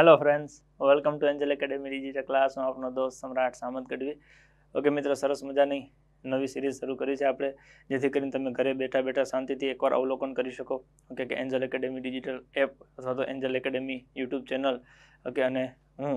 hello friends welcome to Angel Academy digital class હું આપનો દોસ્ત સમ્રાટ સામંત ગઢવી ઓકે મિત્રો સરસ મજાની નવી સિરીઝ શરૂ કરી છે આપણે જેથી કરીને તમે ઘરે બેઠા બેઠા શાંતિથી એકવાર અવલોકન કરી શકો ઓકે કે એન્જલ એકેડેમી ડિજિટલ એપ અથવા તો Angel Academy YouTube channel okay અને હું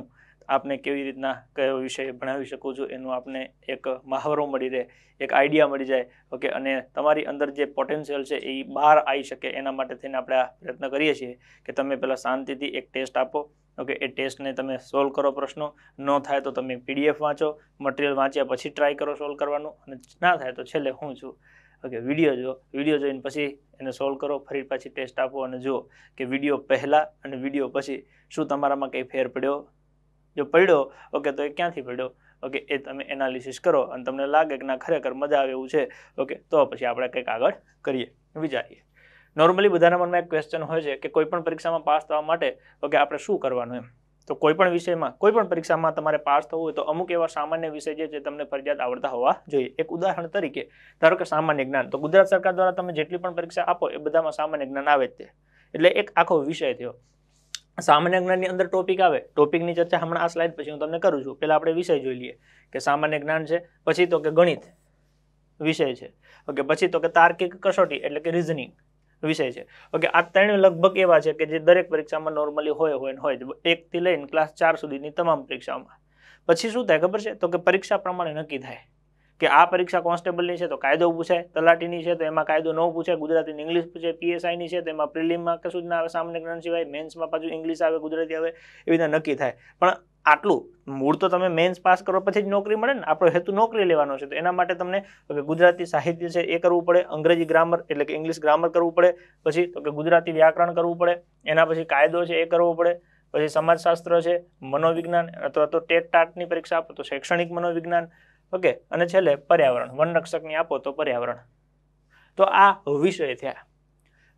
આપને કેવી રીતના કયો વિષય ભણાવી શકું છું એનું આપને એક મહાવરો મળી રહે એક આઈડિયા મળી જાય ઓકે અને તમારી અંદર જે પોટેન્શિયલ છે એ બહાર આવી શકે એના માટે થઈને આપણે આ પ્રયત્ન કરીએ છીએ કે તમે પહેલાં શાંતિથી એક ટેસ્ટ આપો ઓકે એ ટેસ્ટને તમે સોલ્વ કરો પ્રશ્નો ન થાય તો તમે પીડીએફ વાંચો મટીરિયલ વાંચ્યા પછી ટ્રાય કરો સોલ્વ કરવાનું અને ના થાય તો છેલ્લે હું છું ઓકે વિડીયો જો વિડીયો જોઈને પછી એને સોલ્વ કરો ફરી પાછી ટેસ્ટ આપો અને જુઓ કે વિડીયો પહેલાં અને વિડીયો પછી શું તમારામાં કંઈ ફેર પડ્યો જો પડ્યો ઓકે તો એ ક્યાંથી પડ્યો ઓકે એ તમે એનાલિસિસ કરો અને તમને લાગે કે ના ખરેખર મજા આવે એવું છે ઓકે તો પછી આપણે કંઈક આગળ કરીએ વિચારીએ નોર્મલી બધાના મનમાં એક ક્વેશ્ચન હોય છે કે કોઈપણ પરીક્ષામાં પાસ થવા માટે ઓકે આપણે શું કરવાનું એમ તો કોઈપણ વિષયમાં કોઈપણ પરીક્ષામાં તમારે પાસ થવું હોય તો અમુક એવા સામાન્ય વિષય છે જે તમને ફરજિયાત આવડતા હોવા જોઈએ એક ઉદાહરણ તરીકે ધારો કે સામાન્ય જ્ઞાન તો ગુજરાત સરકાર દ્વારા તમે જેટલી પણ પરીક્ષા આપો એ બધામાં સામાન્ય જ્ઞાન આવે જ તે એટલે એક આખો વિષય થયો સામાન્ય જ્ઞાનની અંદર ટોપિક આવે ટોપિકની ચર્ચા હમણાં આ સ્લાઇડ પછી હું તમને કરું છું પહેલાં આપણે વિષય જોઈ લઈએ કે સામાન્ય જ્ઞાન છે પછી તો કે ગણિત વિષય છે ઓકે પછી તો કે તાર્કિક કસોટી એટલે કે રિઝનિંગ વિષય છે ઓકે આ ત્રણ લગભગ એવા છે કે જે દરેક પરીક્ષામાં નોર્મલી હોય હોય હોય એકથી લઈને ક્લાસ ચાર સુધીની તમામ પરીક્ષાઓમાં પછી શું થાય ખબર છે તો કે પરીક્ષા પ્રમાણે નક્કી થાય કે આ પરીક્ષા કોન્સ્ટેબલની છે તો કાયદો પૂછાય તલાટીની છે તો એમાં કાયદો ન પૂછાય ગુજરાતીની ઇંગ્લિશ પૂછે પીએસઆઈની છે તો એમાં પ્રિલિમમાં કશું જ ના આવે સામાન્ય જ્ઞાન સિવાય મેન્સમાં પાછું ઇંગ્લિશ આવે ગુજરાતી આવે એવી રીતે નક્કી થાય પણ આટલું મૂળ તો તમે મેન્સ પાસ કરો પછી જ નોકરી મળે ને આપણો હેતુ નોકરી લેવાનો છે તો એના માટે તમને ગુજરાતી સાહિત્ય છે એ કરવું પડે અંગ્રેજી ગ્રામર એટલે કે ઇંગ્લિશ ગ્રામર કરવું પડે પછી તો કે ગુજરાતી વ્યાકરણ કરવું પડે એના પછી કાયદો છે એ કરવો પડે પછી સમાજશાસ્ત્ર છે મનોવિજ્ઞાન અથવા તો ટેટ ટાટની પરીક્ષા આપો તો શૈક્ષણિક મનોવિજ્ઞાન ઓકે અને છેલ્લે પર્યાવરણ વનરક્ષકની આપો તો પર્યાવરણ તો આ વિષય થયા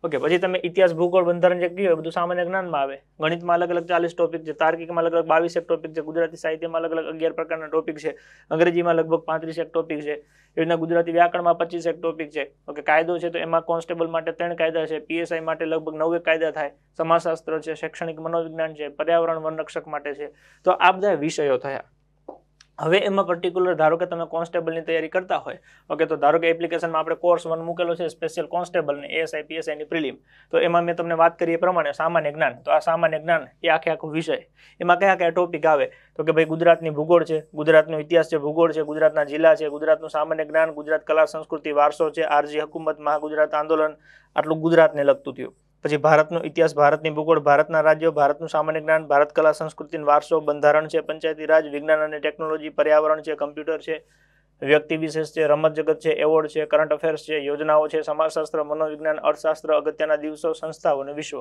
ઓકે પછી તમે ઇતિહાસ ભૂગોળ બંધારણ જે કહ્યું બધું સામાન્ય જ્ઞાનમાં આવે ગણિતમાં અલગ અલગ ચાલીસ ટોપિક છે તાર્કિકમાં અલગ અલગ બાવીસ એક ટોપિક છે ગુજરાતી સાહિત્યમાં અલગ અલગ અગિયાર પ્રકારના ટોપિક છે અંગ્રેજીમાં લગભગ પાંત્રીસ એક ટોપિક છે એ રીતના ગુજરાતી વ્યાકરણમાં પચીસ એક ટોપિક છે ઓકે કાયદો છે તો એમાં કોન્સ્ટેબલ માટે ત્રણ કાયદા છે પીએસઆઈ માટે લગભગ નવ કાયદા થાય સમાજશાસ્ત્ર છે શૈક્ષણિક મનોવિજ્ઞાન છે પર્યાવરણ વનરક્ષક માટે છે તો આ બધા વિષયો થયા હવે એમાં પર્ટિક્યુલર ધારો કે તમે કોન્સ્ટેબલની તૈયારી કરતા હોય ઓકે તો ધારો કે એપ્લિકેશનમાં આપણે કોર્સ વન મૂકેલો છે સ્પેશિયલ કોન્સ્ટેબલને એએસઆઈ પીએસઆઈની પ્રિલિમ તો એમાં મેં તમને વાત કરી એ પ્રમાણે સામાન્ય જ્ઞાન તો આ સામાન્ય જ્ઞાન એ આખે આખો વિષય એમાં કયા કયા ટોપિક આવે તો કે ભાઈ ગુજરાતની ભૂગોળ છે ગુજરાતનો ઇતિહાસ છે ભૂગોળ છે ગુજરાતના જિલ્લા છે ગુજરાતનું સામાન્ય જ્ઞાન ગુજરાત કલા સંસ્કૃતિ વારસો છે આરજી હકુમત મહાગુજરાત આંદોલન આટલું ગુજરાતને લગતું થયું પછી ભારતનો ઇતિહાસ ભારતની ભૂગોળ ભારતના રાજ્યો ભારતનું સામાન્ય જ્ઞાન ભારત કલા સંસ્કૃતિ વારસો બંધારણ છે પંચાયતી રાજ વિજ્ઞાન અને ટેકનોલોજી પર્યાવરણ છે કમ્પ્યુટર છે વ્યક્તિ વિશેષ છે રમત જગત છે એવોર્ડ છે કરંટ અફેર્સ છે યોજનાઓ છે સમાજશાસ્ત્ર મનોવિજ્ઞાન અર્થશાસ્ત્ર અગત્યના દિવસો સંસ્થાઓ અને વિશ્વ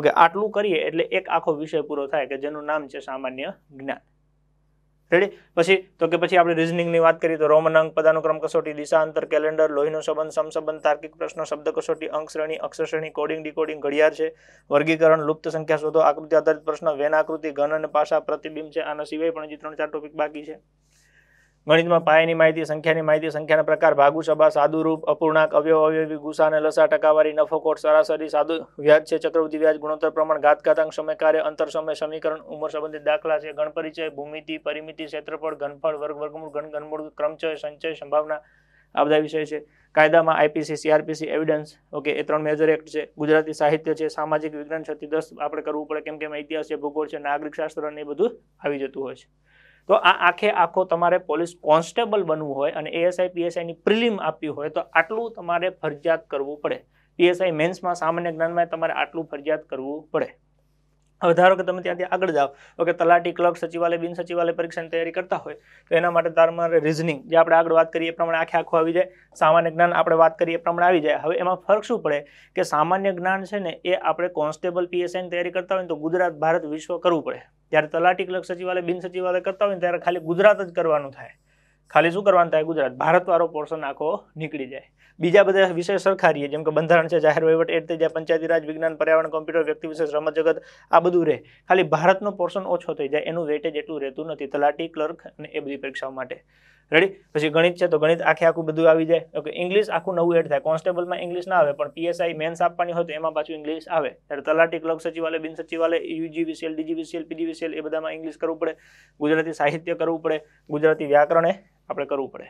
ઓકે આટલું કરીએ એટલે એક આખો વિષય પૂરો થાય કે જેનું નામ છે સામાન્ય જ્ઞાન રેડી પછી તો કે પછી આપણે રિઝનિંગની વાત કરીએ તો રોમન અંક પદાનુક્રમ કસોટી દિશા અંતર કેલેન્ડર લોહીનો સંબંધ સમસંબંધ તાર્કિક પ્રશ્નો શબ્દ કસોટી અંક શ્રેણી અક્ષર શ્રેણી કોડિંગ ડીકોડિંગ ઘડિયાળ છે વર્ગીકરણ લુપ્ત સંખ્યા શોધો આકૃતિ આધારિત પ્રશ્ન વેન આકૃતિ ઘન અને પાસા પ્રતિબિંબ છે આના સિવાય પણ હજી ત્રણ ચાર ટોપિક બાકી છે ગણિતમાં પાયાની માહિતી સંખ્યાની માહિતી સંખ્યાના પ્રકાર ભાગુ સભા સાદુરૂપ અપૂર્ણાંક અવયવ અવયવી ગુસા અને લસા ટકાવારી નફો કોટ સરાસરી સાદુ વ્યાજ છે ચક્રવૃદ્ધિ વ્યાજ ગુણોત્તર પ્રમાણ ઘાત ઘાતઘાતાંક સમય કાર્ય અંતર સમય સમીકરણ ઉંમર સંબંધિત દાખલા છે ગણપરિચય ભૂમિતિ પરિમિતિ ક્ષેત્રફળ ઘનફળ વર્ગ વર્ગમૂળ ઘન ઘનમૂળ ક્રમચય સંચય સંભાવના આ બધા વિષય છે કાયદામાં આઈપીસી સીઆરપીસી એવિડન્સ ઓકે એ ત્રણ મેજર એક્ટ છે ગુજરાતી સાહિત્ય છે સામાજિક વિજ્ઞાન છથી દસ આપણે કરવું પડે કેમ કે ઇતિહાસ છે ભૂગોળ છે નાગરિક શાસ્ત્ર અને એ બધું આવી જતું હોય છે તો આ આખે આખો તમારે પોલીસ કોન્સ્ટેબલ બનવું હોય અને એએસઆઈ પીએસઆઈની પ્રિલિમ આપવી હોય તો આટલું તમારે ફરજિયાત કરવું પડે પીએસઆઈ મેન્સમાં સામાન્ય જ્ઞાનમાં તમારે આટલું ફરજિયાત કરવું પડે હવે ધારો કે તમે ત્યાંથી આગળ જાઓ તો કે તલાટી ક્લર્ક સચિવાલય બિન સચિવાલય પરીક્ષાની તૈયારી કરતા હોય તો એના માટે તમારે રિઝનિંગ જે આપણે આગળ વાત કરીએ એ પ્રમાણે આખે આખું આવી જાય સામાન્ય જ્ઞાન આપણે વાત કરીએ એ પ્રમાણે આવી જાય હવે એમાં ફરક શું પડે કે સામાન્ય જ્ઞાન છે ને એ આપણે કોન્સ્ટેબલ પીએસઆઈની તૈયારી કરતા હોય તો ગુજરાત ભારત વિશ્વ કરવું પડે જ્યારે તલાટી ક્લર્ક સચિવાલય બિન સચિવાલય કરતા હોય ત્યારે ખાલી ગુજરાત જ કરવાનું થાય ખાલી શું કરવાનું થાય ગુજરાત ભારતવાળો પોર્શન આખો નીકળી જાય બીજા બધા વિષય સરખારીએ જેમ કે બંધારણ છે જાહેર વહીવટ એડ થઈ જાય પંચાયતી રાજ વિજ્ઞાન પર્યાવરણ કોમ્પ્યુટર વ્યક્તિ વિશેષ રમત જગત આ બધું રહે ખાલી ભારતનો પોર્શન ઓછો થઈ જાય એનું વેટેજ એટલું રહેતું નથી તલાટી ક્લર્ક અને એ બધી પરીક્ષાઓ માટે રેડી પછી ગણિત છે તો ગણિત આખે આખું બધું આવી જાય ઓકે ઇંગ્લિશ આખું નવું એડ થાય કોન્સ્ટેબલમાં ઇંગ્લિશ ના આવે પણ પીએસઆઈ મેન્સ આપવાની હોય તો એમાં પાછું ઇંગ્લિશ આવે ત્યારે તલાટી ક્લબ સચિવાલય બિન સચિવાલય યુજીવીસીએલ ડીજીવીસીએલ પીજીવીસીએલ એ બધામાં ઇંગ્લિશ કરવું પડે ગુજરાતી સાહિત્ય કરવું પડે ગુજરાતી વ્યાકરણ આપણે કરવું પડે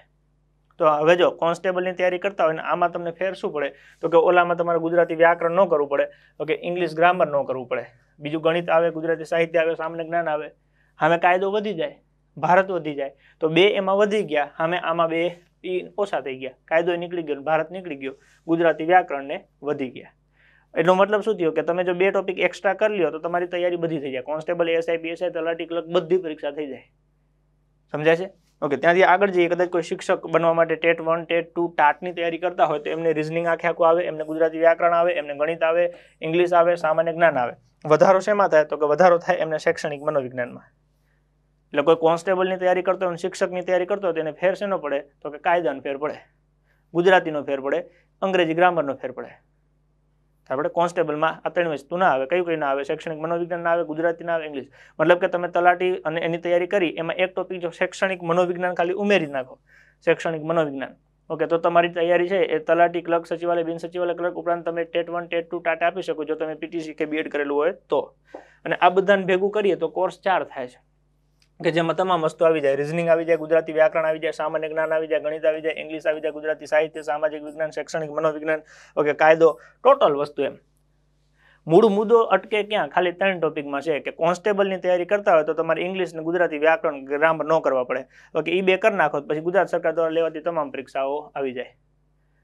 તો હવે જો કોન્સ્ટેબલની તૈયારી કરતા હોય ને આમાં તમને ફેર શું પડે તો કે ઓલામાં તમારે ગુજરાતી વ્યાકરણ ન કરવું પડે ઓકે ઇંગ્લિશ ગ્રામર ન કરવું પડે બીજું ગણિત આવે ગુજરાતી સાહિત્ય આવે સામાન્ય જ્ઞાન આવે હવે કાયદો વધી જાય ભારત વધી જાય તો બે એમાં વધી ગયા સામે આમાં બે એ ઓછા થઈ ગયા કાયદો નીકળી ગયો ભારત નીકળી ગયો ગુજરાતી વ્યાકરણને વધી ગયા એટલો મતલબ શું થયો કે તમે જો બે ટોપિક એક્સ્ટ્રા કરી લ્યો તો તમારી તૈયારી બધી થઈ જાય કોન્સ્ટેબલ એસઆઈ પીએસઆઈ તલાટી ક્લર્ક બધી પરીક્ષા થઈ જાય સમજાય છે ઓકે ત્યાંથી આગળ જઈએ કદાચ કોઈ શિક્ષક બનવા માટે ટેટ વન ટેટ ટુ ટાટની તૈયારી કરતા હોય તો એમને રિઝનિંગ આખે આખું આવે એમને ગુજરાતી વ્યાકરણ આવે એમને ગણિત આવે ઇંગ્લિશ આવે સામાન્ય જ્ઞાન આવે વધારો શેમાં થાય તો કે વધારો થાય એમને શૈક્ષણિક મનોવિજ્ઞાનમાં એટલે કોઈ કોન્સ્ટેબલની તૈયારી કરતો હોય શિક્ષકની તૈયારી કરતો હોય તેને ફેર શેનો પડે તો કે કાયદાનો ફેર પડે ગુજરાતીનો ફેર પડે અંગ્રેજી ગ્રામરનો ફેર પડે આપણે કોન્સ્ટેબલમાં આ ત્રણ વસ્તુ ના આવે કયું કઈ ના આવે શૈક્ષણિક મનોવિજ્ઞાન ના આવે ગુજરાતી ના આવે ઇંગ્લિશ મતલબ કે તમે તલાટી અને એની તૈયારી કરી એમાં એક ટોપિક જો શૈક્ષણિક મનોવિજ્ઞાન ખાલી ઉમેરી નાખો શૈક્ષણિક મનોવિજ્ઞાન ઓકે તો તમારી તૈયારી છે એ તલાટી ક્લર્ક સચિવાલય બિન સચિવાલય ક્લર્ક ઉપરાંત તમે TET one TET two TAT આપી શકો જો તમે પીટીસી કે બીએડ કરેલું હોય તો અને આ બધાને ભેગું કરીએ તો કોર્સ ચાર થાય છે કે જેમાં તમામ વસ્તુ આવી જાય રિઝનિંગ આવી જાય ગુજરાતી વ્યાકરણ આવી જાય સામાન્ય જ્ઞાન આવી જાય ગણિત આવી જાય ઇંગ્લિશ આવી જાય ગુજરાતી સાહિત્ય સામાજિક વિજ્ઞાન શૈક્ષણિક મનોવિજ્ઞાન ઓકે કાયદો ટોટલ વસ્તુ એમ મૂળ મુદ્દો અટકે ક્યાં ખાલી ત્રણ ટોપિકમાં છે કે કોન્સ્ટેબલની તૈયારી કરતા હોય તો તમારે ઇંગ્લિશ ને ગુજરાતી વ્યાકરણ ગ્રામર ન કરવા પડે ઓકે એ બે કરી નાખો પછી ગુજરાત સરકાર દ્વારા લેવાતી તમામ પરીક્ષાઓ આવી જાય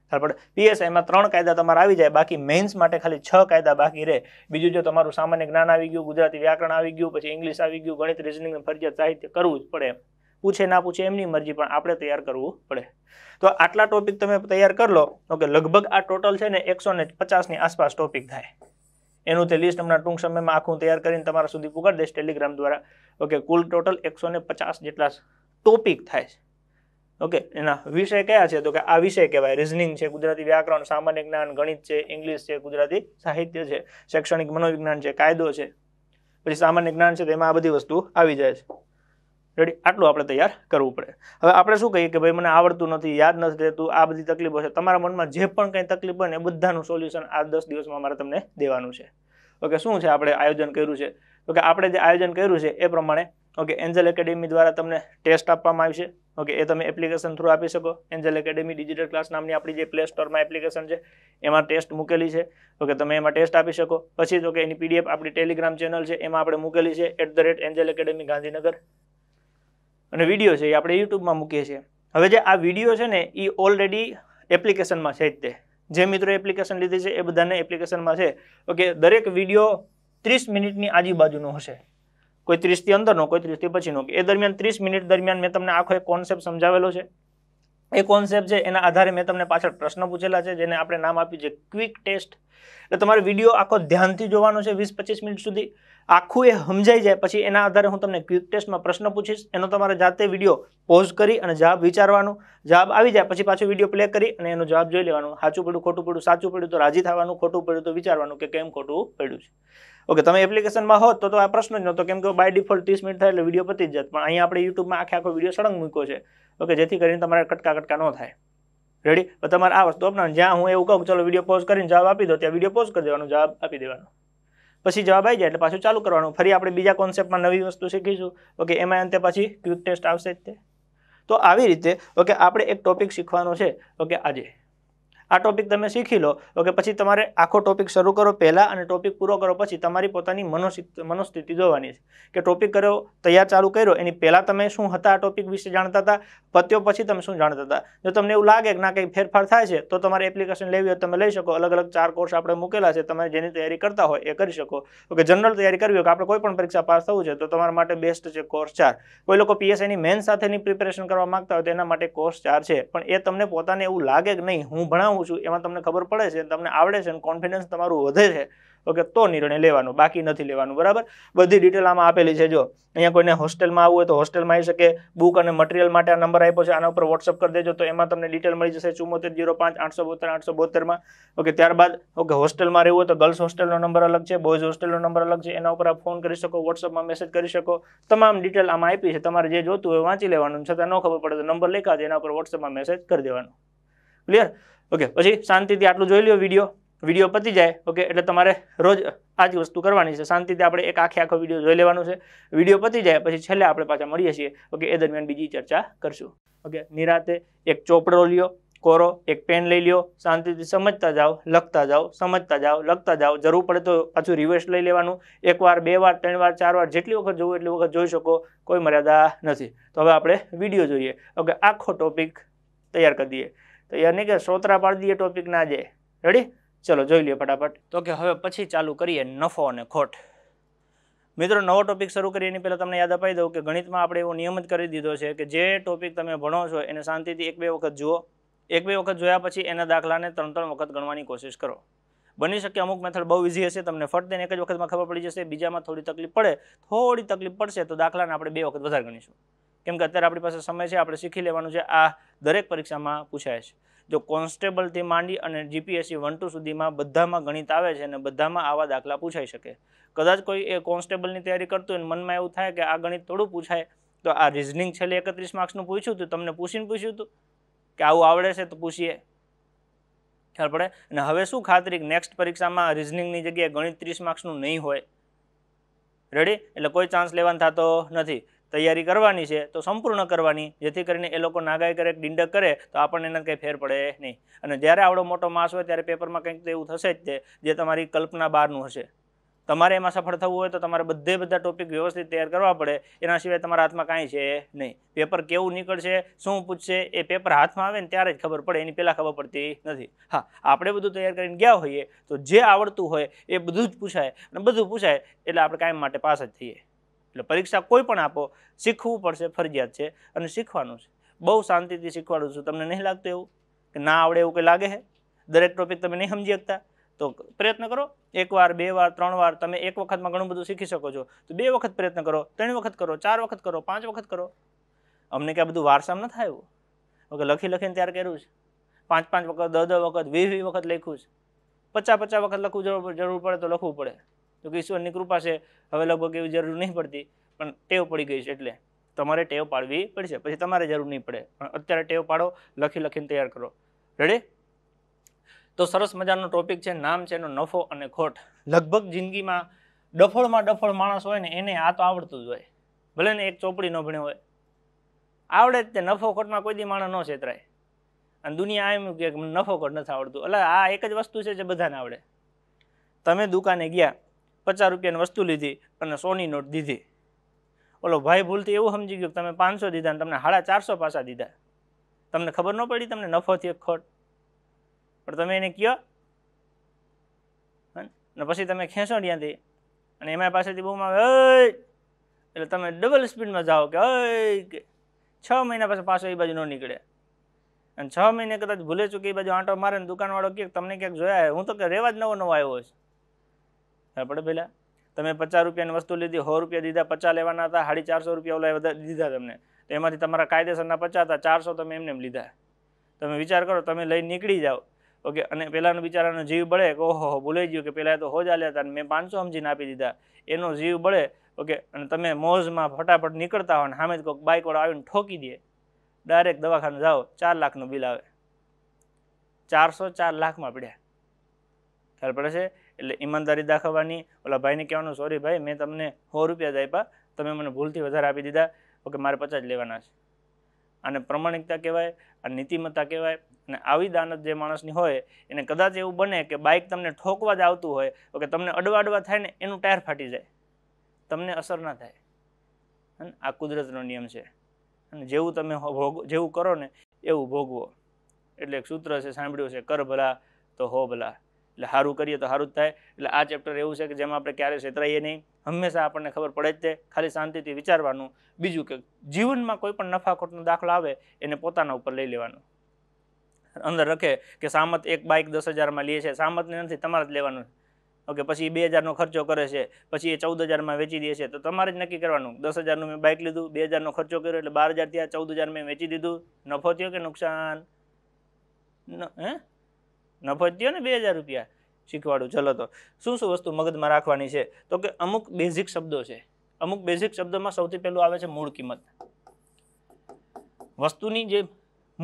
ત્યારબાદ પીએસઆઈમાં ત્રણ કાયદા તમારા આવી જાય બાકી મેન્સ માટે ખાલી છ કાયદા બાકી રહે બીજું જો તમારું સામાન્ય જ્ઞાન આવી ગયું ગુજરાતી વ્યાકરણ આવી ગયું પછી ઇંગ્લિશ આવી ગયું ગણિત રિઝનિંગ ફરજિયાત સાહિત્ય કરવું જ પડે પૂછે ના પૂછે એમની મરજી પણ આપણે તૈયાર કરવું પડે તો આટલા ટોપિક તમે તૈયાર કરી લો ઓકે લગભગ આ ટોટલ છે ને એકસો ને પચાસની આસપાસ ટોપિક થાય એનું તે લિસ્ટ હમણાં ટૂંક સમયમાં આખું તૈયાર કરીને તમારા સુધી પૂકાર દઈશ ટેલિગ્રામ દ્વારા ઓકે કુલ ટોટલ એકસો ને પચાસ જેટલા ટોપિક થાય છે ઓકે એના વિષય કયા છે તો કે આ વિષય કહેવાય રિઝનિંગ છે ગુજરાતી વ્યાકરણ સામાન્ય જ્ઞાન ગણિત છે ઇંગ્લિશ છે ગુજરાતી સાહિત્ય છે શૈક્ષણિક મનોવિજ્ઞાન છે કાયદો છે પછી સામાન્ય જ્ઞાન છે તેમાં આ બધી વસ્તુ આવી જાય છે રેડી આટલું આપણે તૈયાર કરવું પડે હવે આપણે શું કહીએ કે ભાઈ મને આવડતું નથી યાદ નથી રહેતું આ બધી તકલીફો છે તમારા મનમાં જે પણ કંઈ તકલીફ હોય ને એ બધાનું સોલ્યુશન આ દસ દિવસમાં મારે તમને દેવાનું છે ઓકે શું છે આપણે આયોજન કર્યું છે તો કે આપણે જે આયોજન કર્યું છે એ પ્રમાણે ઓકે એન્જલ એકેડેમી દ્વારા તમને ટેસ્ટ આપવામાં આવશે ઓકે એ તમે એપ્લિકેશન થ્રુ આપી શકો એન્જલ એકેડેમી ડિજિટલ ક્લાસ નામની આપણી જે પ્લે સ્ટોરમાં એપ્લિકેશન છે એમાં ટેસ્ટ મૂકેલી છે ઓકે તમે એમાં ટેસ્ટ આપી શકો પછી તો કે એની પીડીએફ આપણી ટેલિગ્રામ ચેનલ છે એમાં આપણે મૂકેલી છે at the rate Angel Academy Gandhinagar અને વિડીયો છે એ આપણે યુટ્યુબમાં મૂકીએ છીએ હવે જે આ વિડીયો છે ને એ ઓલરેડી એપ્લિકેશનમાં છે જ તે જે મિત્રો એપ્લિકેશન લીધી છે એ બધાને એપ્લિકેશનમાં છે ઓકે દરેક વિડીયો ત્રીસ મિનિટની આજુબાજુનો હશે કોઈ ત્રીસથી અંદરનો કોઈ ત્રીસથી પછીનો એ દરમિયાન ત્રીસ મિનિટ દરમિયાન મેં તમને આખો એક કોન્સેપ્ટ સમજાવેલો છે એ કોન્સેપ્ટ છે એના આધારે મેં તમને પાછળ પ્રશ્ન પૂછેલા છે જેને આપણે નામ આપ્યું છે ક્વિક ટેસ્ટ એટલે તમારે વિડીયો આખો ધ્યાનથી જોવાનો છે વીસ પચીસ મિનિટ સુધી આખું એ સમજાઈ જાય પછી એના આધારે હું તમને ક્વિક ટેસ્ટમાં પ્રશ્ન પૂછીશ એનો તમારે જાતે વિડીયો પોઝ કરી અને જવાબ વિચારવાનો જવાબ આવી જાય પછી પાછો વિડીયો પ્લે કરી અને એનો જવાબ જોઈ લેવાનો સાચું પડ્યું ખોટું પડ્યું સાચું પડ્યું તો રાજી થવાનું ખોટું પડ્યું તો વિચારવાનું કે કેમ ખોટું પડ્યું છે ઓકે તમે એપ્લિકેશનમાં હોત તો આ પ્રશ્ન જ નહોતો કેમ કે બાય ડિફોલ્ટ ત્રીસ મિનિટ થાય એટલે વિડીયો પતી જ જત પણ અહીંયા આપણે યુટ્યુબમાં આખે આખો વિડીયો સળંગ મૂક્યો છે ઓકે જેથી કરીને તમારે કટકા કટકા ન થાય રેડી તમારે આ વસ્તુ અપનાવ જ્યાં હું એવું કહું ચલો વિડીયો પોઝ કરીને જવાબ આપી દો ત્યાં વિડીયો પોઝ કરી દેવાનો જવાબ આપી દેવાનો પછી જવાબ આવી જાય એટલે પાછું ચાલુ કરવાનું ફરી આપણે બીજા કોન્સેપ્ટમાં નવી વસ્તુ શીખીશું ઓકે એમાં અંતે પછી ક્વિક ટેસ્ટ આવશે જ તે તો આવી રીતે ઓકે આપણે એક ટોપિક શીખવાનો છે ઓકે આજે આ ટોપિક તમે શીખી લો કે પછી તમારે આખો ટોપિક શરૂ કરો પહેલાં અને ટોપિક પૂરો કરો પછી તમારી પોતાની મનોસ્થિતિ જોવાની છે કે ટોપિક કર્યો તૈયાર ચાલુ કર્યો એની પહેલાં તમે શું હતા આ ટોપિક વિશે જાણતા હતા પત્યો પછી તમે શું જાણતા હતા જો તમને એવું લાગે કે ના કંઈ ફેરફાર થાય છે તો તમારે એપ્લિકેશન લેવી હોય તમે લઈ શકો અલગ અલગ ચાર કોર્સ આપણે મૂકેલા છે તમે જેની તૈયારી કરતા હોય એ કરી શકો કે જનરલ તૈયારી કરવી હોય કે આપણે કોઈ પણ પરીક્ષા પાસ થવું છે તો તમારા માટે બેસ્ટ છે કોર્સ ચાર કોઈ લોકો પીએસઆઈની મેન સાથેની પ્રિપેરેશન કરવા માગતા હોય તો એના માટે કોર્સ ચાર છે પણ એ તમને પોતાને એવું લાગે કે નહીં હું ભણાવું ભણાવું છું એમાં તમને ખબર પડે છે તમને આવડે છે અને કોન્ફિડન્સ તમારું વધે છે ઓકે તો નિર્ણય લેવાનો બાકી નથી લેવાનું બરાબર બધી ડિટેલ આમાં આપેલી છે જો અહીંયા કોઈને હોસ્ટેલમાં આવવું હોય તો હોસ્ટેલમાં આવી શકે બુક અને મટીરિયલ માટે આ નંબર આપ્યો છે આના ઉપર વોટ્સઅપ કરી દેજો તો એમાં તમને ડિટેલ મળી જશે ચુમ્મોતેર જીરો પાંચ આઠસો બોતેર આઠસો બોતેરમાં ઓકે ત્યારબાદ ઓકે હોસ્ટેલમાં રહેવું હોય તો ગર્લ્સ હોસ્ટેલનો નંબર અલગ છે બોયઝ હોસ્ટેલનો નંબર અલગ છે એના ઉપર આપ ફોન કરી શકો વોટ્સઅપમાં મેસેજ કરી શકો તમામ ડિટેલ આમાં આપી છે તમારે જે જોતું હોય વાંચી લેવાનું છતાં ન ખબર પડે તો નંબર લખ્યા એના ઉપર વોટ્સઅપમાં મેસેજ કરી દેવાનો ક્લિયર ઓકે પછી શાંતિથી આટલું જોઈ લો વિડીયો વિડીયો પતી જાય ઓકે એટલે તમારે રોજ આ જ વસ્તુ કરવાની છે શાંતિથી આપણે એક આખે આખો વિડીયો જોઈ લેવાનો છે વિડીયો પતી જાય પછી છેલ્લે આપણે પાછા મળીએ છીએ ઓકે એ દરમિયાન બીજી ચર્ચા કરશું ઓકે નિરાતે એક ચોપડો લ્યો કોરો એક પેન લઈ લ્યો શાંતિથી સમજતા જાઓ લખતા જાઓ સમજતા જાઓ લખતા જાઓ જરૂર પડે તો પાછું રિવર્સ લઈ લેવાનું એક વાર બે વાર ત્રણ વાર ચાર વાર જેટલી વખત જોવું એટલી વખત જોઈ શકો કોઈ મર્યાદા નથી તો હવે આપણે વિડીયો જોઈએ ઓકે આખો ટોપિક તૈયાર કરી દઈએ તો યાની કે સોતરા પાડી દઈએ ટોપિક ના જાય રેડી ચલો જોઈ લઈએ ફટાફટ તો કે હવે પછી ચાલુ કરીએ નફો અને ખોટ મિત્રો નવો ટોપિક શરૂ કરીએ એની પહેલાં તમને યાદ અપાઈ દઉં કે ગણિતમાં આપણે એવો નિયમિત કરી દીધો છે કે જે ટોપિક તમે ભણો છો એને શાંતિથી એક બે વખત જુઓ એક બે વખત જોયા પછી એના દાખલાને ત્રણ ત્રણ વખત ગણવાની કોશિશ કરો બની શકે અમુક મેથડ બહુ ઇઝી હશે તમને ફટ તેને એક જ વખતમાં ખબર પડી જશે બીજામાં થોડી તકલીફ પડે થોડી તકલીફ પડશે તો દાખલાને આપણે બે વખત વધારે ગણીશું કેમ કે અત્યારે આપણી પાસે સમય છે આપણે શીખી લેવાનું છે આ દરેક પરીક્ષામાં પૂછાય છે જો કોન્સ્ટેબલથી માંડી અને જીપીએસસી વન ટુ સુધીમાં બધામાં ગણિત આવે છે અને બધામાં આવા દાખલા પૂછાઈ શકે કદાચ કોઈ એ કોન્સ્ટેબલની તૈયારી કરતું હોય મનમાં એવું થાય કે આ ગણિત થોડું પૂછાય તો આ રિઝનિંગ છેલ્લે એકત્રીસ માર્ક્સનું પૂછ્યું હતું તમને પૂછીને પૂછ્યું હતું કે આવું આવડે છે તો પૂછીએ ખ્યાલ પડે અને હવે શું ખાતરી નેક્સ્ટ પરીક્ષામાં રિઝનિંગની જગ્યાએ ગણિત ત્રીસ માર્ક્સનું નહીં હોય રેડી એટલે કોઈ ચાન્સ લેવાનું થતો નથી તૈયારી કરવાની છે તો સંપૂર્ણ કરવાની જેથી કરીને એ લોકો નાગાય કરે ડિંડક કરે તો આપણને એના કંઈ ફેર પડે નહીં અને જ્યારે આવડો મોટો માસ હોય ત્યારે પેપરમાં કંઈક તો એવું થશે જ તે જે તમારી કલ્પના બહારનું હશે તમારે એમાં સફળ થવું હોય તો તમારે બધે બધા ટોપિક વ્યવસ્થિત તૈયાર કરવા પડે એના સિવાય તમારા હાથમાં કાંઈ છે નહીં પેપર કેવું નીકળશે શું પૂછશે એ પેપર હાથમાં આવે ને ત્યારે જ ખબર પડે એની પહેલાં ખબર પડતી નથી હા આપણે બધું તૈયાર કરીને ગયા હોઈએ તો જે આવડતું હોય એ બધું જ પૂછાય અને બધું પૂછાય એટલે આપણે કાયમ માટે પાસ જ થઈએ એટલે પરીક્ષા કોઈ પણ આપો શીખવું પડશે ફરજિયાત છે અને શીખવાનું છે બહુ શાંતિથી શીખવાડું છું તમને નહીં લાગતું એવું કે ના આવડે એવું કે લાગે છે દરેક ટોપિક તમે નહીં સમજી શકતા તો પ્રયત્ન કરો એકવાર બે વાર ત્રણ વાર તમે એક વખતમાં ઘણું બધું શીખી શકો છો તો બે વખત પ્રયત્ન કરો ત્રણ વખત કરો ચાર વખત કરો પાંચ વખત કરો અમને ક્યાં બધું વારસામ ન થાય એવું ઓકે લખી લખીને ત્યારે કર્યું છે પાંચ પાંચ વખત દસ દસ વખત વીસ વીસ વખત લખ્યું છે પચાસ પચાસ વખત લખવું જરૂર પડે તો લખવું પડે તો કે ઈશ્વરની કૃપા છે હવે લગભગ એવી જરૂર નહીં પડતી પણ ટેવ પડી ગઈ છે એટલે તમારે ટેવ પાડવી પડશે પછી તમારે જરૂર નહીં પડે પણ અત્યારે ટેવ પાડો લખી લખીને તૈયાર કરો રેડી તો સરસ મજાનો ટોપિક છે નામ છે એનો નફો અને ખોટ લગભગ જિંદગીમાં ડફળમાં ડફળ માણસ હોય ને એને આ તો આવડતું જ હોય ભલે ને એક ચોપડી ન ભણ્યો હોય આવડે જ તે નફો ખોટમાં કોઈ દી માણસ ન છેતરાય અને દુનિયા એમ કે નફો ખોટ નથી આવડતું એટલે આ એક જ વસ્તુ છે જે બધાને આવડે તમે દુકાને ગયા પચાસ રૂપિયાની વસ્તુ લીધી અને સોની નોટ દીધી ઓલો ભાઈ ભૂલથી એવું સમજી ગયું કે તમે પાંચસો દીધા અને તમને હાડા ચારસો પાછા દીધા તમને ખબર ન પડી તમને નફો થયો ખોટ પણ તમે એને કહો અને પછી તમે ખેંચો ત્યાંથી અને એમાં પાસેથી બહુ આવે એટલે તમે ડબલ સ્પીડમાં જાઓ કે કે છ મહિના પછી પાછો એ બાજુ ન નીકળે અને છ મહિને કદાચ ભૂલે ચૂકી એ બાજુ આંટો મારે દુકાનવાળો કે તમને ક્યાંક જોયા હું તો કે રહેવા જ નવો નવો આવ્યો છે ખબર પડે પેલા તમે પચાસ રૂપિયાની વસ્તુ લીધી સો રૂપિયા દીધા પચાસ લેવાના હતા સાડી ચારસો રૂપિયા ઓલા બધા દીધા તમને તો એમાંથી તમારા કાયદેસરના પચાસ હતા ચારસો તમે એમને લીધા તમે વિચાર કરો તમે લઈ નીકળી જાઓ ઓકે અને પહેલાંનો બિચારાનો જીવ બળે કે ઓહો ભૂલાઈ ગયું કે પહેલાં તો હો જ આલ્યા હતા અને મેં પાંચસો સમજીને આપી દીધા એનો જીવ બળે ઓકે અને તમે મોજમાં ફટાફટ નીકળતા હોય ને સામે જ કોઈક બાઇકવાળો આવીને ઠોકી દે ડાયરેક્ટ દવાખાને જાઓ ચાર લાખનું બિલ આવે ચારસો ચાર લાખમાં પડ્યા ખ્યાલ પડે છે એટલે ઈમાનદારી દાખવવાની ઓલા ભાઈને કહેવાનું સોરી ભાઈ મેં તમને સો રૂપિયા જ આપ્યા તમે મને ભૂલથી વધારે આપી દીધા ઓકે મારે પચાસ લેવાના છે અને પ્રમાણિકતા કહેવાય આ નીતિમત્તા કહેવાય અને આવી દાનત જે માણસની હોય એને કદાચ એવું બને કે બાઇક તમને ઠોકવા જ આવતું હોય ઓકે તમને અડવા અડવા થાય ને એનું ટાયર ફાટી જાય તમને અસર ના થાય અને આ કુદરતનો નિયમ છે અને જેવું તમે ભોગ જેવું કરો ને એવું ભોગવો એટલે એક સૂત્ર છે સાંભળ્યું છે કર ભલા તો હો ભલા એટલે સારું કરીએ તો સારું જ થાય એટલે આ ચેપ્ટર એવું છે કે જેમાં આપણે ક્યારેય છેતરાઈએ નહીં હંમેશા આપણને ખબર પડે જ તે ખાલી શાંતિથી વિચારવાનું બીજું કે જીવનમાં કોઈ પણ નફાખોટનો દાખલો આવે એને પોતાના ઉપર લઈ લેવાનું અંદર રખે કે સામત એક બાઇક દસ હજારમાં લે છે સામતને નથી તમારે જ લેવાનું ઓકે પછી બે હજારનો ખર્ચો કરે છે પછી એ ચૌદ હજારમાં વેચી દે છે તો તમારે જ નક્કી કરવાનું દસ હજારનું મેં બાઇક લીધું બે હજારનો ખર્ચો કર્યો એટલે બાર હજાર ત્યાં ચૌદ હજાર મેં વેચી દીધું નફો થયો કે નુકસાન હે નફો જ ને બે હજાર રૂપિયા શીખવાડું ચલો તો શું શું વસ્તુ મગજમાં રાખવાની છે તો કે અમુક બેઝિક શબ્દો છે અમુક બેઝિક શબ્દોમાં સૌથી પહેલું આવે છે મૂળ કિંમત વસ્તુની જે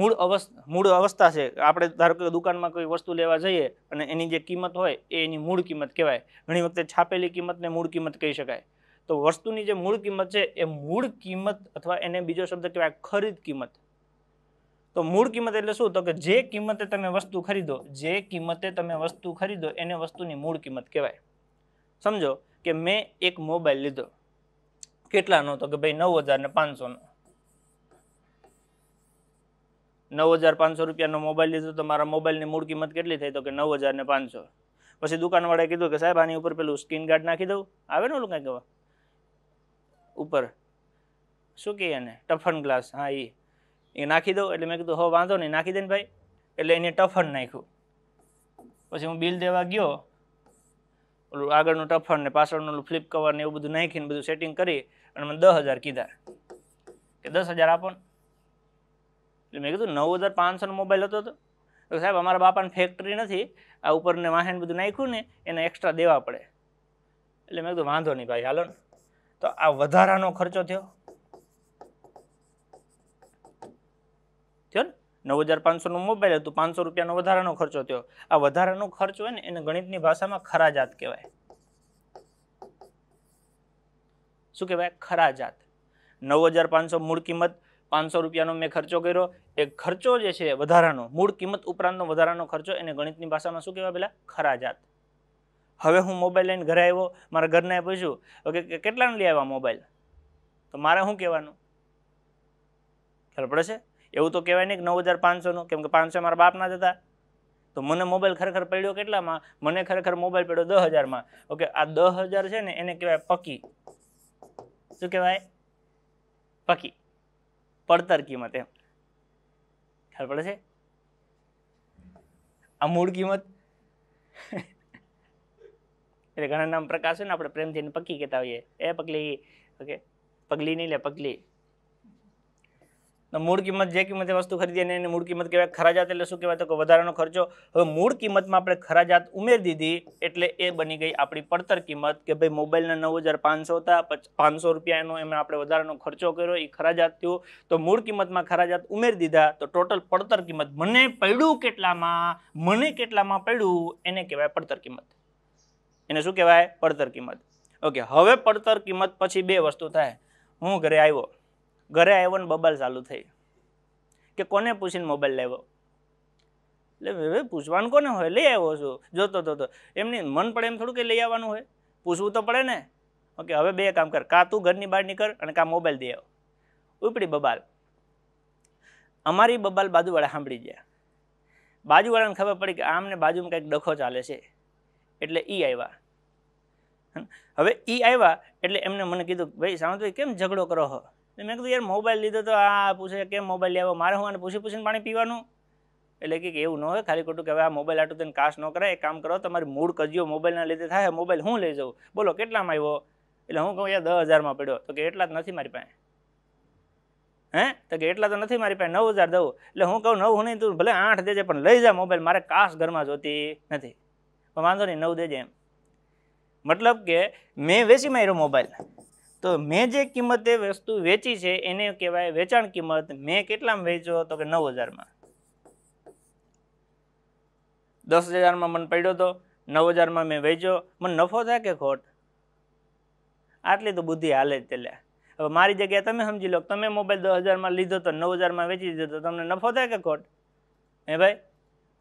મૂળ અવસ્થા મૂળ અવસ્થા છે આપણે ધારો કે દુકાનમાં કોઈ વસ્તુ લેવા જઈએ અને એની જે કિંમત હોય એ એની મૂળ કિંમત કહેવાય ઘણી વખતે છાપેલી કિંમતને મૂળ કિંમત કહી શકાય તો વસ્તુની જે મૂળ કિંમત છે એ મૂળ કિંમત અથવા એને બીજો શબ્દ કહેવાય ખરીદ કિંમત તો મૂળ કિંમત એટલે શું તો કે જે કિંમતે તમે વસ્તુ ખરીદો જે કિંમતે તમે વસ્તુ ખરીદો એને વસ્તુની મૂળ કિંમત કહેવાય સમજો કે મેં એક મોબાઈલ લીધો કેટલાનો તો કે ભાઈ નવ હજાર ને પાંચસોનો નવ હજાર પાંચસો રૂપિયાનો મોબાઈલ લીધો તો મારા મોબાઈલની મૂળ કિંમત કેટલી થઈ તો કે નવ હજાર ને પાંચસો પછી દુકાનવાળાએ કીધું કે સાહેબ આની ઉપર પેલું સ્કીન ગાર્ડ નાખી દઉં આવે ને કંઈક કાંઈ ઉપર શું કહીએ ને ટફન ગ્લાસ હા એ એ નાખી દો એટલે મેં કીધું હો વાંધો નહીં નાખી દે ને ભાઈ એટલે એને ટફન નાખ્યું પછી હું બિલ દેવા ગયો ઓલું આગળનું ટફન ને પાછળનું ઓલું ફ્લિપ કવર ને એવું બધું નાખીને બધું સેટિંગ કરી અને મને દસ હજાર કીધા કે દસ હજાર આપો એટલે મેં કીધું નવ હજાર પાંચસોનો મોબાઈલ હતો તો સાહેબ અમારા બાપાને ફેક્ટરી નથી આ ઉપરને વાહન બધું નાખ્યું ને એને એક્સ્ટ્રા દેવા પડે એટલે મેં કીધું વાંધો નહીં ભાઈ હાલો તો આ વધારાનો ખર્ચો થયો થયો ને નવ હજાર પાંચસોનો મોબાઈલ હતો પાંચસો રૂપિયાનો વધારાનો ખર્ચો થયો આ વધારાનો ખર્ચ હોય ને એને ગણિતની ભાષામાં ખરાજાત કહેવાય શું કહેવાય ખરાજાત નવ હજાર પાંચસો મૂળ કિંમત પાંચસો રૂપિયાનો મેં ખર્ચો કર્યો એ ખર્ચો જે છે વધારાનો મૂળ કિંમત ઉપરાંતનો વધારાનો ખર્ચો એને ગણિતની ભાષામાં શું કહેવાય પેલા ખરાજાત હવે હું મોબાઈલ લઈને ઘરે આવ્યો મારા ઘરને પૂછ્યું ઓકે કેટલાને લઈ આવ્યા મોબાઈલ તો મારે શું કહેવાનું ખબર પડે છે એવું તો કહેવાય નહીં કે નવ હજાર પાંચસોનું કેમ કે પાંચસો મારા બાપના જ હતા તો મને મોબાઈલ ખરેખર પડ્યો કેટલામાં મને ખરેખર મોબાઈલ પડ્યો દસ હજારમાં ઓકે આ દસ હજાર છે ને એને કહેવાય પકી શું કહેવાય પકી પડતર કિંમત એમ ખ્યાલ પડે છે આ મૂળ કિંમત એટલે ઘણા નામ પ્રકાશ હોય ને આપણે પ્રેમથી પકી કહેતા હોઈએ એ પગલી ઓકે પગલી નહીં લે પગલી મૂળ કિંમત જે કિંમતે વસ્તુ ખરીદી અને એની મૂળ કિંમત કહેવાય ખરાજાત એટલે શું કહેવાય તો કે વધારાનો ખર્ચો હવે મૂળ કિંમતમાં આપણે ખરાજાત ઉમેરી દીધી એટલે એ બની ગઈ આપણી પડતર કિંમત કે ભાઈ મોબાઈલના નવ હજાર પાંચસો હતા પાંચસો રૂપિયાનો એમાં આપણે વધારાનો ખર્ચો કર્યો એ ખરાજાત થયું તો મૂળ કિંમતમાં ખરાજાત ઉમેરી દીધા તો ટોટલ પડતર કિંમત મને પડ્યું કેટલામાં મને કેટલામાં પડ્યું એને કહેવાય પડતર કિંમત એને શું કહેવાય પડતર કિંમત ઓકે હવે પડતર કિંમત પછી બે વસ્તુ થાય હું ઘરે આવ્યો ઘરે આવ્યો ને બબાલ ચાલુ થઈ કે કોને પૂછીને મોબાઈલ લેવો એટલે હવે પૂછવાનું કોને હોય લઈ આવ્યો છું જોતો તો તો એમની મન પડે એમ થોડું કે લઈ આવવાનું હોય પૂછવું તો પડે ને ઓકે હવે બે કામ કર કાં તું ઘરની બહાર નીકળ અને કાં મોબાઈલ દઈ આવ ઉપડી બબાલ અમારી બબાલ બાજુવાળા સાંભળી ગયા બાજુવાળાને ખબર પડી કે આમને બાજુમાં કંઈક ડખો ચાલે છે એટલે એ આવ્યા હવે એ આવ્યા એટલે એમને મને કીધું ભાઈ સાવંતભાઈ કેમ ઝઘડો કરો હો મેં કીધું યાર મોબાઈલ લીધો તો આ પૂછે કેમ મોબાઈલ લેવો મારે હું આને પૂછી પૂછીને પાણી પીવાનું એટલે કે એવું ન હોય ખાલી ખોટું કે હવે આ મોબાઈલ આટલું તેને કાશ ન કરાય એ કામ કરો તમારી મૂળ કજીઓ મોબાઈલના લીધે થાય મોબાઈલ હું લઈ જાઉં બોલો કેટલામાં આવ્યો એટલે હું કહું યાર દસ હજારમાં પડ્યો તો કે એટલા જ નથી મારી પાસે હે તો કે એટલા તો નથી મારી પાસે નવ હજાર દઉં એટલે હું કહું નવ નહીં તું ભલે આઠ દેજે પણ લઈ જા મોબાઈલ મારે કાશ ઘરમાં જોતી નથી પણ વાંધો નહીં નવ દેજે એમ મતલબ કે મેં વેચી માર્યો મોબાઈલ તો મેં જે કિંમતે વસ્તુ વેચી છે એને કહેવાય વેચાણ કિંમત મેં કેટલામાં વેચ્યો તો કે નવ હજારમાં દસ હજારમાં મને પડ્યો હતો નવ હજારમાં મેં વેચ્યો મને નફો થાય કે ખોટ આટલી તો બુદ્ધિ હાલે જ તેલ્યા હવે મારી જગ્યાએ તમે સમજી લો તમે મોબાઈલ દસ હજારમાં લીધો તો નવ હજારમાં વેચી દીધો તો તમને નફો થાય કે ખોટ હે ભાઈ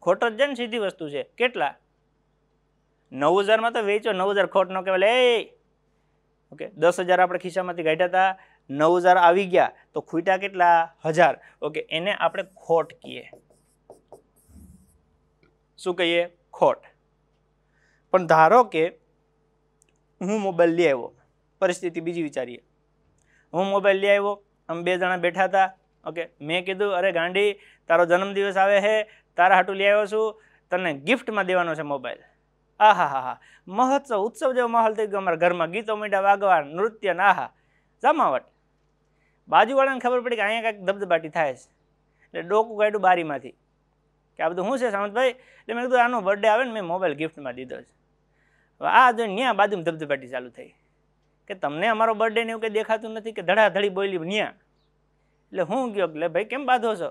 ખોટ જ છે ને સીધી વસ્તુ છે કેટલા નવ હજારમાં તો વેચો નવ હજાર ખોટ ન કહેવાય એ ઓકે દસ હજાર આપણે ખિસ્સામાંથી કાઢ્યા હતા નવ હજાર આવી ગયા તો ખૂટા કેટલા હજાર ઓકે એને આપણે ખોટ કહીએ શું કહીએ ખોટ પણ ધારો કે હું મોબાઈલ લઈ આવ્યો પરિસ્થિતિ બીજી વિચારીએ હું મોબાઈલ લઈ આવ્યો અમે બે જણા બેઠા હતા ઓકે મેં કીધું અરે ગાંડી તારો જન્મદિવસ આવે છે તારા હાટું લઈ આવ્યો છું તને ગિફ્ટમાં દેવાનો છે મોબાઈલ આહા હા હા મહોત્સવ ઉત્સવ જેવો માહોલ થઈ ગયો અમારા ઘરમાં ગીતો મીઠા વાગવા નૃત્ય ને આહા જમાવટ બાજુવાળાને ખબર પડી કે અહીંયા કાંઈક ધબધબાટી થાય છે એટલે ડોકું કાઢ્યું બારીમાંથી કે આ બધું શું છે સામંતભાઈ એટલે મેં કીધું આનો બર્થડે આવે ને મેં મોબાઈલ ગિફ્ટમાં દીધો છે હવે આ જો ન્યા બાજુમાં ધબધબાટી ચાલુ થઈ કે તમને અમારો બર્થડે ને એવું કંઈ દેખાતું નથી કે ધડાધડી બોલી ન્યા એટલે હું ગયો એટલે ભાઈ કેમ બાંધો છો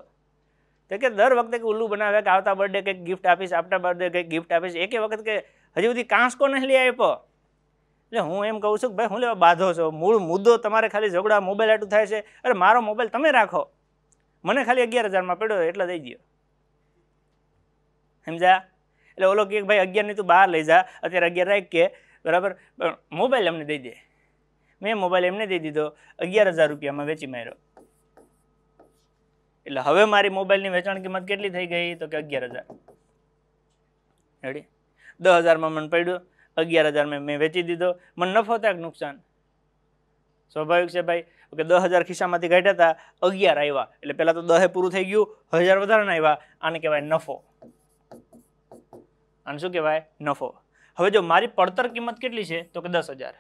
તો કે દર વખતે કે ઉલ્લુ બનાવે કે આવતા બર્થડે કંઈક ગિફ્ટ આપીશ આપતા બર્થડે કંઈક ગિફ્ટ આપીશ એક વખત કે હજી સુધી કાંસકો નહીં લઈ આપ્યો એટલે હું એમ કહું છું કે ભાઈ હું લેવા બાંધો છો મૂળ મુદ્દો તમારે ખાલી ઝઘડા મોબાઈલ આટું થાય છે અરે મારો મોબાઈલ તમે રાખો મને ખાલી અગિયાર હજારમાં પડ્યો એટલે દઈ દો સમજા એટલે ઓલો કે ભાઈ અગિયારની તું બહાર લઈ જા અત્યારે અગિયાર રાખ કે બરાબર મોબાઈલ અમને દઈ દે મેં મોબાઈલ એમને દઈ દીધો અગિયાર હજાર રૂપિયામાં વેચી માર્યો એટલે હવે મારી મોબાઈલની વેચાણ કિંમત કેટલી થઈ ગઈ તો કે અગિયાર હજાર રેડી દસ હજારમાં મને પડ્યું અગિયાર હજારમાં મેં વેચી દીધો મને નફો થાય નુકસાન સ્વાભાવિક છે ભાઈ કે દસ હજાર ખિસ્સામાંથી કાઢ્યા હતા અગિયાર આવ્યા એટલે પહેલાં તો દહે પૂરું થઈ ગયું હજાર વધારે આવ્યા આને કહેવાય નફો આને શું કહેવાય નફો હવે જો મારી પડતર કિંમત કેટલી છે તો કે દસ હજાર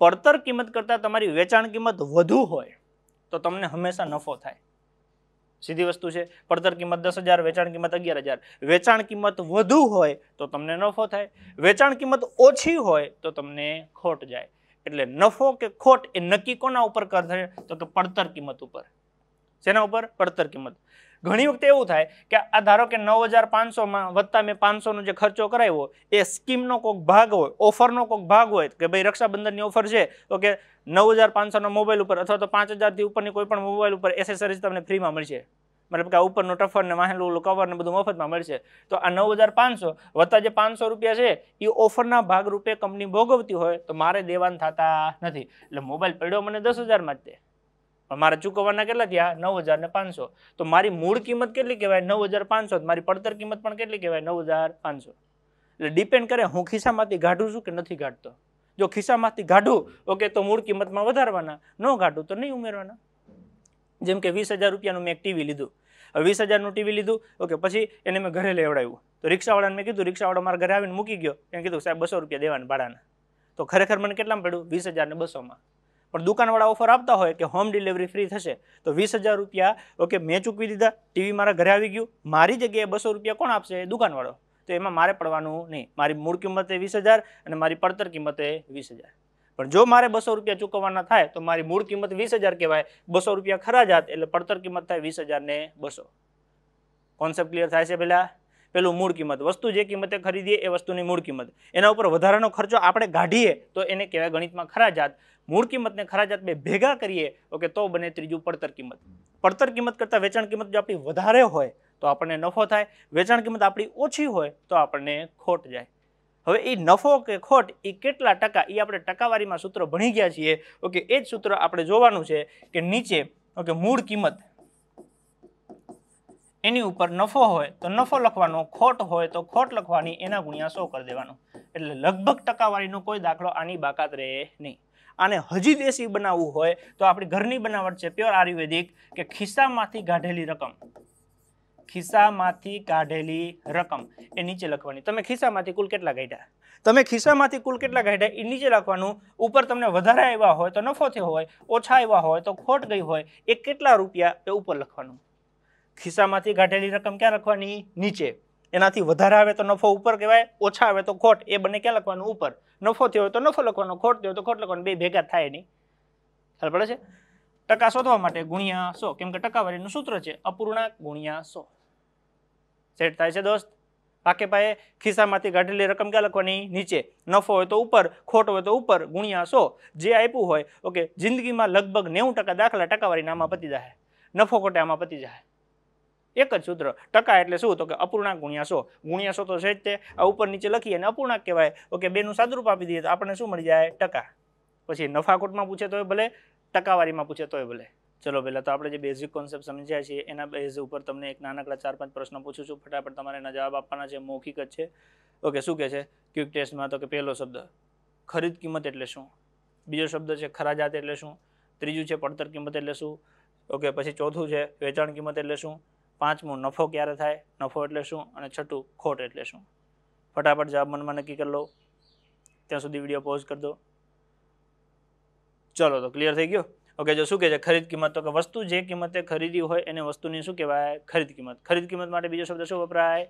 પડતર કિંમત કરતાં તમારી વેચાણ કિંમત વધુ હોય તો તમને હંમેશા નફો થાય सीधी वस्तु छे परतर कीमत 10000 वेचान कीमत 11000 वेचान कीमत વધુ હોય તો તમને નફો થાય વેचान कीमत ઓછી હોય તો તમને ખોટ જાય એટલે નફો કે ખોટ એ नक्की કોના ઉપર કર થાય તો કે પરતર કિંમત ઉપર તેના ઉપર પરતર કિંમત ઘણી વખતે એવું થાય કે આ ધારો કે નવ હજાર પાંચસોમાં વત્તા મેં પાંચસોનો જે ખર્ચો કરાવ્યો એ સ્કીમનો કોઈક ભાગ હોય ઓફરનો કોઈક ભાગ હોય કે ભાઈ રક્ષાબંધનની ઓફર છે તો કે નવ હજાર પાંચસોના મોબાઈલ ઉપર અથવા તો પાંચ હજારથી ઉપરની કોઈ પણ મોબાઈલ ઉપર એસેસરીઝ તમને ફ્રીમાં મળશે મતલબ કે આ ઉપરનું ટફર ને વાહેલું ઓલું કવર ને બધું મફતમાં મળશે તો આ નવ હજાર પાંચસો વત્તા જે પાંચસો રૂપિયા છે એ ઓફરના ભાગરૂપે કંપની ભોગવતી હોય તો મારે દેવાન થતા નથી એટલે મોબાઈલ પડ્યો મને દસ હજારમાં જ તે મારે ચૂકવવાના કેટલા થયા નવ હજાર ને પાંચસો તો મારી મૂળ કિંમત કેટલી કહેવાય નવ હજાર પાંચસો મારી પડતર કિંમત પણ કેટલી કહેવાય નવ હજાર પાંચસો એટલે ડિપેન્ડ કરે હું ખિસ્સામાંથી ગાઢું છું કે નથી કાઢતો જો ખિસ્સામાંથી ગાઢું ઓકે તો મૂળ કિંમતમાં વધારવાના ન ગાઢું તો નહીં ઉમેરવાના જેમ કે વીસ હજાર રૂપિયાનું મેં એક ટીવી લીધું હવે વીસ હજારનું ટીવી લીધું ઓકે પછી એને મેં ઘરે લેવડાવ્યું તો રિક્ષાવાળાને મેં કીધું રિક્ષાવાળો મારા ઘરે આવીને મૂકી ગયો એને કીધું સાહેબ બસો રૂપિયા દેવાના ભાડાના તો ખરેખર મને કેટલામાં પડ્યું વીસ હજાર ને બસોમાં પણ દુકાનવાળા ઓફર આપતા હોય કે હોમ ડિલિવરી ફ્રી થશે તો વીસ હજાર રૂપિયા ઓકે મેં ચૂકવી દીધા ટીવી મારા ઘરે આવી ગયું મારી જગ્યાએ બસો રૂપિયા કોણ આપશે દુકાનવાળો તો એમાં મારે પડવાનું નહીં મારી મૂળ કિંમતે વીસ હજાર અને મારી પડતર કિંમતે વીસ હજાર પણ જો મારે બસો રૂપિયા ચૂકવવાના થાય તો મારી મૂળ કિંમત વીસ હજાર કહેવાય બસો રૂપિયા ખરા જાત એટલે પડતર કિંમત થાય વીસ ને બસો કોન્સેપ્ટ ક્લિયર થાય છે પહેલાં પેલું મૂળ કિંમત વસ્તુ જે કિંમતે ખરીદીએ એ વસ્તુની મૂળ કિંમત એના ઉપર વધારાનો ખર્ચો આપણે કાઢીએ તો એને કહેવાય ગણિતમાં ખરાજાત મૂળ કિંમતને ખરાજાત બે ભેગા કરીએ ઓકે તો બને ત્રીજું પડતર કિંમત પડતર કિંમત કરતાં વેચાણ કિંમત જો આપણી વધારે હોય તો આપણને નફો થાય વેચાણ કિંમત આપણી ઓછી હોય તો આપણને ખોટ જાય હવે એ નફો કે ખોટ એ કેટલા ટકા એ આપણે ટકાવારીમાં સૂત્ર ભણી ગયા છીએ ઓકે એ જ સૂત્ર આપણે જોવાનું છે કે નીચે ઓકે મૂળ કિંમત એની ઉપર નફો હોય તો નફો લખવાનો ખોટ હોય તો ખોટ લખવાની એના ગુણ્યા સો કરી દેવાનો એટલે લગભગ ટકાવારીનો કોઈ દાખલો આની બાકાત રહે નહીં આને હજી દેશી બનાવવું હોય તો આપણી ઘરની બનાવટ છે પ્યોર આયુર્વેદિક કે ખિસ્સામાંથી કાઢેલી રકમ ખિસ્સામાંથી કાઢેલી રકમ એ નીચે લખવાની તમે ખિસ્સામાંથી કુલ કેટલા ગાઢ્યા તમે ખિસ્સામાંથી કુલ કેટલા ગાઢ્યા એ નીચે લખવાનું ઉપર તમને વધારે આવ્યા હોય તો નફો થયો હોય ઓછા આવ્યા હોય તો ખોટ ગઈ હોય એ કેટલા રૂપિયા એ ઉપર લખવાનું ખિસ્સામાંથી કાઢેલી રકમ ક્યાં લખવાની નીચે એનાથી વધારે આવે તો નફો ઉપર કહેવાય ઓછા આવે તો ખોટ એ બંને ક્યાં લખવાનું ઉપર નફો થયો તો નફો લખવાનો ખોટ થયો તો ખોટ લખવાનો બે ભેગા થાય નહીં ખ્યાલ પડે છે ટકા શોધવા માટે ગુણ્યા સો કેમ કે ટકાવારીનું સૂત્ર છે અપૂર્ણાંક ગુણ્યા સો સેટ થાય છે દોસ્ત પાકે પાયે ખિસ્સામાંથી કાઢેલી રકમ ક્યાં લખવાની નીચે નફો હોય તો ઉપર ખોટ હોય તો ઉપર ગુણ્યા સો જે આપ્યું હોય ઓકે જિંદગીમાં લગભગ નેવું ટકા દાખલા ટકાવારીને આમાં પતી જાય નફો ખોટે આમાં પતી જાય એક જ સૂત્ર ટકા એટલે શું તો કે અપૂર્ણાંક ગુણ્યા સો ગુણ્યા સો તો છે જ તે આ ઉપર નીચે લખીએ અને અપૂર્ણાંક કહેવાય ઓકે બેનું સાદરૂપ આપી દઈએ તો આપણને શું મળી જાય ટકા પછી નફાકોટમાં પૂછે તોય ભલે ટકાવારીમાં પૂછે તોય ભલે ચલો પહેલાં તો આપણે જે બેઝિક કોન્સેપ્ટ સમજ્યા છીએ એના બેઝ ઉપર તમને એક નાનકડા ચાર પાંચ પ્રશ્નો પૂછું છું ફટાફટ તમારે એના જવાબ આપવાના છે મૌખિક જ છે ઓકે શું કહે છે ક્વિક ટેસ્ટમાં તો કે પહેલો શબ્દ ખરીદ કિંમત એટલે શું બીજો શબ્દ છે ખરાજાત એટલે શું ત્રીજું છે પડતર કિંમત એટલે શું ઓકે પછી ચોથું છે વેચાણ કિંમત એટલે શું પાંચમું નફો ક્યારે થાય નફો એટલે શું અને છઠ્ઠું ખોટ એટલે શું ફટાફટ જવાબ મનમાં નક્કી કરી લો ત્યાં સુધી વિડીયો પોઝ કરી દો ચલો તો ક્લિયર થઈ ગયો ઓકે જો શું કહે છે ખરીદ કિંમત તો કે વસ્તુ જે કિંમતે ખરીદી હોય એને વસ્તુની શું કહેવાય ખરીદ કિંમત ખરીદ કિંમત માટે બીજો શબ્દ શું વપરાય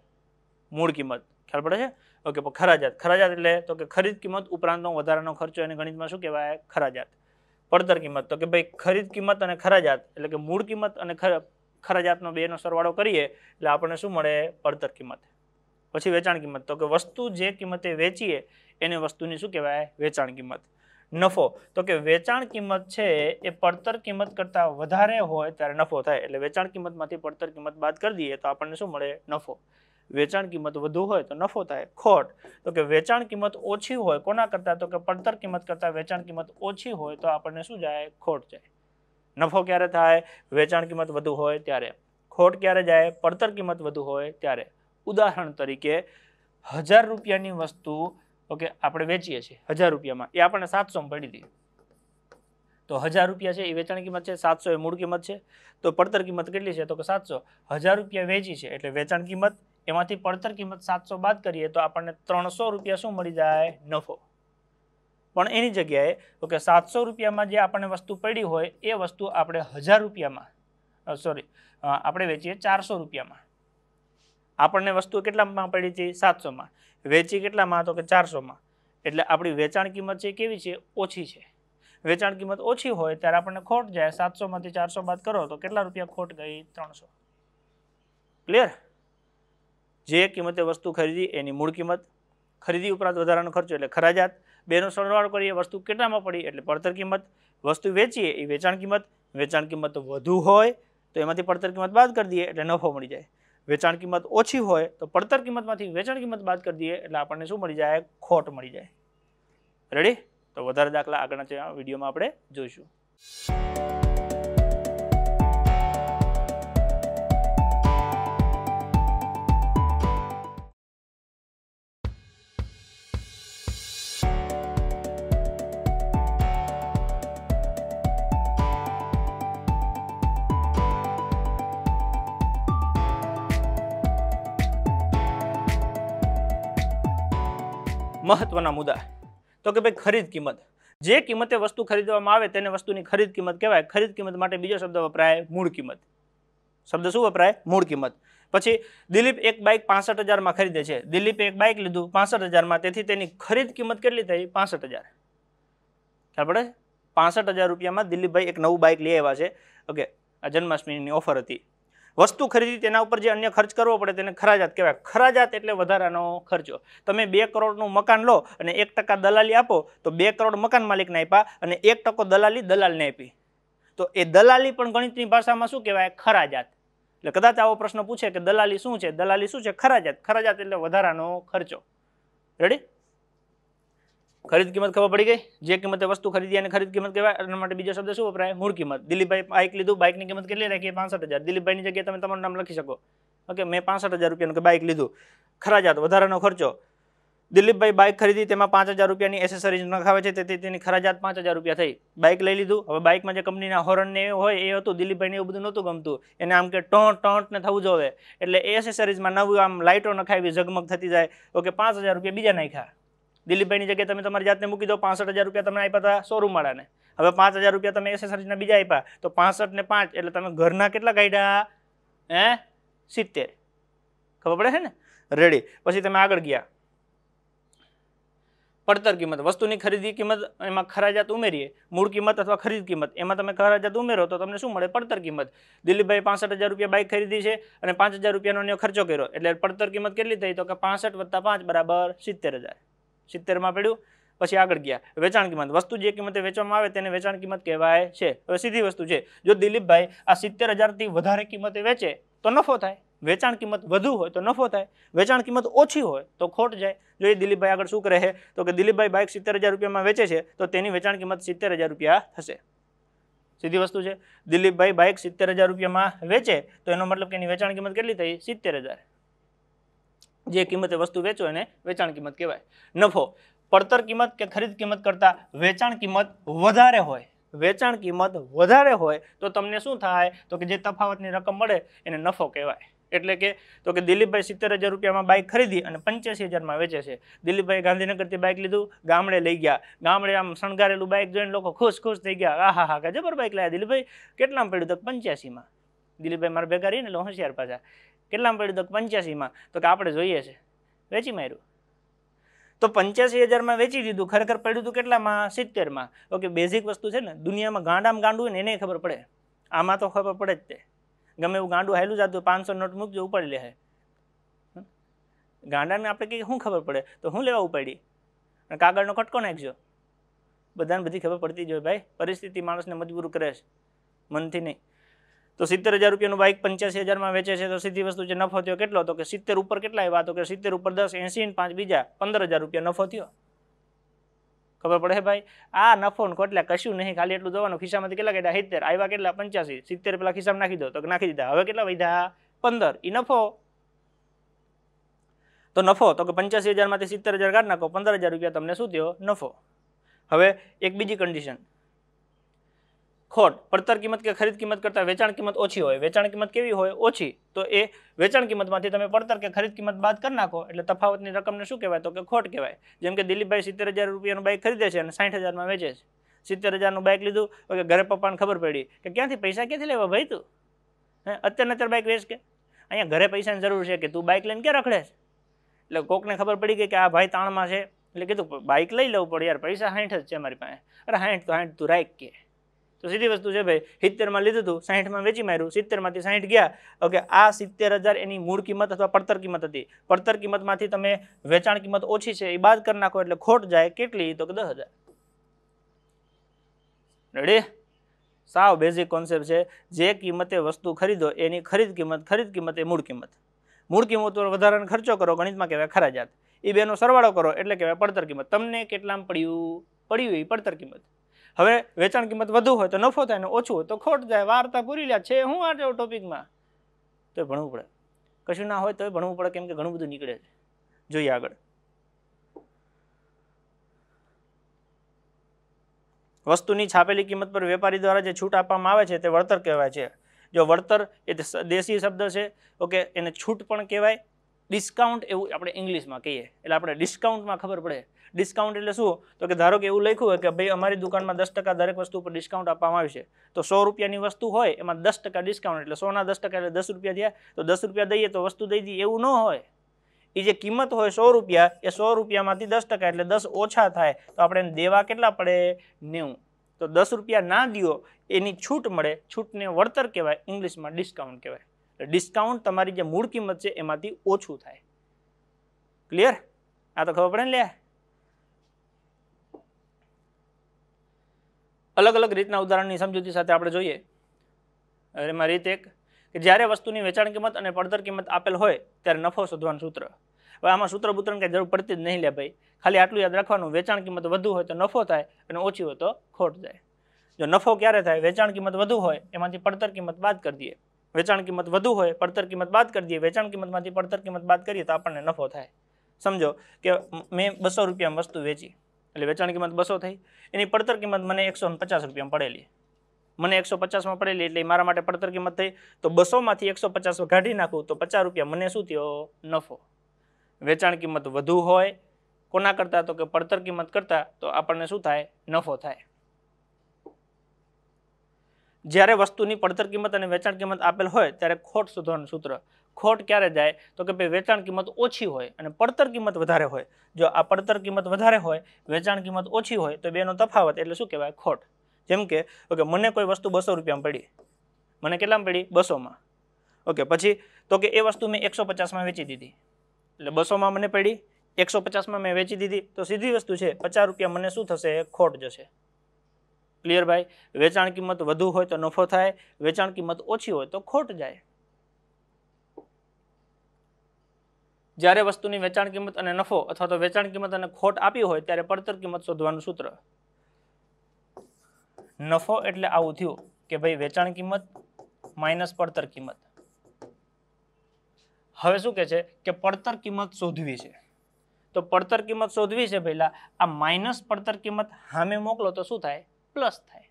મૂળ કિંમત ખ્યાલ પડે છે ઓકે પણ ખરાજાત ખરાજાત એટલે તો કે ખરીદ કિંમત ઉપરાંતનો વધારાનો ખર્ચો એને ગણિતમાં શું કહેવાય ખરાજાત પડતર કિંમત તો કે ભાઈ ખરીદ કિંમત અને ખરાજાત એટલે કે મૂળ કિંમત અને ખરાજાતનો બેનો સરવાળો કરીએ એટલે આપણને શું મળે પડતર કિંમત પછી વેચાણ કિંમત તો કે વસ્તુ જે કિંમતે વેચીએ એને વસ્તુની શું કહેવાય વેચાણ કિંમત નફો તો કે વેચાણ કિંમત છે એ પડતર કિંમત કરતાં વધારે હોય ત્યારે નફો થાય એટલે વેચાણ કિંમતમાંથી પડતર કિંમત બાદ કરી દઈએ તો આપણને શું મળે નફો વેચાણ કિંમત વધુ હોય તો નફો થાય ખોટ તો કે વેચાણ કિંમત ઓછી હોય કોના કરતાં તો કે પડતર કિંમત કરતાં વેચાણ કિંમત ઓછી હોય તો આપણને શું જાય ખોટ જાય નફો ક્યારે થાય વેચાણ કિંમત વધુ હોય ત્યારે ખોટ ક્યારે જાય પડતર કિંમત વધુ હોય ત્યારે ઉદાહરણ તરીકે હજાર રૂપિયાની વસ્તુ ઓકે આપણે વેચીએ છીએ હજાર રૂપિયામાં એ આપણને સાતસોમાં પડી હતી તો હજાર રૂપિયા છે એ વેચાણ કિંમત છે સાતસો એ મૂળ કિંમત છે તો પડતર કિંમત કેટલી છે તો કે સાતસો હજાર રૂપિયા વેચી છે એટલે વેચાણ કિંમત એમાંથી પડતર કિંમત સાતસો બાદ કરીએ તો આપણને ત્રણસો રૂપિયા શું મળી જાય નફો પણ એની જગ્યાએ તો કે સાતસો રૂપિયામાં જે આપણને વસ્તુ પડી હોય એ વસ્તુ આપણે હજાર રૂપિયામાં સોરી આપણે વેચીએ ચારસો રૂપિયામાં આપણને વસ્તુ કેટલામાં પડી હતી સાતસોમાં વેચી કેટલામાં તો કે ચારસોમાં એટલે આપણી વેચાણ કિંમત છે કેવી છે ઓછી છે વેચાણ કિંમત ઓછી હોય ત્યારે આપણને ખોટ જાય સાતસોમાંથી ચારસો બાદ કરો તો કેટલા રૂપિયા ખોટ ગઈ ત્રણસો ક્લિયર જે કિંમતે વસ્તુ ખરીદી એની મૂળ કિંમત ખરીદી ઉપરાંત વધારાનો ખર્ચો એટલે ખરાજાત બેનો સરવાળો કરીએ વસ્તુ કેટલામાં પડી એટલે પડતર કિંમત વસ્તુ વેચીએ એ વેચાણ કિંમત વેચાણ કિંમત વધુ હોય તો એમાંથી પડતર કિંમત બાદ કરી દઈએ એટલે નફો મળી જાય વેચાણ કિંમત ઓછી હોય તો પડતર કિંમતમાંથી વેચાણ કિંમત બાદ કરી દઈએ એટલે આપણને શું મળી જાય ખોટ મળી જાય રેડી તો વધારે દાખલા આગળના વિડીયોમાં આપણે જોઈશું મહત્વના મુદ્દા તો કે ભાઈ ખરીદ કિંમત જે કિંમતે વસ્તુ ખરીદવામાં આવે તેને વસ્તુની ખરીદ કિંમત કહેવાય ખરીદ કિંમત માટે બીજો શબ્દ વપરાય મૂળ કિંમત શબ્દ શું વપરાય મૂળ કિંમત પછી દિલીપ એક બાઇક પાસઠ હજારમાં ખરીદે છે દિલીપે એક બાઇક લીધું પાસઠ હજારમાં તેથી તેની ખરીદ કિંમત કેટલી થઈ પાસઠ હજાર ખ્યાલ પડે પાસઠ હજાર રૂપિયામાં દિલીપભાઈ એક નવું બાઇક લઈ આવ્યા છે ઓકે આ જન્માષ્ટમીની ઓફર હતી વસ્તુ ખરીદી તેના ઉપર જે અન્ય ખર્ચ કરવો પડે તેને ખરાજાત કહેવાય ખરાજાત એટલે વધારાનો ખર્ચો તમે બે કરોડનું મકાન લો અને એક ટકા દલાલી આપો તો બે કરોડ મકાન માલિકને આપ્યા અને એક ટકો દલાલી દલાલને આપી તો એ દલાલી પણ ગણિતની ભાષામાં શું કહેવાય ખરાજાત એટલે કદાચ આવો પ્રશ્ન પૂછે કે દલાલી શું છે દલાલી શું છે ખરાજાત ખરાજાત એટલે વધારાનો ખર્ચો રેડી ખરીદ કિંમત ખબર પડી ગઈ જે કિંમતે વસ્તુ ખરીદી અને ખરીદ કિંમત કહેવાય એના માટે બીજો શબ્દ શું વપરાય મૂળ કિંમત દિલીપભાઈ બાઇક લીધું બાઇકની કિંમત કેટલી રાખીએ પાંસઠ હજાર દિલીપભાઈની જગ્યાએ તમે તમારું નામ લખી શકો ઓકે મેં પાંસઠ હજાર રૂપિયાનું બાઇક લીધું ખરાજાત વધારાનો ખર્ચો દિલીપભાઈ બાઇક ખરીદી તેમાં પાંચ હજાર રૂપિયાની એસેસરીઝ નખાવે છે તેથી તેની ખરાજાત પાંચ હજાર રૂપિયા થઈ બાઇક લઈ લીધું હવે બાઇકમાં જે કંપનીના હોર્નને ને હોય એ હતું દિલીપભાઈને એવું બધું નહોતું ગમતું એને આમ કે ટોંટ ટોંટ થવું જોવે એટલે એ એસેસરીઝમાં નવું આમ લાઇટો નખાવી ઝગમગ થતી જાય ઓકે પાંચ હજાર રૂપિયા બીજા નાખ્યા દિલીપભાઈની જગ્યાએ તમે તમારી જાતને મૂકી દો પાસઠ હજાર રૂપિયા તમે આપ્યા હતા શોરૂમવાળાને હવે પાંચ હજાર રૂપિયા તમે એસેસરીના બીજા આપ્યા તો પાસઠ ને પાંચ એટલે તમે ઘરના કેટલા કાઢ્યા હે સિત્તેર ખબર પડે છે ને રેડી પછી તમે આગળ ગયા પડતર કિંમત વસ્તુની ખરીદી કિંમત એમાં ખરાજાત ઉમેરીએ મૂળ કિંમત અથવા ખરીદ કિંમત એમાં તમે ખરાજાત ઉમેરો તો તમને શું મળે પડતર કિંમત દિલીપભાઈ પાસઠ હજાર રૂપિયા બાઇક ખરીદી છે અને પાંચ હજાર રૂપિયાનો ખર્ચો કર્યો એટલે પડતર કિંમત કેટલી થઈ તો કે પાસઠ વત્તા પાંચ બરાબર સિત્તેર હજાર 70 માં પડ્યો પછી આગળ ગયા વેચાણ કિંમત વસ્તુ જે કિંમતે વેચાવામાં આવે તેને વેચાણ કિંમત કહેવાય છે હવે સીધી વસ્તુ છે જો દિલિપભાઈ આ 70000 થી વધારે કિંમતે વેચે તો નફો થાય વેચાણ કિંમત વધુ હોય તો નફો થાય વેચાણ કિંમત ઓછી હોય તો ખોટ જાય જો એ દિલિપભાઈ આગળ શું કરે છે તો કે દિલિપભાઈ બાઈક 70000 રૂપિયા માં વેચે છે તો તેની વેચાણ કિંમત 70000 રૂપિયા થશે સીધી વસ્તુ છે દિલિપભાઈ બાઈક 70000 રૂપિયા માં વેચે તો એનો મતલબ કે એની વેચાણ કિંમત કેટલી થઈ 70000 જે કિંમતે વસ્તુ વેચો એને વેચાણ કિંમત કહેવાય નફો પડતર કિંમત કે ખરીદ કિંમત કરતાં વેચાણ કિંમત વધારે હોય વેચાણ કિંમત વધારે હોય તો તમને શું થાય તો કે જે તફાવતની રકમ મળે એને નફો કહેવાય એટલે કે તો કે દિલીપભાઈ સિત્તેર હજાર રૂપિયામાં બાઇક ખરીદી અને પંચ્યાસી હજારમાં વેચે છે દિલીપભાઈ ગાંધીનગરથી બાઇક લીધું ગામડે લઈ ગયા ગામડે આમ શણગારેલું બાઇક જોઈને લોકો ખુશ ખુશ થઈ ગયા આ હા હા જબર બાઇક લાયા દિલીપભાઈ કેટલામાં પડ્યું તો પંચ્યાસીમાં દિલીપભાઈ મારે ભેગા રહીને લો હોશિયાર પાછા કેટલામાં પડ્યું તો પંચ્યાસીમાં તો કે આપણે જોઈએ છે વેચી માર્યું તો પંચ્યાસી હજારમાં વેચી દીધું ખરેખર પડ્યું હતું કેટલામાં સિત્તેરમાં ઓકે બેઝિક વસ્તુ છે ને દુનિયામાં ગાંડામાં ગાંડું હોય ને એને ખબર પડે આમાં તો ખબર પડે જ તે ગમે એવું ગાંડું હાયલું જતું પાંચસો નોટ મૂકજો ઉપાડી લે ગાંડાને આપણે કંઈ શું ખબર પડે તો શું લેવા ઉપાડી અને કાગળનો ખટકો નાખજો બધાને બધી ખબર પડતી જ હોય ભાઈ પરિસ્થિતિ માણસને મજબૂર કરે છે મનથી નહીં તો સિત્તેર હજાર રૂપિયાનું બાઇક પંચ્યાસી હજારમાં વેચે છે તો સીધી વસ્તુ છે નફો થયો કેટલો તો કે સિત્તેર ઉપર કેટલા એવા તો કે સિત્તેર ઉપર દસ એંસી ને પાંચ બીજા પંદર હજાર રૂપિયા નફો થયો ખબર પડે ભાઈ આ નફો ને એટલે કશું નહીં ખાલી એટલું જોવાનું ખિસ્સામાંથી કેટલા કેટલા સિત્તેર આવ્યા કેટલા પંચ્યાસી સિત્તેર પેલા ખિસ્સામાં નાખી દો તો નાખી દીધા હવે કેટલા વધ્યા પંદર એ નફો તો નફો તો કે પંચ્યાસી હજારમાંથી સિત્તેર હજાર કાઢ નાખો પંદર હજાર રૂપિયા તમને શું થયો નફો હવે એક બીજી કન્ડિશન ખોટ પડતર કિંમત કે ખરીદ કિંમત કરતાં વેચાણ કિંમત ઓછી હોય વેચાણ કિંમત કેવી હોય ઓછી તો એ વેચાણ કિંમતમાંથી તમે પડતર કે ખરીદ કિંમત બાદ કરી નાખો એટલે તફાવતની રકમને શું કહેવાય તો કે ખોટ કહેવાય જેમ કે દિલીપભાઈ સિત્તેર હજાર રૂપિયાનું બાઇક ખરીદે છે અને સાઠ હજારમાં વેચે છે સિત્તેર હજારનું બાઇક લીધું કે ઘરે પપ્પાને ખબર પડી કે ક્યાંથી પૈસા ક્યાંથી લેવા ભાઈ તું હે અત્યારે અત્યારે બાઇક વેચ કે અહીંયા ઘરે પૈસાની જરૂર છે કે તું બાઇક લઈને ક્યાં રખડે છે એટલે કોકને ખબર પડી ગઈ કે આ ભાઈ તાણમાં છે એટલે કીધું બાઇક લઈ લઉં પડે યાર પૈસા સાઠ જ છે મારી પાસે અરે સાઠ તો સાઠ તું રાખ કે તો સીધી વસ્તુ છે ભાઈ સિત્તેરમાં લીધું હતું સાહીઠમાં વેચી માર્યું સિત્તેરમાંથી સાહીઠ ગયા ઓકે આ સિત્તેર એની મૂળ કિંમત અથવા પડતર કિંમત હતી પડતર કિંમતમાંથી તમે વેચાણ કિંમત ઓછી છે એ બાદ કરી નાખો એટલે ખોટ જાય કેટલી તો કે દસ હજાર રેડી સાવ બેઝિક કોન્સેપ્ટ છે જે કિંમતે વસ્તુ ખરીદો એની ખરીદ કિંમત ખરીદ કિંમત એ મૂળ કિંમત મૂળ કિંમત વધારાનો ખર્ચો કરો ગણિતમાં કહેવાય ખરાજાત એ બેનો સરવાળો કરો એટલે કહેવાય પડતર કિંમત તમને કેટલામાં પડ્યું પડ્યું એ પડતર કિંમત હવે વેચાણ કિંમત વધુ હોય તો નફો થાય ને ઓછું હોય તો ખોટ જાય વાર્તા પૂરી લ્યા છે હું આ જાઉં ટોપિકમાં તો ભણવું પડે કશું ના હોય તો ભણવું પડે કેમ કે ઘણું બધું નીકળે છે જોઈએ આગળ વસ્તુની છાપેલી કિંમત પર વેપારી દ્વારા જે છૂટ આપવામાં આવે છે તે વળતર કહેવાય છે જો વળતર એ દેશી શબ્દ છે ઓકે એને છૂટ પણ કહેવાય ડિસ્કાઉન્ટ એવું આપણે ઇંગ્લિશમાં કહીએ એટલે આપણે ડિસ્કાઉન્ટમાં ખબર પડે ડિસ્કાઉન્ટ એટલે શું તો કે ધારો કે એવું લખ્યું હોય કે ભાઈ અમારી દુકાનમાં દસ ટકા દરેક વસ્તુ ઉપર ડિસ્કાઉન્ટ આપવામાં આવશે તો સો રૂપિયાની વસ્તુ હોય એમાં દસ ટકા ડિસ્કાઉન્ટ એટલે સોના દસ ટકા એટલે દસ રૂપિયા થયા તો દસ રૂપિયા દઈએ તો વસ્તુ દઈ દઈએ એવું ન હોય એ જે કિંમત હોય સો રૂપિયા એ સો રૂપિયામાંથી દસ ટકા એટલે દસ ઓછા થાય તો આપણે દેવા કેટલા પડે નેવું તો દસ રૂપિયા ના દો એની છૂટ મળે છૂટને વળતર કહેવાય ઇંગ્લિશમાં ડિસ્કાઉન્ટ કહેવાય ડિસ્કાઉન્ટ તમારી જે મૂળ કિંમત છે એમાંથી ઓછું થાય ક્લિયર આ તો ખબર પડે ને લે અલગ અલગ રીતના ઉદાહરણની સમજૂતી સાથે આપણે જોઈએ એમાં રીત એક કે જ્યારે વસ્તુની વેચાણ કિંમત અને પડતર કિંમત આપેલ હોય ત્યારે નફો શોધવાનું સૂત્ર હવે આમાં સૂત્ર બુત્રણ કંઈ જરૂર પડતી જ નહીં લે ભાઈ ખાલી આટલું યાદ રાખવાનું વેચાણ કિંમત વધુ હોય તો નફો થાય અને ઓછી હોય તો ખોટ જાય જો નફો ક્યારે થાય વેચાણ કિંમત વધુ હોય એમાંથી પડતર કિંમત બાદ કરી દઈએ વેચાણ કિંમત વધુ હોય પડતર કિંમત બાદ કરી દઈએ વેચાણ કિંમતમાંથી પડતર કિંમત બાદ કરીએ તો આપણને નફો થાય સમજો કે મેં બસો રૂપિયામાં વસ્તુ વેચી એટલે વેચાણ કિંમત બસો થઈ એની પડતર કિંમત મને એકસો પચાસ રૂપિયામાં પડેલી મને એકસો પચાસમાં પડેલી એટલે મારા માટે પડતર કિંમત થઈ તો બસોમાંથી એકસો પચાસમાં કાઢી નાખું તો પચાસ રૂપિયા મને શું થયો નફો વેચાણ કિંમત વધુ હોય કોના કરતાં તો કે પડતર કિંમત કરતાં તો આપણને શું થાય નફો થાય જ્યારે વસ્તુની પડતર કિંમત અને વેચાણ કિંમત આપેલ હોય ત્યારે ખોટ શોધવાનું સૂત્ર ખોટ ક્યારે જાય તો કે ભાઈ વેચાણ કિંમત ઓછી હોય અને પડતર કિંમત વધારે હોય જો આ પડતર કિંમત વધારે હોય વેચાણ કિંમત ઓછી હોય તો બેનો તફાવત એટલે શું કહેવાય ખોટ જેમ કે ઓકે મને કોઈ વસ્તુ બસો રૂપિયામાં પડી મને કેટલામાં પડી બસોમાં ઓકે પછી તો કે એ વસ્તુ મેં એકસો પચાસમાં વેચી દીધી એટલે બસોમાં મને પડી એકસો પચાસમાં મેં વેચી દીધી તો સીધી વસ્તુ છે પચાસ રૂપિયા મને શું થશે ખોટ જશે ક્લિયર ભાઈ વેચાણ કિંમત વધુ હોય તો નફો થાય વેચાણ કિંમત ઓછી હોય તો ખોટ જાય જ્યારે વસ્તુની વેચાણ કિંમત અને નફો અથવા તો વેચાણ કિંમત અને ખોટ આપી હોય ત્યારે પડતર કિંમત શોધવાનું સૂત્ર નફો એટલે આવું થયું કે ભાઈ વેચાણ કિંમત માઇનસ પડતર કિંમત હવે શું કે છે કે પડતર કિંમત શોધવી છે તો પડતર કિંમત શોધવી છે પહેલાં આ માઇનસ પડતર કિંમત સામે મોકલો તો શું થાય પ્લસ થાય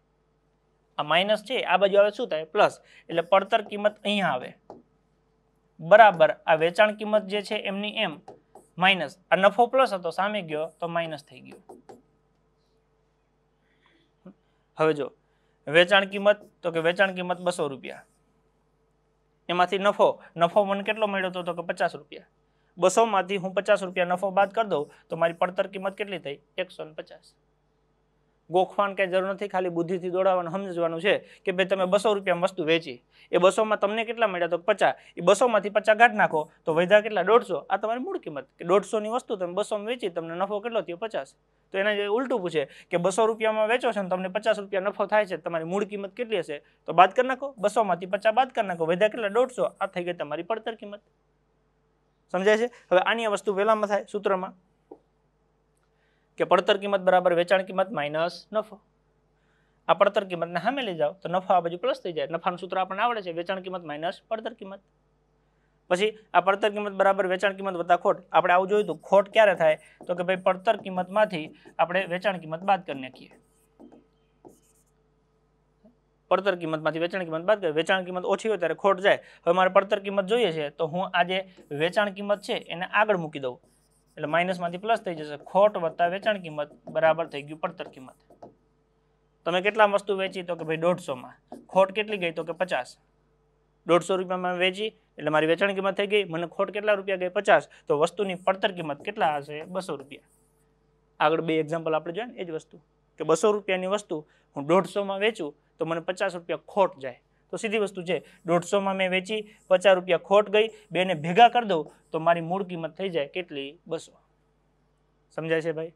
આ માઇનસ છે આ બાજુ આવે શું થાય પ્લસ એટલે પડતર કિંમત અહીંયા આવે બરાબર આ વેચાણ કિંમત જે છે એમની એમ માઇનસ આ નફો પ્લસ હતો સામે ગયો તો માઇનસ થઈ ગયો હવે જો વેચાણ કિંમત તો કે વેચાણ કિંમત બસો રૂપિયા એમાંથી નફો નફો મને કેટલો મળ્યો હતો તો કે પચાસ રૂપિયા બસોમાંથી હું પચાસ રૂપિયા નફો બાદ કરી દઉં તો મારી પડતર કિંમત કેટલી થઈ એકસો પચાસ ગોખવાણ કે જરૂર નથી ખાલી બુદ્ધિથી દોડાવવાનું સમજવાનું છે કે ભાઈ તમે બસો રૂપિયામાં વસ્તુ વેચી એ બસોમાં તમને કેટલા મળ્યા તો પચાસ એ બસોમાંથી પચાસ ગાંઠ નાખો તો વધ્યા કેટલા દોઢસો આ તમારી મૂળ કિંમત કે દોઢસોની વસ્તુ તમે બસોમાં વેચી તમને નફો કેટલો થયો પચાસ તો એના જે ઉલટું પૂછે કે બસો રૂપિયામાં વેચો છો ને તમને પચાસ રૂપિયા નફો થાય છે તમારી મૂળ કિંમત કેટલી હશે તો બાદ કરી નાખો બસોમાંથી પચાસ બાદ કરી નાખો વધારે કેટલા દોઢસો આ થઈ ગઈ તમારી પડતર કિંમત સમજાય છે હવે આની વસ્તુ પહેલામાં થાય સૂત્રમાં કે પડતર કિંમત બરાબર વેચાણ કિંમત માઇનસ નફો આ પડતર કિંમતને સામે લઈ જાઓ તો નફો આ બાજુ પ્લસ થઈ જાય નફાનું સૂત્ર આપણને આવડે છે વેચાણ કિંમત માઇનસ પડતર કિંમત પછી આ પડતર કિંમત બરાબર વેચાણ કિંમત વત્તા ખોટ આપણે આવું જોયું હતું ખોટ ક્યારે થાય તો કે ભાઈ પડતર કિંમતમાંથી આપણે વેચાણ કિંમત બાદ કરી નાખીએ પડતર કિંમતમાંથી વેચાણ કિંમત બાદ કરીએ વેચાણ કિંમત ઓછી હોય ત્યારે ખોટ જાય હવે મારે પડતર કિંમત જોઈએ છે તો હું આજે વેચાણ કિંમત છે એને આગળ મૂકી દઉં એટલે માઇનસમાંથી પ્લસ થઈ જશે ખોટ વત્તા વેચાણ કિંમત બરાબર થઈ ગયું પડતર કિંમત તમે કેટલા વસ્તુ વેચી તો કે ભાઈ દોઢસોમાં ખોટ કેટલી ગઈ તો કે પચાસ દોઢસો રૂપિયામાં વેચી એટલે મારી વેચાણ કિંમત થઈ ગઈ મને ખોટ કેટલા રૂપિયા ગઈ પચાસ તો વસ્તુની પડતર કિંમત કેટલા હશે બસો રૂપિયા આગળ બે એક્ઝામ્પલ આપણે જોઈએ ને એ જ વસ્તુ કે બસો રૂપિયાની વસ્તુ હું દોઢસોમાં વેચું તો મને પચાસ રૂપિયા ખોટ જાય તો સીધી વસ્તુ છે દોઢસોમાં મેં વેચી પચાસ રૂપિયા ખોટ ગઈ બેને ભેગા કરી દઉં તો મારી મૂળ કિંમત થઈ જાય કેટલી બસો સમજાય છે ભાઈ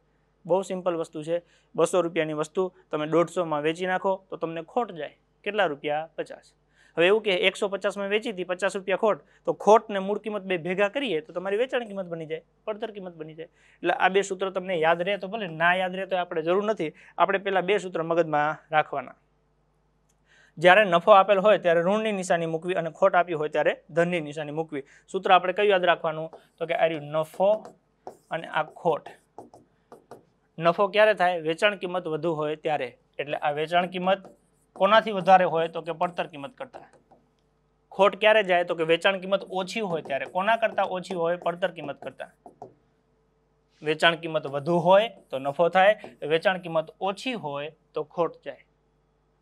બહુ સિમ્પલ વસ્તુ છે બસો રૂપિયાની વસ્તુ તમે દોઢસોમાં વેચી નાખો તો તમને ખોટ જાય કેટલા રૂપિયા પચાસ હવે એવું કે એકસો પચાસમાં વેચી હતી પચાસ રૂપિયા ખોટ તો ખોટને મૂળ કિંમત બે ભેગા કરીએ તો તમારી વેચાણ કિંમત બની જાય પડતર કિંમત બની જાય એટલે આ બે સૂત્ર તમને યાદ રહે તો ભલે ના યાદ રહે તો આપણે જરૂર નથી આપણે પહેલાં બે સૂત્ર મગજમાં રાખવાના જ્યારે નફો આપેલ હોય ત્યારે ઋણની નિશાની મૂકવી અને ખોટ આપી હોય ત્યારે ધનની નિશાની મૂકવી સૂત્ર આપણે કયું યાદ રાખવાનું તો કે આર્યું નફો અને આ ખોટ નફો ક્યારે થાય વેચાણ કિંમત વધુ હોય ત્યારે એટલે આ વેચાણ કિંમત કોનાથી વધારે હોય તો કે પડતર કિંમત કરતાં ખોટ ક્યારે જાય તો કે વેચાણ કિંમત ઓછી હોય ત્યારે કોના કરતાં ઓછી હોય પડતર કિંમત કરતાં વેચાણ કિંમત વધુ હોય તો નફો થાય વેચાણ કિંમત ઓછી હોય તો ખોટ જાય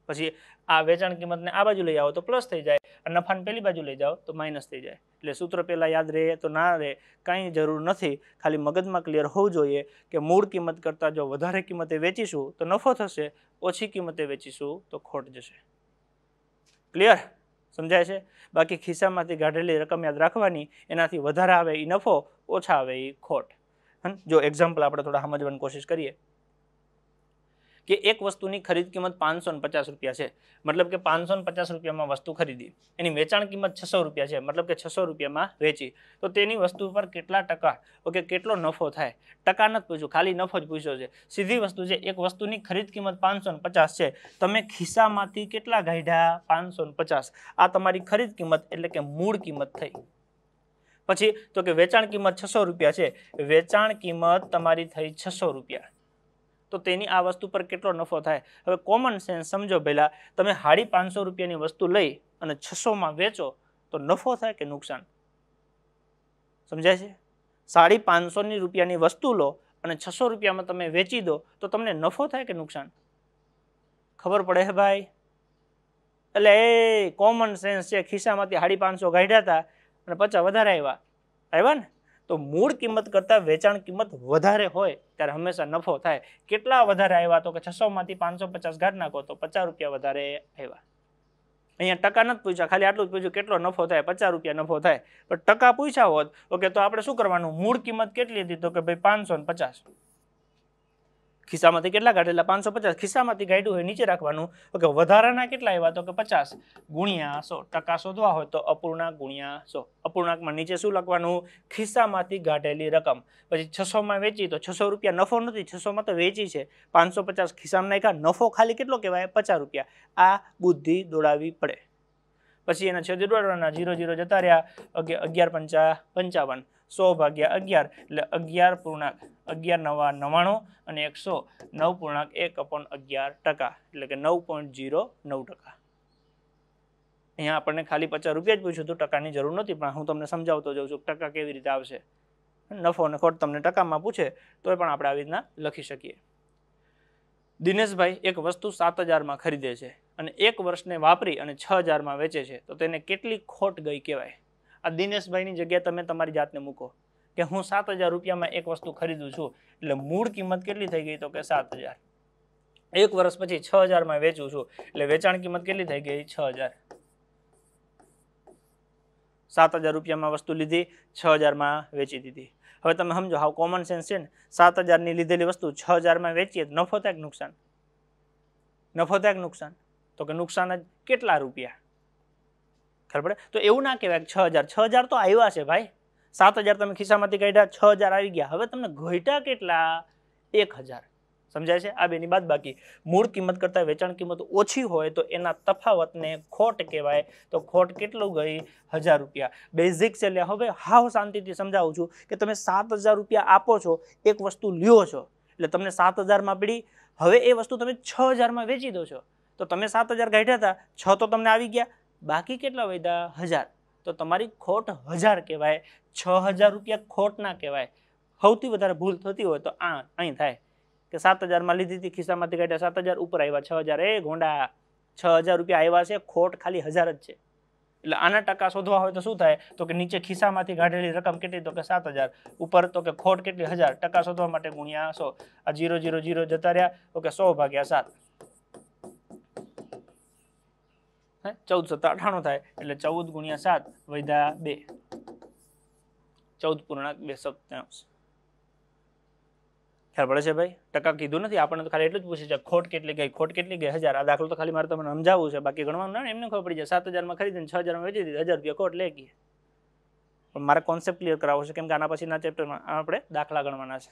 પછી આ વેચાણ કિંમતને આ બાજુ લઈ આવો તો પ્લસ થઈ જાય અને નફાને પેલી બાજુ લઈ જાઓ તો માઇનસ થઈ જાય એટલે સૂત્ર પહેલાં યાદ રહે તો ના રહે કાંઈ જરૂર નથી ખાલી મગજમાં ક્લિયર હોવું જોઈએ કે મૂળ કિંમત કરતાં જો વધારે કિંમતે વેચીશું તો નફો થશે ઓછી કિંમતે વેચીશું તો ખોટ જશે ક્લિયર સમજાય છે બાકી ખિસ્સામાંથી ગાઢેલી રકમ યાદ રાખવાની એનાથી વધારે આવે એ નફો ઓછા આવે એ ખોટ જો એક્ઝામ્પલ આપણે થોડા સમજવાની કોશિશ કરીએ કે એક વસ્તુની ખરીદ કિંમત પાંચસો પચાસ રૂપિયા છે મતલબ કે પાંચસો પચાસ રૂપિયામાં વસ્તુ ખરીદી એની વેચાણ કિંમત છસો રૂપિયા છે મતલબ કે છસો રૂપિયામાં વેચી તો તેની વસ્તુ પર કેટલા ટકા ઓકે કેટલો નફો થાય ટકા નથી પૂછ્યું ખાલી નફો જ પૂછ્યો છે સીધી વસ્તુ છે એક વસ્તુની ખરીદ કિંમત પાંચસો પચાસ છે તમે ખિસ્સામાંથી કેટલા કાઢ્યા પાંચસો પચાસ આ તમારી ખરીદ કિંમત એટલે કે મૂળ કિંમત થઈ પછી તો કે વેચાણ કિંમત છસો રૂપિયા છે વેચાણ કિંમત તમારી થઈ છસો રૂપિયા તો તેની આ વસ્તુ પર કેટલો નફો થાય હવે કોમન સેન્સ સમજો પહેલાં તમે હાડી પાંચસો રૂપિયાની વસ્તુ લઈ અને છસોમાં વેચો તો નફો થાય કે નુકસાન સમજાય છે સાડી પાંચસોની રૂપિયાની વસ્તુ લો અને છસો રૂપિયામાં તમે વેચી દો તો તમને નફો થાય કે નુકસાન ખબર પડે હે ભાઈ એટલે એ કોમન સેન્સ છે ખિસ્સામાંથી હાડી પાંચસો કાઢ્યા હતા અને પચાસ વધારે આવ્યા આવ્યા ને તો મૂળ કિંમત કરતાં વેચાણ કિંમત વધારે હોય ત્યારે હંમેશા નફો થાય કેટલા વધારે આવ્યા તો કે છસોમાંથી પાંચસો પચાસ ઘાટ નાખો તો પચાસ રૂપિયા વધારે આવ્યા અહીંયા ટકા નથી પૂછ્યા ખાલી આટલું જ પૂછ્યું કેટલો નફો થાય પચાસ રૂપિયા નફો થાય પણ ટકા પૂછ્યા હોત ઓકે તો આપણે શું કરવાનું મૂળ કિંમત કેટલી હતી તો કે ભાઈ પાંચસો ને પચાસ ખિસ્સામાંથી કેટલા કાઢેલા પાંચસો પચાસ ખિસ્સામાંથી કાઢ્યું હોય નીચે રાખવાનું ઓકે વધારાના કેટલા એવા તો કે પચાસ ગુણ્યા સો ટકા શોધવા હોય તો અપૂર્ણાંક ગુણ્યા સો અપૂર્ણાંકમાં નીચે શું લખવાનું ખિસ્સામાંથી કાઢેલી રકમ પછી છસોમાં વેચી તો છસો રૂપિયા નફો નથી છસોમાં તો વેચી છે પાંચસો પચાસ ખિસ્સામાં નાખ્યા નફો ખાલી કેટલો કહેવાય પચાસ રૂપિયા આ બુદ્ધિ દોડાવી પડે પછી એના છેદ ઉડાડવાના જીરો જીરો જતા રહ્યા અગિયાર પંચા પંચાવન સો ભાગ્યા અગિયાર એટલે અગિયાર પૂર્ણાંક અગિયાર નવા નવ્વાણું અને એકસો નવ પૂર્ણાંક એક અપોન અગિયાર ટકા એટલે કે નવ પોઈન્ટ ઝીરો નવ ટકા અહીંયા આપણને ખાલી પચાસ રૂપિયા જ પૂછ્યું હતું ટકાની જરૂર નથી પણ હું તમને સમજાવતો જાઉં છું ટકા કેવી રીતે આવશે નફો અને ખોટ તમને ટકામાં પૂછે તો પણ આપણે આવી રીતના લખી શકીએ દિનેશભાઈ એક વસ્તુ સાત હજારમાં ખરીદે છે અને એક વર્ષને વાપરી અને છ હજારમાં વેચે છે તો તેને કેટલી ખોટ ગઈ કહેવાય આ દિનેશભાઈની જગ્યાએ તમે તમારી જાતને મૂકો કે હું સાત હજાર રૂપિયામાં એક વસ્તુ ખરીદું છું એટલે મૂળ કિંમત કેટલી થઈ ગઈ તો કે સાત હજાર એક વર્ષ પછી છ હજારમાં વેચું છું એટલે વેચાણ કિંમત કેટલી થઈ ગઈ છ હજાર સાત હજાર રૂપિયામાં વસ્તુ લીધી છ હજારમાં વેચી દીધી હવે તમે સમજો હાવ કોમન સેન્સ છે ને સાત હજારની લીધેલી વસ્તુ છ હજારમાં વેચીએ નફો થાય નુકસાન નફો થાય નુકસાન તો કે નુકસાન જ કેટલા રૂપિયા ખબર પડે તો એવું ના કહેવાય છ હજાર છ હજાર તો આવ્યા છે ભાઈ સાત હજાર તમે ખિસ્સામાંથી કાઢ્યા છ હજાર આવી ગયા હવે તમને ઘટ્યા કેટલા એક હજાર સમજાય છે આ બેની બાદ બાકી મૂળ કિંમત કરતાં વેચાણ કિંમત ઓછી હોય તો એના તફાવતને ખોટ કહેવાય તો ખોટ કેટલું ગઈ હજાર રૂપિયા બેઝિક છે એટલે હવે હાવ શાંતિથી સમજાવું છું કે તમે સાત હજાર રૂપિયા આપો છો એક વસ્તુ લ્યો છો એટલે તમને સાત હજારમાં પડી હવે એ વસ્તુ તમે છ હજારમાં વેચી દો છો તો તમે 7000 ગઢ્યા હતા 6 તો તમને આવી ગયા બાકી કેટલા વધ્યા 1000 તો તમારી ખોટ 1000 કહેવાય 6000 રૂપિયા ખોટ ના કહેવાય ખવતી વધારે ભૂલ થતી હોય તો આ અહીં થાય કે 7000 માં લીધીતી ખિસ્સામાંથી ગઢ્યા 7000 ઉપર આયા 6000 એ ગોંડા 6000 રૂપિયા આયા છે ખોટ ખાલી 1000 જ છે એટલે આના ટકા શોધવા હોય તો શું થાય તો કે નીચે ખિસ્સામાંથી ગઢેલી રકમ કેટલી તો કે 7000 ઉપર તો કે ખોટ કેટલી 1000 ટકા શોધવા માટે ગુણ્યા 100 આ 0 0 0 જતા રહ્યા ઓકે 100 ભાગ્યા 7 હે ચૌદ સત્તા અઠાણું થાય એટલે ચૌદ ગુણ્યા સાત વૈધા બે ચૌદ પૂર્ણાંક બે સપ્તાંશ ખ્યાલ પડે છે ભાઈ ટકા કીધું નથી આપણને તો ખાલી એટલું જ પૂછે છે ખોટ કેટલી ગઈ ખોટ કેટલી ગઈ હજાર આ દાખલો તો ખાલી મારે તમને સમજાવવું છે બાકી ગણવાનું ના એમને ખબર પડી જાય સાત હજારમાં ખરીદીને છ હજારમાં વેચી દીધી હજાર રૂપિયા ખોટ લે ગઈ પણ મારે કોન્સેપ્ટ ક્લિયર કરાવવો છે કેમ કે આના પછીના ચેપ્ટરમાં આપણે દાખલા ગણવાના છે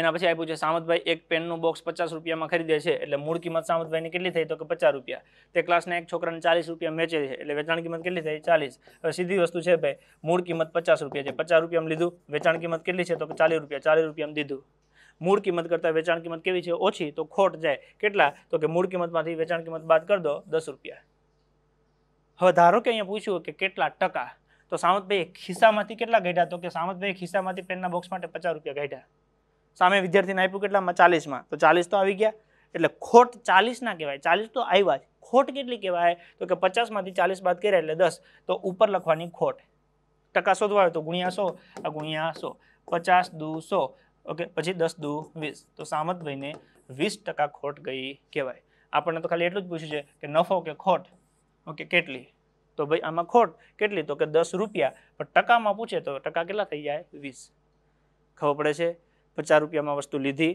એના પછી આપ્યું છે સામતભાઈ એક પેનનું બોક્સ પચાસ રૂપિયામાં ખરીદે છે એટલે મૂળ કિંમત સામતભાઈની કેટલી થઈ તો કે પચાસ રૂપિયા તે ક્લાસના એક છોકરાને ચાલીસ રૂપિયા મેચે છે એટલે વેચાણ કિંમત કેટલી થઈ ચાલીસ હવે સીધી વસ્તુ છે ભાઈ મૂળ કિંમત પચાસ રૂપિયા છે પચાસ રૂપિયામાં લીધું વેચાણ કિંમત કેટલી છે તો કે ચાલીસ રૂપિયા ચાલીસ રૂપિયામાં દીધું મૂળ કિંમત કરતાં વેચાણ કિંમત કેવી છે ઓછી તો ખોટ જાય કેટલા તો કે મૂળ કિંમતમાંથી વેચાણ કિંમત બાદ કરી દો દસ રૂપિયા હવે ધારો કે અહીંયા પૂછ્યું કે કેટલા ટકા તો સામતભાઈએ ખિસ્સામાંથી કેટલા કાઢ્યા તો કે સામતભાઈએ ખિસ્સામાંથી પેનના બોક્સ માટે પચાસ રૂપિયા કાઢ્યા સામે વિદ્યાર્થીને આપ્યું કેટલામાં ચાલીસમાં તો ચાલીસ તો આવી ગયા એટલે ખોટ ચાલીસ ના કહેવાય ચાલીસ તો આવ્યા ખોટ કેટલી કહેવાય તો કે પચાસમાંથી ચાલીસ બાદ કર્યા એટલે દસ તો ઉપર લખવાની ખોટ ટકા શોધવા તો ગુણ્યા સો આ ગુણ્યા સો પચાસ દુ સો ઓકે પછી દસ દુ વીસ તો સામતભાઈને વીસ ટકા ખોટ ગઈ કહેવાય આપણને તો ખાલી એટલું જ પૂછ્યું છે કે નફો કે ખોટ ઓકે કેટલી તો ભાઈ આમાં ખોટ કેટલી તો કે દસ રૂપિયા પણ ટકામાં પૂછે તો ટકા કેટલા થઈ જાય વીસ ખબર પડે છે પચાસ રૂપિયામાં વસ્તુ લીધી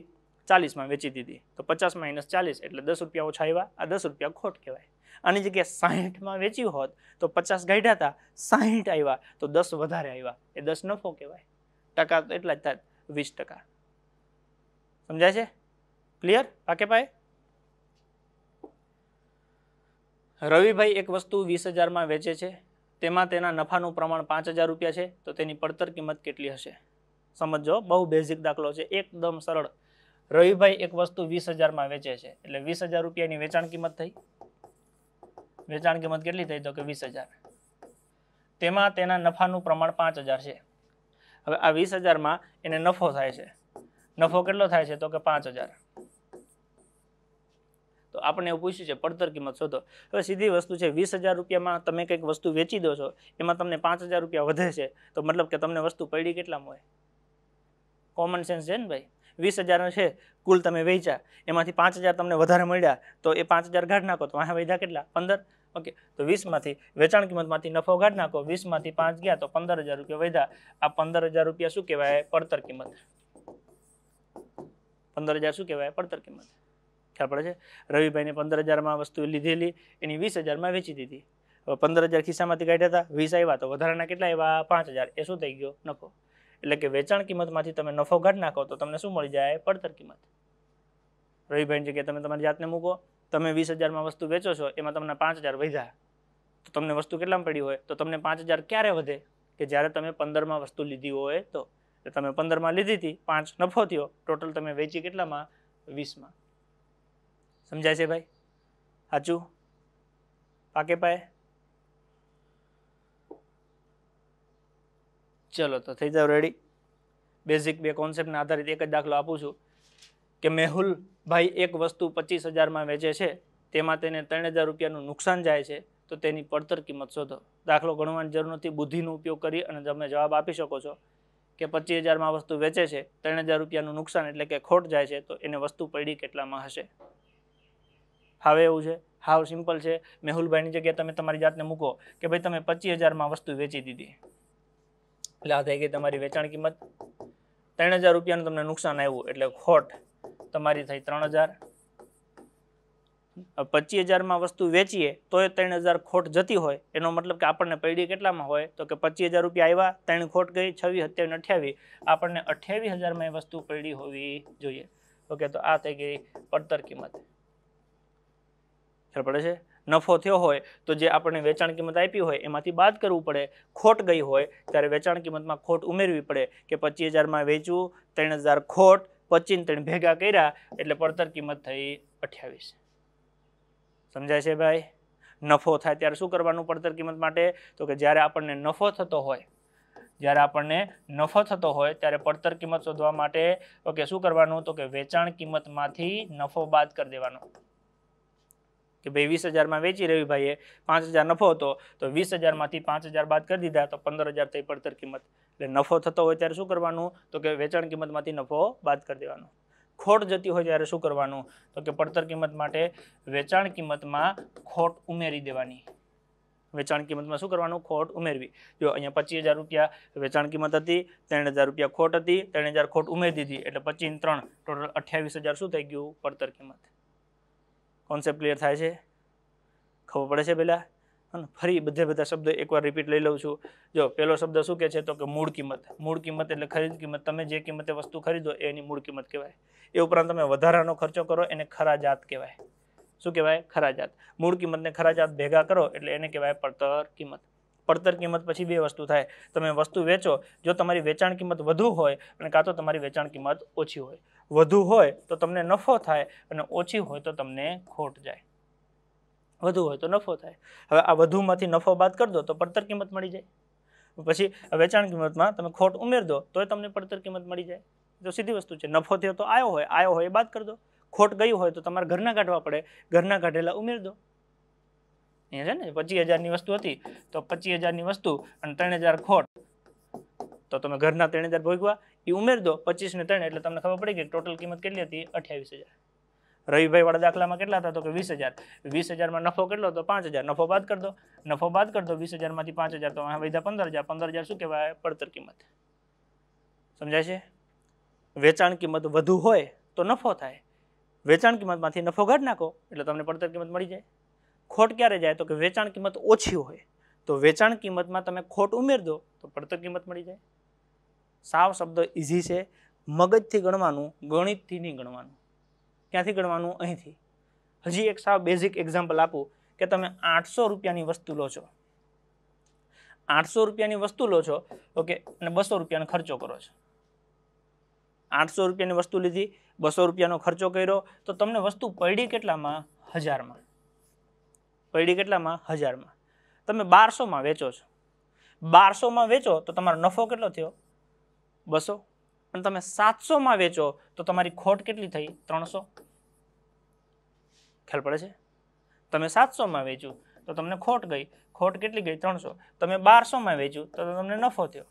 ચાલીસમાં વેચી દીધી તો પચાસ માઇનસ ચાલીસ એટલે દસ રૂપિયા ઓછા આવ્યા આ દસ રૂપિયા ખોટ કહેવાય આની જગ્યાએ સાહીઠમાં વેચ્યું હોત તો પચાસ ગાઢ્યા હતા સાહીઠ આવ્યા તો દસ વધારે આવ્યા એ દસ નફો કહેવાય ટકા તો એટલા જ થાય વીસ ટકા સમજાય છે ક્લિયર પાકે ભાઈ રવિભાઈ એક વસ્તુ વીસ હજારમાં વેચે છે તેમાં તેના નફાનું પ્રમાણ પાંચ હજાર રૂપિયા છે તો તેની પડતર કિંમત કેટલી હશે સમજો બહુ બેઝિક દાખલો છે એકદમ સરળ રવિભાઈ એક વસ્તુ વીસ હજારમાં વેચે છે એટલે વીસ હજાર રૂપિયાની વેચાણ કિંમત થઈ વેચાણ કિંમત કેટલી થઈ તો કે વીસ હજાર તેમાં તેના નફાનું પ્રમાણ પાંચ હજાર છે હવે આ વીસ હજારમાં એને નફો થાય છે નફો કેટલો થાય છે તો કે પાંચ હજાર તો આપણે એવું પૂછ્યું છે પડતર કિંમત શોધો હવે સીધી વસ્તુ છે વીસ હજાર રૂપિયામાં તમે કંઈક વસ્તુ વેચી દો છો એમાં તમને પાંચ હજાર રૂપિયા વધે છે તો મતલબ કે તમને વસ્તુ પડી કેટલામાં હોય કોમન સેન્સ છે ને ભાઈ વીસ હજારનો છે કુલ તમે વેચ્યા એમાંથી પાંચ હજાર તમને વધારે મળ્યા તો એ પાંચ હજાર કાઢ નાખો તો અહીંયા વેચ્યા કેટલા પંદર ઓકે તો વીસમાંથી વેચાણ કિંમતમાંથી નફો કાઢ નાખો વીસમાંથી પાંચ ગયા તો પંદર હજાર રૂપિયા વધ્યા આ પંદર હજાર રૂપિયા શું કહેવાય પડતર કિંમત પંદર હજાર શું કહેવાય પડતર કિંમત ખ્યાલ પડે છે રવિભાઈને પંદર હજારમાં વસ્તુ લીધેલી એની વીસ હજારમાં વેચી દીધી હવે પંદર હજાર ખિસ્સામાંથી કાઢ્યા હતા વીસ આવ્યા તો વધારાના કેટલા આવ્યા પાંચ હજાર એ શું થઈ ગયો નફો એટલે કે વેચાણ કિંમતમાંથી તમે નફો ઘટ નાખો તો તમને શું મળી જાય પડતર કિંમત રવિભાઈ જગ્યાએ તમે તમારી જાતને મૂકો તમે વીસ હજારમાં વસ્તુ વેચો છો એમાં તમને પાંચ હજાર વધ્યા તો તમને વસ્તુ કેટલામાં પડી હોય તો તમને પાંચ હજાર ક્યારે વધે કે જ્યારે તમે પંદરમાં વસ્તુ લીધી હોય તો તમે પંદરમાં લીધી હતી પાંચ નફો થયો ટોટલ તમે વેચી કેટલામાં વીસમાં સમજાય છે ભાઈ સાચું પાકે પાય ચલો તો થઈ જાવ રેડી બેઝિક બે કોન્સેપ્ટના આધારિત એક જ દાખલો આપું છું કે મેહુલ ભાઈ એક વસ્તુ પચીસ હજારમાં વેચે છે તેમાં તેને ત્રણ હજાર રૂપિયાનું નુકસાન જાય છે તો તેની પડતર કિંમત શોધો દાખલો ગણવાની જરૂર નથી બુદ્ધિનો ઉપયોગ કરી અને તમે જવાબ આપી શકો છો કે પચીસ હજારમાં વસ્તુ વેચે છે ત્રણ હજાર રૂપિયાનું નુકસાન એટલે કે ખોટ જાય છે તો એને વસ્તુ પડી કેટલામાં હશે હવે એવું છે હાવ સિમ્પલ છે મેહુલભાઈની જગ્યાએ તમે તમારી જાતને મૂકો કે ભાઈ તમે પચીસ હજારમાં વસ્તુ વેચી દીધી એટલે આ થઈ ગઈ તમારી વેચાણ કિંમત ત્રણ હજાર રૂપિયાનું તમને નુકસાન આવ્યું એટલે ખોટ તમારી થઈ ત્રણ હજાર પચીસ હજારમાં વસ્તુ વેચીએ તો એ ત્રણ હજાર ખોટ જતી હોય એનો મતલબ કે આપણને પૈડી કેટલામાં હોય તો કે પચીસ હજાર રૂપિયા આવ્યા ત્રણ ખોટ ગઈ છવ્વીસ સત્યાવીસ અઠ્યાવી આપણને અઠ્યાવીસ હજારમાં એ વસ્તુ પૈડી હોવી જોઈએ ઓકે તો આ થઈ ગઈ પડતર કિંમત ખબર પડે છે નફો થયો હોય તો જે આપણને વેચાણ કિંમત આપી હોય એમાંથી બાદ કરવું પડે ખોટ ગઈ હોય ત્યારે વેચાણ કિંમતમાં ખોટ ઉમેરવી પડે કે પચીસ હજારમાં વેચવું ત્રણ હજાર ખોટ પચીસ ત્રણ ભેગા કર્યા એટલે પડતર કિંમત થઈ અઠ્યાવીસ સમજાય છે ભાઈ નફો થાય ત્યારે શું કરવાનું પડતર કિંમત માટે તો કે જ્યારે આપણને નફો થતો હોય જ્યારે આપણને નફો થતો હોય ત્યારે પડતર કિંમત શોધવા માટે ઓકે શું કરવાનું તો કે વેચાણ કિંમતમાંથી નફો બાદ કરી દેવાનો કે ભાઈ વીસ હજારમાં વેચી રહ્યું રવિભાઈએ પાંચ હજાર નફો હતો તો વીસ હજારમાંથી પાંચ હજાર બાદ કરી દીધા તો પંદર હજાર થઈ પડતર કિંમત એટલે નફો થતો હોય ત્યારે શું કરવાનું તો કે વેચાણ કિંમતમાંથી નફો બાદ કરી દેવાનો ખોટ જતી હોય ત્યારે શું કરવાનું તો કે પડતર કિંમત માટે વેચાણ કિંમતમાં ખોટ ઉમેરી દેવાની વેચાણ કિંમતમાં શું કરવાનું ખોટ ઉમેરવી જો અહીંયા પચીસ હજાર રૂપિયા વેચાણ કિંમત હતી ત્રણ હજાર રૂપિયા ખોટ હતી ત્રણ હજાર ખોટ ઉમેરી દીધી એટલે પચીસ ત્રણ ટોટલ અઠ્યાવીસ હજાર શું થઈ ગયું પડતર કિંમત કોન્સેપ્ટ ક્લિયર થાય છે ખબર પડે છે પહેલાં અને ફરી બધે બધા શબ્દો એકવાર રિપીટ લઈ લઉં છું જો પહેલો શબ્દ શું કહે છે તો કે મૂળ કિંમત મૂળ કિંમત એટલે ખરીદ કિંમત તમે જે કિંમતે વસ્તુ ખરીદો એની મૂળ કિંમત કહેવાય એ ઉપરાંત તમે વધારાનો ખર્ચો કરો એને ખરા જાત કહેવાય શું કહેવાય ખરા જાત મૂળ કિંમતને ખરા જાત ભેગા કરો એટલે એને કહેવાય પડતર કિંમત પડતર કિંમત પછી બે વસ્તુ થાય તમે વસ્તુ વેચો જો તમારી વેચાણ કિંમત વધુ હોય અને કાં તો તમારી વેચાણ કિંમત ઓછી હોય વધુ હોય તો તમને નફો થાય અને ઓછી હોય તો તમને ખોટ જાય વધુ હોય તો નફો થાય હવે આ વધુમાંથી નફો બાદ કરી દો તો પડતર કિંમત મળી જાય પછી વેચાણ કિંમતમાં તમે ખોટ ઉમેર દો તોય તમને પડતર કિંમત મળી જાય તો સીધી વસ્તુ છે નફો થયો તો આવ્યો હોય આવ્યો હોય એ બાદ કરી દો ખોટ ગયું હોય તો તમારે ઘરના કાઢવા પડે ઘરના કાઢેલા ઉમેર દો અહીંયા છે ને પચીસ હજારની વસ્તુ હતી તો પચીસ હજારની વસ્તુ અને ત્રણ હજાર ખોટ તો તમે ઘરના ત્રણ હજાર ભોગવા એ ઉમેરી દો પચીસ ને ત્રણ એટલે તમને ખબર પડી કે ટોટલ કિંમત કેટલી હતી અઠ્યાવીસ હજાર રવિભાઈ વાળા દાખલામાં કેટલા હતા તો કે વીસ હજાર વીસ હજારમાં નફો કેટલો તો પાંચ હજાર નફો બાદ કરી દો નફો બાદ કરી દો વીસ હજારમાંથી પાંચ હજાર તો વધ્યા પંદર હજાર પંદર હજાર શું કહેવાય પડતર કિંમત સમજાય છે વેચાણ કિંમત વધુ હોય તો નફો થાય વેચાણ કિંમતમાંથી નફો ઘટ નાખો એટલે તમને પડતર કિંમત મળી જાય ખોટ ક્યારે જાય તો કે વેચાણ કિંમત ઓછી હોય તો વેચાણ કિંમતમાં તમે ખોટ ઉમેરજો તો પડતર કિંમત મળી જાય સાવ શબ્દ ઇઝી છે મગજથી ગણવાનું ગણિતથી નહીં ગણવાનું ક્યાંથી ગણવાનું અહીંથી હજી એક સાવ બેઝિક એક્ઝામ્પલ આપું કે તમે આઠસો રૂપિયાની વસ્તુ લો છો આઠસો રૂપિયાની વસ્તુ લો છો ઓકે અને બસો રૂપિયાનો ખર્ચો કરો છો આઠસો રૂપિયાની વસ્તુ લીધી બસો રૂપિયાનો ખર્ચો કર્યો તો તમને વસ્તુ પડી કેટલામાં હજારમાં પડી કેટલામાં હજારમાં તમે બારસોમાં વેચો છો બારસોમાં વેચો તો તમારો નફો કેટલો થયો બસો અને તમે સાતસોમાં વેચો તો તમારી ખોટ કેટલી થઈ ત્રણસો ખ્યાલ પડે છે તમે સાતસોમાં વેચ્યું તો તમને ખોટ ગઈ ખોટ કેટલી ગઈ ત્રણસો તમે બારસોમાં વેચ્યું તો તમને નફો થયો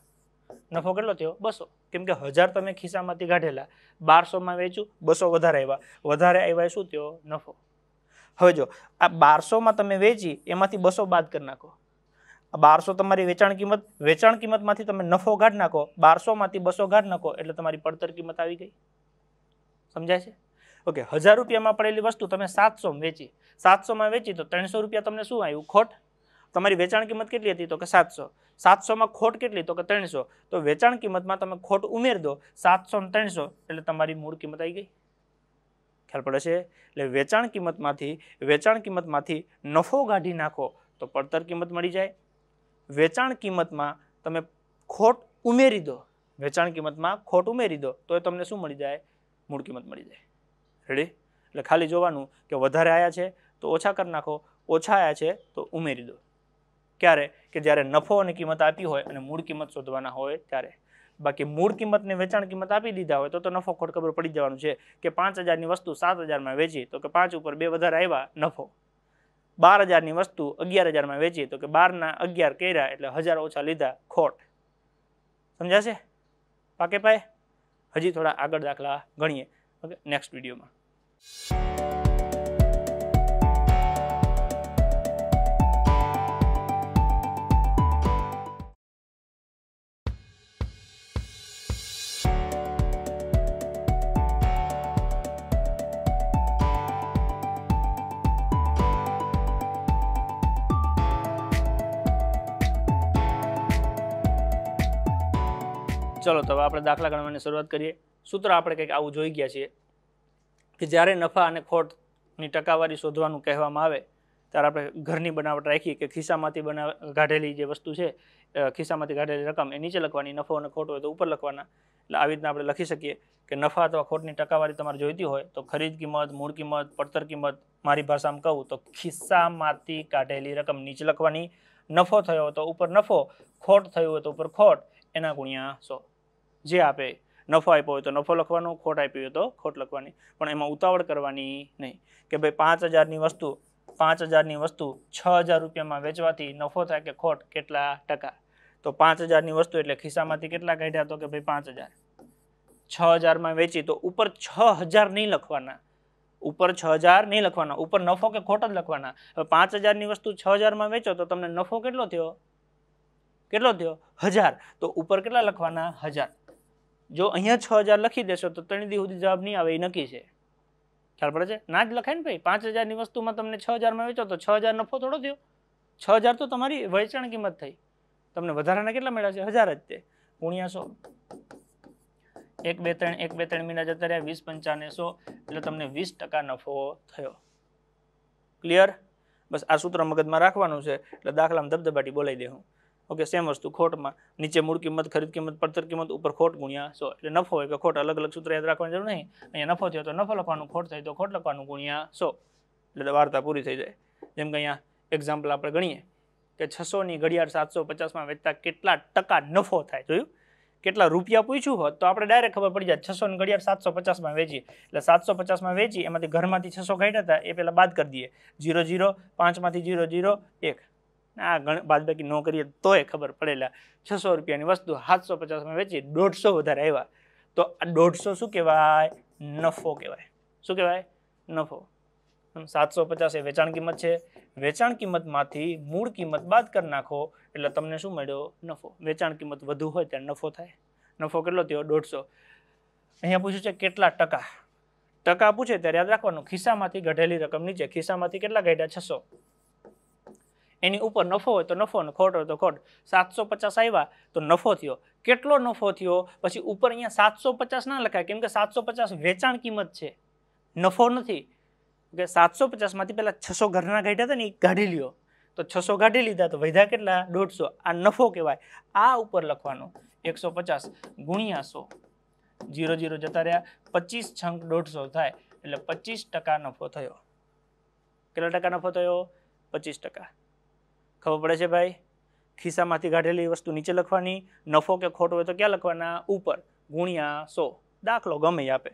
નફો કેટલો થયો બસો કેમ કે હજાર તમે ખિસ્સામાંથી કાઢેલા બારસોમાં વેચ્યું બસો વધારે આવ્યા વધારે આવ્યા શું થયો નફો હવે જો આ બારસોમાં તમે વેચી એમાંથી બસો બાદ કરી નાખો બારસો તમારી વેચાણ કિંમત વેચાણ કિંમતમાંથી તમે નફો કાઢ નાખો બારસોમાંથી બસો કાઢ નાખો એટલે તમારી પડતર કિંમત આવી ગઈ સમજાય છે ઓકે હજાર રૂપિયામાં પડેલી વસ્તુ તમે સાતસો વેચી સાતસોમાં વેચી તો ત્રણસો રૂપિયા તમને શું આવ્યું ખોટ તમારી વેચાણ કિંમત કેટલી હતી તો કે સાતસો સાતસોમાં ખોટ કેટલી તો કે ત્રણસો તો વેચાણ કિંમતમાં તમે ખોટ ઉમેર દો સાતસો ત્રણસો એટલે તમારી મૂળ કિંમત આવી ગઈ ખ્યાલ પડે છે એટલે વેચાણ કિંમતમાંથી વેચાણ કિંમતમાંથી નફો કાઢી નાખો તો પડતર કિંમત મળી જાય વેચાણ કિંમતમાં તમે ખોટ ઉમેરી દો વેચાણ કિંમતમાં ખોટ ઉમેરી દો તો એ તમને શું મળી જાય મૂળ કિંમત મળી જાય રેડી એટલે ખાલી જોવાનું કે વધારે આવ્યા છે તો ઓછા કરી નાખો ઓછા આવ્યા છે તો ઉમેરી દો ક્યારે કે જ્યારે નફો અને કિંમત આપી હોય અને મૂળ કિંમત શોધવાના હોય ત્યારે બાકી મૂળ કિંમતને વેચાણ કિંમત આપી દીધા હોય તો તો નફો ખબર પડી જવાનું છે કે પાંચ હજારની વસ્તુ સાત હજારમાં વેચી તો કે પાંચ ઉપર બે વધારે આવ્યા નફો બાર હજારની વસ્તુ અગિયાર હજારમાં વેચી તો કે બારના અગિયાર કર્યા એટલે હજાર ઓછા લીધા ખોટ સમજાશે પાકે પાય હજી થોડા આગળ દાખલા ગણીએ ઓકે નેક્સ્ટ વિડીયોમાં ચલો તો આપણે દાખલા ગણવાની શરૂઆત કરીએ સૂત્ર આપણે કંઈક આવું જોઈ ગયા છીએ કે જ્યારે નફા અને ખોટની ટકાવારી શોધવાનું કહેવામાં આવે ત્યારે આપણે ઘરની બનાવટ રાખીએ કે ખિસ્સામાંથી બનાવ કાઢેલી જે વસ્તુ છે ખિસ્સામાંથી કાઢેલી રકમ એ નીચે લખવાની નફો અને ખોટ હોય તો ઉપર લખવાના એટલે આવી રીતના આપણે લખી શકીએ કે નફા અથવા ખોટની ટકાવારી તમારે જોઈતી હોય તો ખરીદ કિંમત મૂળ કિંમત પડતર કિંમત મારી ભાષામાં કહું તો ખિસ્સામાંથી કાઢેલી રકમ નીચે લખવાની નફો થયો તો ઉપર નફો ખોટ થયો તો ઉપર ખોટ એના ગુણ્યા સો જે આપે નફો આપ્યો હોય તો નફો લખવાનો ખોટ આપ્યો હોય તો ખોટ લખવાની પણ એમાં ઉતાવળ કરવાની નહીં કે ભાઈ પાંચ હજારની વસ્તુ પાંચ હજારની વસ્તુ છ હજાર રૂપિયામાં વેચવાથી નફો થાય કે ખોટ કેટલા ટકા તો પાંચ હજારની વસ્તુ એટલે ખિસ્સામાંથી કેટલા કાઢ્યા તો કે ભાઈ પાંચ હજાર છ હજારમાં વેચી તો ઉપર છ હજાર નહીં લખવાના ઉપર છ હજાર નહીં લખવાના ઉપર નફો કે ખોટ જ લખવાના હવે પાંચ હજારની વસ્તુ છ હજારમાં વેચો તો તમને નફો કેટલો થયો કેટલો થયો હજાર તો ઉપર કેટલા લખવાના હજાર જો અહીંયા છ હજાર લખી દેશો તો ત્રણ દી સુધી જવાબ નહીં આવે એ નક્કી છે ખ્યાલ પડે છે ના જ લખાય ને ભાઈ પાંચ હજારની વસ્તુમાં તમને છ હજારમાં વેચો તો છ હજાર નફો થોડો થયો છ હજાર તો તમારી વેચાણ કિંમત થઈ તમને વધારાના કેટલા મળ્યા છે હજાર જ તે ગુણ્યા સો એક બે ત્રણ એક બે ત્રણ મહિના જતા રહ્યા વીસ પંચાને સો એટલે તમને વીસ ટકા નફો થયો ક્લિયર બસ આ સૂત્ર મગજમાં રાખવાનું છે એટલે દાખલામાં ધબધબાટી બોલાવી દે હું ઓકે સેમ વસ્તુ ખોટમાં નીચે મૂળ કિંમત ખરીદ કિંમત પડતર કિંમત ઉપર ખોટ ગુણ્યા સો એટલે નફો હોય કે ખોટ અલગ અલગ સૂત્ર યાદ રાખવાની જરૂર નહીં અહીંયા નફો થયો તો નફો લખવાનું ખોટ થાય તો ખોટ લખવાનું ગુણ્યા સો એટલે વાર્તા પૂરી થઈ જાય જેમ કે અહીંયા એક્ઝામ્પલ આપણે ગણીએ કે છસોની ઘડિયાળ સાતસો પચાસમાં વેચતા કેટલા ટકા નફો થાય જોયું કેટલા રૂપિયા પૂછ્યું હોત તો આપણે ડાયરેક્ટ ખબર પડી જાય છસોની ઘડિયાળ સાતસો પચાસમાં વેચીએ એટલે સાતસો પચાસમાં વેચી એમાંથી ઘરમાંથી છસો કાઢ્યા હતા એ પહેલાં બાદ કરી દઈએ ઝીરો ઝીરો પાંચમાંથી ઝીરો ઝીરો એક આ ગણ બાદબાકી ન કરીએ તોય ખબર પડેલા છસો રૂપિયાની વસ્તુ સાતસો પચાસમાં વેચી દોઢસો વધારે આવ્યા તો આ દોઢસો શું કહેવાય નફો કહેવાય શું કહેવાય નફો સાતસો પચાસ એ વેચાણ કિંમત છે વેચાણ કિંમતમાંથી મૂળ કિંમત બાદ કરી નાખો એટલે તમને શું મળ્યો નફો વેચાણ કિંમત વધુ હોય ત્યારે નફો થાય નફો કેટલો થયો દોઢસો અહીંયા પૂછ્યું છે કેટલા ટકા ટકા પૂછે ત્યારે યાદ રાખવાનું ખિસ્સામાંથી ઘટેલી રકમ નીચે ખિસ્સામાંથી કેટલા ઘટ્યા છસો એની ઉપર નફો હોય તો નફો ને ખોટ હોય તો ખોટ સાતસો પચાસ આવ્યા તો નફો થયો કેટલો નફો થયો પછી ઉપર અહીંયા સાતસો પચાસ ના લખાય કેમ કે સાતસો પચાસ વેચાણ કિંમત છે નફો નથી કે સાતસો પચાસમાંથી પહેલાં છસો ઘરના કાઢ્યા હતા ને એ કાઢી લ્યો તો છસો કાઢી લીધા તો વધ્યા કેટલા દોઢસો આ નફો કહેવાય આ ઉપર લખવાનો એકસો પચાસ ગુણ્યા સો જીરો જીરો જતા રહ્યા પચીસ છંક દોઢસો થાય એટલે પચીસ ટકા નફો થયો કેટલા ટકા નફો થયો પચીસ ટકા ખબર પડે છે ભાઈ ખિસ્સામાંથી કાઢેલી વસ્તુ નીચે લખવાની નફો કે ખોટો હોય તો ક્યાં લખવાના ઉપર ગુણ્યા સો દાખલો ગમે આપે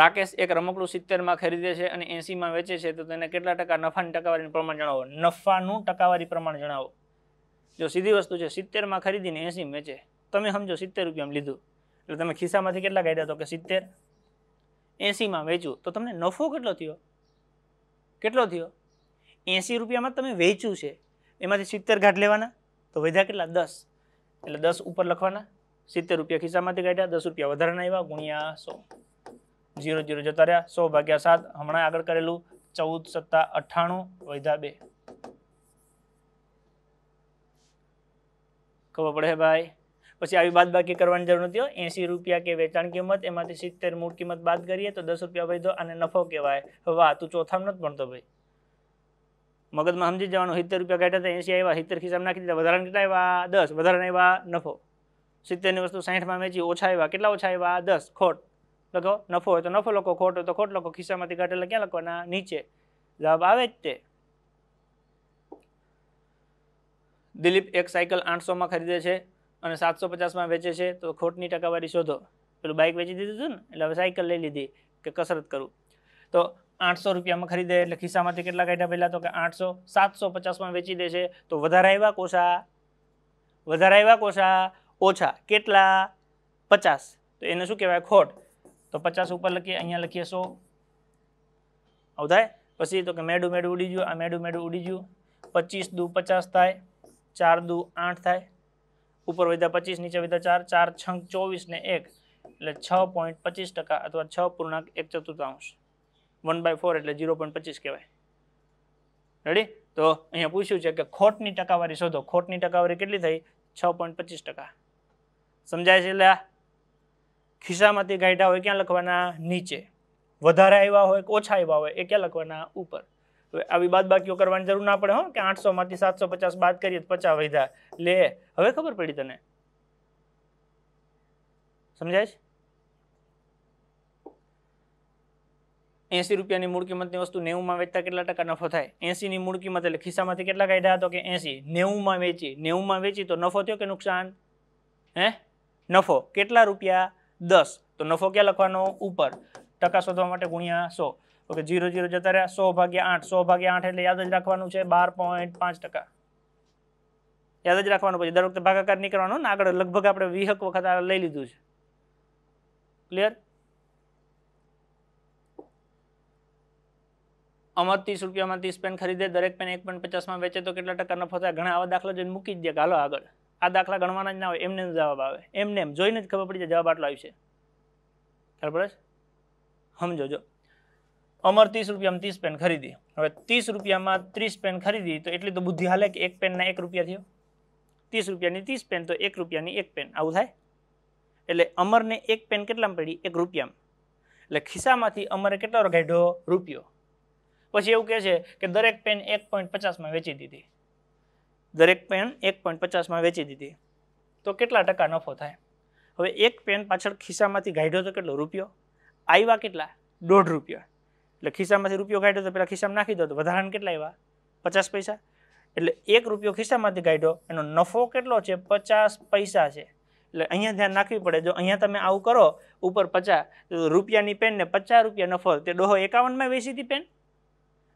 રાકેશ એક રમકડું સિત્તેરમાં ખરીદે છે અને એંસીમાં વેચે છે તો તેને કેટલા ટકા નફાની ટકાવારીનું પ્રમાણ જણાવો નફાનું ટકાવારી પ્રમાણ જણાવો જો સીધી વસ્તુ છે સિત્તેરમાં ખરીદીને એંસી વેચે તમે સમજો સિત્તેર રૂપિયામાં લીધું એટલે તમે ખિસ્સામાંથી કેટલા કાઢ્યા તો કે સિત્તેર એંસીમાં વેચ્યું તો તમને નફો કેટલો થયો કેટલો થયો એંસી રૂપિયામાં તમે વેચ્યું છે એમાંથી સિત્તેર ઘાટ લેવાના તો વધ્યા કેટલા દસ એટલે દસ ઉપર લખવાના સિત્તેર રૂપિયા ખિસ્સામાંથી કાઢ્યા દસ રૂપિયા વધારાના આવ્યા ગુણ્યા સો જીરો જીરો જતા રહ્યા સો ભાગ્યા સાત હમણાં આગળ કરેલું ચૌદ સત્તા અઠ્ઠાણું વૈધા બે ખબર પડે ભાઈ પછી આવી બાદ બાકી કરવાની જરૂર નથી હોય એંસી રૂપિયા કે વેચાણ કિંમત એમાંથી સિત્તેર મૂળ કિંમત બાદ કરીએ તો દસ રૂપિયા ભાઈ અને નફો કહેવાય વાહ તું ચોથામાં નથી ભણતો ભાઈ મગજમાં સમજી જવાનું સિત્તેર રૂપિયા ઘાટા હતા એંસી આવ્યા સિત્તેર ખિસ્સામાં નાખી દીધા વધારાને કેટલા આવ્યા દસ વધારાને આવ્યા નફો સિત્તેરની વસ્તુ સાઠમાં વેચી ઓછા આવ્યા કેટલા ઓછા આવ્યા દસ ખોટ લખો નફો હોય તો નફો લખો ખોટ હોય તો ખોટ લખો ખિસ્સામાંથી ઘાટા એટલે ક્યાં લખવાના નીચે જવાબ આવે જ તે દિલીપ એક સાયકલ આઠસોમાં ખરીદે છે અને સાતસો પચાસમાં વેચે છે તો ખોટની ટકાવારી શોધો પેલું બાઇક વેચી દીધું હતું ને એટલે હવે સાયકલ લઈ લીધી કે કસરત કરું તો આઠસો રૂપિયામાં ખરીદે એટલે ખિસ્સામાંથી કેટલા કાઢ્યા પહેલાં તો કે આઠસો સાતસો પચાસમાં વેચી દેશે તો વધારા એવા કોષા વધારે આવ્યા કોષા ઓછા કેટલા પચાસ તો એને શું કહેવાય ખોટ તો પચાસ ઉપર લખીએ અહીંયા લખીએ સો આવું થાય પછી તો કે મેડું મેડું ઉડી ગયું આ મેડું મેડું ઉડી ગયું પચીસ દુ પચાસ થાય ચાર દુ આઠ થાય ઉપર વધ્યા પચીસ નીચે વધ્યા ચાર ચાર છંક ચોવીસ ને એક એટલે છ પોઈન્ટ પચીસ ટકા અથવા છ પૂર્ણાંક એક ચતુર્થાંશ વન બાય ફોર એટલે ઝીરો પોઈન્ટ પચીસ કહેવાય રેડી તો અહીંયા પૂછ્યું છે કે ખોટની ટકાવારી શોધો ખોટની ટકાવારી કેટલી થઈ છ પોઈન્ટ પચીસ ટકા સમજાય છે એટલે ખિસ્સામાંથી ગાઢા હોય ક્યાં લખવાના નીચે વધારે આવ્યા હોય કે ઓછા આવ્યા હોય એ ક્યાં લખવાના ઉપર આવી બાદ બાકીઓ કરવાની જરૂર ના પડે હો કે આઠસો માંથી સાતસો પચાસ બાદ કરીએ તો પચાસ વધ્યા લે હવે ખબર પડી તને સમજાય છે એંસી રૂપિયાની મૂળ કિંમતની વસ્તુ નેવુંમાં વેચતા કેટલા ટકા નફો થાય એસીની મૂળ કિંમત એટલે ખિસ્સામાંથી કેટલા કાયદા હતો કે એંસી નેવુંમાં વેચી નેવુંમાં વેચી તો નફો થયો કે નુકસાન હે નફો કેટલા રૂપિયા દસ તો નફો ક્યાં લખવાનો ઉપર ટકા શોધવા માટે ગુણ્યા સો ઓકે જીરો જીરો જતા રહ્યા સો ભાગ્યા આઠ સો ભાગ્યા આઠ એટલે યાદ જ રાખવાનું છે બાર પોઈન્ટ પાંચ ટકા યાદ જ રાખવાનું પછી દર વખતે ભાગાકાર નહીં કરવાનો ને આગળ લગભગ આપણે વીહક વખત લઈ લીધું છે ક્લિયર અમર ત્રીસ રૂપિયામાં ત્રીસ પેન ખરીદે દરેક પેન એક પોઈન્ટ પચાસમાં વેચે તો કેટલા ટકા નફો થાય ઘણા આવા દાખલા જોઈને મૂકી દે કે હાલો આગળ આ દાખલા ગણવાના જ ના હોય એમને જવાબ આવે એમને એમ જોઈને જ ખબર પડી જાય જવાબ આટલો આવશે ખ્યાલ પડે સમજો જો અમર ત્રીસ રૂપિયામાં ત્રીસ પેન ખરીદી હવે ત્રીસ રૂપિયામાં ત્રીસ પેન ખરીદી તો એટલી તો બુદ્ધિ હાલે કે એક પેનના એક રૂપિયા થયો ત્રીસ રૂપિયાની ત્રીસ પેન તો એક રૂપિયાની એક પેન આવું થાય એટલે અમરને એક પેન કેટલામાં પડી એક રૂપિયામાં એટલે ખિસ્સામાંથી અમરે કેટલો કાઢ્યો રૂપિયો પછી એવું કહે છે કે દરેક પેન એક પોઈન્ટ પચાસમાં વેચી દીધી દરેક પેન એક પોઈન્ટ પચાસમાં વેચી દીધી તો કેટલા ટકા નફો થાય હવે એક પેન પાછળ ખિસ્સામાંથી કાઢ્યો તો કેટલો રૂપિયો આવ્યા કેટલા દોઢ રૂપિયો એટલે ખિસ્સામાંથી રૂપિયો ગાઢ્યો તો પેલા ખિસ્સામાં નાખી દો તો વધારાને કેટલા આવ્યા પચાસ પૈસા એટલે એક રૂપિયો ખિસ્સામાંથી કાઢ્યો એનો નફો કેટલો છે પચાસ પૈસા છે એટલે અહીંયા ધ્યાન નાખવી પડે જો અહીંયા તમે આવું કરો ઉપર પચાસ રૂપિયાની પેન ને પચાસ રૂપિયા નફો તે ડોહો એકાવનમાં વેચી હતી પેન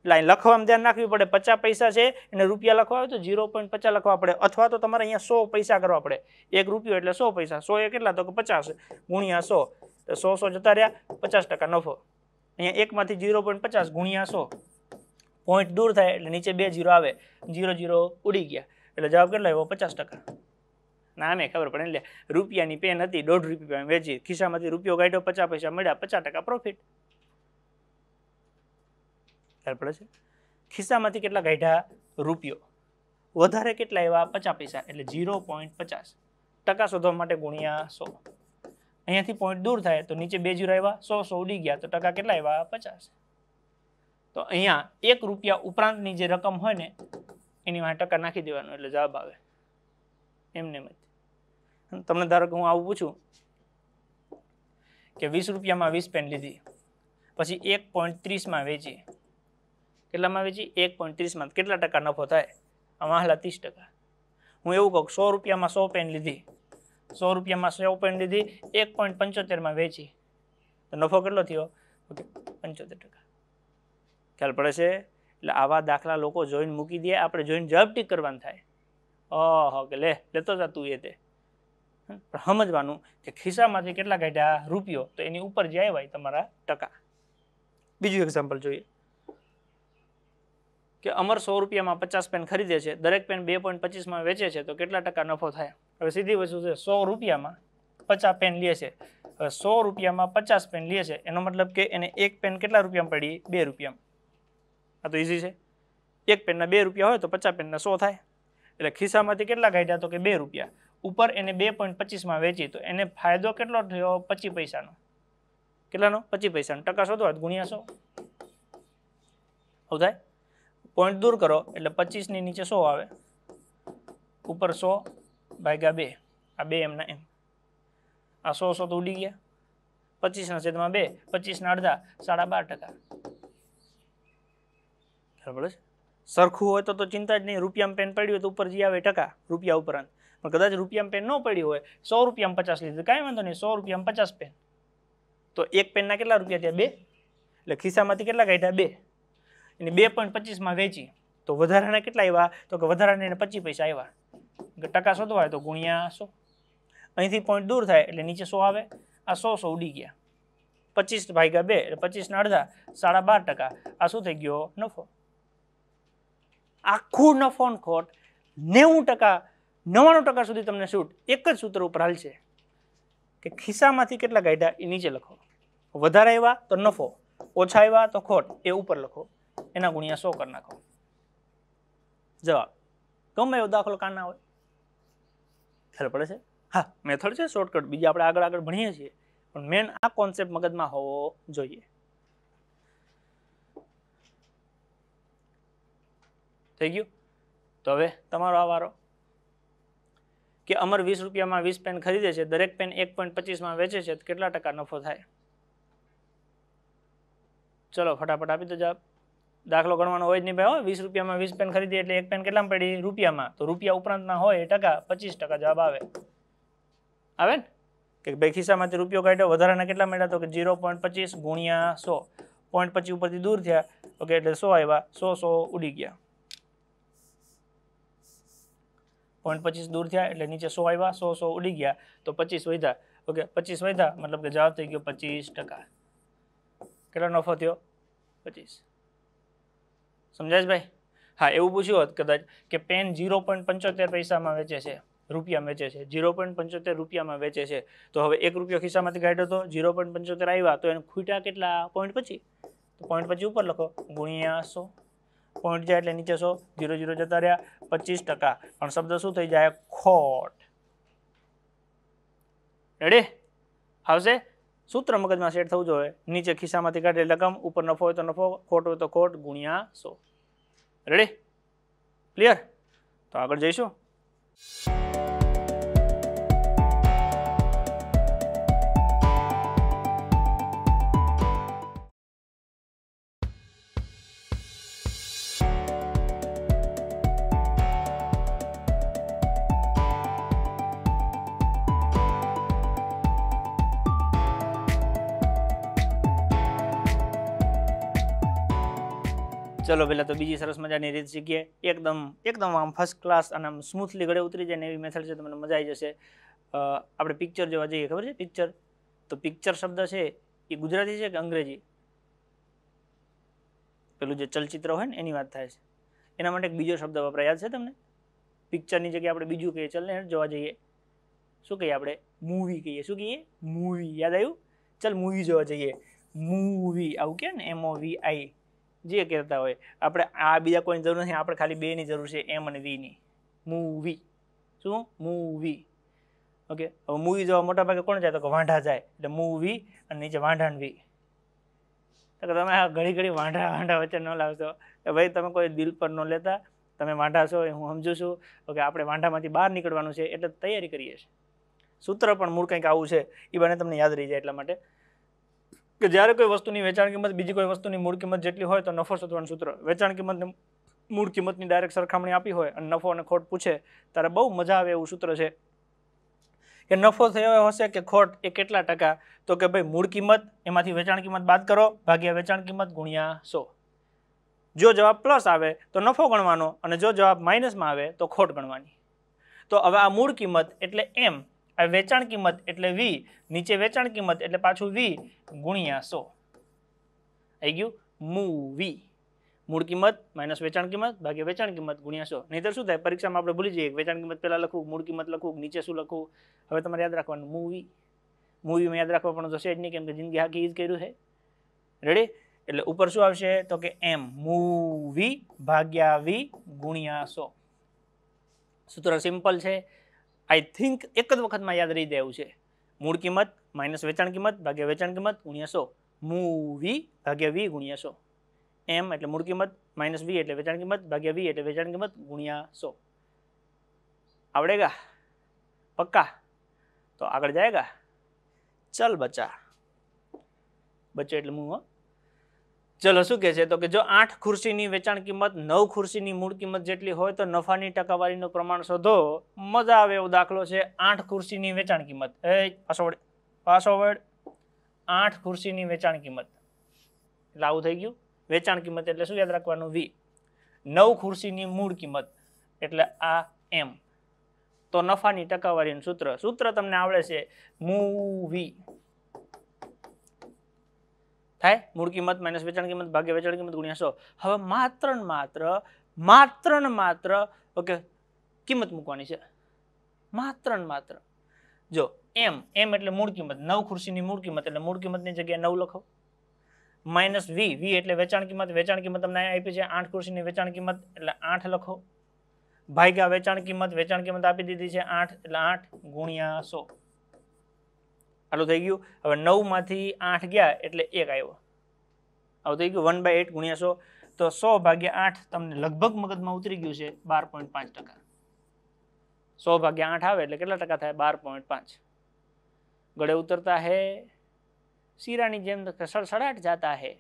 એટલે અહીં લખવામાં ધ્યાન રાખવી પડે પચાસ પૈસા છે એને રૂપિયા લખવા આવે તો ઝીરો પોઈન્ટ પચાસ લખવા પડે અથવા તો તમારે અહીંયા સો પૈસા કરવા પડે એક રૂપિયો એટલે સો પૈસા સો એ કેટલા તો કે પચાસ ગુણ્યા સો તો સો સો જતા રહ્યા પચાસ ટકા નફો અહીંયા એકમાંથી ઝીરો પોઈન્ટ પચાસ ગુણ્યા સો પોઈન્ટ દૂર થાય એટલે નીચે બે ઝીરો આવે ઝીરો ઝીરો ઉડી ગયા એટલે જવાબ કેટલો આવ્યો પચાસ ટકા ના આમે ખબર પડે એટલે રૂપિયાની પેન હતી દોઢ રૂપિયા વેચી ખિસ્સામાંથી રૂપિયો કાઢ્યો પચાસ પૈસા મળ્યા પચાસ ટકા પ્રોફિટ ખ્યાલ પડે છે ખિસ્સામાંથી કેટલા કાઢ્યા રૂપિયો વધારે કેટલા એવા પચાસ પૈસા એટલે ઝીરો પોઈન્ટ પચાસ ટકા શોધવા માટે ગુણ્યા સો અહીંયાથી પોઈન્ટ દૂર થાય તો નીચે બે જીરો આવ્યા સો સો ઉડી ગયા તો ટકા કેટલા આવ્યા પચાસ તો અહીંયા એક રૂપિયા ઉપરાંતની જે રકમ હોય ને એની માટે ટકા નાખી દેવાનો એટલે જવાબ આવે એમને મત તમને ધારો કે હું આવું પૂછું કે વીસ રૂપિયામાં વીસ પેન લીધી પછી એક પોઈન્ટ ત્રીસમાં વેચી કેટલામાં વેચી એક પોઈન્ટ ત્રીસમાં કેટલા ટકા નફો થાય આમાં હાલા ત્રીસ ટકા હું એવું કહું સો રૂપિયામાં સો પેન લીધી સો રૂપિયામાં સો પેન લીધી એક પોઈન્ટ પંચોતેરમાં વેચી તો નફો કેટલો થયો ઓકે પંચોતેર ટકા ખ્યાલ પડે છે એટલે આવા દાખલા લોકો જોઈને મૂકી દે આપણે જોઈને જવાબ કરવાનું થાય ઓહો કે લે લેતો જા તું એ તે પણ સમજવાનું કે ખિસ્સામાંથી કેટલા કાઢ્યા રૂપિયો તો એની ઉપર જે આવ્યા તમારા ટકા બીજું એક્ઝામ્પલ જોઈએ કે અમર સો રૂપિયામાં પચાસ પેન ખરીદે છે દરેક પેન બે પોઈન્ટ પચીસમાં વેચે છે તો કેટલા ટકા નફો થાય હવે સીધી વસ્તુ છે સો રૂપિયામાં પચાસ પેન લે છે હવે સો રૂપિયામાં પચાસ પેન લે છે એનો મતલબ કે એને એક પેન કેટલા રૂપિયામાં પડી બે રૂપિયામાં આ તો ઇઝી છે એક પેનના બે રૂપિયા હોય તો પચાસ પેનના સો થાય એટલે ખિસ્સામાંથી કેટલા કાઢ્યા તો કે બે રૂપિયા ઉપર એને બે પોઈન્ટ પચીસમાં વેચી તો એને ફાયદો કેટલો થયો પચીસ પૈસાનો કેટલાનો પચીસ પૈસાનો ટકા શોધો ગુણ્યા સો આવું થાય પોઈન્ટ દૂર કરો એટલે પચીસની નીચે સો આવે ઉપર સો ભાગ્યા બે આ બે એમના એમ આ સો સો તો ઉડી ગયા પચીસના છેદમાં બે પચીસના અડધા સાડા બાર ટકા બરાબર છે સરખું હોય તો તો ચિંતા જ નહીં રૂપિયામાં પેન પડ્યું હોય તો ઉપર જે આવે ટકા રૂપિયા ઉપરાંત પણ કદાચ રૂપિયામાં પેન ન પડ્યું હોય સો રૂપિયામાં પચાસ લીધું કાંઈ વાંધો નહીં સો રૂપિયામાં પચાસ પેન તો એક પેનના કેટલા રૂપિયા થયા બે એટલે ખિસ્સામાંથી કેટલા કાઢ્યા બે એને બે પોઈન્ટ પચીસમાં વેચી તો વધારાના કેટલા આવ્યા તો કે વધારાને એને પચીસ પૈસા આવ્યા ટકા શોધવા હોય તો ગુણ્યા સો અહીંથી પોઈન્ટ દૂર થાય એટલે નીચે સો આવે આ સો સો ઉડી ગયા પચીસ ભાગ્યા બે એટલે પચીસના અડધા સાડા બાર ટકા આ શું થઈ ગયો નફો આખો નફો ખોટ નેવું ટકા નવ્વાણું ટકા સુધી તમને શૂટ એક જ સૂત્ર ઉપર હાલશે કે ખિસ્સામાંથી કેટલા કાઢ્યા એ નીચે લખો વધારે આવ્યા તો નફો ઓછા આવ્યા તો ખોટ એ ઉપર લખો એના ગુણ્યા સો કરી નાખો જવાબ ગમે એવો દાખલો કાના હોય ખ્યાલ પડે છે હા મેથડ છે શોર્ટકટ બીજી આપણે આગળ આગળ ભણીએ છીએ પણ મેન આ કોન્સેપ્ટ મગજમાં હોવો જોઈએ થઈ ગયું તો હવે તમારો આ વારો કે અમર વીસ રૂપિયામાં વીસ પેન ખરીદે છે દરેક પેન એક પોઈન્ટ પચીસમાં વેચે છે તો કેટલા ટકા નફો થાય ચલો ફટાફટ આપી દો જવાબ દાખલો ગણવાનો હોય જ નહીં ભાઈ હો વીસ રૂપિયામાં વીસ પેન ખરીદી એટલે એક પેન કેટલામાં પડી રૂપિયામાં તો રૂપિયા ઉપરાંતના હોય ટકા પચીસ ટકા જવાબ આવે આવે ને કે ભાઈ ખિસ્સામાંથી રૂપિયો કાઢ્યો વધારાના કેટલા મળ્યા તો કે ઝીરો પોઈન્ટ પચીસ ગુણ્યા સો પોઈન્ટ પચીસ ઉપરથી દૂર થયા ઓકે એટલે સો આવ્યા સો સો ઉડી ગયા પોઈન્ટ પચીસ દૂર થયા એટલે નીચે સો આવ્યા સો સો ઉડી ગયા તો પચીસ વધ્યા ઓકે પચીસ વધ્યા મતલબ કે જવાબ થઈ ગયો પચીસ ટકા કેટલો નફો થયો પચીસ સમજાય ભાઈ હા એવું પૂછ્યું હોત કદાચ કે પેન ઝીરો પોઈન્ટ પંચોતેર પૈસામાં વેચે છે રૂપિયા વેચે છે ઝીરો પોઈન્ટ પંચોતેર રૂપિયામાં વેચે છે તો હવે એક રૂપિયો ખિસ્સામાંથી કાઢ્યો હતો ઝીરો પોઈન્ટ પંચોતેર આવ્યા તો એને ખૂટ્યા કેટલા પોઈન્ટ પછી તો પોઈન્ટ પછી ઉપર લખો ગુણ્યા સો પોઈન્ટ જાય એટલે નીચે સો ઝીરો ઝીરો જતા રહ્યા પચીસ ટકા પણ શબ્દ શું થઈ જાય ખોટ રેડી આવશે સૂત્ર મગજમાં સેટ થવું જોઈએ નીચે ખિસ્સામાંથી કાઢે રકમ ઉપર નફો હોય તો નફો ખોટ હોય તો ખોટ ગુણ્યા સો રેડી ક્લિયર તો આગળ જઈશું ચલો પહેલાં તો બીજી સરસ મજાની રીત શીખીએ એકદમ એકદમ આમ ફર્સ્ટ ક્લાસ અને આમ સ્મૂથલી ગળે ઉતરી જાય ને એવી મેથડ છે તમને મજા આવી જશે આપણે પિક્ચર જોવા જઈએ ખબર છે પિક્ચર તો પિક્ચર શબ્દ છે એ ગુજરાતી છે કે અંગ્રેજી પેલું જે ચલચિત્ર હોય ને એની વાત થાય છે એના માટે એક બીજો શબ્દ વપરાય યાદ છે તમને પિક્ચરની જગ્યાએ આપણે બીજું કહીએ ચલને જોવા જઈએ શું કહીએ આપણે મૂવી કહીએ શું કહીએ મૂવી યાદ આવ્યું ચાલ મૂવી જોવા જઈએ મૂવી આવું કે ને એમ ઓ વી આઈ જે કહેતા હોય આપણે આ બીજા કોઈની જરૂર નથી આપણે ખાલી બેની જરૂર છે એમ અને વીની મૂવી શું મૂવી ઓકે હવે મૂવી જોવા મોટા ભાગે કોણ જાય તો કે વાંઢા જાય એટલે મૂવી અને નીચે વાંઢાણ વી તો તમે આ ઘડી ઘડી વાંઢા વાંઢા વચ્ચે ન લાવશો કે ભાઈ તમે કોઈ દિલ પર ન લેતા તમે વાંઢા છો એ હું સમજુ છું ઓકે આપણે વાંઢામાંથી બહાર નીકળવાનું છે એટલે તૈયારી કરીએ છીએ સૂત્ર પણ મૂળ કંઈક આવું છે એ બને તમને યાદ રહી જાય એટલા માટે કે જ્યારે કોઈ વસ્તુની વેચાણ કિંમત બીજી કોઈ વસ્તુની મૂળ કિંમત જેટલી હોય તો નફો શોધવાનું સૂત્ર વેચાણ કિંમતને મૂળ કિંમતની ડાયરેક્ટ સરખામણી આપી હોય અને નફો અને ખોટ પૂછે ત્યારે બહુ મજા આવે એવું સૂત્ર છે કે નફો થયો હશે કે ખોટ એ કેટલા ટકા તો કે ભાઈ મૂળ કિંમત એમાંથી વેચાણ કિંમત બાદ કરો ભાગ્યા વેચાણ કિંમત ગુણ્યા સો જો જવાબ પ્લસ આવે તો નફો ગણવાનો અને જો જવાબ માઇનસમાં આવે તો ખોટ ગણવાની તો હવે આ મૂળ કિંમત એટલે એમ આ વેચાણ કિંમત એટલે વી નીચે વેચાણ કિંમત એટલે પાછું વી ગુણ્યા સો આવી ગયું મૂવી મૂળ કિંમત માઇનસ વેચાણ કિંમત ભાગ્યા વેચાણ કિંમત ગુણ્યા સો નહીતર શું થાય પરીક્ષામાં આપણે ભૂલી જઈએ વેચાણ કિંમત પહેલાં લખવું મૂળ કિંમત લખું નીચે શું લખું હવે તમારે યાદ રાખવાનું મૂવી મૂવીમાં યાદ રાખવા પણ જશે જ નહીં કેમ કે જિંદગી આખી ઈજ કર્યું છે રેડી એટલે ઉપર શું આવશે તો કે એમ મૂવી ભાગ્યા વી ગુણ્યા સો સૂત્ર સિમ્પલ છે આઈ થિંક એક જ વખતમાં યાદ રહી દેવું છે મૂળ કિંમત માઇનસ વેચાણ કિંમત ભાગ્ય વેચાણ કિંમત ગુણ્યા સો મૂવી ભાગ્યા વી ગુણ્યા સો એમ એટલે મૂળ કિંમત માઇનસ વી એટલે વેચાણ કિંમત ભાગ્યા વી એટલે વેચાણ કિંમત ગુણ્યા સો આવડેગા પક્કા તો આગળ જાયગા ચલ બચ્ચા બચ્ચો એટલે હું ચલો શું કહે છે તો કે જો આઠ ખુરશીની વેચાણ કિંમત નવ ખુરશીની મૂળ કિંમત જેટલી હોય તો નફાની ટકાવારીનું પ્રમાણ શોધો મજા આવે એવો દાખલો છે આઠ ખુરશીની વેચાણ કિંમત એ પાસવર્ડ પાસવર્ડ આઠ ખુરશીની વેચાણ કિંમત એટલે આવું થઈ ગયું વેચાણ કિંમત એટલે શું યાદ રાખવાનું વી નવ ખુરશીની મૂળ કિંમત એટલે આ એમ તો નફાની ટકાવારીનું સૂત્ર સૂત્ર તમને આવડે છે વી થાય મૂળ કિંમત માઇનસ વેચાણ કિંમત ભાગ્ય વેચાણ કિંમત ગુણ્યા સો હવે માત્ર ને માત્ર માત્ર ને માત્ર ઓકે કિંમત મૂકવાની છે માત્ર ને માત્ર જો એમ એમ એટલે મૂળ કિંમત નવ ખુરશીની મૂળ કિંમત એટલે મૂળ કિંમતની જગ્યાએ નવ લખો માઇનસ વી વી એટલે વેચાણ કિંમત વેચાણ કિંમત તમને આપી છે આઠ ખુરશીની વેચાણ કિંમત એટલે આઠ લખો ભાગ્યા વેચાણ કિંમત વેચાણ કિંમત આપી દીધી છે આઠ એટલે આઠ ગુણ્યા સો આટલું થઈ ગયું હવે નવમાંથી આઠ ગયા એટલે એક આવ્યો આવું થઈ ગયું વન બાય એટ ગુણ્યા સો તો સો ભાગ્યા આઠ તમને લગભગ મગજમાં ઉતરી ગયું છે બાર પોઈન્ટ પાંચ ટકા સો ભાગ્યા આઠ આવે એટલે કેટલા ટકા થાય બાર પોઈન્ટ પાંચ ગળે ઉતરતા હે શીરાની જેમ સડસડાટ જાતા હે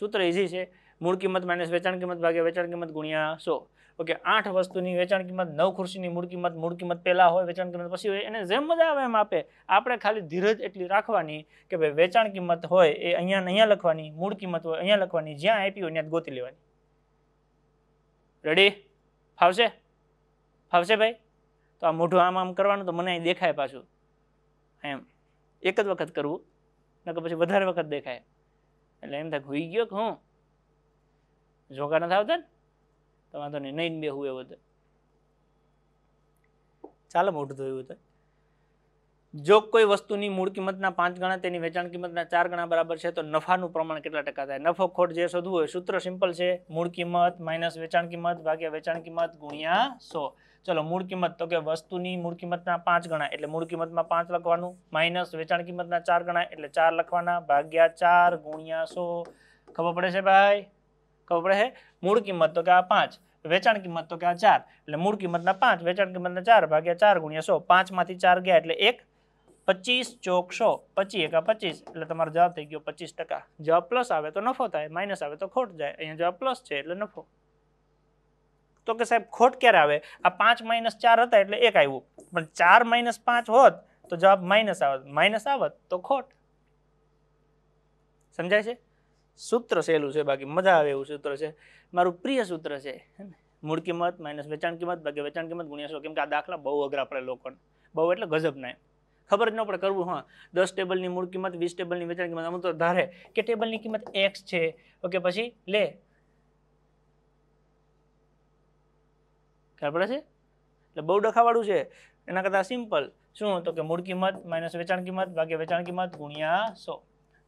સૂત્ર ઇઝી છે મૂળ કિંમત માઇનસ વેચાણ કિંમત ભાગ્યા વેચાણ કિંમત ગુણ્યા સો ઓકે આઠ વસ્તુની વેચાણ કિંમત નવ ખુરશીની મૂળ કિંમત મૂળ કિંમત પહેલાં હોય વેચાણ કિંમત પછી હોય એને જેમ મજા આવે એમ આપે આપણે ખાલી ધીરજ એટલી રાખવાની કે ભાઈ વેચાણ કિંમત હોય એ અહીંયા અહીંયા લખવાની મૂળ કિંમત હોય અહીંયા લખવાની જ્યાં આપી હોય ત્યાં ગોતી લેવાની રેડી ફાવશે ફાવશે ભાઈ તો આ મોઢું આમ આમ કરવાનું તો મને અહીં દેખાય પાછું એમ એક જ વખત કરવું નકર પછી વધારે વખત દેખાય એટલે એમ થાય ભૂઈ ગયો કે હું જોગા નથી આવતા ને તો વાંધો નહીં નહીં બે હું એવું ચાલો મોટું થયું તો જો કોઈ વસ્તુની મૂળ કિંમતના પાંચ ગણા તેની વેચાણ કિંમતના ચાર ગણા બરાબર છે તો નફાનું પ્રમાણ કેટલા ટકા થાય નફો ખોટ જે શોધવું હોય સૂત્ર સિમ્પલ છે મૂળ કિંમત માઇનસ વેચાણ કિંમત ભાગ્યા વેચાણ કિંમત ગુણ્યા સો ચલો મૂળ કિંમત તો કે વસ્તુની મૂળ કિંમતના પાંચ ગણા એટલે મૂળ કિંમતમાં પાંચ લખવાનું માઇનસ વેચાણ કિંમતના ચાર ગણા એટલે ચાર લખવાના ભાગ્યા ચાર ગુણ્યા સો ખબર પડે છે ભાઈ કવડે હે મૂળ કિંમત તો કે આ 5 વેચાણ કિંમત તો કે આ 4 એટલે મૂળ કિંમત ના 5 વેચાણ કિંમત ના 4 ભાગ્યા 4 * 100 5 માંથી 4 ગયા એટલે 1 25 * 400 25 * 1 = 25 એટલે તમાર જવાબ થઈ ગયો 25% જવાબ પ્લસ આવે તો નફો થાય માઈનસ આવે તો ખોટ જાય અહીંયા જવાબ પ્લસ છે એટલે નફો તો કે સાહેબ ખોટ કેર આવે આ 5 - 4 હતા એટલે 1 આવ્યો પણ 4 - 5 હોત તો જવાબ માઈનસ આવત માઈનસ આવત તો ખોટ સમજાય છે સૂત્ર સહેલું છે બાકી મજા આવે એવું સૂત્ર છે મારું પ્રિય સૂત્ર છે મૂળ કિંમત માઇનસ વેચાણ કિંમત ભાગે વેચાણ કિંમત ગુણ્યા સો કેમ કે આ દાખલા બહુ અઘરા પડે લોકોને બહુ એટલે ગજબના એમ ખબર જ ન પડે કરવું હા દસ ટેબલની મૂળ કિંમત વીસ ટેબલની વેચાણ કિંમત અમુક તો ધારે કે ટેબલની કિંમત એક્સ છે ઓકે પછી લે ખ્યાલ પડે છે એટલે બહુ ડખાવાળું છે એના કરતાં સિમ્પલ શું તો કે મૂળ કિંમત માઇનસ વેચાણ કિંમત ભાગે વેચાણ કિંમત ગુણ્યા સો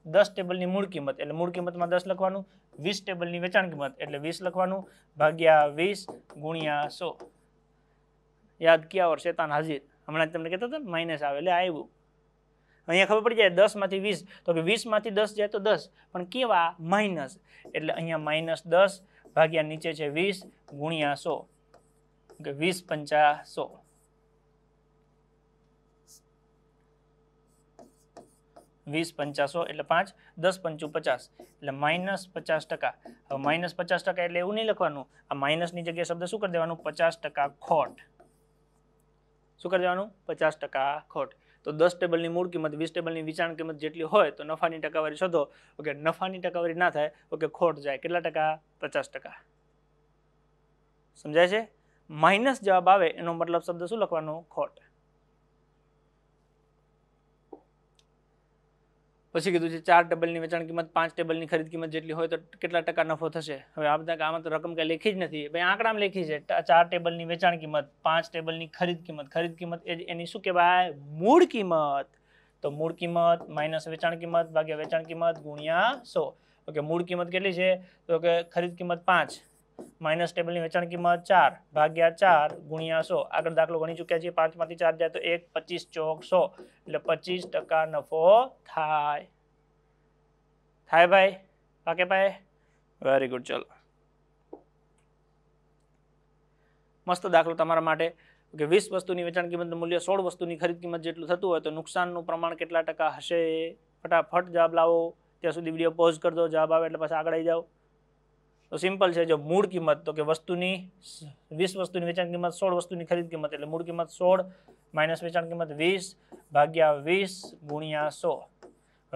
દસ ટેબલની મૂળ કિંમત એટલે મૂળ કિંમતમાં દસ લખવાનું વીસ ટેબલની વેચાણ કિંમત એટલે વીસ લખવાનું ભાગ્યા વીસ ગુણ્યા સો યાદ ક્યાં ઓર શેતાન હાજર હમણાં તમને કહેતા હતા માઇનસ આવે એટલે આવ્યું અહીંયા ખબર પડી જાય દસમાંથી વીસ તો કે વીસમાંથી દસ જાય તો દસ પણ કેવા માઇનસ એટલે અહીંયા માઇનસ દસ ભાગ્યા નીચે છે વીસ ગુણ્યા સો કે વીસ પંચા સો વીસ પંચાસો એટલે પાંચ દસ પંચું પચાસ એટલે માઇનસ પચાસ ટકા હવે માઇનસ પચાસ ટકા એટલે એવું નહીં લખવાનું આ માઇનસની જગ્યાએ શબ્દ શું કરી દેવાનું પચાસ ટકા ખોટ શું કરી દેવાનું પચાસ ટકા ખોટ તો દસ ટેબલની મૂળ કિંમત વીસ ટેબલની વિચારણ કિંમત જેટલી હોય તો નફાની ટકાવારી શોધો ઓકે નફાની ટકાવારી ના થાય ઓકે ખોટ જાય કેટલા ટકા પચાસ ટકા સમજાય છે માઇનસ જવાબ આવે એનો મતલબ શબ્દ શું લખવાનો ખોટ પછી કીધું છે ચાર ટેબલની વેચાણ કિંમત પાંચ ટેબલની ખરીદ કિંમત જેટલી હોય તો કેટલા ટકા નફો થશે હવે આ બધા આમાં તો રકમ કાંઈ લેખી જ નથી ભાઈ આંકડામાં લેખી છે ચાર ટેબલની વેચાણ કિંમત પાંચ ટેબલની ખરીદ કિંમત ખરીદ કિંમત એ એની શું કહેવાય મૂળ કિંમત તો મૂળ કિંમત માઇનસ વેચાણ કિંમત ભાગ્યા વેચાણ કિંમત ગુણ્યા સો ઓકે મૂળ કિંમત કેટલી છે તો કે ખરીદ કિંમત પાંચ માઇનસ ટેબલની વેચાણ કિંમત ચાર ભાગ્યા ચાર ગુણ્યા સો આગળ દાખલો ગણી ચૂક્યા છીએ પાંચમાંથી ચાર જાય તો એક પચીસ ચોક સો એટલે પચીસ ટકા નફો થાય થાય ભાઈ પાકે ભાઈ વેરી ગુડ ચલો મસ્ત દાખલો તમારા માટે કે વીસ વસ્તુની વેચાણ કિંમતનું મૂલ્ય સોળ વસ્તુની ખરીદ કિંમત જેટલું થતું હોય તો નુકસાનનું પ્રમાણ કેટલા ટકા હશે ફટાફટ જવાબ લાવો ત્યાં સુધી વિડીયો પોઝ કરજો જવાબ આવે એટલે પાછા આગળ આવી જાઓ તો સિમ્પલ છે જો મૂળ કિંમત તો કે વસ્તુની વીસ વસ્તુની વેચાણ કિંમત સોળ વસ્તુની ખરીદ કિંમત એટલે મૂળ કિંમત સોળ માઇનસ વેચાણ કિંમત વીસ ભાગ્યા વીસ ગુણ્યા સો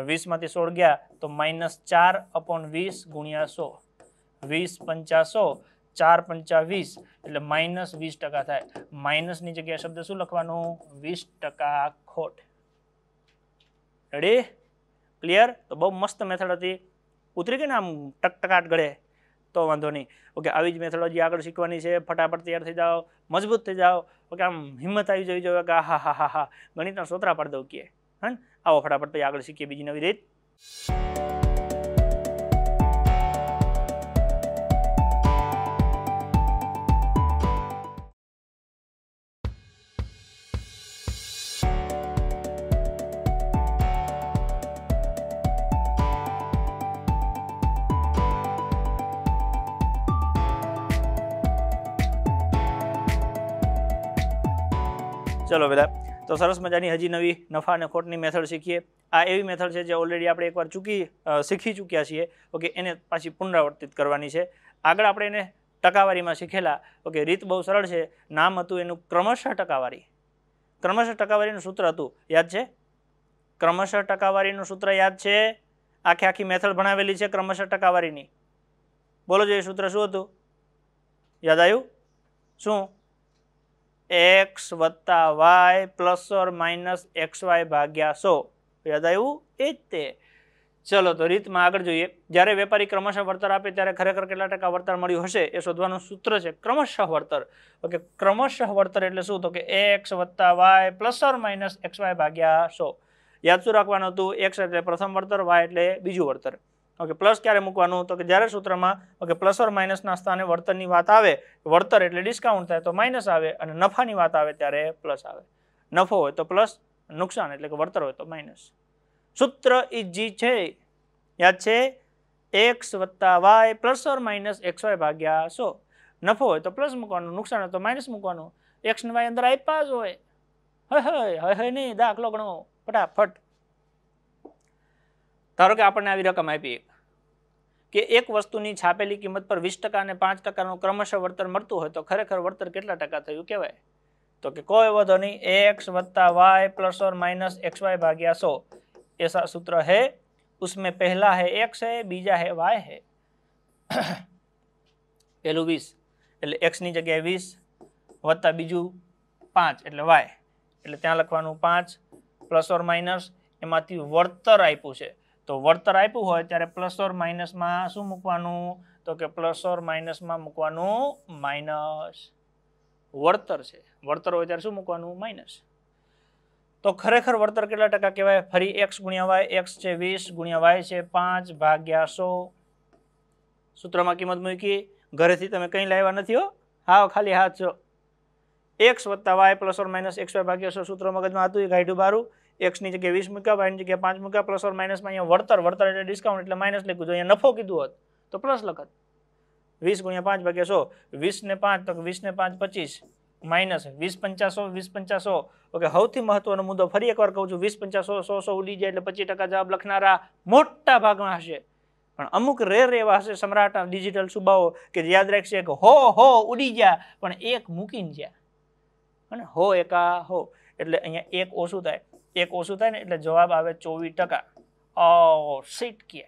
વીસમાંથી સોળ ગયા તો માઇનસ ચાર અપોન વીસ ગુણ્યા સો વીસ પંચાસો ચાર પંચા વીસ એટલે માઇનસ વીસ ટકા થાય માઇનસની જગ્યાએ શબ્દ શું લખવાનું વીસ ટકા ખોટ રેડી ક્લિયર તો બહુ મસ્ત મેથડ હતી ઉતરી ગઈ ને આમ ટકટકાટ ગળે તો વાંધો નહીં ઓકે આવી જ મેથોલોજી આગળ શીખવાની છે ફટાફટ તૈયાર થઈ જાઓ મજબૂત થઈ જાઓ ઓકે આમ હિંમત આવી જવી જોઈએ કે આ હા હા હા હા ગણિતના સોતરા પાડી દઉં કે હા આવો ફટાફટ પછી આગળ શીખીએ બીજી નવી રીત ચલો બેટા તો સરસ મજાની હજી નવી નફા અને ખોટની મેથડ શીખીએ આ એવી મેથડ છે જે ઓલરેડી આપણે એકવાર ચૂકી શીખી ચૂક્યા છીએ ઓકે એને પાછી પુનરાવર્તિત કરવાની છે આગળ આપણે એને ટકાવારીમાં શીખેલા ઓકે રીત બહુ સરળ છે નામ હતું એનું ક્રમશઃ ટકાવારી ક્રમશઃ ટકાવારીનું સૂત્ર હતું યાદ છે ક્રમશઃ ટકાવારીનું સૂત્ર યાદ છે આખી આખી મેથડ ભણાવેલી છે ક્રમશઃ ટકાવારીની બોલો જો એ સૂત્ર શું હતું યાદ આવ્યું શું એક્સ વત્તા Y plus or minus X Y ભાગ્યા સો યાદ આવ્યું એ જ તે ચલો તો રીતમાં આગળ જોઈએ જ્યારે વેપારી ક્રમશઃ વળતર આપે ત્યારે ખરેખર કેટલા ટકા વળતર મળ્યું હશે એ શોધવાનું સૂત્ર છે ક્રમશઃ વળતર ઓકે ક્રમશઃ વળતર એટલે શું તો કે એક્સ વત્તા Y plus or minus X Y ભાગ્યા સો યાદ શું રાખવાનું હતું એક્સ એટલે પ્રથમ વળતર વાય એટલે બીજું વળતર ઓકે પ્લસ ક્યારે મૂકવાનું તો કે જ્યારે સૂત્રમાં ઓકે પ્લસ ઓર માઇનસના સ્થાને વળતરની વાત આવે વળતર એટલે ડિસ્કાઉન્ટ થાય તો માઇનસ આવે અને નફાની વાત આવે ત્યારે પ્લસ આવે નફો હોય તો પ્લસ નુકસાન એટલે કે વળતર હોય તો માઇનસ સૂત્ર ઈજી છે યાદ છે એક્સ વત્તા Y plus or minus X Y ભાગ્યા સો નફો હોય તો પ્લસ મૂકવાનું નુકસાન હોય તો માઇનસ મૂકવાનું એક્સ ને વાય અંદર આપ્યા જ હોય હય હય હય હય નહીં દાખલો ગણો ફટાફટ ધારો કે આપણને આવી રકમ આપી કે એક વસ્તુની છાપેલી કિંમત પર વીસ ટકા અને પાંચ ટકાનું ક્રમશઃ વળતર મળતું હોય તો ખરેખર વળતર કેટલા ટકા થયું કહેવાય તો કે કોઈ વધો નહીં એક્સ વત્તા Y plus or minus X Y ભાગ્યા સો એસા સૂત્ર હે ઉસમે પહેલા હે એક્સ હે બીજા હે વાય હે પહેલું વીસ એટલે એક્સની જગ્યાએ વીસ વત્તા બીજું પાંચ એટલે વાય એટલે ત્યાં લખવાનું પાંચ પ્લસ ઓર માઇનસ એમાંથી વળતર આપ્યું છે તો વળતર આપ્યું હોય ત્યારે પ્લસ ઓર માઇનસમાં શું મૂકવાનું તો કે પ્લસ ઓર માઇનસમાં મૂકવાનું માઇનસ વળતર છે વળતર હોય ત્યારે શું મૂકવાનું માઇનસ તો ખરેખર વળતર કેટલા ટકા કહેવાય ફરી એક્સ ગુણ્યા વાય એક્સ છે વીસ ગુણ્યા વાય છે પાંચ ભાગ્યા સો સૂત્રમાં કિંમત મૂકી ઘરેથી તમે કંઈ લાવ્યા નથી હો હા ખાલી હાથ છો એક્સ વત્તા Y plus or minus X Y ભાગ્યા સો સૂત્ર મગજમાં હતું એ ગાઢ્યું બારું એક્સની જગ્યાએ વીસ મૂક્યા વાયની જગ્યાએ પાંચ મૂક્યા પ્લસ ઓર માઇનસમાં અહીંયા વળતર વળતર એટલે ડિસ્કાઉન્ટ એટલે માઇનસ લખ્યું જો અહીંયા નફો કીધું હોત તો પ્લસ લખત વીસ ગુણ્યા પાંચ ભાગ્યા સો વીસને પાંચ તો વીસને પાંચ પચીસ માઇનસ વીસ પંચાસો વીસ પંચાસો ઓકે સૌથી મહત્વનો મુદ્દો ફરી એકવાર કહું છું વીસ પંચાસો સો સો ઉડી જાય એટલે પચીસ ટકા જવાબ લખનારા મોટા ભાગમાં હશે પણ અમુક રેર એવા હશે સમ્રાટના ડિજિટલ સુબાઓ કે યાદ રાખશે કે હો હો ઉડી ગયા પણ એક મૂકીને જ્યાં અને હો એકા હો એટલે અહીંયા એક ઓછું થાય એક ઓછું થાય ને એટલે જવાબ આવે ચોવીસ ટકા ઓ સીટ કે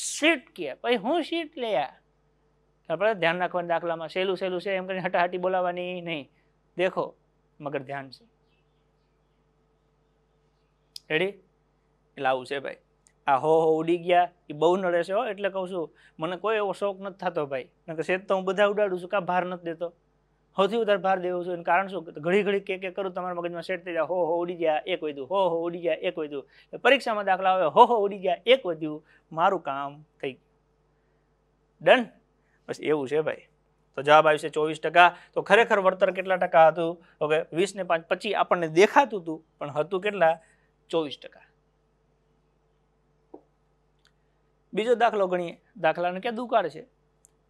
સીટ કે પછી હું સીટ લે આપણે ધ્યાન રાખવાની દાખલામાં સહેલું સહેલું છે એમ કરીને હટાહટી બોલાવાની નહીં દેખો મગર ધ્યાન છે રેડી એટલે આવું છે ભાઈ આ હો હો ઉડી ગયા એ બહુ નડે છે હો એટલે કહું છું મને કોઈ એવો શોખ નથી થતો ભાઈ નકર સેજ તો હું બધા ઉડાડું છું કાં ભાર નથી દેતો સૌથી વધારે ભાર દેવું છું એનું કારણ શું ઘડી ઘડી કે કે કરું તમારા મગજમાં સેટ થઈ જાય હો હો ઉડી ગયા એક વધ્યું હો હો ઉડી ગયા એક વધ્યું પરીક્ષામાં દાખલા આવે હો હો ઉડી ગયા એક વધ્યું મારું કામ થઈ ગયું ડન બસ એવું છે ભાઈ તો જવાબ આવ્યો છે ચોવીસ ટકા તો ખરેખર વળતર કેટલા ટકા હતું ઓકે વીસ ને પાંચ પછી આપણને દેખાતું હતું પણ હતું કેટલા ચોવીસ ટકા બીજો દાખલો ગણીએ દાખલાને કે દુકાળ છે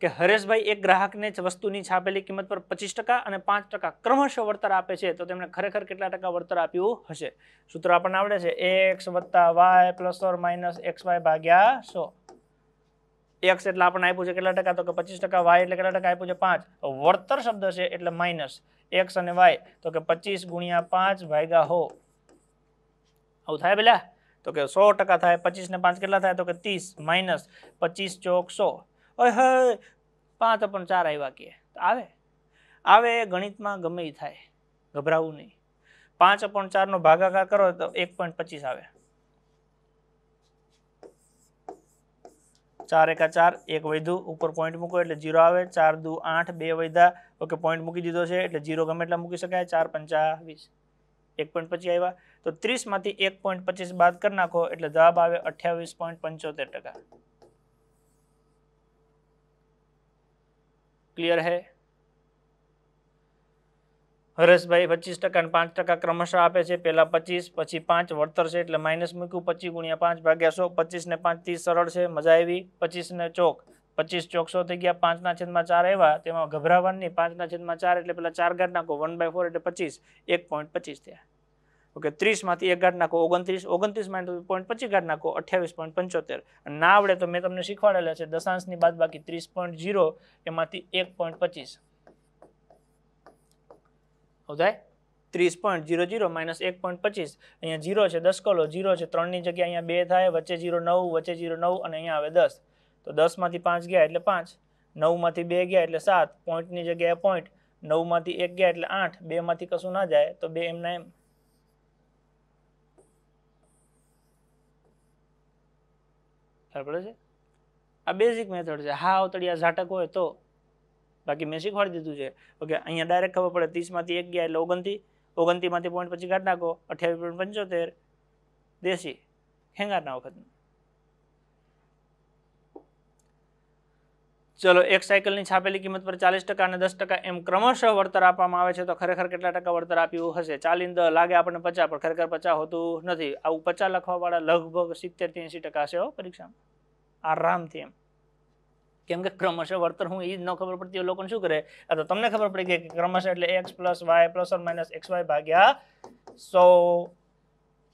કે હરેશભાઈ એક ગ્રાહકને જ વસ્તુની છાપેલી કિંમત પર પચીસ ટકા અને પાંચ ટકા ક્રમશઃ વળતર આપે છે તો તેમણે ખરેખર કેટલા ટકા વળતર આપ્યું હશે સૂત્ર આપણને આવડે છે એક્સ વત્તા Y plus or minus X Y ભાગ્યા સો એક્સ એટલે આપણને આપ્યું છે કેટલા ટકા તો કે પચીસ ટકા વાય એટલે કેટલા ટકા આપ્યું છે પાંચ વળતર શબ્દ છે એટલે માઇનસ એક્સ અને વાય તો કે પચીસ ગુણ્યા પાંચ ભાગ્યા હો આવું થાય પેલા તો કે સો ટકા થાય પચીસ ને પાંચ કેટલા થાય તો કે ત્રીસ માઇનસ પચીસ ચોક સો ઓય હે પાંચ પણ ચાર આવ્યા કે આવે આવે ગણિતમાં ગમે એ થાય ગભરાવું નહીં પાંચ અપોન ચારનો ભાગાકાર કરો તો એક પોઈન્ટ પચીસ આવે ચાર એકા ચાર એક વધ્યું ઉપર પોઈન્ટ મૂકો એટલે જીરો આવે ચાર દુ આઠ બે વૈધા ઓકે પોઈન્ટ મૂકી દીધો છે એટલે જીરો ગમે એટલા મૂકી શકાય ચાર પંચા વીસ એક પોઈન્ટ પચીસ આવ્યા તો ત્રીસમાંથી એક પોઈન્ટ પચીસ બાદ કરી નાખો એટલે જવાબ આવે અઠ્યાવીસ પોઈન્ટ પંચોતેર ટકા ક્લિયર હે હરેશભાઈ પચીસ ટકા અને પાંચ ટકા ક્રમશઃ આપે છે પહેલાં પચીસ પછી પાંચ વળતર છે એટલે માઇનસ મૂક્યું પચીસ ગુણ્યા પાંચ ભાગ્યા સો પચીસ પાંચ ત્રીસ સરળ છે મજા આવી પચીસ ને ચોક પચીસ ચોકસો થઈ ગયા પાંચના છેદમાં ચાર આવ્યા તેમાં ગભરાવાની પાંચના છેદમાં ચાર એટલે પેલા ચાર ઘાટ નાખો વન બાય ફોર એટલે પચીસ એક પોઈન્ટ પચીસ થયા ઓકે ત્રીસમાંથી એક ગાંઠ નાખો ઓગણત્રીસ ઓગણત્રીસ માઇનસ પોઈન્ટ પચીસ ગાંઠ નાખો અઠ્યાવીસ પોઈન્ટ પંચોતેર ના આવડે તો મેં તમને શીખવાડેલા છે દશાંશની બાદ બાકી ત્રીસ પોઈન્ટ ઝીરો એમાંથી એક પોઈન્ટ પચીસ થાય ત્રીસ પોઈન્ટ જીરો ઝીરો માઇનસ એક પોઈન્ટ પચીસ અહીંયા ઝીરો છે દસ કલો જીરો છે ત્રણની જગ્યા અહીંયા બે થાય વચ્ચે ઝીરો નવ વચ્ચે ઝીરો નવ અને અહીંયા આવે દસ તો દસમાંથી પાંચ ગયા એટલે પાંચ નવમાંથી બે ગયા એટલે સાત પોઈન્ટની જગ્યાએ પોઈન્ટ નવમાંથી એક ગયા એટલે આઠ બેમાંથી કશું ના જાય તો બે એમના એમ ખબર છે આ બેઝિક મેથડ છે હા અવતળિયા ઝાટક હોય તો બાકી મેં શીખવાડી દીધું છે ઓકે અહીંયા ડાયરેક્ટ ખબર પડે ત્રીસમાંથી એક ગયા એટલે ઓગણતી ઓગણતીમાંથી પોઈન્ટ પછી કાઢી નાખો અઠ્યાવીસ પોઈન્ટ પંચોતેર દેશી હેંગારના વખતનું ચલો એક સાયકલની છાપેલી કિંમત પર ચાલીસ ટકા અને દસ ટકા એમ ક્રમશઃ વળતર આપવામાં આવે છે તો ખરેખર કેટલા ટકા વળતર આપ્યું હશે ચાલીને દ લાગે આપણને પચાસ પણ ખરેખર પચાસ હોતું નથી આવું પચાસ લખવાવાળા લગભગ સિત્તેર થી એંસી ટકા હશે પરીક્ષામાં આરામથી એમ કેમ કે ક્રમશઃ વળતર હું એ જ ન ખબર પડતી લોકોને શું કરે તો તમને ખબર પડી ગઈ કે ક્રમશ એટલે X plus Y plus or minus X Y ભાગ્યા સો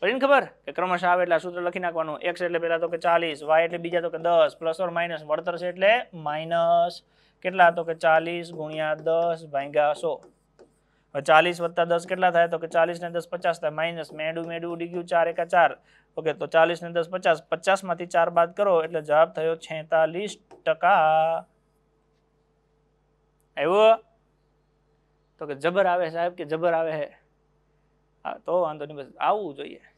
પડીને ખબર કે ક્રમશ આવે એટલે સૂત્ર લખી નાખવાનું એક્સ એટલે પહેલાં તો કે ચાલીસ વાય એટલે બીજા તો કે દસ પ્લસ ઓર માઇનસ વળતર છે એટલે માઇનસ કેટલા તો કે ચાલીસ ગુણ્યા દસ ભાંગ્યા સો ચાલીસ વત્તા દસ કેટલા થાય તો કે ચાલીસ ને દસ પચાસ થાય માઇનસ મેડું મેડું ઉડી ગયું ચાર એકા ચાર ઓકે તો ચાલીસ ને દસ પચાસ પચાસમાંથી ચાર બાદ કરો એટલે જવાબ થયો છેતાલીસ ટકા આવ્યો તો કે જબર આવે સાહેબ કે જબર આવે હે તો વાંધો નહીં બસ આવવું જોઈએ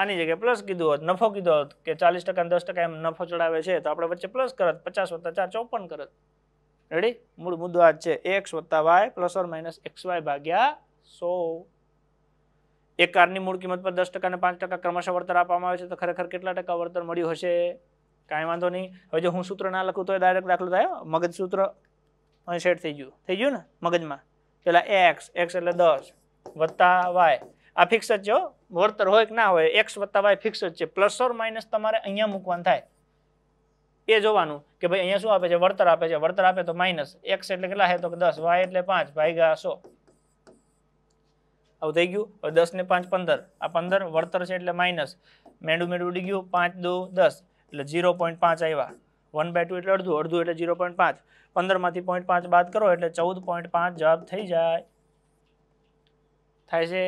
આની જગ્યાએ પ્લસ કીધું હોત નફો કીધો હોત કે ચાલીસ ટકા દસ ટકા એમ નફો ચડાવે છે તો આપણે વચ્ચે પ્લસ કરત પચાસ વત્તા ચાર ચોપન કરત રેડી મૂળ મુદ્દો આ છે એક્સ વત્તા Y plus or minus X Y ભાગ્યા સો એક કારની મૂળ કિંમત પર દસ ટકા ને પાંચ ટકા ક્રમશ વળતર આપવામાં આવે છે તો ખરેખર કેટલા ટકા વળતર મળ્યું હશે કાંઈ વાંધો નહીં હવે જો હું સૂત્ર ના લખું તો એ ડાયરેક્ટ દાખલો થાય મગજ સૂત્ર અહીં સેટ થઈ ગયું થઈ ગયું ને મગજમાં પેલા એક્સ એક્સ એટલે દસ વત્તા વાય આ ફિક્સ જ છો વળતર હોય કે ના હોય એક્સ વત્તા વાય ફિક્સ જ છે પ્લસ ઓર માઇનસ તમારે અહીંયા મૂકવાનું થાય એ જોવાનું કે ભાઈ અહીંયા શું આપે છે વળતર આપે છે વળતર આપે તો માઇનસ એક્સ એટલે કેટલા છે તો દસ વાય એટલે પાંચ ભાગ્યા સો આવું થઈ ગયું હવે દસ ને પાંચ પંદર આ પંદર વળતર છે એટલે માઇનસ મેંડું મેંડું ઉડી ગયું પાંચ દો દસ એટલે ઝીરો પોઈન્ટ પાંચ આવ્યા વન બાય ટુ એટલે અડધું અડધું એટલે ઝીરો પોઈન્ટ પાંચ પંદરમાંથી પોઈન્ટ પાંચ બાદ કરો એટલે ચૌદ પોઈન્ટ પાંચ જવાબ થઈ જાય થાય છે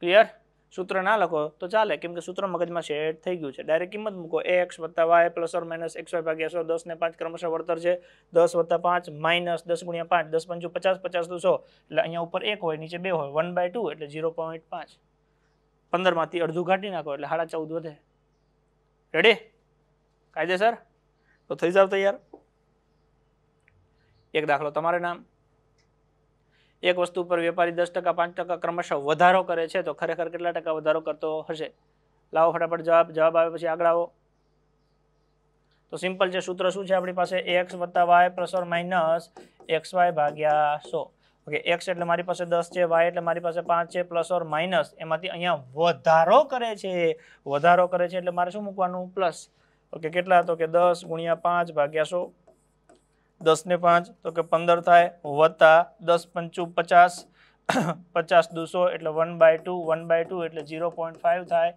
ક્લિયર સૂત્ર ના લખો તો ચાલે કેમ કે સૂત્ર મગજમાં શેડ થઈ ગયું છે ડાયરેક્ટ કિંમત મૂકો એ એક્સ વત્તા Y plus or minus X Y ભાગ્યા સો દસ ને પાંચ ક્રમશઃ વળતર છે દસ વત્તા પાંચ માઇનસ દસ ગુણ્યા પાંચ દસ પંચું પચાસ પચાસ તો સો એટલે અહીંયા ઉપર એક હોય નીચે બે હોય વન બાય ટુ એટલે ઝીરો પોઈન્ટ પાંચ પંદરમાંથી અડધું કાઢી નાખો એટલે સાડા ચૌદ વધે રેડી કાયદેસર તો થઈ જાવ તૈયાર એક દાખલો તમારે નામ એક વસ્તુ પર વેપારી દસ ટકા પાંચ ટકા ક્રમશઃ વધારો કરે છે તો ખરેખર કેટલા ટકા વધારો કરતો હશે લાવો ફટાફટ જવાબ જવાબ આવે પછી આગળ આવો તો સિમ્પલ છે સૂત્ર શું છે આપણી પાસે એક્સ વત્તા Y plus or minus X Y ભાગ્યા સો ઓકે એક્સ એટલે મારી પાસે દસ છે વાય એટલે મારી પાસે પાંચ છે પ્લસ ઓર માઇનસ એમાંથી અહીંયા વધારો કરે છે વધારો કરે છે એટલે મારે શું મૂકવાનું પ્લસ ઓકે કેટલા તો કે દસ ગુણ્યા પાંચ ભાગ્યા સો દસને પાંચ તો કે પંદર થાય વત્તા દસ પંચુ પચાસ પચાસ દુસો એટલે one by two one by two એટલે ઝીરો પોઈન્ટ ફાઇવ થાય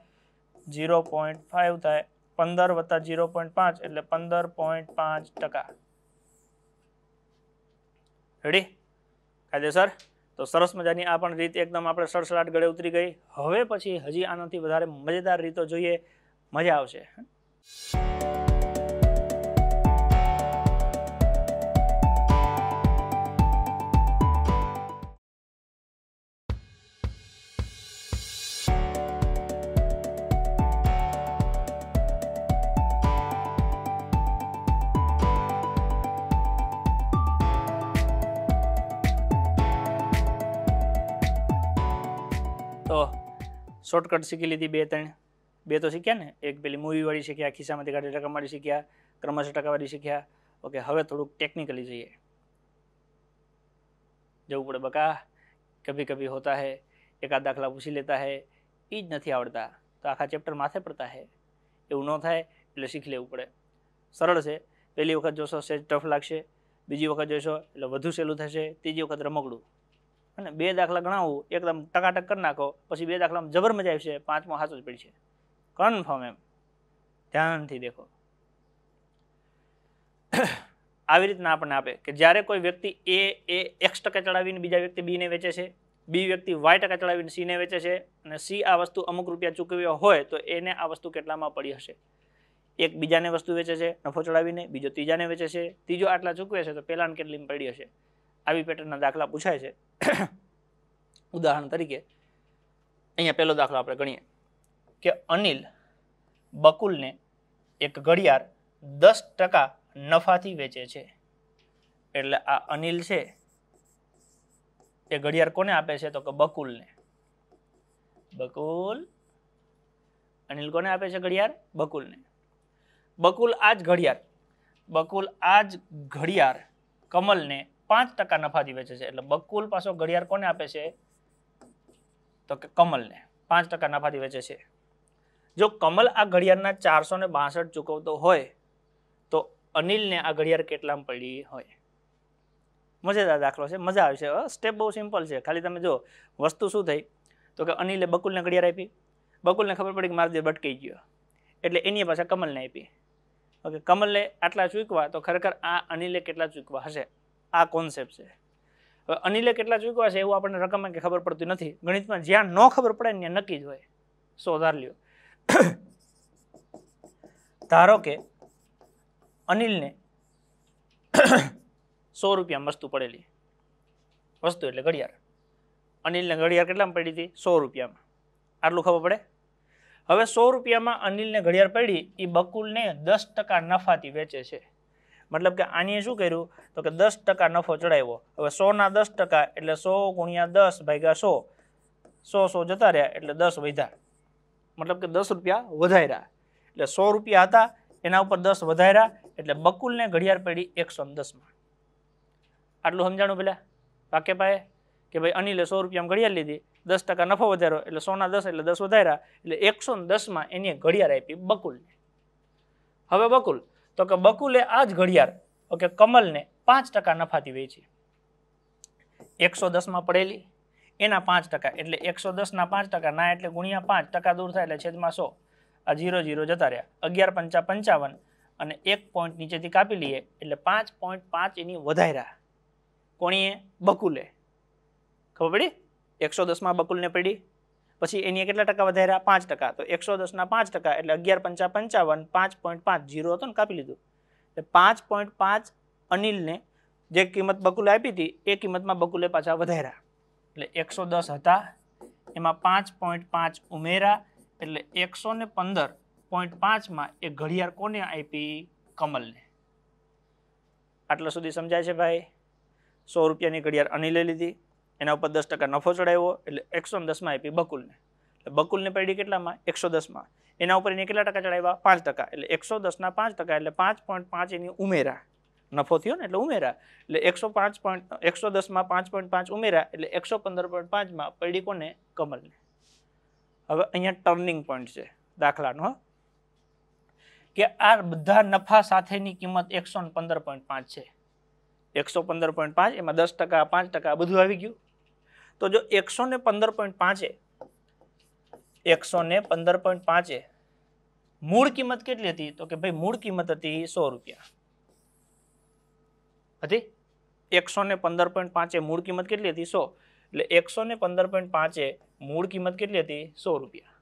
ઝીરો પોઈન્ટ ફાઇવ થાય પંદર વત્તા ઝીરો પોઈન્ટ પાંચ એટલે પંદર પોઈન્ટ પાંચ ટકા રેડી કાયદેસર તો સરસ મજાની આ પણ રીત એકદમ આપણે સડસડાટ ગળે ઉતરી ગઈ હવે પછી હજી આનાથી વધારે મજેદાર રીતો જોઈએ મજા આવશે શોર્ટકટ શીખી લીધી બે ત્રણ બે તો શીખ્યા ને એક પેલી મૂવીવાળી શીખ્યા ખિસ્સામાંથી કાઢી ટકાવાળી શીખ્યા ક્રમશ ટકાવાળી શીખ્યા ઓકે હવે થોડુંક ટેકનિકલી જઈએ જવું પડે બકા કભી કભી હોતા હૈ એકાદ દાખલા પૂછી લેતા હૈ એ જ નથી આવડતા તો આખા ચેપ્ટર માથે પડતા હે એવું ન થાય એટલે શીખી લેવું પડે સરળ છે પહેલી વખત જોશો સેજ ટફ લાગશે બીજી વખત જોશો એટલે વધુ સહેલું થશે ત્રીજી વખત રમકડું અને બે દાખલા ગણાવું એકદમ ટકાટક કરી નાખો પછી બે દાખલા જબર મજા આવશે પાંચમો સાચો જ પડશે કન્ફર્મ એમ ધ્યાનથી દેખો આવી રીતના આપણને આપે કે જ્યારે કોઈ વ્યક્તિ એ એ એક્સ ટકા ચડાવીને બીજા વ્યક્તિ બીને વેચે છે બી વ્યક્તિ વાય ટકા ચડાવીને સીને વેચે છે અને સી આ વસ્તુ અમુક રૂપિયા ચૂકવ્યો હોય તો એને આ વસ્તુ કેટલામાં પડી હશે એક બીજાને વસ્તુ વેચે છે નફો ચડાવીને બીજો ત્રીજાને વેચે છે ત્રીજો આટલા ચૂકવે છે તો પહેલાને કેટલી પડી હશે આવી પેટર્નના દાખલા પૂછાય છે ઉદાહરણ તરીકે અહીંયા પહેલો દાખલો આપણે ગણીએ કે અનિલ બકુલને એક ઘડિયાળ દસ ટકા નફાથી વેચે છે એટલે આ અનિલ છે એ ઘડિયાળ કોને આપે છે તો કે બકુલને બકુલ અનિલ કોને આપે છે ઘડિયાળ બકુલને બકુલ આ જ ઘડિયાળ બકુલ આ જ ઘડિયાળ કમલને પાંચ ટકા નફાથી વેચે છે એટલે બકુલ પાછો ઘડિયાળ કોને આપે છે તો કે કમલને પાંચ ટકા નફાથી વેચે છે જો કમલ આ ઘડિયાળના ચારસો ને બાસઠ ચૂકવતો હોય તો અનિલને આ ઘડિયાળ કેટલામાં પડી હોય મજેદાર દાખલો છે મજા આવશે સ્ટેપ બહુ સિમ્પલ છે ખાલી તમે જો વસ્તુ શું થઈ તો કે અનિલે બકુલને ઘડિયાળ આપી બકુલને ખબર પડી કે મારા દે ભટકી ગયો એટલે એની પાછા કમલને આપી ઓકે કમલને આટલા ચૂકવા તો ખરેખર આ અનિલે કેટલા ચૂકવા હશે આ કોન્સેપ્ટ છે હવે અનિલે કેટલા ચૂકવ્યા છે એવું આપણને રકમમાં કે ખબર પડતી નથી ગણિતમાં જ્યાં ન ખબર પડે ત્યાં નક્કી જ હોય સો ધાર લ્યો ધારો કે અનિલને સો રૂપિયા વસ્તુ પડેલી વસ્તુ એટલે ઘડિયાળ અનિલને ઘડિયાળ કેટલામાં પડી હતી સો રૂપિયામાં આટલું ખબર પડે હવે સો રૂપિયામાં અનિલને ઘડિયાળ પડી એ બકુલને દસ ટકા નફાથી વેચે છે મતલબ કે આણીએ શું કર્યું તો કે દસ ટકા નફો ચડાવ્યો હવે સોના દસ ટકા એટલે સો ગુણ્યા દસ ભાગ્યા સો સો સો જતા રહ્યા એટલે દસ વધ્યા મતલબ કે દસ રૂપિયા વધાર્યા એટલે સો રૂપિયા હતા એના ઉપર દસ વધાર્યા એટલે બકુલને ઘડિયાળ પડી એકસો દસમાં આટલું સમજાણું પેલા વાક્ય ભાઈ કે ભાઈ અનિલે સો રૂપિયામાં ઘડિયાળ લીધી દસ ટકા નફો વધાર્યો એટલે સોના દસ એટલે દસ વધાર્યા એટલે એકસો દસમાં એની ઘડિયાળ આપી બકુલને હવે બકુલ તો કે બકુલે આ જ ઘડિયાળ ઓકે કમલને પાંચ ટકા નફાથી વેચી એકસો દસમાં પડેલી એના પાંચ ટકા એટલે એકસો દસના પાંચ ટકા ના એટલે ગુણ્યા પાંચ ટકા દૂર થાય એટલે છેદમાં સો આ ઝીરો ઝીરો જતા રહ્યા અગિયાર પંચા પંચાવન અને એક પોઈન્ટ નીચેથી કાપી લઈએ એટલે પાંચ પોઈન્ટ પાંચ એની વધાર્યા કોણીએ બકુલે ખબર પડી એકસો દસમાં બકુલને પડી પછી એની કેટલા ટકા વધાર્યા પાંચ ટકા તો એકસો દસના પાંચ ટકા એટલે અગિયાર પંચા પંચાવન પાંચ પોઈન્ટ પાંચ જીરો હતો ને કાપી લીધું એટલે પાંચ પોઈન્ટ પાંચ અનિલને જે કિંમત બકુલે આપી હતી એ કિંમતમાં બકુલે પાછા વધાર્યા એટલે એકસો દસ હતા એમાં પાંચ પોઈન્ટ પાંચ ઉમેરા એટલે એકસો ને પંદર પોઈન્ટ પાંચમાં એ ઘડિયાળ કોને આપી કમલને આટલા સુધી સમજાય છે ભાઈ સો રૂપિયાની ઘડિયાળ અનિલે લીધી એના ઉપર દસ ટકા નફો ચડાવ્યો એટલે એકસો દસમાં આપી બકુલને એટલે બકુલને પડી કેટલામાં એકસો દસમાં એના ઉપર એને કેટલા ટકા ચડાવ્યા પાંચ ટકા એટલે એકસો દસના પાંચ ટકા એટલે પાંચ પોઈન્ટ પાંચ એની ઉમેરા નફો થયો ને એટલે ઉમેરા એટલે એકસો પાંચ પોઈન્ટ એકસો દસમાં પાંચ પોઈન્ટ પાંચ ઉમેરા એટલે એકસો પંદર પોઈન્ટ પાંચમાં પડી કોને કમલને હવે અહીંયા ટર્નિંગ પોઈન્ટ છે દાખલાનો કે આ બધા નફા સાથેની કિંમત એકસો પંદર પોઈન્ટ પાંચ છે એકસો પંદર પોઈન્ટ પાંચ એમાં દસ ટકા પાંચ ટકા બધું આવી ગયું તો જો એકસો ને પંદર પોઈન્ટ પાંચે એકસો ને પંદર પોઈન્ટ પાંચે મૂળ કિંમત કેટલી હતી તો કે ભાઈ મૂળ કિંમત હતી સો રૂપિયા હતી એકસો ને પંદર પોઈન્ટ પાંચે મૂળ કિંમત કેટલી હતી સો એટલે એકસો ને પંદર પોઈન્ટ પાંચે મૂળ કિંમત કેટલી હતી સો રૂપિયા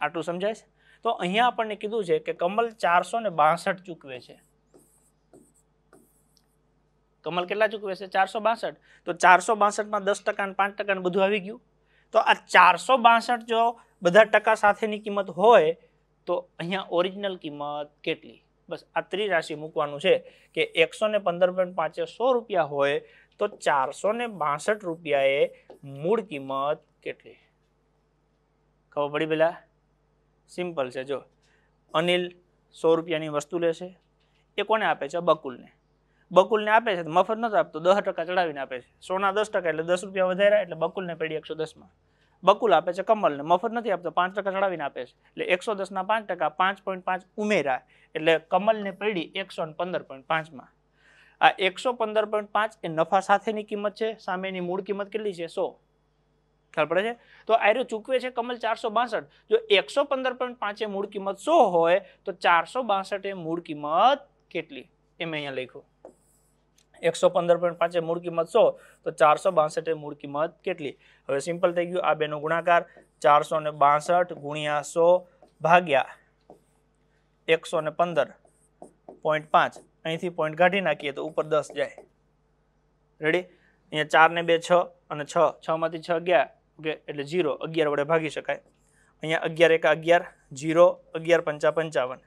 આટલું સમજાય છે તો અહીંયા આપણને કીધું છે કે કમલ ચારસો ને બાસઠ ચૂકવે છે કમલ કેટલા ચૂકવે છે ચારસો બાસઠ તો ચારસો બાસઠમાં દસ ટકા પાંચ ટકા બધું આવી ગયું તો આ ચારસો બાસઠ જો બધા ટકા સાથેની કિંમત હોય તો અહીંયા ઓરિજિનલ કિંમત કેટલી બસ આ ત્રિરાશિ મૂકવાનું છે કે એકસો ને પંદર પોઈન્ટ પાંચે સો રૂપિયા હોય તો ચારસો ને બાસઠ રૂપિયાએ મૂળ કિંમત કેટલી ખબર પડી પેલા સિમ્પલ છે જો અનિલ સો રૂપિયાની વસ્તુ લેશે એ કોને આપે છે બકુલને બકુલને આપે છે મફત નથી આપતો દસ ટકા ચડાવીને આપે છે સોના દસ ટકા એટલે દસ રૂપિયા વધારે એટલે બકુલને પડી એકસો દસમાં બકુલ આપે છે કમલને મફત નથી આપતો પાંચ ટકા ચડાવીને આપે છે એટલે એકસો દસના પાંચ ટકા પાંચ પોઈન્ટ પાંચ ઉમેરા એટલે કમલને પડી એકસો પંદર પોઈન્ટ પાંચમાં આ એકસો પંદર પોઈન્ટ પાંચ એ નફા સાથેની કિંમત છે સામેની મૂળ કિંમત કેટલી છે સો ખ્યાલ પડે છે તો આયરો ચૂકવે છે કમલ ચારસો બાસઠ જો એકસો પંદર પોઈન્ટ પાંચે મૂળ કિંમત સો હોય તો ચારસો બાસઠ એ મૂળ કિંમત કેટલી એ મેં અહીંયા લખ્યું એકસો પંદર પોઈન્ટ પાંચે મૂળ કિંમત સો તો ચારસો બાસઠ મૂળ કિંમત કેટલી હવે સિમ્પલ થઈ ગયું આ બેનો ગુણાકાર ચારસો ને બાસઠ ગુણ્યા સો ભાગ્યા એકસો ને પંદર પોઈન્ટ પાંચ અહીંથી પોઈન્ટ કાઢી નાખીએ તો ઉપર દસ જાય રેડી અહીંયા ચાર ને બે છ અને છ છમાંથી છ ગયા ઓકે એટલે જીરો અગિયાર વડે ભાગી શકાય અહીંયા અગિયાર એક અગિયાર જીરો અગિયાર પંચા પંચાવન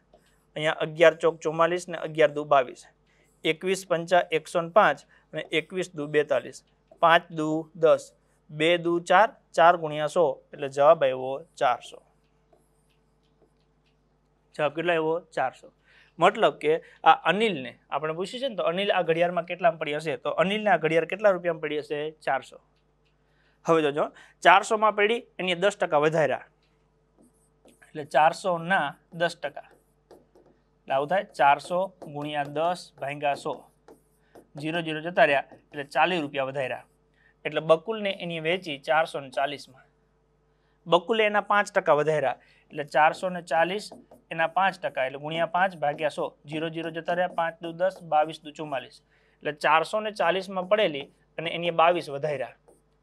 અહીંયા અગિયાર ચોક ચુમ્માલીસ ને અગિયાર દુ બાવીસ એકવીસ પંચા એકસો પાંચ અને એકવીસ દુ બેતાલીસ પાંચ દુ દસ બે દુ ચાર ચાર ગુણ્યા સો એટલે જવાબ આવ્યો ચારસો જવાબ કેટલો આવ્યો ચારસો મતલબ કે આ અનિલને આપણે પૂછ્યું છે ને તો અનિલ આ ઘડિયાળમાં કેટલામાં પડી હશે તો અનિલને આ ઘડિયાળ કેટલા રૂપિયામાં પડી હશે ચારસો હવે જોજો ચારસોમાં પડી એની દસ ટકા વધાર્યા એટલે ચારસોના દસ ટકા એટલે આવું થાય ચારસો ગુણ્યા દસ ભાંગ્યા સો જીરો જીરો જતા રહ્યા એટલે ચાલીસ રૂપિયા વધાર્યા એટલે બકુલને એની વેચી ચારસો ને ચાલીસમાં બકુલે એના પાંચ ટકા વધાર્યા એટલે ચારસો ને ચાલીસ એના પાંચ ટકા એટલે ગુણ્યા પાંચ ભાગ્યા સો જીરો જીરો જતા રહ્યા પાંચ દુ દસ બાવીસ દુ ચુમ્માલીસ એટલે ચારસો ને ચાલીસમાં પડેલી અને એની બાવીસ વધાર્યા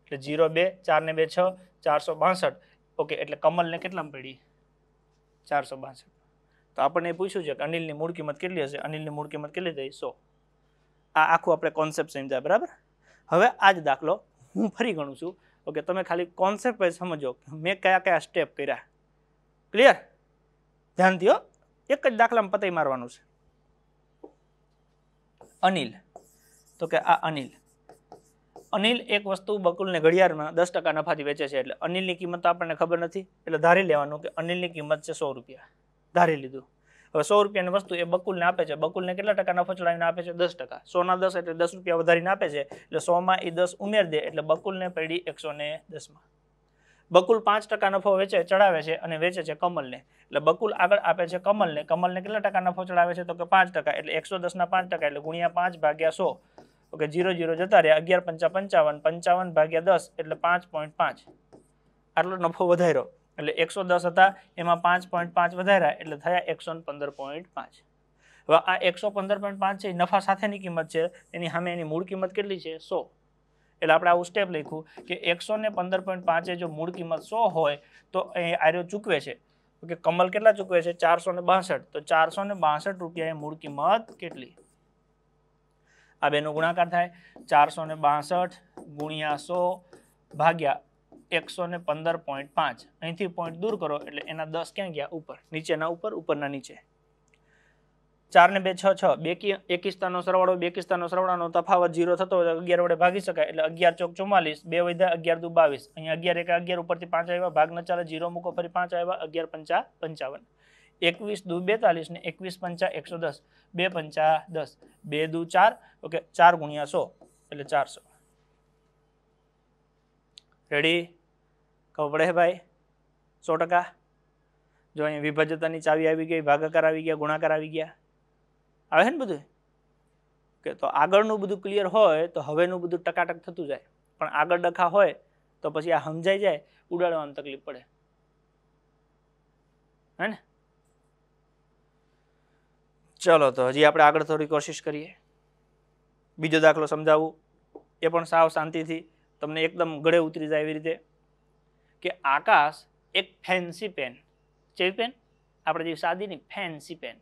એટલે જીરો બે ચાર ને બે છ ચારસો બાસઠ ઓકે એટલે કમલને કેટલામાં પડી ચારસો બાસઠ તો આપણને પૂછ્યું છે કે અનિલની મૂળ કિંમત કેટલી હશે અનિલની મૂળ કિંમત કેટલી થઈ સો આ આખું આપણે કોન્સેપ્ટ સમજ્યા બરાબર હવે આ જ દાખલો હું ફરી ગણું છું ઓકે તમે ખાલી કોન્સેપ્ટ પર સમજો મેં કયા કયા સ્ટેપ કર્યા ક્લિયર ધ્યાન દો એક જ દાખલામાં પતઈ મારવાનું છે અનિલ તો કે આ અનિલ અનિલ એક વસ્તુ બકુલને ઘડિયાળમાં દસ ટકા નફાથી વેચે છે એટલે અનિલની કિંમત આપણને ખબર નથી એટલે ધારી લેવાનું કે અનિલની કિંમત છે સો રૂપિયા ધારી લીધું હવે સો રૂપિયાની વસ્તુ એ બકુલને આપે છે બકુલને કેટલા ટકા નફો ચડાવીને આપે છે દસ ટકા સોના દસ એટલે દસ રૂપિયા વધારીને આપે છે એટલે સોમાં એ દસ ઉમેર દે એટલે બકુલને પડી એકસો ને દસમાં બકુલ પાંચ ટકા નફો વેચે ચડાવે છે અને વેચે છે કમલને એટલે બકુલ આગળ આપે છે કમલને કમલને કેટલા ટકા નફો ચડાવે છે તો કે પાંચ ટકા એટલે એકસો દસના પાંચ ટકા એટલે ગુણ્યા પાંચ ભાગ્યા સો કે જીરો જીરો જતા રહ્યા અગિયાર પંચા પંચાવન પંચાવન ભાગ્યા દસ એટલે પાંચ પોઈન્ટ પાંચ આટલો નફો વધાર્યો એટલે એકસો દસ હતા એમાં પાંચ પોઈન્ટ પાંચ વધાર્યા એટલે થયા એકસો પંદર પોઈન્ટ પાંચ હવે આ એકસો પંદર પોઈન્ટ પાંચ છે એ નફા સાથેની કિંમત છે એની સામે એની મૂળ કિંમત કેટલી છે સો એટલે આપણે આવું સ્ટેપ લખ્યું કે એકસો ને પંદર પોઈન્ટ પાંચે જો મૂળ કિંમત સો હોય તો એ આર્યો ચૂકવે છે કે કમલ કેટલા ચૂકવે છે ચારસો ને બાસઠ તો ચારસો ને બાસઠ રૂપિયા એ મૂળ કિંમત કેટલી આ બેનો ગુણાકાર થાય ચારસો ને બાસઠ ગુણ્યા સો ભાગ્યા એકસો ને પંદર પોઈન્ટ પાંચ અહીંથી પોઈન્ટ દૂર કરો એટલે એના દસ ક્યાં ગયા ઉપર નીચેના ઉપર ઉપરના નીચે ચાર ને બે છ છ બે એકી સરવાળો બે કિસ્તાનો સરવાળાનો તફાવત જીરો થતો હોય અગિયાર વડે ભાગી શકાય એટલે અગિયાર ચોક ચુમ્માલીસ બે વધ્યા અગિયાર દુ બાવીસ અહીંયા અગિયાર એક અગિયાર ઉપરથી પાંચ આવ્યા ભાગ ન ચાલે જીરો મૂકો ફરી પાંચ આવ્યા અગિયાર પંચા પંચાવન એકવીસ દુ બેતાલીસ ને એકવીસ પંચા એકસો દસ બે પંચા દસ બે દુ ચાર ઓકે ચાર ગુણ્યા સો એટલે ચારસો રેડી ખબર પડે ભાઈ સો ટકા જો અહીંયા વિભાજતાની ચાવી આવી ગઈ ભાગાકાર આવી ગયા ગુણાકાર આવી ગયા આવે છે ને બધું કે તો આગળનું બધું ક્લિયર હોય તો હવેનું બધું ટકાટક થતું જાય પણ આગળ ડખા હોય તો પછી આ સમજાઈ જાય ઉડાડવાની તકલીફ પડે હે ને ચલો તો હજી આપણે આગળ થોડી કોશિશ કરીએ બીજો દાખલો સમજાવું એ પણ સાવ શાંતિથી તમને એકદમ ગળે ઉતરી જાય એવી રીતે કે આકાશ એક ફેન્સી પેન ચેવી પેન આપણે જે સાદીની ફેન્સી પેન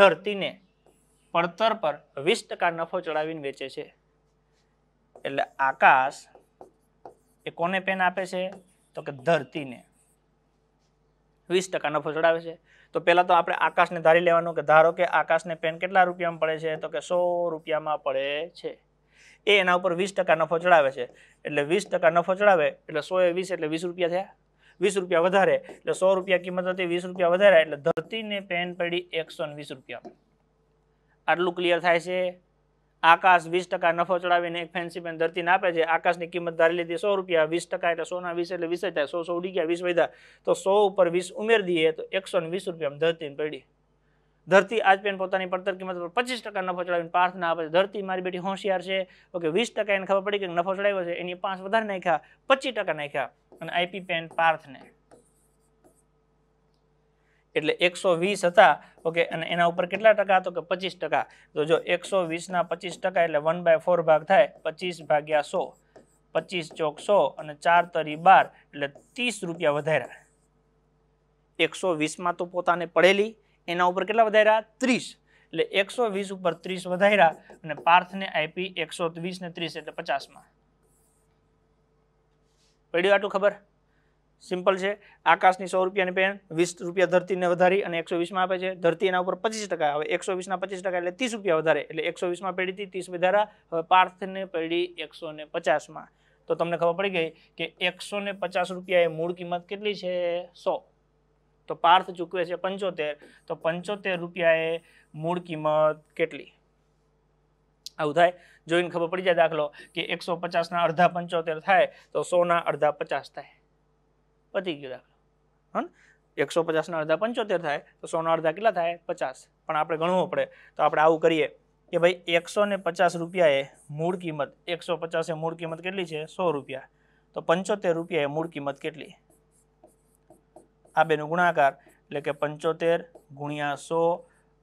ધરતીને પડતર પર વીસ ટકા નફો ચડાવીને વેચે છે એટલે આકાશ એ કોને પેન આપે છે તો કે ધરતીને વીસ ટકા નફો ચડાવે છે તો પહેલાં તો આપણે આકાશને ધારી લેવાનું કે ધારો કે આકાશને પેન કેટલા રૂપિયામાં પડે છે તો કે સો રૂપિયામાં પડે છે એ એના ઉપર વીસ ટકા નફો ચડાવે છે એટલે વીસ ટકા નફો ચડાવે એટલે સો એ વીસ એટલે વીસ રૂપિયા થયા વીસ રૂપિયા વધારે એટલે સો રૂપિયા કિંમત હતી વીસ રૂપિયા વધારે એટલે ધરતીને પેન પડી એકસો વીસ રૂપિયા આટલું ક્લિયર થાય છે આકાશ વીસ ટકા નફો ચડાવીને એક ફેન્સી પેન ધરતીને આપે છે આકાશની કિંમત ધારી લીધી સો રૂપિયા વીસ ટકા એટલે સોના વીસ એટલે વીસ જ થાય સો સો ઉડી ગયા વીસ વધ્યા તો સો ઉપર વીસ ઉમેરી દઈએ તો એકસો વીસ રૂપિયામાં ધરતીને પડી ધરતી આજ પેન પોતાની પડતર કિંમત પર પચીસ ટકા નફો ચડાવીને ના આપે છે ધરતી મારી બેટી હોશિયાર છે ઓકે વીસ ટકા એને ખબર પડી કે નફો ચડાવ્યો છે એની પાંચ વધારે નાખ્યા પચીસ ટકા નાખ્યા અને આઈપી પેન પાર્થને એટલે એકસો વીસ હતા ઓકે અને એના ઉપર કેટલા ટકા હતો કે પચીસ ટકા તો જો એકસો વીસના પચીસ ટકા એટલે વન બાય ફોર ભાગ થાય પચીસ ભાગ્યા સો પચીસ ચોક સો અને ચાર તરી બાર એટલે ત્રીસ રૂપિયા વધાર્યા એકસો વીસમાં તો પોતાને પડેલી એના ઉપર કેટલા વધાર્યા ત્રીસ એટલે એકસો વીસ ઉપર ત્રીસ વધાર્યા અને પાર્થને આઈપી એકસો વીસ ને ત્રીસ એટલે પચાસમાં પડ્યું આટલું ખબર સિમ્પલ છે આકાશની સો રૂપિયાની પેન વીસ રૂપિયા ધરતીને વધારી અને એકસો વીસમાં આપે છે ધરતી એના ઉપર પચીસ ટકા હવે એકસો વીસના પચીસ ટકા એટલે ત્રીસ રૂપિયા વધારે એટલે એકસો વીસમાં પડી હતી ત્રીસ વધારા હવે પાર્થને પડી એકસો ને પચાસમાં તો તમને ખબર પડી ગઈ કે એકસો ને પચાસ રૂપિયા એ મૂળ કિંમત કેટલી છે સો તો 75 ચૂકવે છે 75 તો 75 રૂપિયા એ મૂળ કિંમત કેટલી આવું થાય જોઈન ખબર પડી જાય દાખલો કે 150 ના અડધા 75 થાય તો 100 ના અડધા 50 થાય વધી કે દાખલો હન 150 ના અડધા 75 થાય તો 100 ના અડધા કેટલા થાય 50 પણ આપણે ગણવું પડે તો આપણે આવું કરીએ કે ભાઈ 150 રૂપિયા એ મૂળ કિંમત 150 એ મૂળ કિંમત કેટલી છે 100 રૂપિયા તો 75 રૂપિયા એ મૂળ કિંમત કેટલી આ બેનો ગુણાકાર એટલે કે પંચોતેર ગુણ્યા સો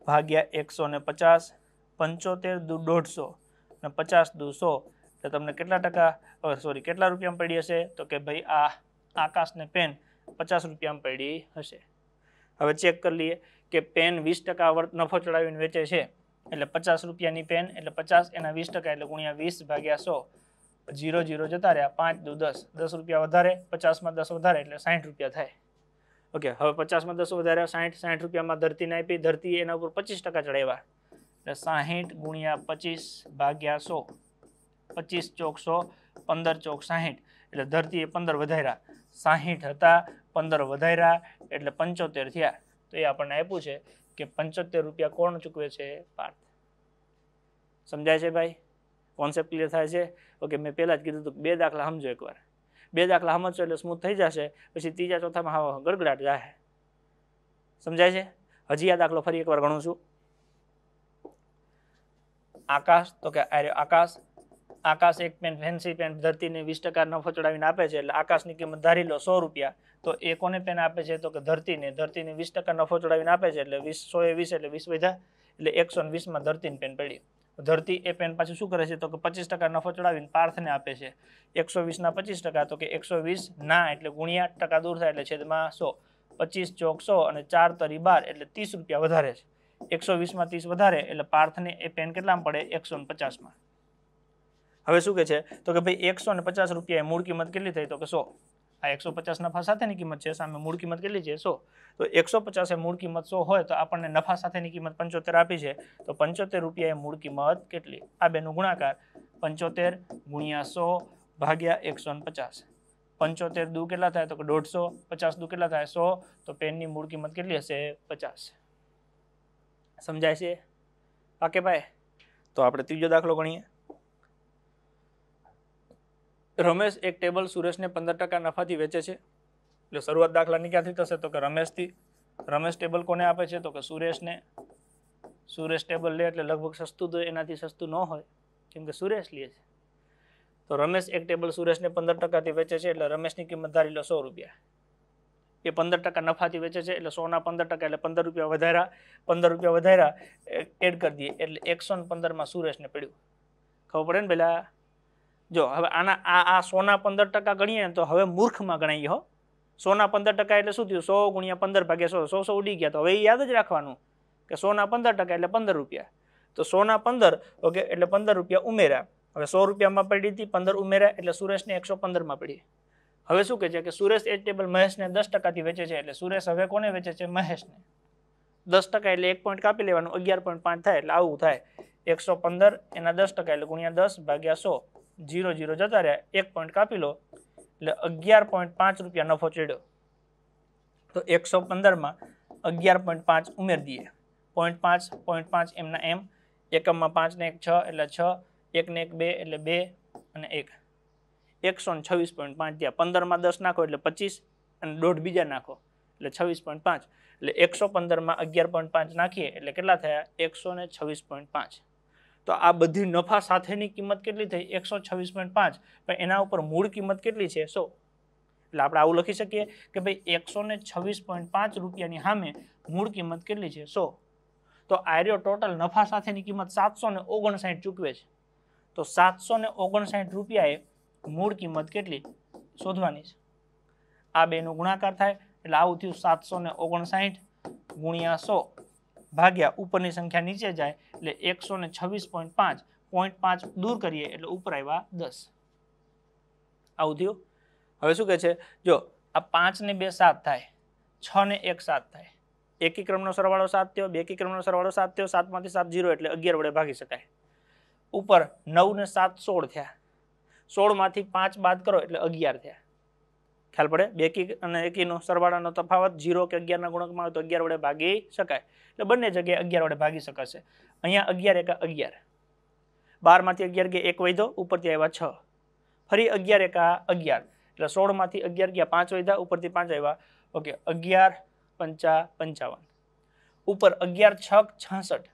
ભાગ્યા એકસો ને પચાસ પંચોતેર દુ દોઢસો ને પચાસ દુ સો એટલે તમને કેટલા ટકા સોરી કેટલા રૂપિયામાં પડી હશે તો કે ભાઈ આ આકાશને પેન પચાસ રૂપિયામાં પડી હશે હવે ચેક કરી લઈએ કે પેન વીસ ટકા નફો ચડાવીને વેચે છે એટલે પચાસ રૂપિયાની પેન એટલે પચાસ એના વીસ ટકા એટલે ગુણ્યા વીસ ભાગ્યા સો જીરો જીરો જતા રહ્યા પાંચ દુ દસ દસ રૂપિયા વધારે પચાસમાં દસ વધારે એટલે સાઠ રૂપિયા થાય ઓકે હવે પચાસમાં દસ વધાર્યા સાહીઠ સાઠ રૂપિયામાં ધરતીને આપી ધરતી એના ઉપર પચીસ ટકા ચડાવ્યા એટલે સાહીઠ ગુણ્યા પચીસ ભાગ્યા સો પચીસ ચોક સો પંદર ચોક સાહીઠ એટલે ધરતી એ પંદર વધાર્યા સાહીઠ હતા પંદર વધાર્યા એટલે પંચોતેર થયા તો એ આપણને આપ્યું છે કે પંચોતેર રૂપિયા કોણ ચૂકવે છે પાર્થ સમજાય છે ભાઈ કોન્સેપ્ટ ક્લિયર થાય છે ઓકે મેં પહેલાં જ કીધું હતું બે દાખલા સમજો એકવાર બે દાખલા સમજશો એટલે સ્મૂથ થઈ જશે પછી ત્રીજા ચોથામાં હા ગડગડાટ જાય સમજાય છે હજી આ દાખલો ફરી એકવાર ગણું છું આકાશ તો કે આકાશ આકાશ એક પેન ફેન્સી પેન ધરતીને વીસ ટકા નફો ચડાવીને આપે છે એટલે આકાશની કિંમત ધારી લો સો રૂપિયા તો એ કોને પેન આપે છે તો કે ધરતીને ધરતીને વીસ ટકા નફો ચડાવીને આપે છે એટલે વીસ સો એ વીસ એટલે વીસ વધ્યા એટલે એકસો વીસમાં ધરતીની પેન પડી ધરતી એ પેન પાછું શું કરે છે તો કે પચીસ ટકા નફો ચડાવીને પાર્થને આપે છે એકસો વીસના પચીસ ટકા તો કે એકસો વીસ ના એટલે ગુણ્યા ટકા દૂર થાય એટલે છેદમાં સો પચીસ ચોક અને ચાર તરી બાર એટલે ત્રીસ રૂપિયા વધારે છે એકસો વીસમાં ત્રીસ વધારે એટલે પાર્થને એ પેન કેટલામાં પડે એકસો ને પચાસમાં હવે શું કે છે તો કે ભાઈ એકસો ને પચાસ રૂપિયા મૂળ કિંમત કેટલી થઈ તો કે સો આ એકસો પચાસ નફા સાથેની કિંમત છે સામે મૂળ કિંમત કેટલી છે સો તો એકસો પચાસ એ મૂળ કિંમત સો હોય તો આપણને નફા સાથેની કિંમત પંચોતેર આપી છે તો પંચોતેર રૂપિયા એ મૂળ કિંમત કેટલી આ બેનું ગુણાકાર પંચોતેર ગુણ્યા સો ભાગ્યા એકસો પચાસ પંચોતેર દુ કેટલા થાય તો દોઢસો પચાસ દુ કેટલા થાય સો તો પેનની મૂળ કિંમત કેટલી હશે પચાસ સમજાય છે પાકે ભાઈ તો આપણે ત્રીજો દાખલો ગણીએ રમેશ એક ટેબલ સુરેશને પંદર ટકા નફાથી વેચે છે એટલે શરૂઆત દાખલાની ક્યાંથી થશે તો કે રમેશથી રમેશ ટેબલ કોને આપે છે તો કે સુરેશને સુરેશ ટેબલ લે એટલે લગભગ સસ્તું તો એનાથી સસ્તું ન હોય કેમ કે સુરેશ લે છે તો રમેશ એક ટેબલ સુરેશને પંદર ટકાથી વેચે છે એટલે રમેશની કિંમત ધારી લો સો રૂપિયા એ પંદર ટકા નફાથી વેચે છે એટલે સોના પંદર ટકા એટલે પંદર રૂપિયા વધાર્યા પંદર રૂપિયા વધાર્યા એડ કરી દઈએ એટલે એકસો ને પંદરમાં સુરેશને પડ્યું ખબર પડે ને પેલા જો હવે આના આ આ સોના પંદર ટકા ગણીએ ને તો હવે મૂર્ખમાં ગણાઈએ હો સોના પંદર ટકા એટલે શું થયું સો ગુણ્યા પંદર ભાગ્યા સો સો સો ઉડી ગયા તો હવે એ યાદ જ રાખવાનું કે સોના પંદર ટકા એટલે પંદર રૂપિયા તો સોના પંદર ઓકે એટલે પંદર રૂપિયા ઉમેર્યા હવે સો રૂપિયામાં પડી હતી પંદર ઉમેર્યા એટલે સુરેશને એકસો પંદરમાં પડી હવે શું કહે છે કે સુરેશ એ ટેબલ મહેશને દસ ટકાથી વેચે છે એટલે સુરેશ હવે કોને વેચે છે મહેશને દસ ટકા એટલે એક પોઈન્ટ કાપી લેવાનું અગિયાર પોઈન્ટ પાંચ થાય એટલે આવું થાય એકસો પંદર એના દસ ટકા એટલે ગુણ્યા દસ ભાગ્યા સો જીરો જીરો જતા રહ્યા એક પોઈન્ટ કાપી લો એટલે અગિયાર પોઈન્ટ પાંચ રૂપિયા નફો ચડ્યો તો એકસો પંદરમાં અગિયાર પોઈન્ટ પાંચ ઉમેર દઈએ પોઈન્ટ પાંચ પોઈન્ટ પાંચ એમના એમ એકમમાં પાંચને એક છ એટલે છ એકને એક બે એટલે બે અને એક એકસો ને છવ્વીસ પોઈન્ટ પાંચ ત્યાં પંદરમાં દસ નાખો એટલે પચીસ અને દોઢ બીજા નાખો એટલે છવ્વીસ પોઈન્ટ પાંચ એટલે એકસો પંદરમાં અગિયાર પોઈન્ટ પાંચ નાખીએ એટલે કેટલા થયા એકસો ને છવ્વીસ પોઈન્ટ પાંચ તો આ બધી નફા સાથેની કિંમત કેટલી થઈ એકસો છવ્વીસ પોઈન્ટ પાંચ પણ એના ઉપર મૂળ કિંમત કેટલી છે સો એટલે આપણે આવું લખી શકીએ કે ભાઈ એકસો ને છવ્વીસ પોઈન્ટ પાંચ રૂપિયાની સામે મૂળ કિંમત કેટલી છે સો તો આર્યો ટોટલ નફા સાથેની કિંમત સાતસો ને ઓગણસાઠ ચૂકવે છે તો સાતસો ને ઓગણસાઠ રૂપિયાએ મૂળ કિંમત કેટલી શોધવાની છે આ બેનો ગુણાકાર થાય એટલે આવું થયું સાતસો ને ઓગણસાઠ ગુણ્યા સો ભાગ્યા ઉપરની સંખ્યા નીચે જાય એટલે એકસો ને છવ્વીસ પોઈન્ટ પાંચ પોઈન્ટ પાંચ દૂર કરીએ એટલે ઉપર આવ્યા દસ આવું થયું હવે શું કહે છે જો આ પાંચ ને બે સાત થાય છ ને એક સાત થાય એકી ક્રમનો સરવાળો સાત થયો બેકી ક્રમનો સરવાળો સાત થયો સાતમાંથી સાત જીરો એટલે અગિયાર વડે ભાગી શકાય ઉપર નવ ને સાત સોળ થયા સોળમાંથી પાંચ બાદ કરો એટલે અગિયાર થયા ખ્યાલ પડે બેકી અને એકીનો સરવાળાનો તફાવત જીરો કે અગિયારના ગુણકમાં આવે તો અગિયાર વડે ભાગી શકાય એટલે બંને જગ્યાએ અગિયાર વડે ભાગી શકાશે અહીંયા અગિયાર એકા અગિયાર બારમાંથી અગિયાર ગયા એક વૈધો ઉપરથી આવ્યા છ ફરી અગિયાર એકા અગિયાર એટલે સોળમાંથી અગિયાર ગયા પાંચ વૈધા ઉપરથી પાંચ આવ્યા ઓકે અગિયાર પંચા પંચાવન ઉપર અગિયાર છ છાસઠ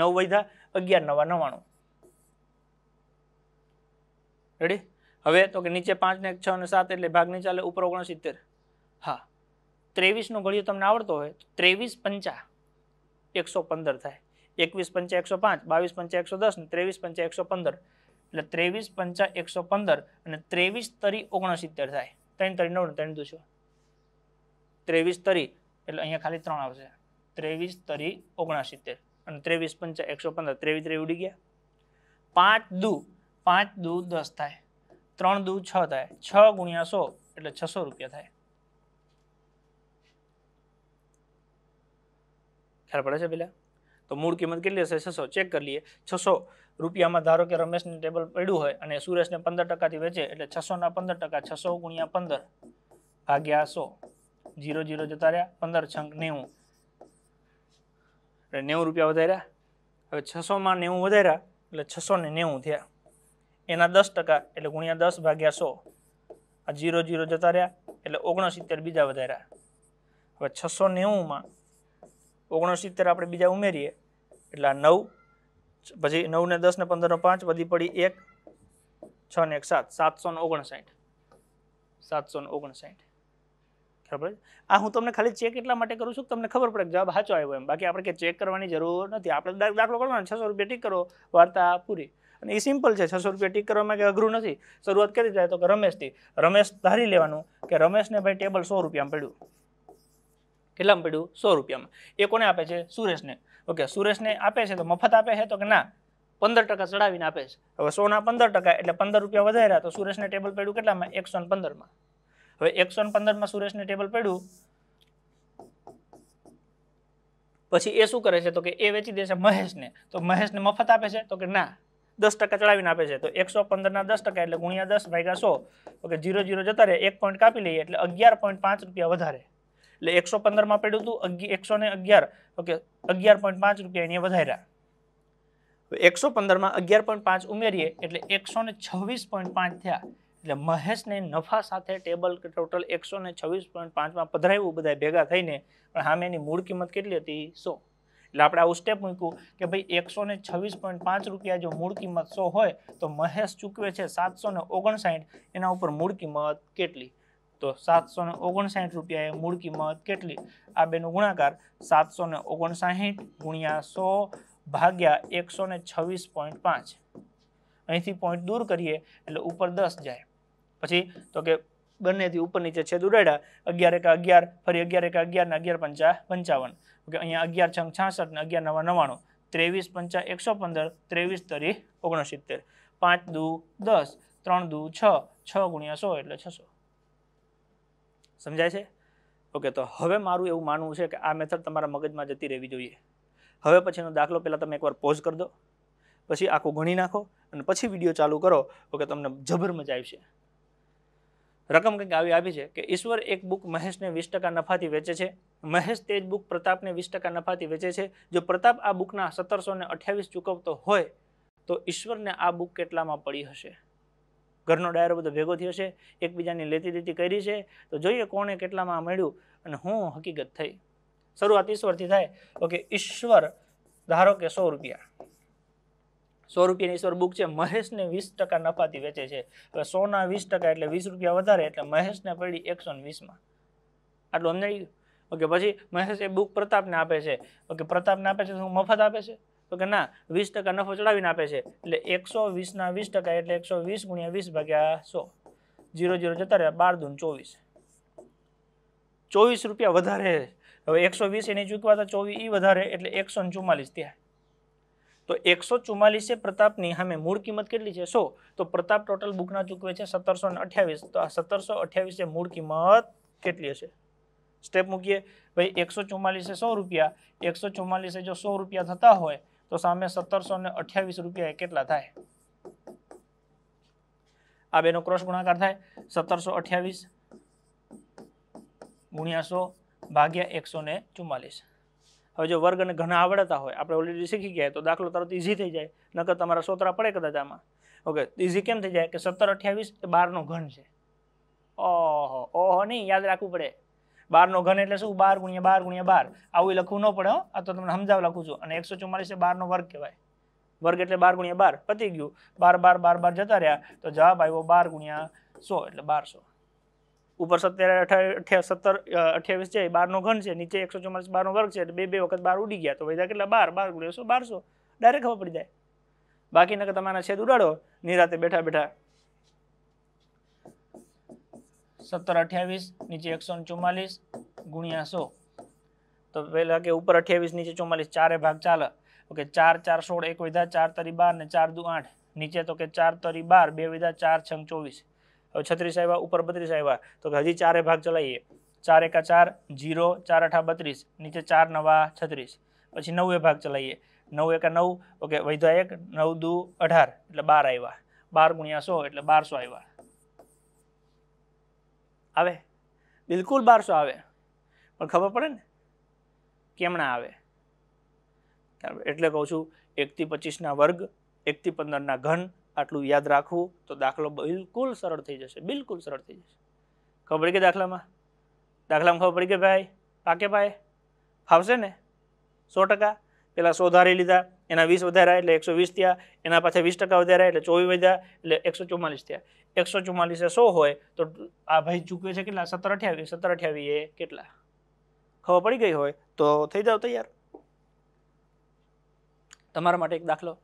નવ વૈધા અગિયાર નવા નવ્વાણું રેડી હવે તો કે નીચે પાંચ ને છ ને સાત એટલે ભાગની ચાલે ઉપર ઓગણસિત્તેર હા ત્રેવીસનો ઘડિયો તમને આવડતો હોય તો ત્રેવીસ પંચા એકસો પંદર થાય એકવીસ પંચા એકસો પાંચ બાવીસ પંચા એકસો દસ ને ત્રેવીસ પંચા એકસો પંદર એટલે ત્રેવીસ પંચા એકસો પંદર અને ત્રેવીસ તરી ઓગણસિત્તેર થાય ત્રણ તરી નવ ને ત્રણ દૂ ત્રેવીસ તરી એટલે અહીંયા ખાલી ત્રણ આવશે ત્રેવીસ તરી ઓગણસિત્તેર અને ત્રેવીસ પંચા એકસો પંદર ત્રેવીસ ત્રેવી ઉડી ગયા પાંચ દુ પાંચ દુ દસ થાય ત્રણ દૂ છ થાય છ ગુણ્યા સો એટલે છસો રૂપિયા થાય ખ્યાલ પડે છે પેલા તો મૂળ કિંમત કેટલી હશે છસો ચેક કરી લઈએ છસો રૂપિયામાં ધારો કે રમેશને ટેબલ પડ્યું હોય અને સુરેશને પંદર ટકાથી વેચે એટલે છસોના પંદર ટકા છસો ગુણ્યા પંદર ભાગ્યા સો જીરો જીરો જતા રહ્યા પંદર છંક નેવું એટલે નેવું રૂપિયા વધાર્યા હવે છસોમાં નેવું વધાર્યા એટલે છસો ને નેવું થયા એના દસ ટકા એટલે ગુણ્યા દસ ભાગ્યા સો આ જીરો જીરો જતા રહ્યા એટલે ઓગણસિત્તેર બીજા વધાર્યા હવે છસો નેવુંમાં ઓગણસિત્તેર આપણે બીજા ઉમેરીએ એટલે આ નવ પછી નવ ને દસ ને પંદરનો પાંચ બધી પડી એક છ ને એક સાત સાતસો ને ઓગણસાઠ સાતસો ને ઓગણસાઠ ખબર આ હું તમને ખાલી ચેક એટલા માટે કરું છું તમને ખબર પડે જવાબ સાચો આવ્યો એમ બાકી આપણે કે ચેક કરવાની જરૂર નથી આપણે દાખલો કરવાનો છસો રૂપિયા ટીક કરો વાર્તા પૂરી અને એ સિમ્પલ છે છસો રૂપિયા ટીક કરવામાં કે અઘરું નથી શરૂઆત કરી જાય તો કે રમેશથી રમેશ ધારી લેવાનું કે રમેશને ભાઈ ટેબલ સો રૂપિયામાં પડ્યું કેટલામાં પડ્યું સો રૂપિયામાં એ કોને આપે છે સુરેશને ઓકે સુરેશને આપે છે તો મફત આપે છે તો કે ના પંદર ટકા ચડાવીને આપે છે હવે સોના પંદર ટકા એટલે પંદર રૂપિયા વધાર્યા તો સુરેશને ટેબલ પડ્યું કેટલામાં એકસો ને પંદરમાં હવે એકસો ને પંદરમાં સુરેશને ટેબલ પડ્યું પછી એ શું કરે છે તો કે એ વેચી દેશે મહેશને તો મહેશને મફત આપે છે તો કે ના દસ ટકા ચડાવીને આપે છે તો એકસો પંદરના દસ ટકા એટલે ગુણ્યા દસ ભાગ્યા સો ઓકે જીરો જીરો જતા રહે એક પોઈન્ટ કાપી લઈએ એટલે અગિયાર પોઈન્ટ પાંચ રૂપિયા વધારે એટલે એકસો પંદરમાં પડ્યું હતું એકસો ને અગિયાર ઓકે અગિયાર પોઈન્ટ પાંચ રૂપિયા એને વધાર્યા એકસો પંદરમાં અગિયાર પોઈન્ટ પાંચ ઉમેરીએ એટલે એકસો ને છવ્વીસ પોઈન્ટ પાંચ થયા એટલે મહેશને નફા સાથે ટેબલ ટોટલ એકસો ને છવ્વીસ પોઈન્ટ પાંચમાં પધરાવ્યું બધા ભેગા થઈને પણ હામે એની મૂળ કિંમત કેટલી હતી સો એટલે આપણે આવું સ્ટેપ મૂક્યું કે ભાઈ એકસો છવ્વીસ પોઈન્ટ પાંચ રૂપિયા જો મૂળ કિંમત સો હોય તો મહેશ ચૂકવે છે સાતસો ને ઓગણસાઠ એના ઉપર મૂળ કિંમત કેટલી તો સાતસો ને ઓગણસાઠ રૂપિયા એ મૂળ કિંમત કેટલી આ બેનો ગુણાકાર સાતસો ને ઓગણસાઠ ગુણ્યા સો ભાગ્યા એકસો ને છવ્વીસ પોઈન્ટ પાંચ અહીંથી પોઈન્ટ દૂર કરીએ એટલે ઉપર દસ જાય પછી તો કે બંનેથી ઉપર નીચે છેદ ઉડાડ્યા અગિયાર એક અગિયાર ફરી અગિયાર એક અગિયાર ને અગિયાર પંચા પંચાવન ઓકે અહીંયા અગિયાર છ છાસઠ ને અગિયાર નવા નવ્વાણું ત્રેવીસ પંચા એકસો પંદર ત્રેવીસ તરી ઓગણસિત્તેર પાંચ દુ દસ ત્રણ દુ છ છ ગુણ્યા સો એટલે છસો સમજાય છે ઓકે તો હવે મારું એવું માનવું છે કે આ મેથડ તમારા મગજમાં જતી રહેવી જોઈએ હવે પછીનો દાખલો પહેલાં તમે એકવાર પોઝ કરી દો પછી આખું ગણી નાખો અને પછી વિડીયો ચાલુ કરો ઓકે તમને જબર મજા આવશે રકમ કંઈક આવી આપી છે કે ઈશ્વર એક બુક મહેશને વીસ ટકા નફાથી વેચે છે મહેશ તેજ બુક પ્રતાપને વીસ ટકા નફાથી વેચે છે જો પ્રતાપ આ બુકના સત્તરસો ને અઠ્યાવીસ ચૂકવતો હોય તો ઈશ્વરને આ બુક કેટલામાં પડી હશે ઘરનો ડાયરો બધો ભેગો થયો છે એકબીજાની લેતી દેતી કરી છે તો જોઈએ કોણે કેટલામાં મળ્યું અને હું હકીકત થઈ શરૂઆત ઈશ્વરથી થાય ઓકે ઈશ્વર ધારો કે સો રૂપિયા સો રૂપિયાની ઈશ્વર બુક છે મહેશને વીસ ટકા નફાથી વેચે છે હવે સોના વીસ ટકા એટલે વીસ રૂપિયા વધારે એટલે મહેશને પડી એકસો વીસમાં આટલું સમજાઈ ગયું ઓકે પછી મહેશ એ બુક પ્રતાપને આપે છે ઓકે પ્રતાપને આપે છે તો મફત આપે છે તો કે ના વીસ ટકા નફો ચડાવીને આપે છે એટલે એકસો વીસના વીસ ટકા એટલે એકસો વીસ ગુણ્યા વીસ ભાગ્યા સો જીરો જીરો જતા રહ્યા બાર દૂન ચોવીસ ચોવીસ રૂપિયા વધારે હવે એકસો વીસ એની ચૂકવાતા ચોવીસ એ વધારે એટલે એકસો ને ચુમ્માલીસ ત્યાં તો એકસો ચુમ્માલીસે પ્રતાપની સામે મૂળ કિંમત કેટલી છે સો તો પ્રતાપ ટોટલ બુકના ચૂકવે છે સત્તરસો ને અઠ્યાવીસ તો આ સત્તરસો અઠ્યાવીસે મૂળ કિંમત કેટલી હશે સ્ટેપ મૂકીએ ભાઈ એકસો ચુમ્માલીસે સો રૂપિયા એકસો ચુમ્માલીસે જો સો રૂપિયા થતા હોય તો સામે સત્તરસો ને અઠ્યાવીસ રૂપિયા કેટલા થાય આ બેનો ક્રોસ ગુણાકાર થાય સત્તરસો અઠ્યાવીસ ગુણ્યા સો ભાગ્યા એકસો ને ચુમ્માલીસ હવે જો વર્ગ અને ઘણા આવડતા હોય આપણે ઓલરેડી શીખી ગયા તો દાખલો તરત ઇઝી થઈ જાય નકર તમારા સોતરા પડે કદાચ આમાં ઓકે ઇઝી કેમ થઈ જાય કે સત્તર અઠ્યાવીસ એ બારનો ઘન છે ઓહો ઓહો નહીં યાદ રાખવું પડે બારનો ઘન એટલે શું બાર ગુણ્યા બાર ગુણ્યા બાર આવું લખવું ન પડે આ તો તમને સમજાવ લખું છું અને એકસો ચુમ્માલીસ એ બારનો વર્ગ કહેવાય વર્ગ એટલે બાર ગુણ્યા બાર પતી ગયું બાર બાર બાર બાર જતા રહ્યા તો જવાબ આવ્યો બાર ગુણ્યા સો એટલે બારસો ઉપર સત્તર અઠ્યા સત્તર અઠ્યાવીસ છે બારનો ઘન છે નીચે એકસો ચુમ્માલીસ બારનો વર્ગ છે એટલે બે બે વખત બાર ઉડી ગયા તો વૈધા કેટલા બાર બાર ગુણ્યા સો બારસો ડાયરેક્ટ ખબર પડી જાય બાકી નકર તમારા છેદ ઉડાડો નિરાતે બેઠા બેઠા સત્તર અઠ્યાવીસ નીચે એકસો ચુમ્માલીસ ગુણ્યા સો તો પહેલાં કે ઉપર અઠ્યાવીસ નીચે ચુમ્માલીસ ચારે ભાગ ચાલે ઓકે ચાર ચાર સોળ એક વિધા ચાર તરી બાર ને ચાર દુ આઠ નીચે તો કે ચાર તરી બાર બે વિધા ચાર છંગ ચોવીસ હવે છત્રીસ આવ્યા ઉપર બત્રીસ આવ્યા તો કે હજી ચારે ભાગ ચલાવીએ ચાર એકા ચાર જીરો ચાર અઠા બત્રીસ નીચે ચાર નવા છત્રીસ પછી નવે ભાગ ચલાવીએ નવ એકા નવ ઓકે વૈધા એક નવ દુ અઢાર એટલે બાર આવ્યા બાર ગુણ્યા સો એટલે બારસો આવ્યા આવે બિલકુલ બારસો આવે પણ ખબર પડે ને કેમણા આવે એટલે કહું છું એકથી પચીસના વર્ગ એકથી પંદરના ઘન આટલું યાદ રાખવું તો દાખલો બિલકુલ સરળ થઈ જશે બિલકુલ સરળ થઈ જશે ખબર પડી કે દાખલામાં દાખલામાં ખબર પડી કે ભાઈ પાકે ભાઈ ફાવશે ને સો ટકા પેલા સો ધારી લીધા એના વીસ વધાર્યા એટલે એકસો વીસ થયા એના પાછા વીસ ટકા વધાર્યા એટલે ચોવીસ વધ્યા એટલે એકસો ચુમ્માલીસ થયા એકસો ચુમ્માલીસે સો હોય તો આ ભાઈ ચૂકવે છે કેટલા સત્તર અઠ્યાવીસ સત્તર અઠ્યાવીસ એ કેટલા ખબર પડી ગઈ હોય તો થઈ જાવ તૈયાર તમારા માટે એક દાખલો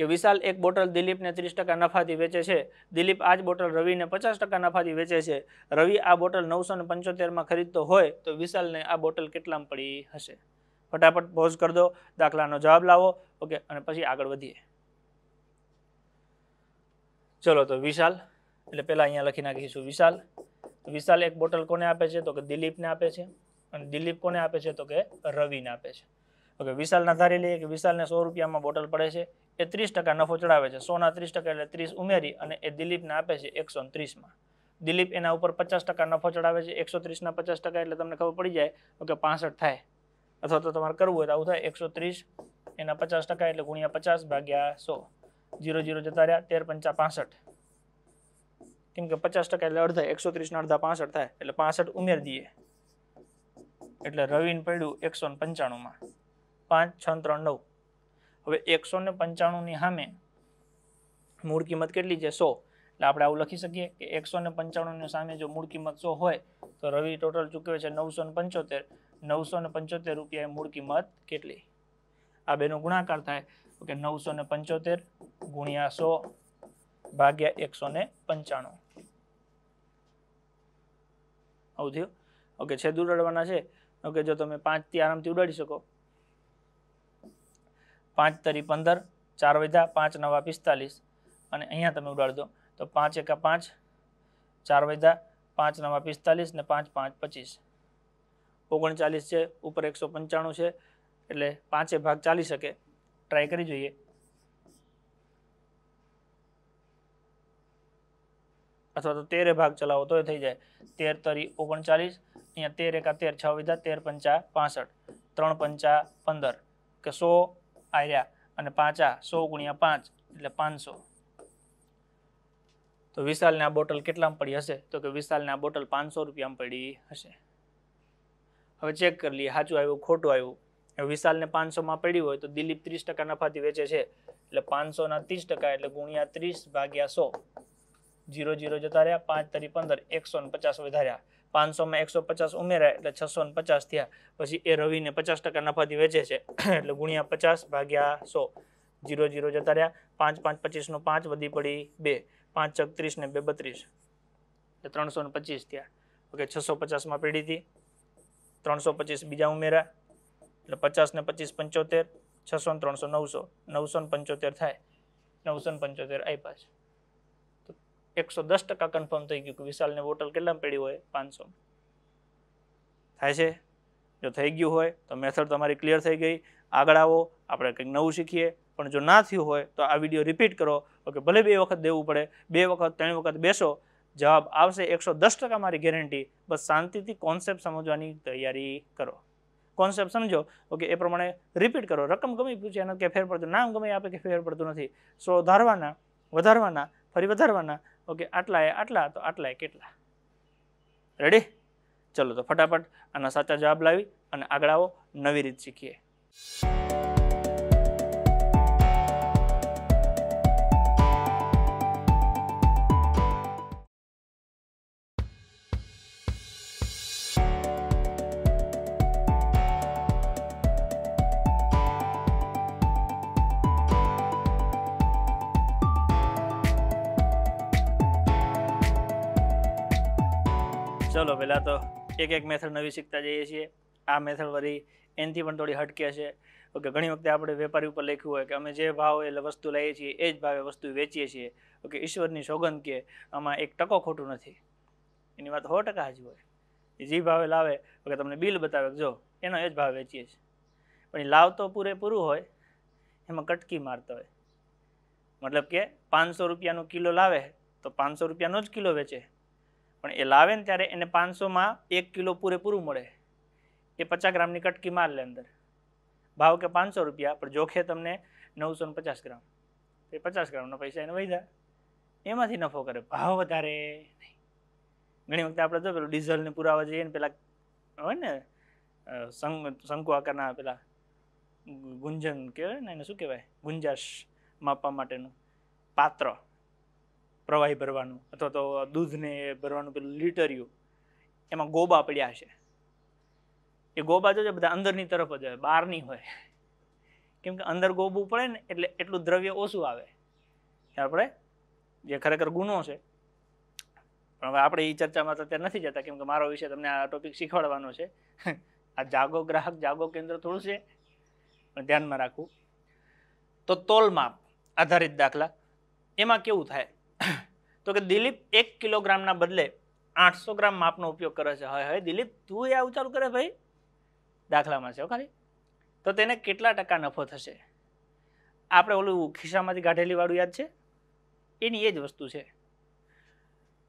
કે વિશાલ એક બોટલ દિલીપને ત્રીસ ટકા નફાથી વેચે છે દિલીપ આ જ બોટલ રવિને પચાસ ટકા નફાથી વેચે છે રવિ આ બોટલ નવસો ને પંચોતેરમાં ખરીદતો હોય તો વિશાલને આ બોટલ કેટલામાં પડી હશે ફટાફટ પોઝ કરી દો દાખલાનો જવાબ લાવો ઓકે અને પછી આગળ વધીએ ચલો તો વિશાલ એટલે પહેલાં અહીંયા લખી નાખીશું વિશાલ વિશાલ એક બોટલ કોને આપે છે તો કે દિલીપને આપે છે અને દિલીપ કોને આપે છે તો કે રવિને આપે છે ઓકે વિશાલના ધારી લઈએ કે વિશાલને સો રૂપિયામાં બોટલ પડે છે એ ત્રીસ ટકા નફો ચડાવે છે સોના ત્રીસ ટકા એટલે ત્રીસ ઉમેરી અને એ દિલીપને આપે છે એકસો ત્રીસમાં દિલીપ એના ઉપર પચાસ ટકા નફો ચડાવે છે એકસો ત્રીસના પચાસ ટકા એટલે તમને ખબર પડી જાય તો કે પાસઠ થાય અથવા તો તમારે કરવું હોય તો આવું થાય એકસો ત્રીસ એના પચાસ ટકા એટલે ગુણ્યા પચાસ ભાગ્યા સો જીરો જીરો જતા રહ્યા તેર પંચા પાસઠ કેમ કે પચાસ ટકા એટલે અડધા એકસો ત્રીસના અડધા પાસઠ થાય એટલે પાસઠ ઉમેર દઈએ એટલે રવિન પડ્યું એકસો ને પંચાણુંમાં પાંચ છ ત્રણ નવ હવે એકસો ને પંચાણુંની સામે મૂળ કિંમત કેટલી છે સો એટલે આપણે આવું લખી શકીએ કે એકસો ને પંચાણુંની સામે જો મૂળ કિંમત સો હોય તો રવિ ટોટલ ચૂકવે છે નવસો ને પંચોતેર નવસો ને પંચોતેર રૂપિયા મૂળ કિંમત કેટલી આ બેનો ગુણાકાર થાય તો કે નવસો ને પંચોતેર ગુણ્યા સો ભાગ્યા એકસો ને પંચાણું આવું થયું ઓકે છેદ ઉડાડવાના છે ઓકે જો તમે પાંચ પાંચથી આરામથી ઉડાડી શકો પાંચ તરી પંદર ચાર વધ્યા પાંચ નવા પિસ્તાલીસ અને અહીંયા તમે ઉડાડી દો તો પાંચ એકા પાંચ ચાર વધ્યા પાંચ નવા પિસ્તાલીસ ને પાંચ પાંચ પચીસ ઓગણચાલીસ છે ઉપર એકસો પંચાણું છે એટલે પાંચે ભાગ ચાલી શકે ટ્રાય કરી જોઈએ અથવા તો તેરે ભાગ ચલાવો તો થઈ જાય તેર તરી ઓગણચાલીસ અહીંયા તેર એકા તેર છ વિધા તેર પંચા પાસઠ ત્રણ પંચા પંદર કે સો આર્યા અને પાંચા સો ગુણ્યા પાંચ એટલે પાંચસો તો વિશાલને આ બોટલ કેટલામાં પડી હશે તો કે વિશાલને આ બોટલ પાંચસો રૂપિયામાં પડી હશે હવે ચેક કરી લઈએ સાચું આવ્યું ખોટું આવ્યું વિશાલને પાંચસોમાં પડ્યું હોય તો દિલીપ ત્રીસ ટકા નફાથી વેચે છે એટલે પાંચસોના ત્રીસ ટકા એટલે ગુણ્યા ત્રીસ ભાગ્યા સો જીરો જીરો જતા રહ્યા પાંચ તરી પંદર એકસો ને પચાસ વધાર્યા પાંચસોમાં એકસો પચાસ ઉમેરાય એટલે છસો ને પચાસ થયા પછી એ રવિને પચાસ ટકા નફાથી વેચે છે એટલે ગુણ્યા પચાસ ભાગ્યા સો જીરો જીરો જતા રહ્યા પાંચ પાંચ પચીસનું પાંચ વધી પડી બે પાંચ ચક ને બે બત્રીસ એટલે ત્રણસો ને પચીસ થયા ઓકે છસો પચાસમાં પેઢી હતી ત્રણસો પચીસ બીજા ઉમેરા એટલે પચાસ ને પચીસ પંચોતેર છસો ને ત્રણસો નવસો નવસો ને પંચોતેર થાય નવસો ને પંચોતેર આપ્યા છે તો એકસો દસ ટકા કન્ફર્મ થઈ ગયું કે વિશાલને બોટલ કેટલામાં પડી હોય પાંચસો થાય છે જો થઈ ગયું હોય તો મેથડ તમારી ક્લિયર થઈ ગઈ આગળ આવો આપણે કંઈક નવું શીખીએ પણ જો ના થયું હોય તો આ વિડીયો રિપીટ કરો ઓકે ભલે બે વખત દેવું પડે બે વખત ત્રણ વખત બેસો જવાબ આવશે એકસો દસ ટકા મારી ગેરંટી બસ શાંતિથી કોન્સેપ્ટ સમજવાની તૈયારી કરો કોન્સેપ્ટ સમજો ઓકે એ પ્રમાણે રિપીટ કરો રકમ ગમે પૂછે એનો કે ફેર પડતું નામ ગમે આપે કે ફેર પડતું નથી સો ધારવાના વધારવાના ફરી વધારવાના ઓકે આટલા એ આટલા તો આટલા એ કેટલા રેડી ચલો તો ફટાફટ આના સાચા જવાબ લાવી અને આગળ આવો નવી રીત શીખીએ પહેલાં તો એક એક મેથડ નવી શીખતા જઈએ છીએ આ મેથડ વળી એનથી પણ થોડી હટકે છે ઓકે ઘણી વખતે આપણે વેપારી ઉપર લખ્યું હોય કે અમે જે ભાવ એટલે વસ્તુ લઈએ છીએ એ જ ભાવે વસ્તુ વેચીએ છીએ ઓકે ઈશ્વરની સોગંદ કે આમાં એક ટકો ખોટું નથી એની વાત સો ટકા હાજી હોય જે ભાવે લાવે ઓકે તમને બિલ બતાવે જો એનો એ જ ભાવ વેચીએ છીએ પણ એ લાવતો પૂરેપૂરું હોય એમાં કટકી મારતો હોય મતલબ કે પાંચસો રૂપિયાનો કિલો લાવે તો પાંચસો રૂપિયાનો જ કિલો વેચે પણ એ લાવે ને ત્યારે એને પાંચસોમાં એક કિલો પૂરેપૂરું મળે એ પચાસ ગ્રામની કટકી માર લે અંદર ભાવ કે પાંચસો રૂપિયા પણ જોખે તમને નવસો ને પચાસ ગ્રામ એ પચાસ ગ્રામના પૈસા એને વધ્યા એમાંથી નફો કરે ભાવ વધારે નહીં ઘણી વખતે આપણે તો પેલું ડીઝલને પુરાવા જઈએ ને પેલા હોય ને શંકુ આકારના પેલા ગુંજન કહેવાય ને એને શું કહેવાય ગુંજાશ માપવા માટેનું પાત્ર પ્રવાહી ભરવાનું અથવા તો દૂધને ભરવાનું પેલું લીટરિયું એમાં ગોબા પડ્યા છે એ ગોબા જો બધા અંદરની તરફ જ હોય બહારની હોય કેમ કે અંદર ગોબું પડે ને એટલે એટલું દ્રવ્ય ઓછું આવે આપણે જે ખરેખર ગુનો છે પણ હવે આપણે એ ચર્ચામાં તો અત્યારે નથી જતા કેમ કે મારો વિષય તમને આ ટોપિક શીખવાડવાનો છે આ જાગો ગ્રાહક જાગો કેન્દ્ર થોડું છે પણ ધ્યાનમાં રાખવું તો તોલ માપ આધારિત દાખલા એમાં કેવું થાય તો કે દિલીપ એક કિલોગ્રામના બદલે આઠસો ગ્રામ માપનો ઉપયોગ કરે છે હવે હવે દિલીપ તું એ આવું ચાલુ કરે ભાઈ દાખલામાં છે ખાલી તો તેને કેટલા ટકા નફો થશે આપણે ઓલું ખિસ્સામાંથી કાઢેલી વાળું યાદ છે એની એ જ વસ્તુ છે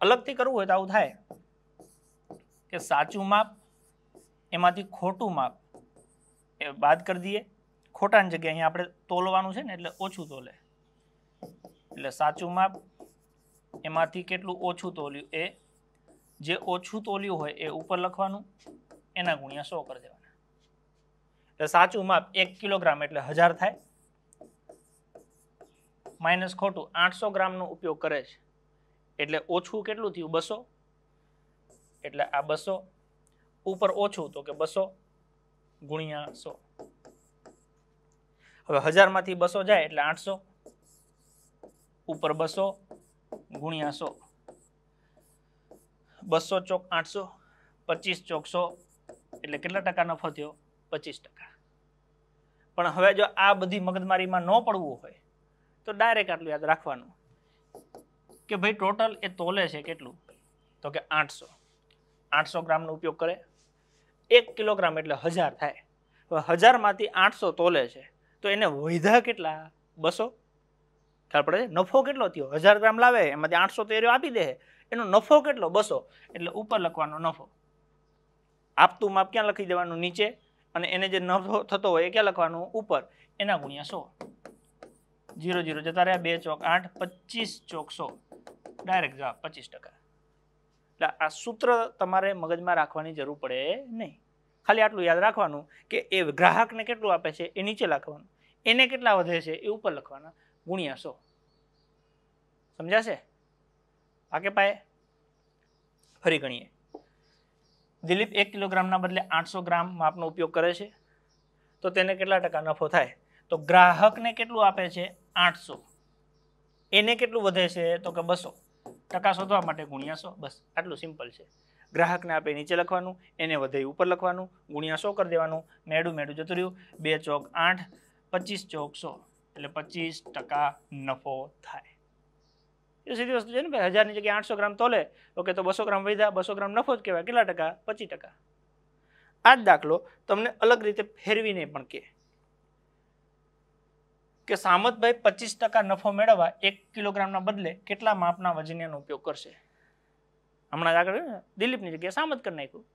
અલગથી કરવું હોય તો આવું થાય કે સાચું માપ એમાંથી ખોટું માપ એ બાદ કરી દઈએ ખોટાની જગ્યાએ અહીંયા આપણે તોલવાનું છે ને એટલે ઓછું તોલે એટલે સાચું માપ એમાંથી કેટલું ઓછું તોલ્યું એ જે ઓછું તોલ્યું હોય એ ઉપર લખવાનું એના ગુણ્યા સો કરી દેવાના એટલે સાચું માપ એક કિલોગ્રામ એટલે હજાર થાય માઇનસ ખોટું આઠસો ગ્રામનો ઉપયોગ કરે છે એટલે ઓછું કેટલું થયું બસો એટલે આ બસો ઉપર ઓછું તો કે બસો ગુણ્યા સો હવે હજારમાંથી બસો જાય એટલે આઠસો ઉપર બસો ગુણ્યા સો બસો ચોક આઠસો પચીસ ચોકસો એટલે કેટલા ટકા નફો થયો પચીસ ટકા પણ હવે જો આ બધી મગજમારીમાં ન પડવું હોય તો ડાયરેક્ટ આટલું યાદ રાખવાનું કે ભાઈ ટોટલ એ તોલે છે કેટલું તો કે આઠસો આઠસો ગ્રામનો ઉપયોગ કરે એક કિલોગ્રામ એટલે હજાર થાય હવે હજારમાંથી આઠસો તોલે છે તો એને વૈધા કેટલા બસો ખ્યાલ પડે નફો કેટલો થયો હજાર ગ્રામ લાવે એમાંથી આઠસો તેરીઓ આપી દે એનો નફો કેટલો બસો એટલે ઉપર લખવાનો નફો આપતું માપ ક્યાં લખી દેવાનું નીચે અને એને જે નફો થતો હોય એ ક્યાં લખવાનું ઉપર એના ગુણ્યા સો જીરો જીરો જતા રહ્યા બે ચોક આઠ પચીસ ચોક સો ડાયરેક્ટ જવાબ પચીસ ટકા એટલે આ સૂત્ર તમારે મગજમાં રાખવાની જરૂર પડે નહીં ખાલી આટલું યાદ રાખવાનું કે એ ગ્રાહકને કેટલું આપે છે એ નીચે લખવાનું એને કેટલા વધે છે એ ઉપર લખવાના ગુણ્યા સો સમજાશે પાકે પાયે ફરી ગણીએ દિલીપ એક કિલોગ્રામના બદલે આઠસો ગ્રામ માપનો ઉપયોગ કરે છે તો તેને કેટલા ટકા નફો થાય તો ગ્રાહકને કેટલું આપે છે આઠસો એને કેટલું વધે છે તો કે બસો ટકા શોધવા માટે ગુણ્યાસો બસ આટલું સિમ્પલ છે ગ્રાહકને આપે નીચે લખવાનું એને વધે ઉપર લખવાનું ગુણ્યા સો કરી દેવાનું મેડું મેડું જતું રહ્યું બે ચોક આઠ પચીસ ચોક સો એટલે પચીસ ટકા નફો થાય એ સીધી વસ્તુ છે ને ભાઈ હજારની જગ્યાએ આઠસો ગ્રામ તોલે ઓકે તો બસો ગ્રામ વધ્યા બસો ગ્રામ નફો જ કહેવાય કેટલા ટકા પચીસ ટકા આ જ દાખલો તમને અલગ રીતે ફેરવીને પણ કહે કે સામતભાઈ પચીસ ટકા નફો મેળવવા એક કિલોગ્રામના બદલે કેટલા માપના વજનિયાનો ઉપયોગ કરશે હમણાં આગળ દિલીપની જગ્યાએ સામત કરી નાખ્યું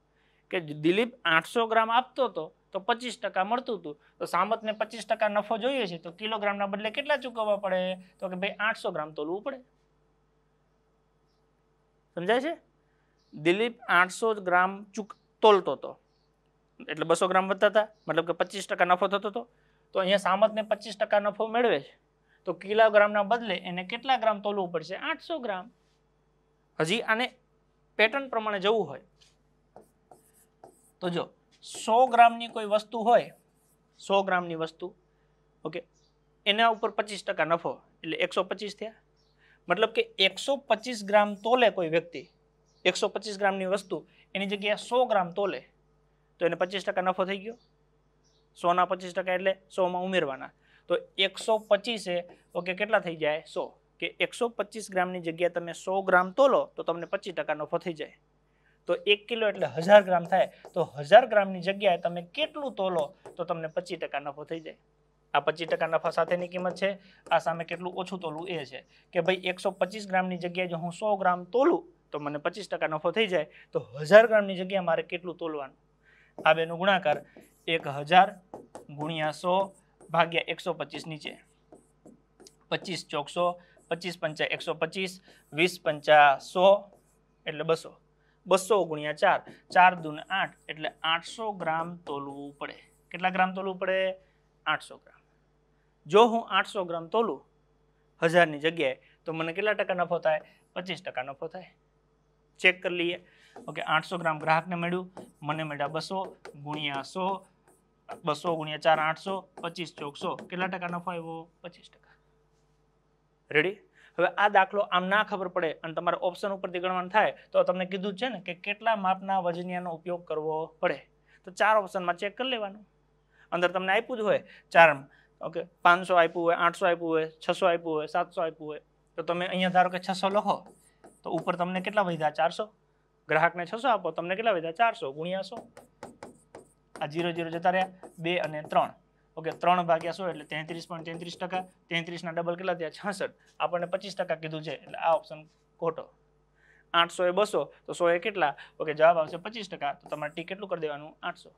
કે દિલીપ આઠસો ગ્રામ આપતો હતો તો પચીસ ટકા મળતું હતું તો સામતને પચીસ ટકા નફો જોઈએ છે તો કિલોગ્રામના બદલે કેટલા ચૂકવવા પડે તો કે ભાઈ આઠસો ગ્રામ તોલવું પડે સમજાય છે દિલીપ આઠસો ગ્રામ ચૂક તોલતો હતો એટલે બસો ગ્રામ વધતા હતા મતલબ કે પચીસ ટકા નફો થતો હતો તો અહીંયા સામતને પચીસ ટકા નફો મેળવે છે તો કિલોગ્રામના બદલે એને કેટલા ગ્રામ તોલવું પડશે આઠસો ગ્રામ હજી આને પેટર્ન પ્રમાણે જવું હોય તો જો સો ગ્રામની કોઈ વસ્તુ હોય સો ગ્રામની વસ્તુ ઓકે એના ઉપર પચીસ ટકા નફો એટલે એકસો પચીસ થયા મતલબ કે એકસો પચીસ ગ્રામ તોલે કોઈ વ્યક્તિ એકસો પચીસ ગ્રામની વસ્તુ એની જગ્યાએ સો ગ્રામ તોલે તો એને પચીસ ટકા નફો થઈ ગયો સોના પચીસ ટકા એટલે સોમાં ઉમેરવાના તો એકસો પચીસે ઓકે કેટલા થઈ જાય સો કે એકસો પચીસ ગ્રામની જગ્યાએ તમે સો ગ્રામ તોલો તો તમને પચીસ ટકા નફો થઈ જાય તો એક કિલો એટલે હજાર ગ્રામ થાય તો હજાર ગ્રામની જગ્યાએ તમે કેટલું તોલો તો તમને પચીસ ટકા નફો થઈ જાય આ પચીસ ટકા નફા સાથેની કિંમત છે આ સામે કેટલું ઓછું તોલું એ છે કે ભાઈ એકસો પચીસ ગ્રામની જગ્યાએ જો હું સો ગ્રામ તોલું તો મને પચીસ ટકા નફો થઈ જાય તો હજાર ગ્રામની જગ્યાએ મારે કેટલું તોલવાનું આ બેનો ગુણાકાર એક હજાર ગુણ્યા સો ભાગ્યા એકસો પચીસ નીચે પચીસ ચોકસો પચીસ પંચા એકસો પચીસ વીસ પંચા સો એટલે બસો બસો ગુણ્યા ચાર ચાર દૂન આઠ એટલે આઠસો ગ્રામ તોલવું પડે કેટલા ગ્રામ તોલવું પડે આઠસો ગ્રામ જો હું આઠસો ગ્રામ તોલું હજારની જગ્યાએ તો મને કેટલા ટકા નફો થાય પચીસ ટકા નફો થાય ચેક કરી લઈએ ઓકે આઠસો ગ્રામ ગ્રાહકને મળ્યું મને મળ્યા બસો ગુણ્યા સો બસો ગુણ્યા ચાર આઠસો પચીસ ચોકસો કેટલા ટકા નફો આવ્યો પચીસ ટકા રેડી હવે આ દાખલો આમ ના ખબર પડે અને તમારે ઓપ્શન ઉપરથી ગણવાનું થાય તો તમને કીધું છે ને કે કેટલા માપના વજનિયાનો ઉપયોગ કરવો પડે તો ચાર ઓપ્શનમાં ચેક કરી લેવાનું અંદર તમને આપ્યું જ હોય ચાર ઓકે પાંચસો આપ્યું હોય આઠસો આપ્યું હોય છસો આપ્યું હોય સાતસો આપ્યું હોય તો તમે અહીંયા ધારો કે છસો લખો તો ઉપર તમને કેટલા વધ્યા ચારસો ગ્રાહકને છસો આપો તમને કેટલા વધ્યા ચારસો ગુણ્યા સો આ જીરો જીરો જતા રહ્યા બે અને ત્રણ ઓકે ત્રણ ભાગ્યા સો એટલે તેત્રીસ પોઈન્ટ તેત્રીસ ટકા તેત્રીસના ડબલ કેટલા થયા છાસઠ આપણને પચીસ ટકા કીધું છે એટલે આ ઓપ્શન ખોટો આઠસો એ બસો તો સો એ કેટલા ઓકે જવાબ આવશે પચીસ ટકા તો તમારે ટી કેટલું કરી દેવાનું આઠસો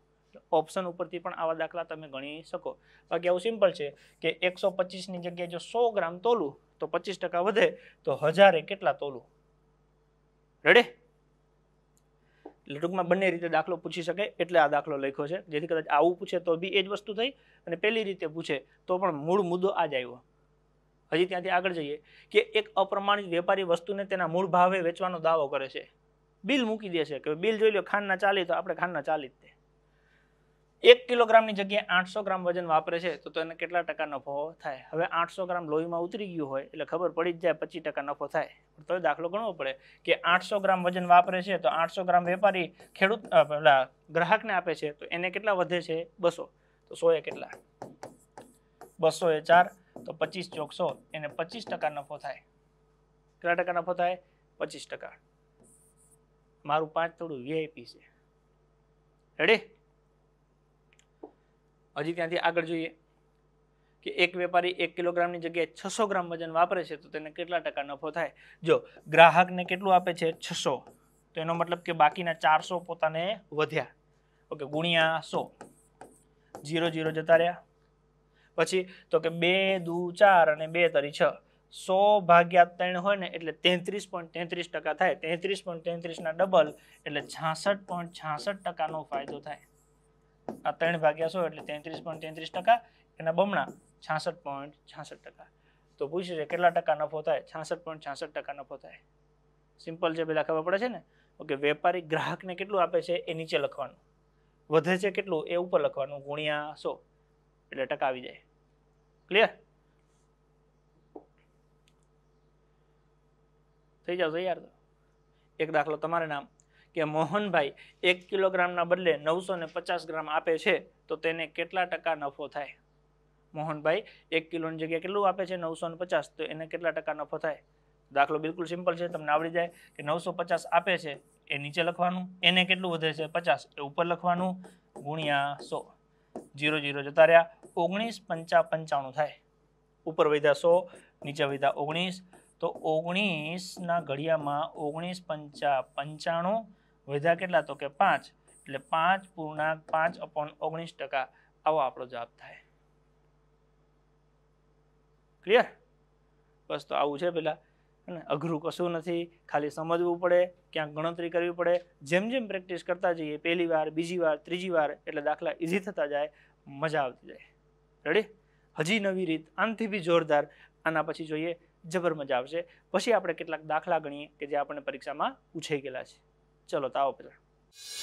ઓપ્શન ઉપરથી પણ આવા દાખલા તમે ગણી શકો બાકી આવું સિમ્પલ છે કે એકસો પચીસની જગ્યાએ જો સો ગ્રામ તોલું તો પચીસ ટકા વધે તો હજારે કેટલા તોલું રેડી એટલે ટૂંકમાં બંને રીતે દાખલો પૂછી શકે એટલે આ દાખલો લખ્યો છે જેથી કદાચ આવું પૂછે તો બી એ જ વસ્તુ થઈ અને પહેલી રીતે પૂછે તો પણ મૂળ મુદ્દો આ જ આવ્યો હજી ત્યાંથી આગળ જઈએ કે એક અપ્રમાણિત વેપારી વસ્તુને તેના મૂળ ભાવે વેચવાનો દાવો કરે છે બિલ મૂકી દે છે કે બિલ જોઈ લો ખાંડના ચાલી તો આપણે ખાંડના ચાલી જ તે એક કિલોગ્રામની જગ્યાએ આઠસો ગ્રામ વજન વાપરે છે તો એને કેટલા ટકા નફો થાય હવે આઠસો ગ્રામ લોહીમાં ઉતરી ગયું હોય એટલે ખબર પડી જ જાય પચીસ ટકા નફો થાય તો દાખલો ગણવો પડે કે આઠસો ગ્રામ વજન વાપરે છે તો આઠસો ગ્રામ વેપારી ખેડૂત ગ્રાહકને આપે છે તો એને કેટલા વધે છે બસો તો સો એ કેટલા બસો એ ચાર તો પચીસ ચોકસો એને પચીસ ટકા નફો થાય કેટલા ટકા નફો થાય પચીસ ટકા મારું પાંચ થોડું વીઆઈપી છે રેડી હજી ત્યાંથી આગળ જોઈએ કે એક વેપારી એક કિલોગ્રામની જગ્યાએ છસો ગ્રામ વજન વાપરે છે તો તેને કેટલા ટકા નફો થાય જો ગ્રાહકને કેટલું આપે છે છસો તો એનો મતલબ કે બાકીના ચારસો પોતાને વધ્યા ઓકે ગુણ્યા સો જીરો જીરો જતા રહ્યા પછી તો કે બે દુ ચાર અને બે તરી છ સો ભાગ્યા ત્રણ હોય ને એટલે તેત્રીસ પોઈન્ટ તેત્રીસ ટકા થાય તેત્રીસ પોઈન્ટ તેત્રીસના ડબલ એટલે છાસઠ પોઈન્ટ છાસઠ ટકાનો ફાયદો થાય આ ત્રણ ભાગ્યા સો એટલે તેત્રીસ પોઈન્ટ તેત્રીસ ટકા એના બમણા છાસઠ પોઈન્ટ છાસઠ ટકા તો પૂછ્યું છે કેટલા ટકા નફો થાય છાસઠ પોઈન્ટ છાસઠ ટકા નફો થાય સિમ્પલ જે પહેલાં ખબર પડે છે ને ઓકે વેપારી ગ્રાહકને કેટલું આપે છે એ નીચે લખવાનું વધે છે કેટલું એ ઉપર લખવાનું ગુણ્યા સો એટલે ટકા આવી જાય ક્લિયર થઈ જાવ તૈયાર તો એક દાખલો તમારે નામ કે મોહનભાઈ એક કિલોગ્રામના બદલે નવસો ને પચાસ ગ્રામ આપે છે તો તેને કેટલા ટકા નફો થાય મોહનભાઈ એક કિલોની જગ્યાએ કેટલું આપે છે નવસો ને પચાસ તો એને કેટલા ટકા નફો થાય દાખલો બિલકુલ સિમ્પલ છે તમને આવડી જાય કે નવસો પચાસ આપે છે એ નીચે લખવાનું એને કેટલું વધે છે પચાસ એ ઉપર લખવાનું ગુણ્યા સો જીરો જીરો જતા રહ્યા ઓગણીસ પંચા પંચાણું થાય ઉપર વૈધા સો નીચે વૈધા ઓગણીસ તો ઓગણીસના ઘડિયામાં ઓગણીસ પંચા પંચાણું વધ્યા કેટલા તો કે પાંચ એટલે પાંચ પૂર્ણાંક પાંચ અપોન ઓગણીસ ટકા આવો આપણો જવાબ થાય ક્લિયર બસ તો આવું છે પેલા અને અઘરું કશું નથી ખાલી સમજવું પડે ક્યાંક ગણતરી કરવી પડે જેમ જેમ પ્રેક્ટિસ કરતા જઈએ પહેલી વાર બીજી વાર ત્રીજી વાર એટલે દાખલા ઇઝી થતા જાય મજા આવતી જાય રેડી હજી નવી રીત આનથી બી જોરદાર આના પછી જોઈએ જબર મજા આવશે પછી આપણે કેટલાક દાખલા ગણીએ કે જે આપણને પરીક્ષામાં પૂછાઈ ગયેલા છે ચલો તો આવો પેલા થઈ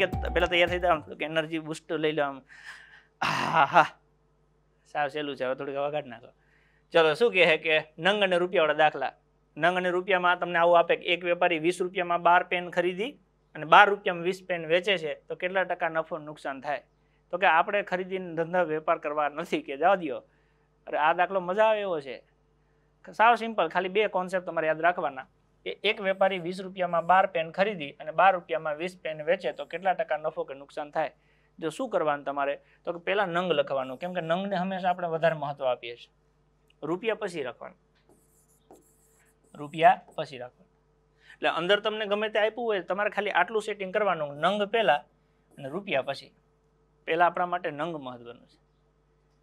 ગયા પહેલાં તૈયાર થઈ જાય આમ થોડુંક એનર્જી બુસ્ટ લઈ લો આમ હા હા સાવ સહેલું છે હવે થોડીક હવા કાઢ નાખો ચલો શું કહે કે નંગ અને રૂપિયાવાળા દાખલા નંગ અને રૂપિયામાં તમને આવું આપે કે એક વેપારી વીસ રૂપિયામાં બાર પેન ખરીદી અને બાર રૂપિયામાં વીસ પેન વેચે છે તો કેટલા ટકા નફો નુકસાન થાય તો કે આપણે ખરીદીને ધંધા વેપાર કરવા નથી કે જવા દો અરે આ દાખલો મજા આવે એવો છે સાવ સિમ્પલ ખાલી બે કોન્સેપ્ટ તમારે યાદ રાખવાના કે એક વેપારી વીસ રૂપિયામાં બાર પેન ખરીદી અને બાર રૂપિયામાં વીસ પેન વેચે તો કેટલા ટકા નફો કે નુકસાન થાય તો શું કરવાનું તમારે તો કે પહેલાં નંગ લખવાનું કેમ કે નંગને હંમેશા આપણે વધારે મહત્વ આપીએ છીએ રૂપિયા પછી રાખવાનું રૂપિયા પછી રાખવાનું એટલે અંદર તમને ગમે તે આપ્યું હોય તમારે ખાલી આટલું સેટિંગ કરવાનું નંગ પહેલાં અને રૂપિયા પછી પહેલાં આપણા માટે નંગ મહત્ત્વનું છે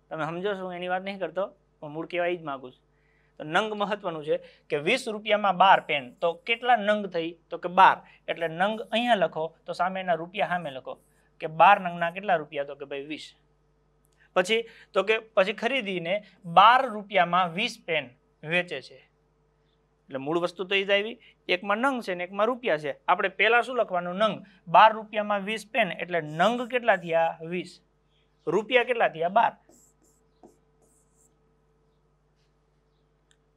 તમે સમજો છો હું એની વાત નહીં કરતો હું મૂળ કહેવાય જ માગું છું તો નંગ મહત્વનું છે કે વીસ રૂપિયામાં બાર પેન તો કેટલા નંગ થઈ તો કે બાર એટલે નંગ અહીંયા લખો તો સામેના રૂપિયા સામે લખો કે બાર નંગના કેટલા રૂપિયા તો કે ભાઈ વીસ પછી તો કે પછી ખરીદીને બાર રૂપિયામાં વીસ પેન વેચે છે એટલે મૂળ વસ્તુ તો એ જ આવી એકમાં નંગ છે ને એકમાં રૂપિયા છે આપણે પહેલાં શું લખવાનું નંગ બાર રૂપિયામાં વીસ પેન એટલે નંગ કેટલા થયા વીસ રૂપિયા કેટલા થયા બાર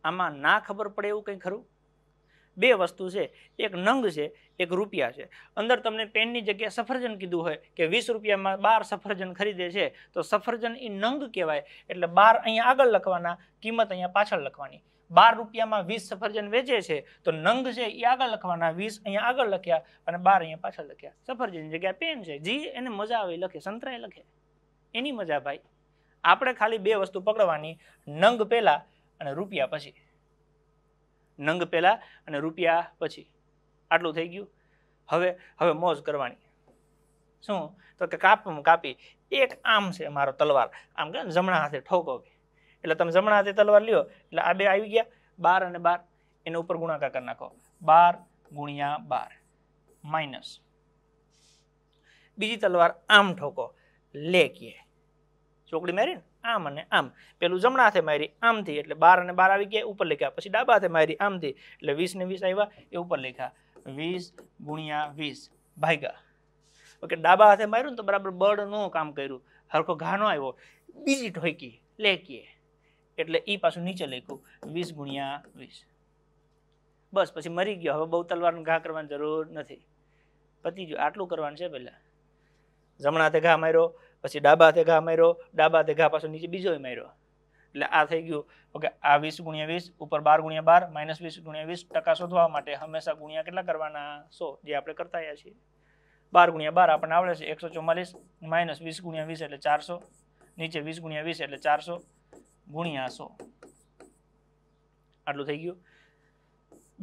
આમાં ના ખબર પડે એવું કંઈ ખરું બે વસ્તુ છે એક નંગ છે એક રૂપિયા છે અંદર તમને પેનની જગ્યાએ સફરજન કીધું હોય કે વીસ રૂપિયામાં બાર સફરજન ખરીદે છે તો સફરજન એ નંગ કહેવાય એટલે બાર અહીંયા આગળ લખવાના કિંમત અહીંયા પાછળ લખવાની બાર રૂપિયામાં વીસ સફરજન વેચે છે તો નંગ છે એ આગળ લખવાના વીસ અહીંયા આગળ લખ્યા અને બાર અહીંયા પાછળ લખ્યા સફરજનની જગ્યાએ પેન છે જી એને મજા આવે લખે સંતરાય લખે એની મજા ભાઈ આપણે ખાલી બે વસ્તુ પકડવાની નંગ પહેલાં અને રૂપિયા પછી નંગ પહેલાં અને રૂપિયા પછી આટલું થઈ ગયું હવે હવે મોજ કરવાની શું તો કે કાપ કાપી એક આમ છે મારો તલવાર આમ કે જમણા હાથે ઠોકો એટલે તમે જમણા હાથે તલવાર લ્યો એટલે આ બે આવી ગયા બાર અને બાર એને ઉપર ગુણાકાર કરી નાખો બાર ગુણ્યા બાર માઇનસ બીજી તલવાર આમ ઠોકો લે કે ચોકડી મારી ને આમ અને આમ પેલું જમણા હાથે મારી આમથી એટલે બાર અને બાર આવી ગયા ઉપર લખ્યા પછી ડાબા હાથે મારી આમથી એટલે વીસ ને વીસ આવ્યા એ ઉપર લખ્યા વીસ ગુણ્યા વીસ ભાગ્યા ઓકે ડાબા હાથે માર્યું ને તો બરાબર બળ બળનું કામ કર્યું હરખો ઘાનો આવ્યો બીજી ઠોકી લેકીએ એટલે એ પાછું નીચે લખ્યું વીસ ગુણ્યા વીસ બસ પછી મરી ગયો હવે બહુ તલવારનો ઘા કરવાની જરૂર નથી પતી ગયો આટલું કરવાનું છે પહેલાં જમણા હાથે ઘા માર્યો પછી ડાબા હાથે ઘા માર્યો ડાબા હાથે ઘા પાછો નીચે બીજો માર્યો એટલે આ થઈ ગયું ઓકે આ વીસ ગુણ્યા વીસ ઉપર બાર ગુણ્યા બાર માઇનસ વીસ ગુણ્યા વીસ ટકા શોધવા માટે હંમેશા ગુણ્યા કેટલા કરવાના સો જે આપણે કરતા આવ્યા છીએ બાર ગુણ્યા બાર આપણને આવડે છે એકસો ચુમ્માલીસ માઇનસ વીસ ગુણ્યા વીસ એટલે ચારસો નીચે વીસ ગુણ્યા વીસ એટલે ચારસો ગુણ્યા સો આટલું થઈ ગયું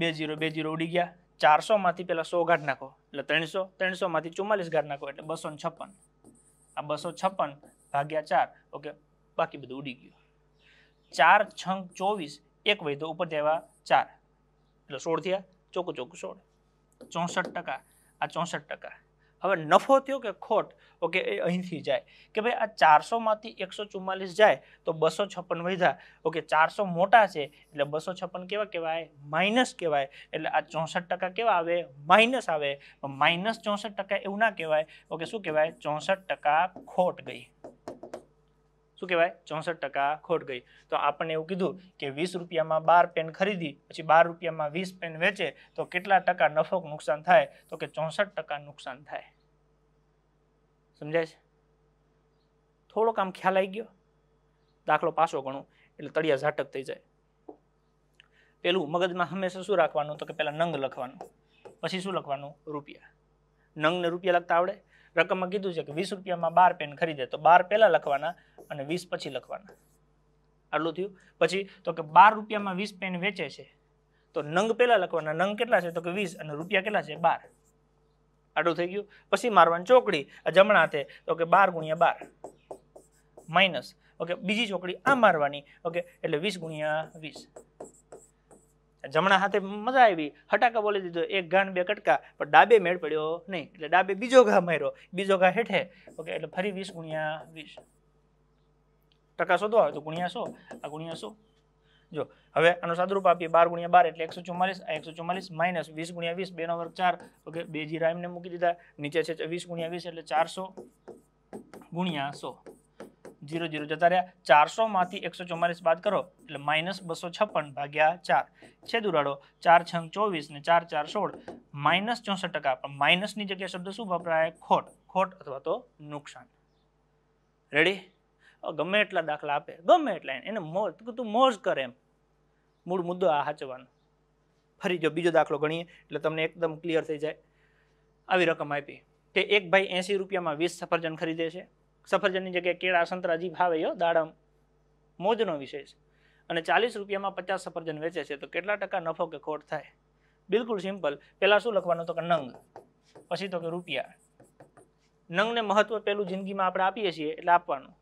બે જીરો બે જીરો ઉડી ગયા ચારસોમાંથી પહેલાં સો ગાંઠ નાખો એટલે ત્રણસો ત્રણસોમાંથી ચુમ્માલીસ ગાંઠ નાખો એટલે બસો છપ્પન આ બસો છપ્પન ભાગ્યા ચાર ઓકે બાકી બધું ઉડી ગયું ચાર છંગ ચોવીસ એક વૈધો ઉપર જવા ચાર એટલે સોળ થયા ચોખ્ખું ચોખ્ખું સોળ ચોસઠ ટકા આ ચોસઠ ટકા હવે નફો થયો કે ખોટ ઓકે એ અહીંથી જાય કે ભાઈ આ ચારસોમાંથી એકસો ચુમ્માલીસ જાય તો બસો છપ્પન વધ્યા ઓકે ચારસો મોટા છે એટલે બસો છપ્પન કેવા કહેવાય માઇનસ કહેવાય એટલે આ ચોસઠ ટકા કેવા આવે માઇનસ આવે માઇનસ ચોસઠ ટકા એવું ના કહેવાય ઓકે શું કહેવાય ચોસઠ ટકા ખોટ ગઈ શું કહેવાય ચોસઠ ટકા ખોટ ગઈ તો આપણને એવું કીધું કે વીસ રૂપિયામાં બાર પેન ખરીદી પછી બાર રૂપિયામાં વીસ પેન વેચે તો કેટલા ટકા નફોક નુકસાન થાય તો કે ચોસઠ ટકા નુકસાન થાય સમજાય છે થોડોક આમ ખ્યાલ આવી ગયો દાખલો પાછો ગણો એટલે તળિયા ઝાટક થઈ જાય પેલું મગજમાં હંમેશા શું રાખવાનું તો કે પહેલાં નંગ લખવાનું પછી શું લખવાનું રૂપિયા નંગને રૂપિયા લખતા આવડે રકમમાં કીધું છે કે વીસ રૂપિયામાં બાર પેન ખરીદે તો બાર પહેલાં લખવાના અને વીસ પછી લખવાના આટલું થયું પછી તો કે બાર રૂપિયામાં વીસ પેન વેચે છે તો નંગ પહેલાં લખવાના નંગ કેટલા છે તો કે વીસ અને રૂપિયા કેટલા છે બાર આટલું થઈ ગયું પછી મારવાની ચોકડી જમણા હાથે તો કે બાર ગુણ્યા બાર માઇનસ ઓકે બીજી ચોકડી આ મારવાની ઓકે એટલે વીસ ગુણ્યા વીસ જમણા હાથે મજા આવી હટાકા બોલી દીધો એક ગાન બે કટકા પણ ડાબે મેળ પડ્યો નહીં એટલે ડાબે બીજો ઘા માર્યો બીજો ઘા હેઠે ઓકે એટલે ફરી વીસ ગુણ્યા વીસ ટકા શોધવા હોય તો ગુણ્યા સો આ ગુણ્યા સો જો હવે આનો સાદરૂપ આપીએ બાર ગુણ્યા બાર એટલે એકસો ચુમ્માલીસ આ એકસો ચુમ્માલીસ માઇનસ વીસ ગુણ્યા વીસ બેનો વર્ગ ચાર ઓકે બે જીરા એમને મૂકી દીધા નીચે છે વીસ ગુણ્યા વીસ એટલે ચારસો ગુણ્યા સો જીરો જીરો જતા રહ્યા ચારસોમાંથી એકસો ચુમ્માલીસ બાદ કરો એટલે માઇનસ બસો છપ્પન ભાગ્યા ચાર છે દુરાડો ચાર છંગ ચોવીસ ને ચાર ચાર સોળ માઇનસ ચોસઠ ટકા પણ માઇનસની જગ્યાએ શબ્દ શું વપરાય ખોટ ખોટ અથવા તો નુકસાન રેડી ગમે એટલા દાખલા આપે ગમે એટલા એને મોજ તું મોજ કરે એમ મૂળ મુદ્દો આ હાચવાનો ફરી જો બીજો દાખલો ગણીએ એટલે તમને એકદમ ક્લિયર થઈ જાય આવી રકમ આપી કે એક ભાઈ એંસી રૂપિયામાં વીસ સફરજન ખરીદે છે સફરજનની જગ્યાએ કેળા સંતરા જી ભાવે યો દાડમ મોજનો વિષય છે અને ચાલીસ રૂપિયામાં પચાસ સફરજન વેચે છે તો કેટલા ટકા નફો કે ખોટ થાય બિલકુલ સિમ્પલ પહેલાં શું લખવાનું તો કે નંગ પછી તો કે રૂપિયા નંગને મહત્વ પહેલું જિંદગીમાં આપણે આપીએ છીએ એટલે આપવાનું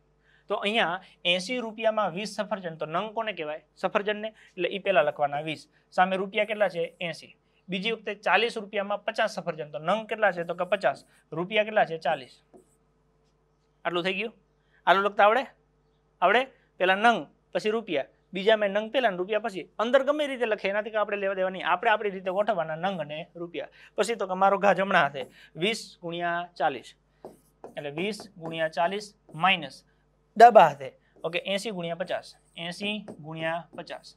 તો અહીંયા એંસી રૂપિયામાં વીસ સફરજન તો નંગ કોને કહેવાય સફરજનને એટલે એ પહેલાં લખવાના વીસ સામે રૂપિયા કેટલા છે એંસી બીજી વખતે ચાલીસ રૂપિયામાં પચાસ સફરજન તો નંગ કેટલા છે તો કે પચાસ રૂપિયા કેટલા છે ચાલીસ આટલું થઈ ગયું આટલું લખતા આવડે આવડે પહેલાં નંગ પછી રૂપિયા બીજા મેં નંગ પહેલાં રૂપિયા પછી અંદર ગમે રીતે લખે એનાથી કે આપણે લેવા દેવાની આપણે આપણી રીતે ગોઠવવાના નંગ અને રૂપિયા પછી તો કે મારો ઘા જમણા હાથે વીસ ગુણ્યા ચાલીસ એટલે વીસ ગુણ્યા ચાલીસ માઇનસ ડાબા હાથે ઓકે એંસી ગુણ્યા પચાસ એંસી ગુણ્યા પચાસ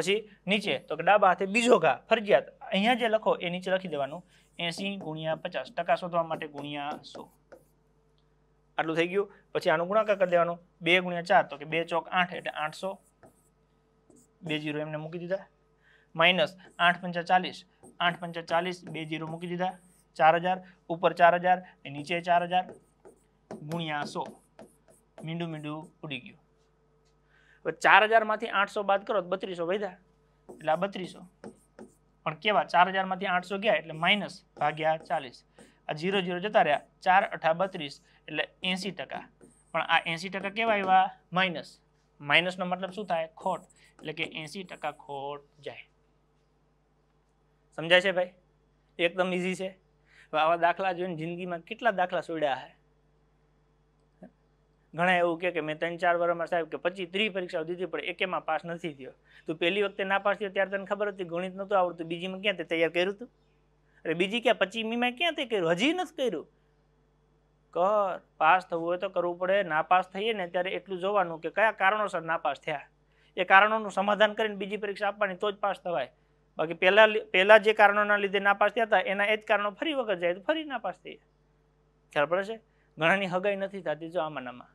પછી નીચે તો કે ડાબા હાથે બીજો ઘા ફરજિયાત અહીંયા જે લખો એ નીચે લખી દેવાનું એંસી ગુણ્યા પચાસ ટકા શોધવા માટે ગુણ્યા સો આટલું થઈ ગયું પછી આનો ગુણાકાર કરી દેવાનો બે ગુણ્યા ચાર તો કે બે ચોક આઠ એટલે આઠસો બે જીરો એમને મૂકી દીધા માઇનસ આઠ પંચા ચાલીસ આઠ પંચા ચાલીસ બે જીરો મૂકી દીધા ચાર હજાર ઉપર ચાર હજાર નીચે ચાર હજાર ગુણ્યા સો મીંડું મીંડું ઉડી ગયું હવે ચાર હજારમાંથી આઠસો બાદ કરો તો બત્રીસો વધ્યા એટલે આ બત્રીસો પણ કેવા ચાર હજારમાંથી આઠસો ગયા એટલે માઇનસ ભાગ્યા ચાલીસ આ જીરો જીરો જતા રહ્યા ચાર અઠા બત્રીસ એટલે એંસી ટકા પણ આ એંસી ટકા કેવા આવ્યા માઇનસ માઇનસ નો મતલબ શું થાય ખોટ એટલે કે એંસી ટકા ખોટ જાય સમજાય છે ભાઈ એકદમ ઇઝી છે આવા દાખલા જોઈને જિંદગીમાં કેટલા દાખલા સોડ્યા છે ઘણા એવું કે મેં ત્રણ ચાર વર્ષમાં સાહેબ કે પછી ત્રી પરીક્ષાઓ દીધી પણ એકેમાં પાસ નથી થયો તું પહેલી વખતે ના પાસ થયો ત્યારે તને ખબર હતી ગણિત નહોતું આવડતું બીજીમાં ક્યાં તે તૈયાર કર્યું હતું અરે બીજી ક્યાં પચીમીમાં ક્યાં તે કર્યું હજી નથી કર્યું કર પાસ થવું હોય તો કરવું પડે નાપાસ થઈએ ને ત્યારે એટલું જોવાનું કે કયા કારણોસર નાપાસ થયા એ કારણોનું સમાધાન કરીને બીજી પરીક્ષા આપવાની તો જ પાસ થવાય બાકી પહેલાં પહેલા જે કારણોના લીધે નાપાસ થયા હતા એના એ જ કારણો ફરી વખત જાય તો ફરી નાપાસ થઈએ ખ્યાલ પડે છે ઘણાની હગાઈ નથી થતી જો આમાં આમાં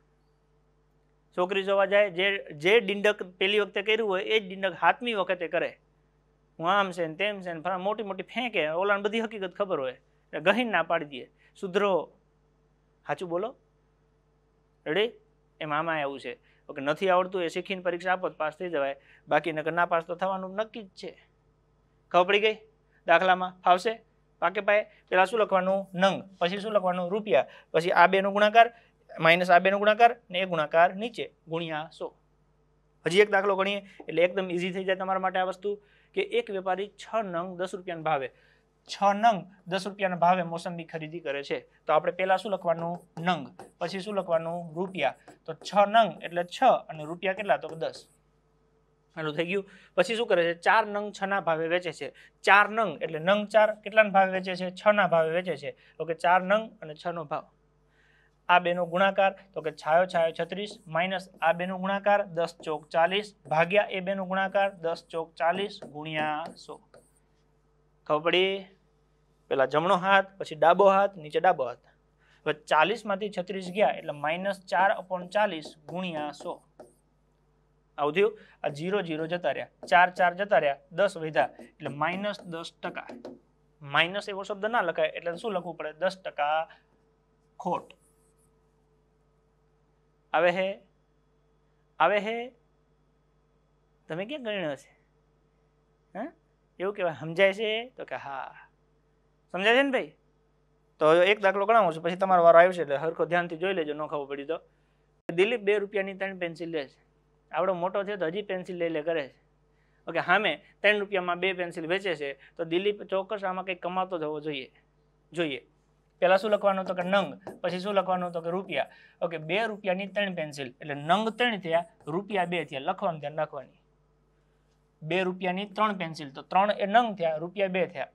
છોકરી જોવા જાય જે જે ડિંડક પહેલી વખતે કર્યું હોય એ જ ડિંડક હાથમી વખતે કરે હું આમ છે ને તેમ છે ને મોટી મોટી ફેંકે ઓલાને બધી હકીકત ખબર હોય એટલે ગહીન ના પાડી દે સુધરો સાચું બોલો રેડી એ મામા એવું છે ઓકે નથી આવડતું એ શીખીને પરીક્ષા આપો પાસ થઈ જવાય બાકી નકર ના પાસ તો થવાનું નક્કી જ છે ખબર પડી ગઈ દાખલામાં ફાવશે પાકે પાએ પેલા શું લખવાનું નંગ પછી શું લખવાનું રૂપિયા પછી આ બેનો ગુણાકાર માઇનસ આ બેનો ગુણાકાર ને એ ગુણાકાર નીચે ગુણ્યા સો હજી એક દાખલો ગણીએ એટલે એકદમ ઇઝી થઈ જાય તમારા માટે આ વસ્તુ કે એક વેપારી છ નંગ દસ રૂપિયાના ભાવે છ નંગ દસ રૂપિયાના ભાવે મોસંબી ખરીદી કરે છે તો આપણે પહેલાં શું લખવાનું નંગ પછી શું લખવાનું રૂપિયા તો છ નંગ એટલે છ અને રૂપિયા કેટલા તો દસ આટલું થઈ ગયું પછી શું કરે છે ચાર નંગ છના ભાવે વેચે છે ચાર નંગ એટલે નંગ ચાર કેટલાના ભાવે વેચે છે છના ભાવે વેચે છે તો કે ચાર નંગ અને છનો ભાવ આ બેનો ગુણાકાર તો કે છાયો છાયો છત્રીસ માઇનસ આ બેનો ગુણાકાર દસ ચોક ચાલીસ ભાગ્યા એ બેનો ગુણાકાર દસ ચોક ચાલીસ ગુણ્યા સો ખબર પડી પેલા જમણો હાથ પછી ડાબો હાથ નીચે ડાબો હાથ હવે ચાલીસમાંથી છત્રીસ ગયા એટલે માઇનસ ચાર અપોન ચાલીસ ગુણ્યા સો આવું થયું આ જીરો જીરો જતા રહ્યા ચાર ચાર જતા રહ્યા દસ વધ્યા એટલે માઇનસ દસ ટકા માઇનસ એવો શબ્દ ના લખાય એટલે શું લખવું પડે દસ ટકા ખોટ આવે હે આવે હે તમે ક્યાં ગણ્યો છે હા એવું કહેવાય સમજાય છે તો કે હા સમજાય છે ને ભાઈ તો એક દાખલો ગણાવું છું પછી તમારો વારો આવ્યો છે એટલે હરખો ધ્યાનથી જોઈ લેજો ન ખબર પડી તો દિલીપ બે રૂપિયાની ત્રણ પેન્સિલ લે છે આવડો મોટો છે તો હજી પેન્સિલ લઈ લે કરે છે ઓકે હામે ત્રણ રૂપિયામાં બે પેન્સિલ વેચે છે તો દિલીપ ચોક્કસ આમાં કંઈક કમાતો જવો જોઈએ જોઈએ પહેલાં શું લખવાનું તો કે નંગ પછી શું લખવાનું હતું કે રૂપિયા ઓકે બે રૂપિયાની ત્રણ પેન્સિલ એટલે નંગ ત્રણ થયા રૂપિયા બે થયા લખવાનું ધ્યાન નાખવાની બે રૂપિયાની ત્રણ પેન્સિલ તો ત્રણ એ નંગ થયા રૂપિયા બે થયા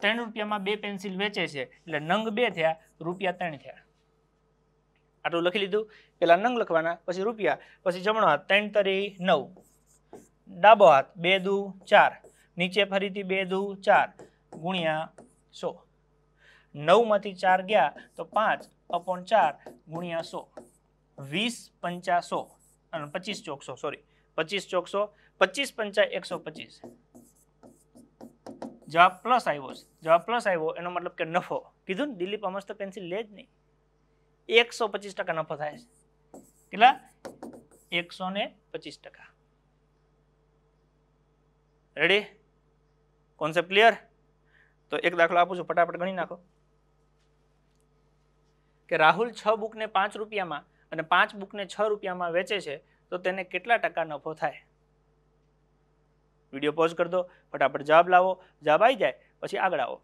ત્રણ રૂપિયામાં બે પેન્સિલ વેચે છે એટલે નંગ બે થયા રૂપિયા ત્રણ થયા આટલું લખી લીધું પેલા નંગ લખવાના પછી રૂપિયા પછી જમણો હાથ ત્રણ તરી નવ ડાબો હાથ બે દુ ચાર નીચે ફરીથી બે દુ ચાર ગુણ્યા સો નવમાંથી ચાર ગયા તો પાંચ અપોન ચાર ગુણ્યા સો વીસ પંચા સો અને પચીસ ચોકસો સોરી પચીસ ચોકસો પચીસ પંચા એકસો પચીસ જવાબ પ્લસ આવ્યો છે જવાબ પ્લસ આવ્યો એનો મતલબ કે નફો કીધું ને દિલીપ અમસ્ત પેન્સિલ લે જ નહીં એકસો પચીસ ટકા નફો થાય છે કેટલા એકસો ને પચીસ ટકા રેડી કોન્સેપ્ટ ક્લિયર તો એક દાખલો આપું છું ફટાફટ ગણી નાખો કે રાહુલ છ બુકને પાંચ રૂપિયામાં અને પાંચ બુકને છ રૂપિયામાં વેચે છે તો તેને કેટલા ટકા નફો થાય વિડીયો પોઝ કરી દો ફટાફટ જવાબ લાવો જવાબ આવી જાય પછી આગળ આવો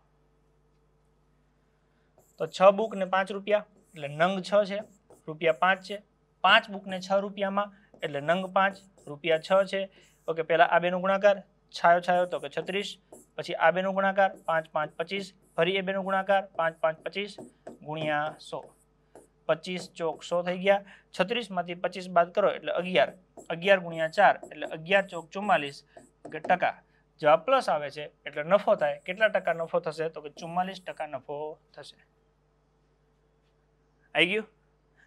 તો છ બુક ને પાંચ રૂપિયા એટલે નંગ છ છે રૂપિયા પાંચ છે પાંચ બુકને છ રૂપિયામાં એટલે નંગ પાંચ રૂપિયા છ છે ઓકે પહેલાં આ બેનો ગુણાકાર છાયો છાયો તો કે છત્રીસ પછી આ બેનો ગુણાકાર પાંચ પાંચ પચીસ ફરી એ બેનો ગુણાકાર પાંચ પાંચ પચીસ ગુણ્યા સો પચીસ ચોક સો થઈ ગયા છત્રીસ માંથી પચીસ બાદ કરો એટલે અગિયાર અગિયાર ગુણ્યા ચાર એટલે અગિયાર ચોક ચુમ્માલીસ ટકા જવાબ પ્લસ આવે છે એટલે નફો થાય કેટલા ટકા નફો થશે તો કે ચુમ્માલીસ ટકા નફો થશે આવી ગયું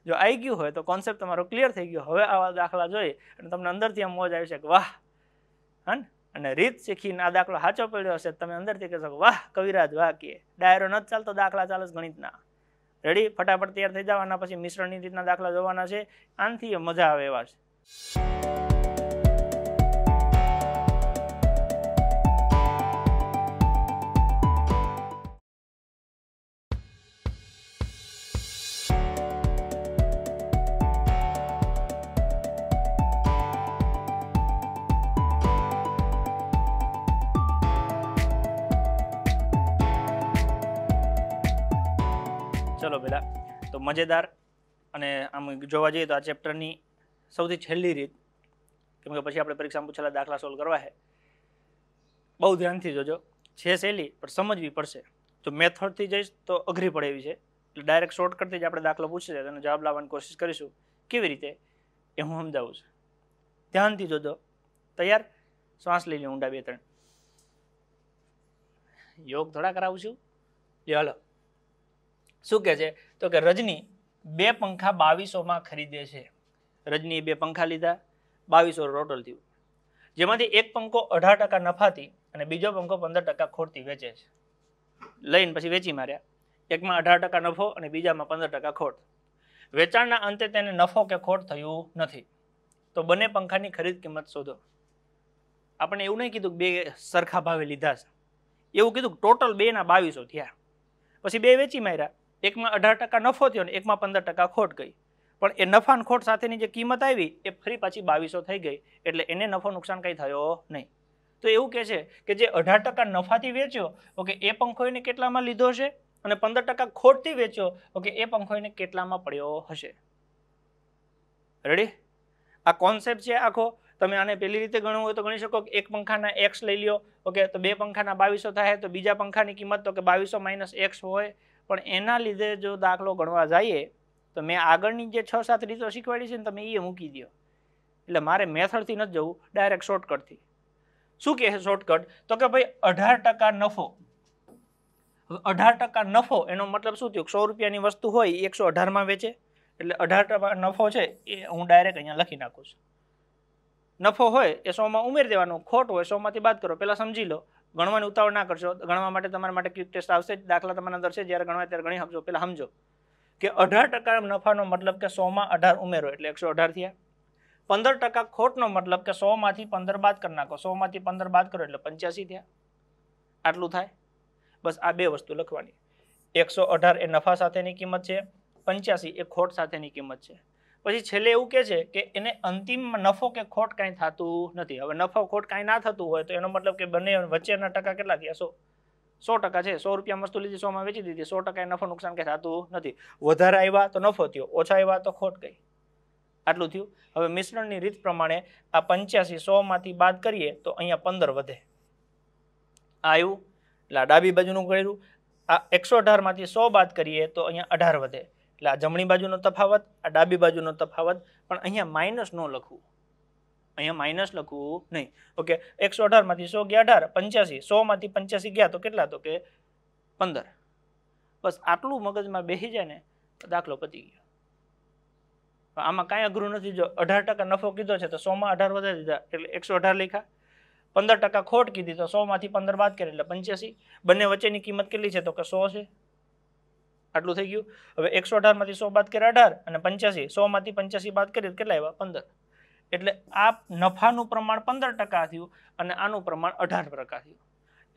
જો આવી ગયું હોય તો કોન્સેપ્ટ તમારો ક્લિયર થઈ ગયો હવે આવા દાખલા જોઈએ અને તમને અંદરથી આમ મોજ આવી છે કે વાહ હન અને રીત શીખીને આ દાખલો સાચો પડ્યો હશે તમે અંદરથી કહેશો વાહ કવિરાજ વાહ કે ડાયરો નથી ચાલતો દાખલા ચાલે ગણિતના રેડી ફટાફટ તૈયાર થઈ જવાના પછી મિશ્રણની રીતના દાખલા જોવાના છે આનથી મજા આવે એવા છે મજેદાર અને આમ જોવા જઈએ તો આ ચેપ્ટરની સૌથી છેલ્લી રીત કેમ કે પછી આપણે પરીક્ષામાં પૂછેલા દાખલા સોલ્વ કરવા છે બહુ ધ્યાનથી જોજો છે સહેલી પણ સમજવી પડશે જો મેથડથી જઈશ તો અઘરી પડે એવી છે એટલે ડાયરેક્ટ શોર્ટકટથી જ આપણે દાખલો પૂછશે તેનો જવાબ લાવવાની કોશિશ કરીશું કેવી રીતે એ હું સમજાવું છું ધ્યાનથી જોજો તૈયાર શ્વાસ લઈ લે ઊંડા બે ત્રણ યોગ થોડા કરાવું છું લે હલો શું કહે છે તો કે રજની બે પંખા બાવીસોમાં ખરીદે છે રજનીએ બે પંખા લીધા બાવીસો ટોટલ થયું જેમાંથી એક પંખો અઢાર ટકા નફાથી અને બીજો પંખો પંદર ટકા ખોટથી વેચે છે લઈને પછી વેચી માર્યા એકમાં અઢાર ટકા નફો અને બીજામાં પંદર ટકા ખોટ વેચાણના અંતે તેને નફો કે ખોટ થયું નથી તો બંને પંખાની ખરીદ કિંમત શોધો આપણે એવું નહીં કીધું બે સરખા ભાવે લીધા છે એવું કીધું ટોટલ બેના બાવીસો થયા પછી બે વેચી માર્યા એકમાં અઢાર ટકા નફો થયો ને એકમાં પંદર ટકા ખોટ ગઈ પણ એ નફાન ખોટ સાથેની જે કિંમત આવી એ ફરી પાછી બાવીસો થઈ ગઈ એટલે એને નફો નુકસાન કંઈ થયો નહીં તો એવું કહે છે કે જે અઢાર ટકા નફાથી વેચ્યો ઓકે એ પંખો એને કેટલામાં લીધો છે અને પંદર ટકા ખોટથી વેચ્યો ઓકે એ પંખો એને કેટલામાં પડ્યો હશે રેડી આ કોન્સેપ્ટ છે આખો તમે આને પહેલી રીતે ગણવું હોય તો ગણી શકો કે એક પંખાના એક્સ લઈ લ્યો ઓકે તો બે પંખાના બાવીસો થાય તો બીજા પંખાની કિંમત તો કે બાવીસો માઇનસ એક્સ હોય પણ એના લીધે જો દાખલો ગણવા જઈએ તો મેં આગળની જે છ સાત રીતો શીખવાડી છે ને તમે એ મૂકી દો એટલે મારે મેથડથી નથી જવું ડાયરેક્ટ શોર્ટકટથી શું કહે છે શોર્ટકટ તો કે ભાઈ અઢાર ટકા નફો અઢાર ટકા નફો એનો મતલબ શું થયો સો રૂપિયાની વસ્તુ હોય એકસો અઢારમાં વેચે એટલે અઢાર ટકા નફો છે એ હું ડાયરેક્ટ અહીંયા લખી નાખું છું નફો હોય એ સોમાં ઉમેરી દેવાનો ખોટ હોય સોમાંથી બાદ કરો પહેલાં સમજી લો ગણવાની ઉતાવળ ના કરશો ગણવા માટે તમારા માટે ક્વિક ટેસ્ટ આવશે જ દાખલા તમારા અંદર છે જ્યારે ગણવા ત્યારે ગણી શકજો પહેલાં સમજો કે અઢાર ટકા નફાનો મતલબ કે સોમાં અઢાર ઉમેરો એટલે એકસો અઢાર થયા પંદર ટકા ખોટનો મતલબ કે સોમાંથી પંદર બાદ કરી નાખો સોમાંથી પંદર બાદ કરો એટલે પંચ્યાસી થયા આટલું થાય બસ આ બે વસ્તુ લખવાની એકસો અઢાર એ નફા સાથેની કિંમત છે પંચ્યાસી એ ખોટ સાથેની કિંમત છે પછી છેલ્લે એવું કે છે કે એને અંતિમમાં નફો કે ખોટ કાંઈ થતું નથી હવે નફો ખોટ કાંઈ ના થતું હોય તો એનો મતલબ કે બંને વચ્ચેના ટકા કેટલા થયા સો સો ટકા છે સો રૂપિયા વસ્તુ લીધી સોમાં વેચી દીધી સો ટકા નફો નુકસાન કંઈ થતું નથી વધારે આવ્યા તો નફો થયો ઓછા આવ્યા તો ખોટ ગઈ આટલું થયું હવે મિશ્રણની રીત પ્રમાણે આ પંચ્યાસી સોમાંથી બાદ કરીએ તો અહીંયા પંદર વધે આવ્યું એટલે ડાબી બાજુનું કર્યું આ એકસો અઢારમાંથી સો બાદ કરીએ તો અહીંયા અઢાર વધે એટલે આ જમણી બાજુનો તફાવત આ ડાબી બાજુનો તફાવત પણ અહીંયા માઇનસ ન લખવું અહીંયા માઇનસ લખવું નહીં ઓકે એકસો અઢારમાંથી સો ગયા અઢાર પંચ્યાસી સોમાંથી પંચ્યાસી ગયા તો કેટલા તો કે પંદર બસ આટલું મગજમાં બેસી જાય ને દાખલો પતી ગયો આમાં કાંઈ અઘરું નથી જો અઢાર ટકા નફો કીધો છે તો સોમાં અઢાર વધારી દીધા એટલે એકસો અઢાર લખ્યા પંદર ટકા ખોટ કીધી તો સોમાંથી પંદર બાદ કરે એટલે પંચ્યાસી બંને વચ્ચેની કિંમત કેટલી છે તો કે સો છે આટલું થઈ ગયું હવે એકસો અઢારમાંથી સો બાદ કર્યા અઢાર અને પંચ્યાસી સોમાંથી પંચ્યાસી બાદ કરીએ કેટલા આવ્યા પંદર એટલે આ નફાનું પ્રમાણ પંદર ટકા થયું અને આનું પ્રમાણ અઢાર ટકા થયું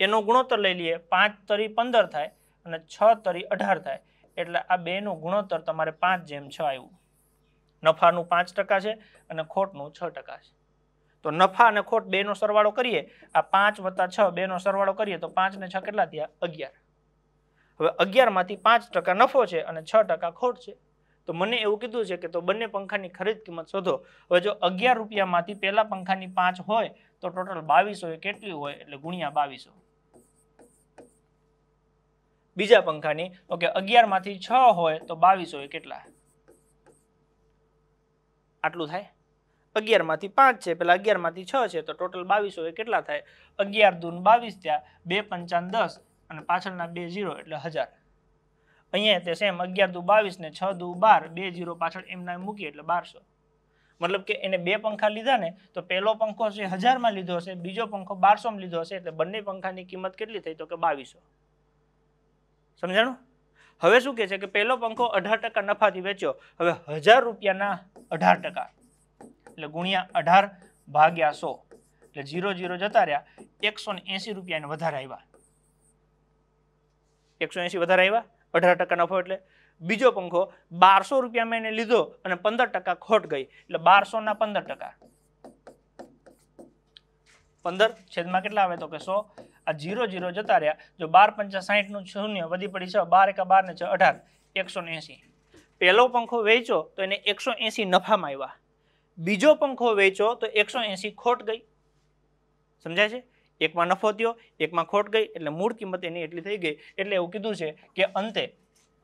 એનો ગુણોત્તર લઈ લઈએ પાંચ તરી પંદર થાય અને છ તરી અઢાર થાય એટલે આ બેનું ગુણોત્તર તમારે પાંચ જેમ છ આવ્યું નફાનું પાંચ ટકા છે અને ખોટનું છ ટકા છે તો નફા અને ખોટ બેનો સરવાળો કરીએ આ પાંચ વત્તા છ બેનો સરવાળો કરીએ તો પાંચ ને છ કેટલા થયા અગિયાર હવે અગિયારમાંથી પાંચ ટકા નફો છે અને છ ટકા ખોટ છે તો મને એવું કીધું છે કે તો બંને પંખાની ખરીદ કિંમત શોધો હવે જો અગિયાર રૂપિયામાંથી પહેલા પંખાની પાંચ હોય તો ટોટલ બાવીસો એ કેટલી હોય એટલે ગુણ્યા બાવીસો બીજા પંખાની ઓકે અગિયારમાંથી છ હોય તો બાવીસો એ કેટલા આટલું થાય અગિયારમાંથી પાંચ છે પેલા અગિયારમાંથી છ છે તો ટોટલ બાવીસો એ કેટલા થાય અગિયાર દૂન બાવીસ ત્યાં બે પંચાન દસ અને પાછળના બે જીરો એટલે હજાર અહીંયા તે સેમ અગિયાર દુ બાવીસ ને છ દુ બાર બે જીરો પાછળ એમના મૂકી એટલે બારસો મતલબ કે એને બે પંખા લીધા ને તો પહેલો પંખો છે હજારમાં લીધો હશે બીજો પંખો બારસોમાં લીધો હશે એટલે બંને પંખાની કિંમત કેટલી થઈ તો કે બાવીસો સમજાણું હવે શું કે છે કે પહેલો પંખો અઢાર ટકા નફાથી વેચ્યો હવે હજાર રૂપિયાના અઢાર ટકા એટલે ગુણ્યા અઢાર ભાગ્યા સો એટલે જીરો જીરો જતા રહ્યા એકસો ને એંસી રૂપિયાને વધારે આવ્યા એકસો એંસી વધારે આવ્યા અઢાર ટકા નફો એટલે બીજો પંખો બારસો રૂપિયામાં એને લીધો અને પંદર ટકા ખોટ ગઈ એટલે બારસો ના પંદર ટકા પંદર છેદમાં કેટલા આવે તો કે સો આ જીરો જીરો જતા રહ્યા જો બાર પંચા સાહીઠનું શૂન્ય વધી પડી છે બાર એકા બાર ને છે અઢાર એકસો ને એંસી પહેલો પંખો વેચો તો એને એકસો એંસી નફામાં આવ્યા બીજો પંખો વેચો તો એકસો એંસી ખોટ ગઈ સમજાય છે એકમાં નફો થયો એકમાં ખોટ ગઈ એટલે મૂળ કિંમત એની એટલી થઈ ગઈ એટલે એવું કીધું છે કે અંતે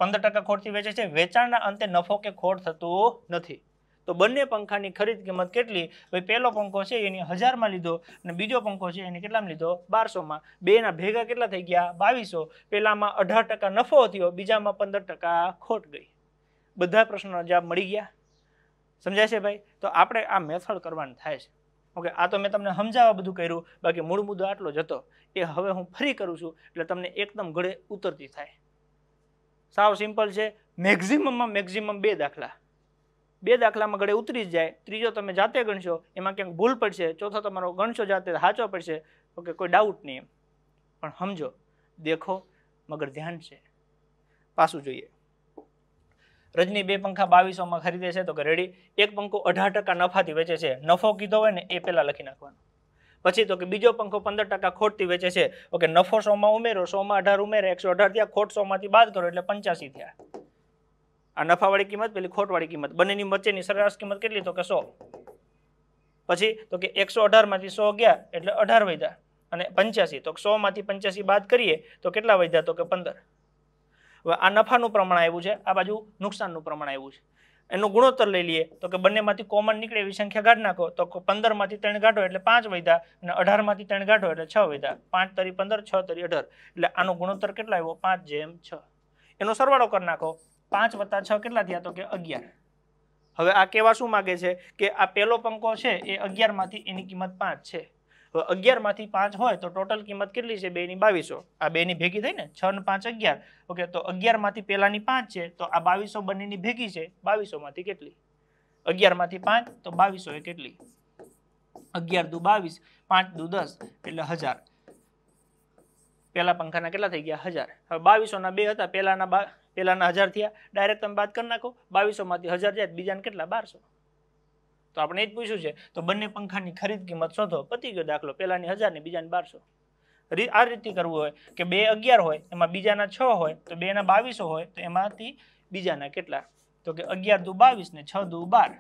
પંદર ટકા ખોટથી વેચે છે વેચાણના અંતે નફો કે ખોટ થતું નથી તો બંને પંખાની ખરીદ કિંમત કેટલી ભાઈ પહેલો પંખો છે એની હજારમાં લીધો અને બીજો પંખો છે એને કેટલામાં લીધો બારસોમાં બેના ભેગા કેટલા થઈ ગયા બાવીસો પહેલામાં અઢાર ટકા નફો થયો બીજામાં પંદર ટકા ખોટ ગઈ બધા પ્રશ્નોના જવાબ મળી ગયા સમજાય છે ભાઈ તો આપણે આ મેથડ કરવાનું થાય છે ઓકે આ તો મેં તમને સમજાવવા બધું કર્યું બાકી મૂળ મુદ્દો આટલો જ હતો એ હવે હું ફરી કરું છું એટલે તમને એકદમ ગળે ઉતરતી થાય સાવ સિમ્પલ છે મેક્ઝિમમમાં મેક્ઝિમમ બે દાખલા બે દાખલામાં ગળે ઉતરી જ જાય ત્રીજો તમે જાતે ગણશો એમાં ક્યાંક ભૂલ પડશે ચોથો તમારો ગણશો જાતે સાચો પડશે ઓકે કોઈ ડાઉટ નહીં એમ પણ સમજો દેખો મગર ધ્યાન છે પાછું જોઈએ રજની બે પંખા બાવીસોમાં ખરીદે છે તો કે રેડી એક પંખો અઢાર ટકા નફાથી વેચે છે નફો કીધો હોય ને એ પહેલાં લખી નાખવાનો પછી તો કે બીજો પંખો પંદર ટકા ખોટથી વેચે છે ઓકે નફો સોમાં ઉમેરો સોમાં અઢાર ઉમેરે એકસો અઢાર થયા ખોટ સોમાંથી બાદ કરો એટલે પંચ્યાસી થયા આ નફાવાળી કિંમત પેલી ખોટવાળી કિંમત બંનેની વચ્ચેની સરેરાશ કિંમત કેટલી તો કે સો પછી તો કે એકસો અઢારમાંથી સો ગયા એટલે અઢાર વધ્યા અને પંચ્યાસી તો સો માંથી પંચ્યાસી બાદ કરીએ તો કેટલા વધ્યા તો કે પંદર આ નફાનું પ્રમાણ આવ્યું છે આ બાજુ નુકસાનનું પ્રમાણ આવ્યું છે એનું ગુણોત્તર લઈ લઈએ તો કે બંનેમાંથી કોમન નીકળે એવી સંખ્યા ગાઢ નાખો તો પંદરમાંથી ત્રણ કાઢો એટલે પાંચ વધ્યા અને અઢારમાંથી ત્રણ કાઢો એટલે છ વધ્યા પાંચ તરી પંદર છ તરી અઢાર એટલે આનો ગુણોત્તર કેટલો આવ્યો પાંચ જેમ છ એનો સરવાળો કરી નાખો પાંચ વત્તા છ કેટલા થયા તો કે અગિયાર હવે આ કહેવા શું માગે છે કે આ પહેલો પંખો છે એ અગિયારમાંથી એની કિંમત પાંચ છે અગિયારમાંથી પાંચ હોય તો ટોટલ કિંમત કેટલી છે બેની બાવીસો આ બેની ભેગી થઈ ને છ ને પાંચ અગિયાર ઓકે તો અગિયાર અગિયારમાંથી પહેલાંની પાંચ છે તો આ બાવીસો બંનેની ભેગી છે બાવીસોમાંથી કેટલી અગિયારમાંથી પાંચ તો બાવીસો એ કેટલી અગિયાર દુ બાવીસ પાંચ દુ દસ એટલે હજાર પહેલા પંખાના કેટલા થઈ ગયા હજાર હવે બાવીસોના બે હતા પહેલાના પહેલાના હજાર થયા ડાયરેક્ટ તમે બાદ કરી નાખો બાવીસો માંથી હજાર જાય બીજાને કેટલા બારસો તો આપણે એ જ પૂછ્યું છે તો બંને પંખાની ખરીદ કિંમત શોધો પતી ગયો દાખલો પહેલાની હજાર ને બીજાને બારસો આ રીતે કરવું હોય કે બે અગિયાર હોય એમાં બીજાના છ હોય તો બેના બાવીસો હોય તો એમાંથી બીજાના કેટલા તો કે અગિયાર દુ બાવીસ ને છ દુ બાર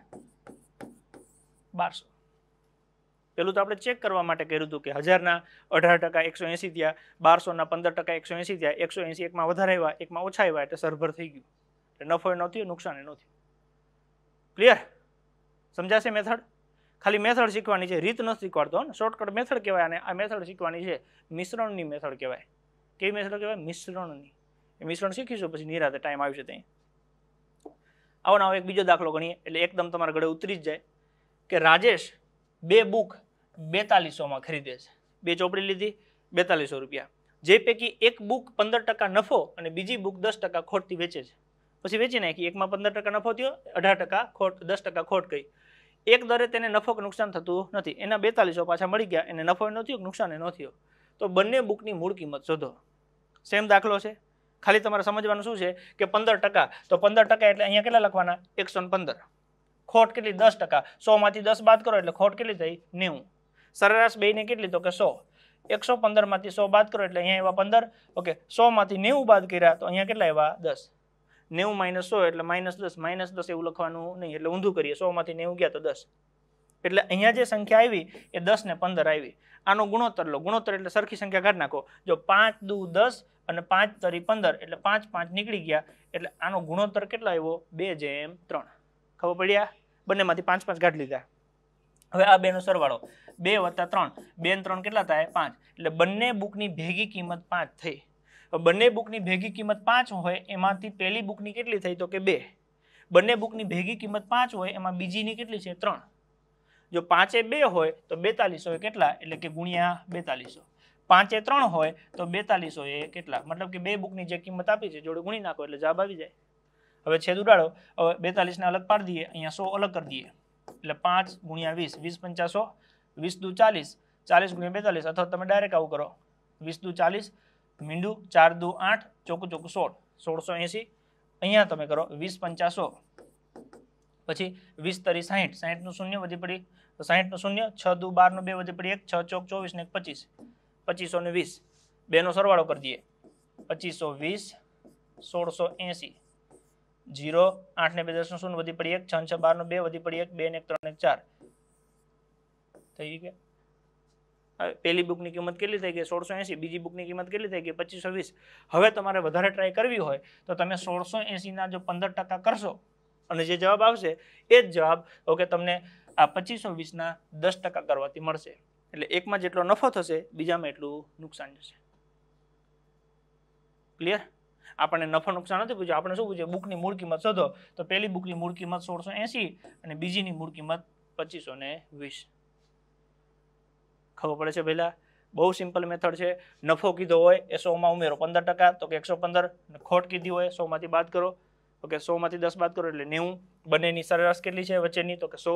બારસો પેલું તો આપણે ચેક કરવા માટે કર્યું હતું કે હજારના અઢાર ટકા એકસો એંસી થયા બારસોના પંદર ટકા એકસો એંસી થયા એકસો એંસી એકમાં વધારે આવ્યા એકમાં ઓછા આવ્યા એટલે સરભર થઈ ગયું એટલે નફો એ ન થયો નુકસાન એ ન ક્લિયર સમજાશે મેથડ ખાલી મેથડ શીખવાની છે રીત ન શીખવાડતો શોર્ટકટ મેથડ કહેવાય અને આ મેથડ શીખવાની છે મિશ્રણની મેથડ કહેવાય કેવી મેથડ કહેવાય મિશ્રણની એ મિશ્રણ શીખીશું પછી નિરાતે ટાઈમ આવશે ત્યાં આવો આવો એક બીજો દાખલો ગણીએ એટલે એકદમ તમારા ઘરે ઉતરી જ જાય કે રાજેશ બે બુક બેતાલીસોમાં ખરીદે છે બે ચોપડી લીધી બેતાલીસો રૂપિયા જે પૈકી એક બુક પંદર ટકા નફો અને બીજી બુક દસ ટકા ખોટથી વેચે છે પછી વેચી નાખી એકમાં પંદર ટકા નફો થયો અઢાર ટકા ખોટ દસ ટકા ખોટ ગઈ એક દરે તેને નફો કે નુકસાન થતું નથી એના બેતાલીસો પાછા મળી ગયા એને નફો ન થયો નુકસાન ન થયો તો બંને બુકની મૂળ કિંમત શોધો સેમ દાખલો છે ખાલી તમારે સમજવાનું શું છે કે પંદર ટકા તો પંદર ટકા એટલે અહીંયા કેટલા લખવાના એકસો પંદર ખોટ કેટલી દસ ટકા સોમાંથી દસ બાદ કરો એટલે ખોટ કેટલી થઈ નેવું સરેરાશ બેને કેટલી તો કે સો એકસો પંદરમાંથી સો બાદ કરો એટલે અહીંયા એવા પંદર ઓકે સોમાંથી નેવું બાદ કર્યા તો અહીંયા કેટલા એવા દસ નેવું માઇનસ સો એટલે માઇનસ દસ માઇનસ દસ એવું લખવાનું નહીં એટલે ઊંધું કરીએ સોમાંથી નેવું ગયા તો દસ એટલે અહીંયા જે સંખ્યા આવી એ દસ ને પંદર આવી આનો ગુણોત્તર લો ગુણોત્તર એટલે સરખી સંખ્યા કાઢી નાખો જો પાંચ દુ દસ અને પાંચ તરી પંદર એટલે પાંચ પાંચ નીકળી ગયા એટલે આનો ગુણોત્તર કેટલો આવ્યો બે જેમ ત્રણ ખબર પડ્યા બંનેમાંથી પાંચ પાંચ કાઢી લીધા હવે આ બેનો સરવાળો બે વત્તા ત્રણ બે ત્રણ કેટલા થાય પાંચ એટલે બંને બુકની ભેગી કિંમત પાંચ થઈ બંને બુકની ભેગી કિંમત પાંચ હોય એમાંથી પહેલી બુકની કેટલી થઈ તો કે બે બંને બુકની ભેગી કિંમત પાંચ હોય એમાં બીજીની કેટલી છે ત્રણ જો પાંચે બે હોય તો બેતાલીસો એ કેટલા એટલે કે ગુણ્યા બેતાલીસો પાંચે ત્રણ હોય તો બેતાલીસો એ કેટલા મતલબ કે બે બુકની જે કિંમત આપી છે જોડે ગુણી નાખો એટલે જવાબ આવી જાય હવે છેદ ઉડાડો હવે બેતાલીસને અલગ પાડી દઈએ અહીંયા સો અલગ કરી દઈએ એટલે પાંચ ગુણ્યા વીસ વીસ પંચાસો વીસ દુ ચાલીસ ચાલીસ ગુણ્યા બેતાલીસ અથવા તમે ડાયરેક્ટ આવું કરો વીસ દુ ચાલીસ મીંડુ ચાર દુ આઠ ચોક ચોક સોળ સોળસો એંસી અહીંયા તમે કરો વીસ પંચાસો પછી વીસ તરી સાહીઠ સાહીઠનું શૂન્ય વધી પડી તો સાહીઠનું શૂન્ય છ દુ બારનું બે વધી પડી એક છ ચોક ચોવીસ ને એક પચીસ પચીસો ને વીસ બેનો સરવાળો કરી દઈએ પચીસો વીસ સોળસો એંસી જીરો આઠ ને બે દસનું શૂન્ય વધી પડી એક છ છ બારનું બે વધી પડી એક બે ને એક ત્રણ એક ચાર થઈ ગયા પહેલી બુકની કિંમત કેટલી થઈ ગઈ સોળસો એંસી બીજી બુકની કિંમત કેટલી થઈ ગઈ પચીસો વીસ હવે તમારે વધારે ટ્રાય કરવી હોય તો તમે સોળસો એંસીના જો પંદર ટકા કરશો અને જે જવાબ આવશે એ જ જવાબ ઓકે તમને આ પચીસો વીસના દસ ટકા કરવાથી મળશે એટલે એકમાં જેટલો નફો થશે બીજામાં એટલું નુકસાન જશે ક્લિયર આપણને નફો નુકસાન નથી પૂછ્યું આપણે શું પૂછ્યું બુકની મૂળ કિંમત શોધો તો પહેલી બુકની મૂળ કિંમત સોળસો એંસી અને બીજીની મૂળ કિંમત પચીસો વીસ ખબર પડે છે પહેલાં બહુ સિમ્પલ મેથડ છે નફો કીધો હોય એ સોમાં ઉમેરો પંદર ટકા તો કે એકસો પંદર ખોટ કીધી હોય સોમાંથી બાદ કરો ઓકે સોમાંથી દસ બાદ કરો એટલે નેવું બંનેની સરેરાશ કેટલી છે વચ્ચેની તો કે સો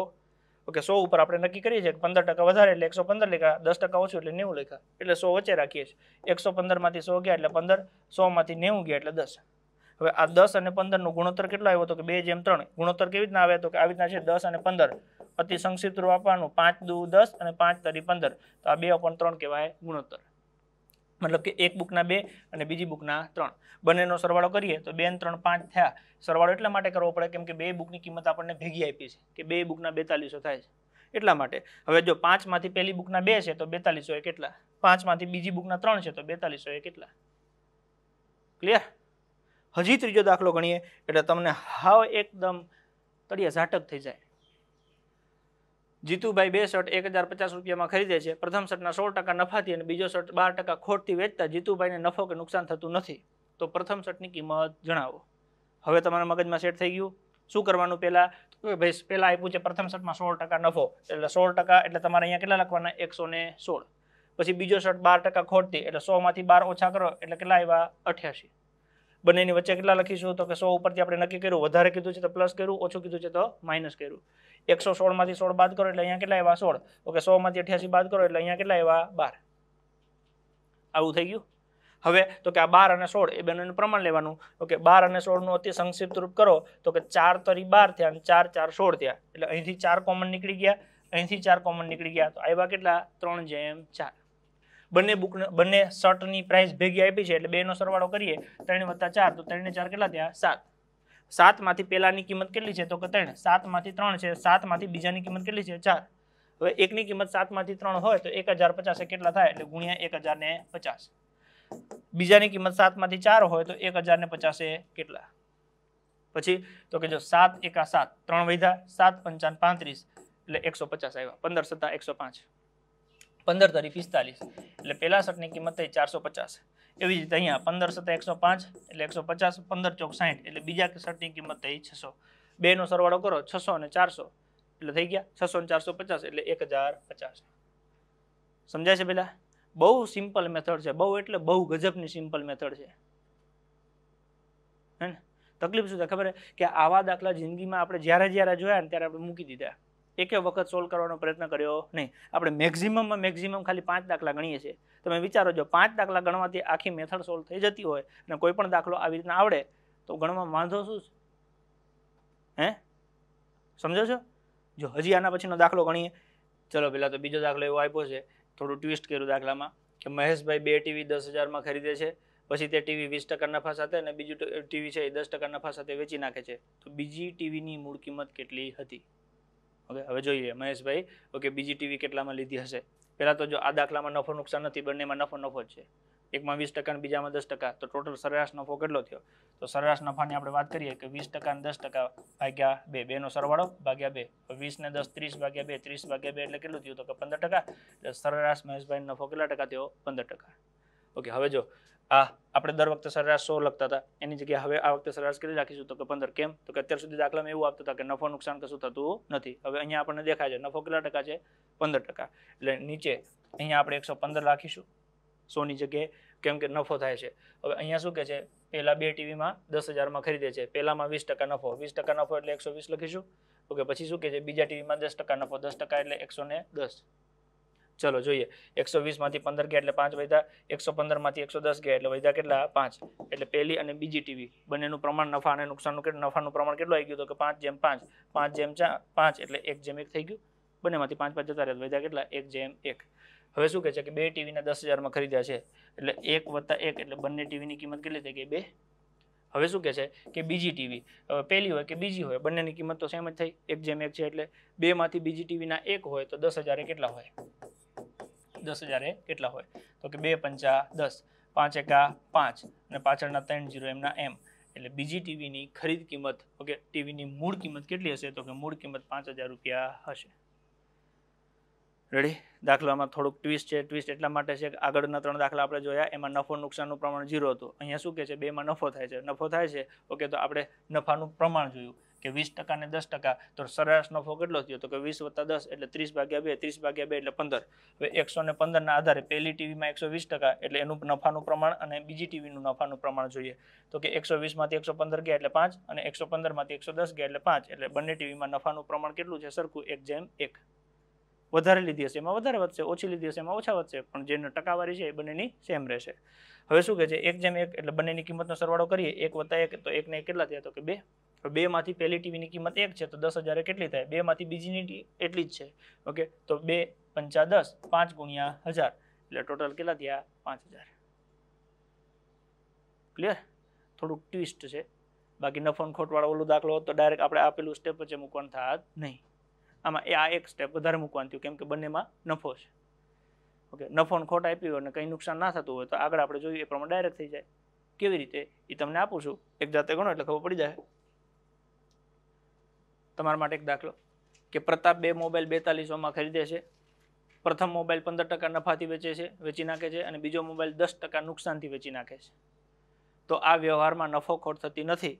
ઓકે સો ઉપર આપણે નક્કી કરીએ છીએ પંદર ટકા વધારે એટલે એકસો પંદર લેખા દસ ટકા ઓછું એટલે નેવું લેખા એટલે સો વચ્ચે રાખીએ છીએ એકસો પંદરમાંથી સો ગયા એટલે પંદર સોમાંથી નેવું ગયા એટલે દસ હવે આ દસ અને પંદરનો ગુણોત્તર કેટલો આવ્યો હતો કે બે જેમ ત્રણ ગુણોત્તર કેવી રીતના આવે તો કે આવી રીતના છે દસ અને પંદર અતિ સંક્ષિપ્ત રૂપ આપવાનું પાંચ દુ દસ અને પાંચ તરી પંદર તો આ બે અપન ત્રણ કહેવાય ગુણોત્તર મતલબ કે એક બુકના બે અને બીજી બુકના ત્રણ બંનેનો સરવાળો કરીએ તો બે ત્રણ પાંચ થયા સરવાળો એટલા માટે કરવો પડે કેમ કે બે બુકની કિંમત આપણને ભેગી આપી છે કે બે બુકના બેતાલીસો થાય છે એટલા માટે હવે જો પાંચમાંથી પહેલી બુકના બે છે તો બેતાલીસો એ કેટલા પાંચમાંથી બીજી બુકના ત્રણ છે તો બેતાલીસો એ કેટલા ક્લિયર હજી ત્રીજો દાખલો ગણીએ એટલે તમને હાવ એકદમ તળિયા ઝાટક થઈ જાય જીતુભાઈ બે શર્ટ એક હજાર પચાસ રૂપિયામાં ખરીદે છે પ્રથમ શર્ટના સોળ ટકા નફાથી અને બીજો શર્ટ બાર ટકા ખોટથી વેચતા જીતુભાઈને નફો કે નુકસાન થતું નથી તો પ્રથમ શર્ટની કિંમત જણાવો હવે તમારા મગજમાં સેટ થઈ ગયું શું કરવાનું પહેલાં ભાઈ પહેલા આપ્યું છે પ્રથમ શર્ટમાં સોળ ટકા નફો એટલે સોળ ટકા એટલે તમારે અહીંયા કેટલા લખવાના એકસો ને સોળ પછી બીજો શર્ટ બાર ટકા ખોટતી એટલે સોમાંથી બાર ઓછા કરો એટલે કેટલા આવ્યા અઠ્યાસી બંનેની વચ્ચે કેટલા લખીશું તો કે સો ઉપરથી આપણે નક્કી કર્યું વધારે કીધું છે તો પ્લસ કર્યું ઓછું કીધું છે તો માઇનસ કર્યું એકસો સોળમાંથી સોળ બાદ કરો એટલે અહીંયા કેટલા એવા સોળ ઓકે કે સોમાંથી અઠ્યાસી બાદ કરો એટલે અહીંયા કેટલા એવા બાર આવું થઈ ગયું હવે તો કે આ બાર અને સોળ એ બંનેનું પ્રમાણ લેવાનું ઓકે બાર અને સોળનું અતિ સંક્ષિપ્ત રૂપ કરો તો કે ચાર તરી બાર થયા અને ચાર ચાર સોળ થયા એટલે અહીંથી ચાર કોમન નીકળી ગયા અહીંથી ચાર કોમન નીકળી ગયા તો આવ્યા કેટલા ત્રણ જેમ ચાર બંને બુક બંને શર્ટની પ્રાઇસ ભેગી આપી છે એટલે બેનો સરવાળો કરીએ ત્રણ વત્તા ચાર તો ત્રણને ચાર કેટલા થયા સાત સાતમાંથી પહેલાંની કિંમત કેટલી છે તો કે ત્રણ સાતમાંથી ત્રણ છે સાતમાંથી બીજાની કિંમત કેટલી છે ચાર હવે એકની કિંમત સાતમાંથી ત્રણ હોય તો એક હજાર પચાસ કેટલા થાય એટલે ગુણ્યા એક હજારને પચાસ બીજાની કિંમત સાતમાંથી ચાર હોય તો એક હજારને પચાસે કેટલા પછી તો કે જો સાત એકા સાત ત્રણ વૈધા સાત પંચાન પાંત્રીસ એટલે એકસો પચાસ આવ્યા પંદર સત્તા એકસો પાંચ પંદર તારી પિસ્તાલીસ એટલે પહેલાં શર્ટની કિંમત થઈ ચારસો પચાસ એવી જ રીતે અહીંયા પંદર સત્તા એકસો પાંચ એટલે એકસો પચાસ પંદર ચોક સાઠ એટલે બીજા શર્ટની કિંમત થઈ છસો બેનો સરવાળો કરો છસો અને ચારસો એટલે થઈ ગયા છસો અને ચારસો પચાસ એટલે એક હજાર પચાસ સમજાય છે પેલા બહુ સિમ્પલ મેથડ છે બહુ એટલે બહુ ગજબની સિમ્પલ મેથડ છે હે ને તકલીફ શું છે ખબર કે આવા દાખલા જિંદગીમાં આપણે જ્યારે જ્યારે જોયા ને ત્યારે આપણે મૂકી દીધા એકે વખત સોલ્વ કરવાનો પ્રયત્ન કર્યો નહીં આપણે મેક્ઝિમમમાં મેક્ઝિમમ ખાલી પાંચ દાખલા ગણીએ છીએ તમે વિચારો જો પાંચ દાખલા ગણવાથી આખી મેથડ સોલ્વ થઈ જતી હોય અને કોઈ પણ દાખલો આવી રીતના આવડે તો ગણવામાં વાંધો શું છે હે સમજો છો જો હજી આના પછીનો દાખલો ગણીએ ચલો પેલા તો બીજો દાખલો એવો આપ્યો છે થોડું ટ્વિસ્ટ કર્યું દાખલામાં કે મહેશભાઈ બે ટીવી દસ હજારમાં ખરીદે છે પછી તે ટીવી વીસ ટકા નફા સાથે અને બીજું ટીવી છે એ દસ ટકા નફા સાથે વેચી નાખે છે તો બીજી ટીવીની મૂળ કિંમત કેટલી હતી ઓકે હવે જોઈએ મહેશભાઈ ઓકે બીજી ટીવી કેટલામાં લીધી હશે પહેલાં તો જો આ દાખલામાં નફો નુકસાન નથી બંનેમાં નફો નફો જ છે એકમાં વીસ ટકા અને બીજામાં દસ ટકા તો ટોટલ સરેરાશ નફો કેટલો થયો તો સરેરાશ નફાની આપણે વાત કરીએ કે વીસ ટકા અને દસ ટકા ભાગ્યા બે બેનો સરવાળો ભાગ્યા બે વીસ ને દસ ત્રીસ ભાગ્યા બે ત્રીસ ભાગ્યા બે એટલે કેટલું થયું તો કે પંદર ટકા એટલે સરેરાશ મહેશભાઈ નફો કેટલા ટકા થયો પંદર ટકા ઓકે હવે જો આ આપણે દર વખતે સરેરાશ સો લખતા હતા એની જગ્યાએ હવે આ વખતે સરેરાશ કેટલી રાખીશું તો કે પંદર કેમ તો કે અત્યાર સુધી દાખલામાં એવું આપતા હતા કે નફો નુકસાન કશું થતું નથી હવે અહીંયા આપણને દેખાય છે નફો કેટલા ટકા છે પંદર ટકા એટલે નીચે અહીંયા આપણે એકસો પંદર રાખીશું સોની જગ્યાએ કેમ કે નફો થાય છે હવે અહીંયા શું કે છે પહેલાં બે ટીવીમાં દસ હજારમાં ખરીદે છે પહેલામાં વીસ ટકા નફો વીસ ટકા નફો એટલે એકસો વીસ લખીશું ઓકે પછી શું કે છે બીજા ટીવીમાં દસ ટકા નફો દસ ટકા એટલે એકસો ને દસ ચલો જોઈએ એકસો વીસમાંથી પંદર ગયા એટલે પાંચ વધ્યા એકસો પંદરમાંથી એકસો દસ ગયા એટલે વધ્યા કેટલા પાંચ એટલે પહેલી અને બીજી ટીવી બંનેનું પ્રમાણ નફા અને નુકસાનનું કેટલું નફાનું પ્રમાણ કેટલું આવી ગયું તો કે પાંચ જેમ પાંચ પાંચ જેમ ચાર પાંચ એટલે એક જેમ એક થઈ ગયું બંનેમાંથી પાંચ પાંચ જતા રહ્યા વધ્યા કેટલા એક જેમ એક હવે શું કહે છે કે બે ટીવીના દસ હજારમાં ખરીદ્યા છે એટલે એક વત્તા એક એટલે બંને ટીવીની કિંમત કેટલી થઈ કે બે હવે શું કહે છે કે બીજી ટીવી હવે પહેલી હોય કે બીજી હોય બંનેની કિંમત તો સેમ જ થઈ એક જેમ એક છે એટલે બેમાંથી બીજી ટીવીના એક હોય તો દસ હજારે કેટલા હોય દસ હજાર એ કેટલા હોય તો કે બે પંચા દસ પાંચ એકા પાંચ અને પાછળના ત્રણ જીરો એમના એમ એટલે બીજી ટીવીની ખરીદ કિંમત ઓકે ટીવીની મૂળ કિંમત કેટલી હશે તો કે મૂળ કિંમત પાંચ હજાર રૂપિયા હશે રેડી દાખલામાં થોડુંક ટ્વિસ્ટ છે ટ્વિસ્ટ એટલા માટે છે કે આગળના ત્રણ દાખલા આપણે જોયા એમાં નફો નુકસાનનું પ્રમાણ ઝીરો હતું અહીંયા શું કહે છે બેમાં નફો થાય છે નફો થાય છે ઓકે તો આપણે નફાનું પ્રમાણ જોયું કે વીસ ટકા ને દસ ટકા તો સરેરાશ નફો કેટલો થયો તો કે વીસ વત્તા દસ એટલે ત્રીસ ભાગ્યા બે ત્રીસ ભાગ્યા બે એટલે પંદર હવે એકસો ને પંદરના આધારે પહેલી ટીવીમાં એકસો વીસ ટકા એટલે એનું નફાનું પ્રમાણ અને બીજી ટીવીનું નફાનું પ્રમાણ જોઈએ તો કે એકસો વીસમાંથી એકસો પંદર ગયા એટલે પાંચ અને એકસો પંદરમાંથી એકસો દસ ગયા એટલે પાંચ એટલે બંને ટીવીમાં નફાનું પ્રમાણ કેટલું છે સરખું એક જેમ એક વધારે લીધી હશે એમાં વધારે વધશે ઓછી લીધી હશે એમાં ઓછા વધશે પણ જેને ટકાવારી છે એ બંનેની સેમ રહેશે હવે શું કહે છે એક જેમ એક એટલે બંનેની કિંમતનો સરવાળો કરીએ એક વત્તા એક તો એકને કેટલા થયા તો કે બે તો બેમાંથી પહેલી ટીવીની કિંમત એક છે તો દસ હજાર કેટલી થાય બેમાંથી બીજીની એટલી જ છે ઓકે તો બે પંચા દસ પાંચ ગુણ્યા હજાર એટલે ટોટલ કેટલા થયા પાંચ હજાર ક્લિયર થોડુંક ટ્વિસ્ટ છે બાકી નફોન ખોટવાળો ઓલો દાખલો હોત તો ડાયરેક્ટ આપણે આપેલું સ્ટેપ વચ્ચે મૂકવાનું થાત નહીં આમાં એ આ એક સ્ટેપ વધારે મૂકવાનું થયું કેમ કે બંનેમાં નફો છે ઓકે નફોન ખોટ આપ્યું હોય અને કંઈ નુકસાન ના થતું હોય તો આગળ આપણે જોઈએ એ પ્રમાણે ડાયરેક્ટ થઈ જાય કેવી રીતે એ તમને આપું છું એક જાતે ગણો એટલે ખબર પડી જાય તમારા માટે એક દાખલો કે પ્રતાપ બે મોબાઈલ બેતાલીસોમાં ખરીદે છે પ્રથમ મોબાઈલ પંદર ટકા નફાથી વેચે છે વેચી નાખે છે અને બીજો મોબાઈલ દસ ટકા નુકસાનથી વેચી નાખે છે તો આ વ્યવહારમાં નફો ખોટ થતી નથી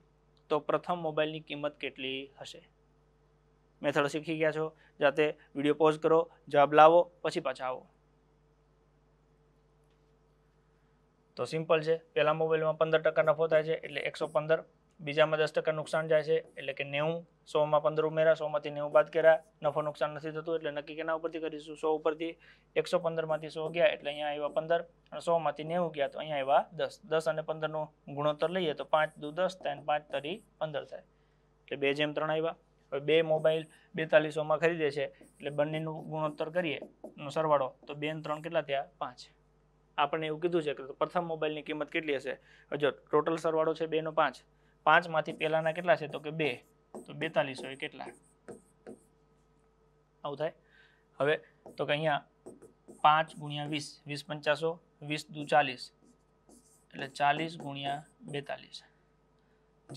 તો પ્રથમ મોબાઈલની કિંમત કેટલી હશે મેથડ શીખી ગયા છો જાતે વિડીયો પોઝ કરો જવાબ લાવો પછી પાછા આવો તો સિમ્પલ છે પહેલા મોબાઈલમાં પંદર ટકા નફો થાય છે એટલે એકસો પંદર બીજામાં દસ ટકા નુકસાન જાય છે એટલે કે નેવું સોમાં પંદર ઉમેરા સોમાંથી નેવું બાદ કર્યા નફો નુકસાન નથી થતું એટલે નક્કી કેના ઉપરથી કરીશું સો ઉપરથી એકસો પંદરમાંથી સો ગયા એટલે અહીંયા આવ્યા પંદર અને સોમાંથી નેવું ગયા તો અહીંયા આવ્યા દસ દસ અને પંદરનો ગુણોત્તર લઈએ તો પાંચ દુ દસ થાય અને પાંચ તરી પંદર થાય એટલે બે જેમ ત્રણ આવ્યા હવે બે મોબાઈલ બેતાલીસોમાં ખરીદે છે એટલે બંનેનું ગુણોત્તર કરીએ નો સરવાળો તો બે ત્રણ કેટલા થયા પાંચ આપણને એવું કીધું છે કે પ્રથમ મોબાઈલની કિંમત કેટલી હશે હજો ટોટલ સરવાળો છે બેનો પાંચ પાંચમાંથી પહેલાંના કેટલા છે તો કે બે તો બેતાલીસો એ કેટલા આવું થાય હવે તો કે અહીંયા પાંચ ગુણ્યા વીસ વીસ પંચાસો વીસ દુ ચાલીસ એટલે ચાલીસ ગુણ્યા બેતાલીસ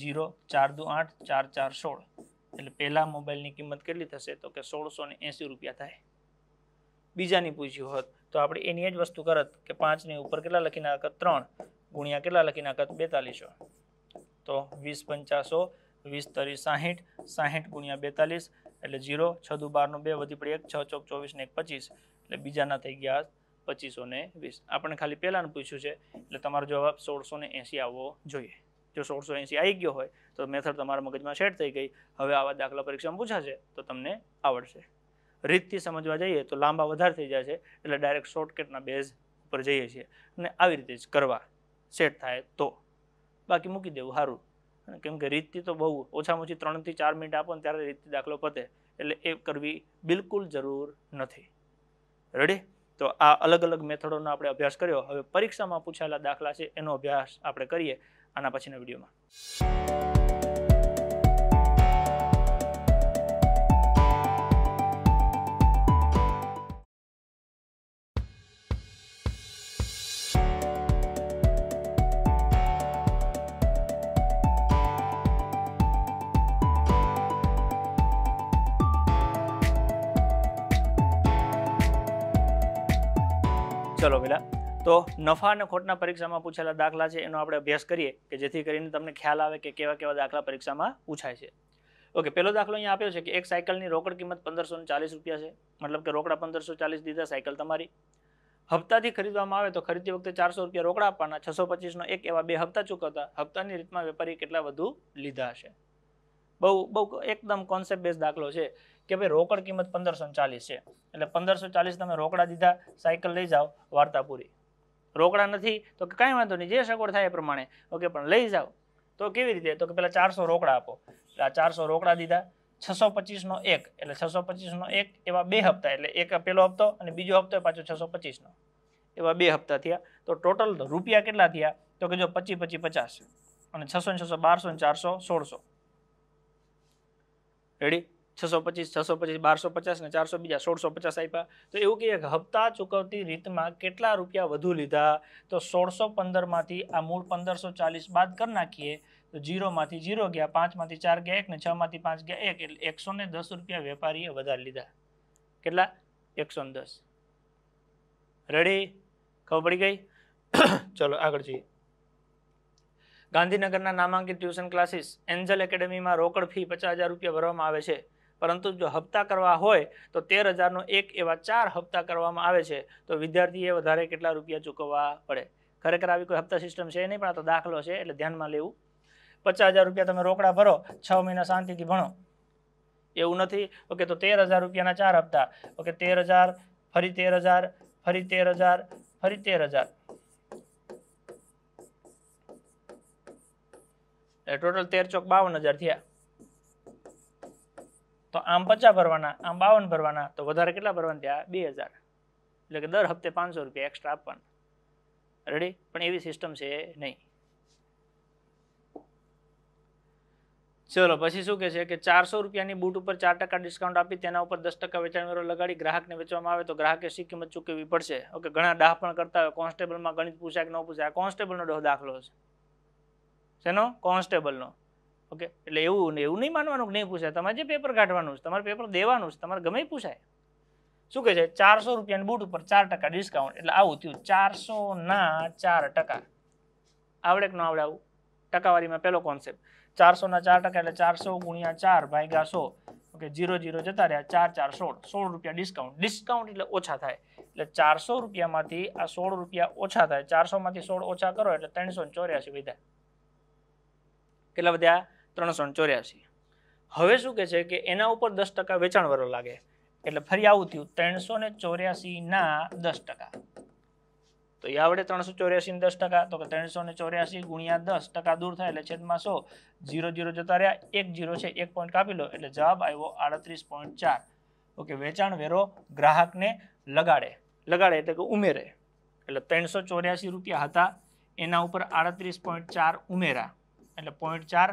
જીરો ચાર દુ આઠ ચાર ચાર સોળ એટલે પહેલા મોબાઈલની કિંમત કેટલી થશે તો કે સોળસો ને એંસી રૂપિયા થાય બીજાની પૂછ્યું હોત તો આપણે એની જ વસ્તુ કરત કે પાંચની ઉપર કેટલા લખી નાખત ત્રણ ગુણ્યા કેટલા લખી નાખત બેતાલીસો તો વીસ પંચાસો વીસ તરી સાહીઠ સાહીઠ ગુણ્યા બેતાલીસ એટલે જીરો છ દુ બારનો બે વધી પડી એક છ ચોક ચોવીસ ને એક પચીસ એટલે બીજાના થઈ ગયા પચીસો ને વીસ આપણે ખાલી પહેલાંનું પૂછ્યું છે એટલે તમારો જવાબ સોળસો ને એંસી આવવો જોઈએ જો સોળસો એંસી આવી ગયો હોય તો મેથડ તમારા મગજમાં સેટ થઈ ગઈ હવે આવા દાખલા પરીક્ષામાં પૂછાશે તો તમને આવડશે રીતથી સમજવા જઈએ તો લાંબા વધારે થઈ જાય છે એટલે ડાયરેક્ટ શોર્ટકટના બેઝ ઉપર જઈએ છીએ અને આવી રીતે જ કરવા સેટ થાય તો બાકી મૂકી દેવું સારું કેમ કે રીતથી તો બહુ ઓછામાં ઓછી ત્રણથી ચાર મિનિટ આપો ને ત્યારે રીતથી દાખલો પતે એટલે એ કરવી બિલકુલ જરૂર નથી રેડી તો આ અલગ અલગ મેથડોનો આપણે અભ્યાસ કર્યો હવે પરીક્ષામાં પૂછાયેલા દાખલા છે એનો અભ્યાસ આપણે કરીએ આના પછીના વિડીયોમાં તો નફા અને ખોટના પરીક્ષામાં પૂછેલા દાખલા છે એનો આપણે અભ્યાસ કરીએ કે જેથી કરીને તમને ખ્યાલ આવે કે કેવા કેવા દાખલા પરીક્ષામાં પૂછાય છે ઓકે પહેલો દાખલો અહીંયા આપ્યો છે કે એક સાયકલની રોકડ કિંમત પંદરસો ચાલીસ રૂપિયા છે મતલબ કે રોકડા પંદરસો ચાલીસ દીધા સાયકલ તમારી હપ્તાથી ખરીદવામાં આવે તો ખરીદતી વખતે ચારસો રૂપિયા રોકડા આપવાના છસો પચીસનો એક એવા બે હપ્તા ચૂકવતા હપ્તાની રીતમાં વેપારી કેટલા વધુ લીધા હશે બહુ બહુ એકદમ કોન્સેપ્ટ બેઝ દાખલો છે કે ભાઈ રોકડ કિંમત પંદરસો ચાલીસ છે એટલે પંદરસો ચાલીસ તમે રોકડા દીધા સાયકલ લઈ જાઓ વાર્તા પૂરી રોકડા નથી તો કે કાંઈ વાંધો નહીં જે સગવડ થાય એ પ્રમાણે ઓકે પણ લઈ જાઓ તો કેવી રીતે તો કે પેલા ચારસો રોકડા આપો આ ચારસો રોકડા દીધા છસો પચીસનો એક એટલે છસો પચીસનો એક એવા બે હપ્તા એટલે એક પહેલો હપ્તો અને બીજો હપ્તો પાછો છસો પચીસનો એવા બે હપ્તા થયા તો ટોટલ રૂપિયા કેટલા થયા તો કે જો પચીસ પચીસ પચાસ અને છસો ને છસો બારસો ને ચારસો સોળસો રેડી છસો પચીસ છસો પચીસ બારસો પચાસ ને ચારસો બીજા સોળસો પચાસ આપ્યા તો એવું કહીએ કે હપ્તા ચૂકવતી રીતમાં કેટલા રૂપિયા વધુ લીધા તો સોળસો પંદરમાંથી આ મૂળ પંદરસો ચાલીસ બાદ કરી નાખીએ તો જીરોમાંથી જીરો ગયા પાંચમાંથી ચાર ગયા એક ને છમાંથી પાંચ ગયા એક એટલે એકસો ને દસ રૂપિયા વેપારીએ વધારે લીધા કેટલા એકસો ને દસ રેડી ખબર પડી ગઈ ચલો આગળ જઈએ ગાંધીનગરના નામાંકિત ટ્યુશન ક્લાસીસ એન્જલ એકેડમીમાં રોકડ ફી પચાસ હજાર રૂપિયા ભરવામાં આવે છે પરંતુ જો હપ્તા કરવા હોય તો તેર હજારનો એક એવા ચાર હપ્તા કરવામાં આવે છે તો વિદ્યાર્થીએ વધારે કેટલા રૂપિયા ચૂકવવા પડે ખરેખર આવી કોઈ હપ્તા સિસ્ટમ છે નહીં પણ આ તો દાખલો છે એટલે ધ્યાનમાં લેવું પચાસ હજાર રૂપિયા તમે રોકડા ભરો છ મહિના શાંતિથી ભણો એવું નથી ઓકે તો તેર હજાર રૂપિયાના ચાર હપ્તા ઓકે તેર હજાર ફરી તેર હજાર ફરી તેર હજાર ફરી તેર હજાર ટોટલ તેર ચોક બાવન હજાર થયા તો આમ પચાસ ભરવાના આમ બાવન ભરવાના તો વધારે કેટલા ભરવાના ત્યાં બે હજાર એટલે કે દર હપ્તે પાંચસો રૂપિયા એક્સ્ટ્રા આપવાના રેડી પણ એવી સિસ્ટમ છે નહીં ચલો પછી શું કે છે કે ચારસો રૂપિયાની બૂટ ઉપર ચાર ટકા ડિસ્કાઉન્ટ આપી તેના ઉપર દસ ટકા વેચાણ વેરો લગાડી ગ્રાહકને વેચવામાં આવે તો ગ્રાહકે શી કિંમત ચૂકવવી પડશે ઓકે ઘણા ડાહ પણ કરતા હોય કોન્સ્ટેબલમાં ગણિત પૂછાય કે ન પૂછાય કોન્સ્ટેબલનો ડોહ દાખલો છે શેનો કોન્સ્ટેબલનો ઓકે એટલે એવું એવું નહીં માનવાનું નહીં પૂછાય તમારે જે પેપર કાઢવાનું છે તમારે પેપર દેવાનું છે તમારે ગમે પૂછાય શું કહે છે ચારસો રૂપિયાની બૂટ ઉપર ચાર ટકા ડિસ્કાઉન્ટ એટલે આવું થયું ચારસો ના ચાર ટકા આવડે કે ન આવડે આવું ટકાવારીમાં પહેલો કોન્સેપ્ટ ચારસોના ચાર ટકા એટલે ચારસો ગુણ્યા ચાર ભાગ્યા સો ઓકે જીરો જીરો જતા રહ્યા ચાર ચાર સોળ સોળ રૂપિયા ડિસ્કાઉન્ટ ડિસ્કાઉન્ટ એટલે ઓછા થાય એટલે ચારસો રૂપિયામાંથી આ સોળ રૂપિયા ઓછા થાય ચારસોમાંથી સોળ ઓછા કરો એટલે ત્રણસો ચોર્યાસી વધ્યા કેટલા વધ્યા ત્રણસો ચોર્યાસી હવે શું કહે છે કે એના ઉપર દસ ટકા વેચાણ વરો લાગે એટલે ફરી આવું થયું ત્રણસો ને ચોર્યાસીના દસ ટકા તો એ આવડે ત્રણસો ચોર્યાસી દસ ટકા તો કે ત્રણસો ને ચોર્યાસી ગુણ્યા દસ ટકા દૂર થાય એટલે છેદમાં સો ઝીરો ઝીરો જતા રહ્યા એક જીરો છે એક પોઈન્ટ કાપી લો એટલે જવાબ આવ્યો આડત્રીસ પોઈન્ટ ચાર ઓકે વેચાણ વેરો ગ્રાહકને લગાડે લગાડે એટલે કે ઉમેરે એટલે ત્રણસો ચોર્યાસી રૂપિયા હતા એના ઉપર આડત્રીસ પોઈન્ટ ચાર ઉમેરા એટલે પોઈન્ટ ચાર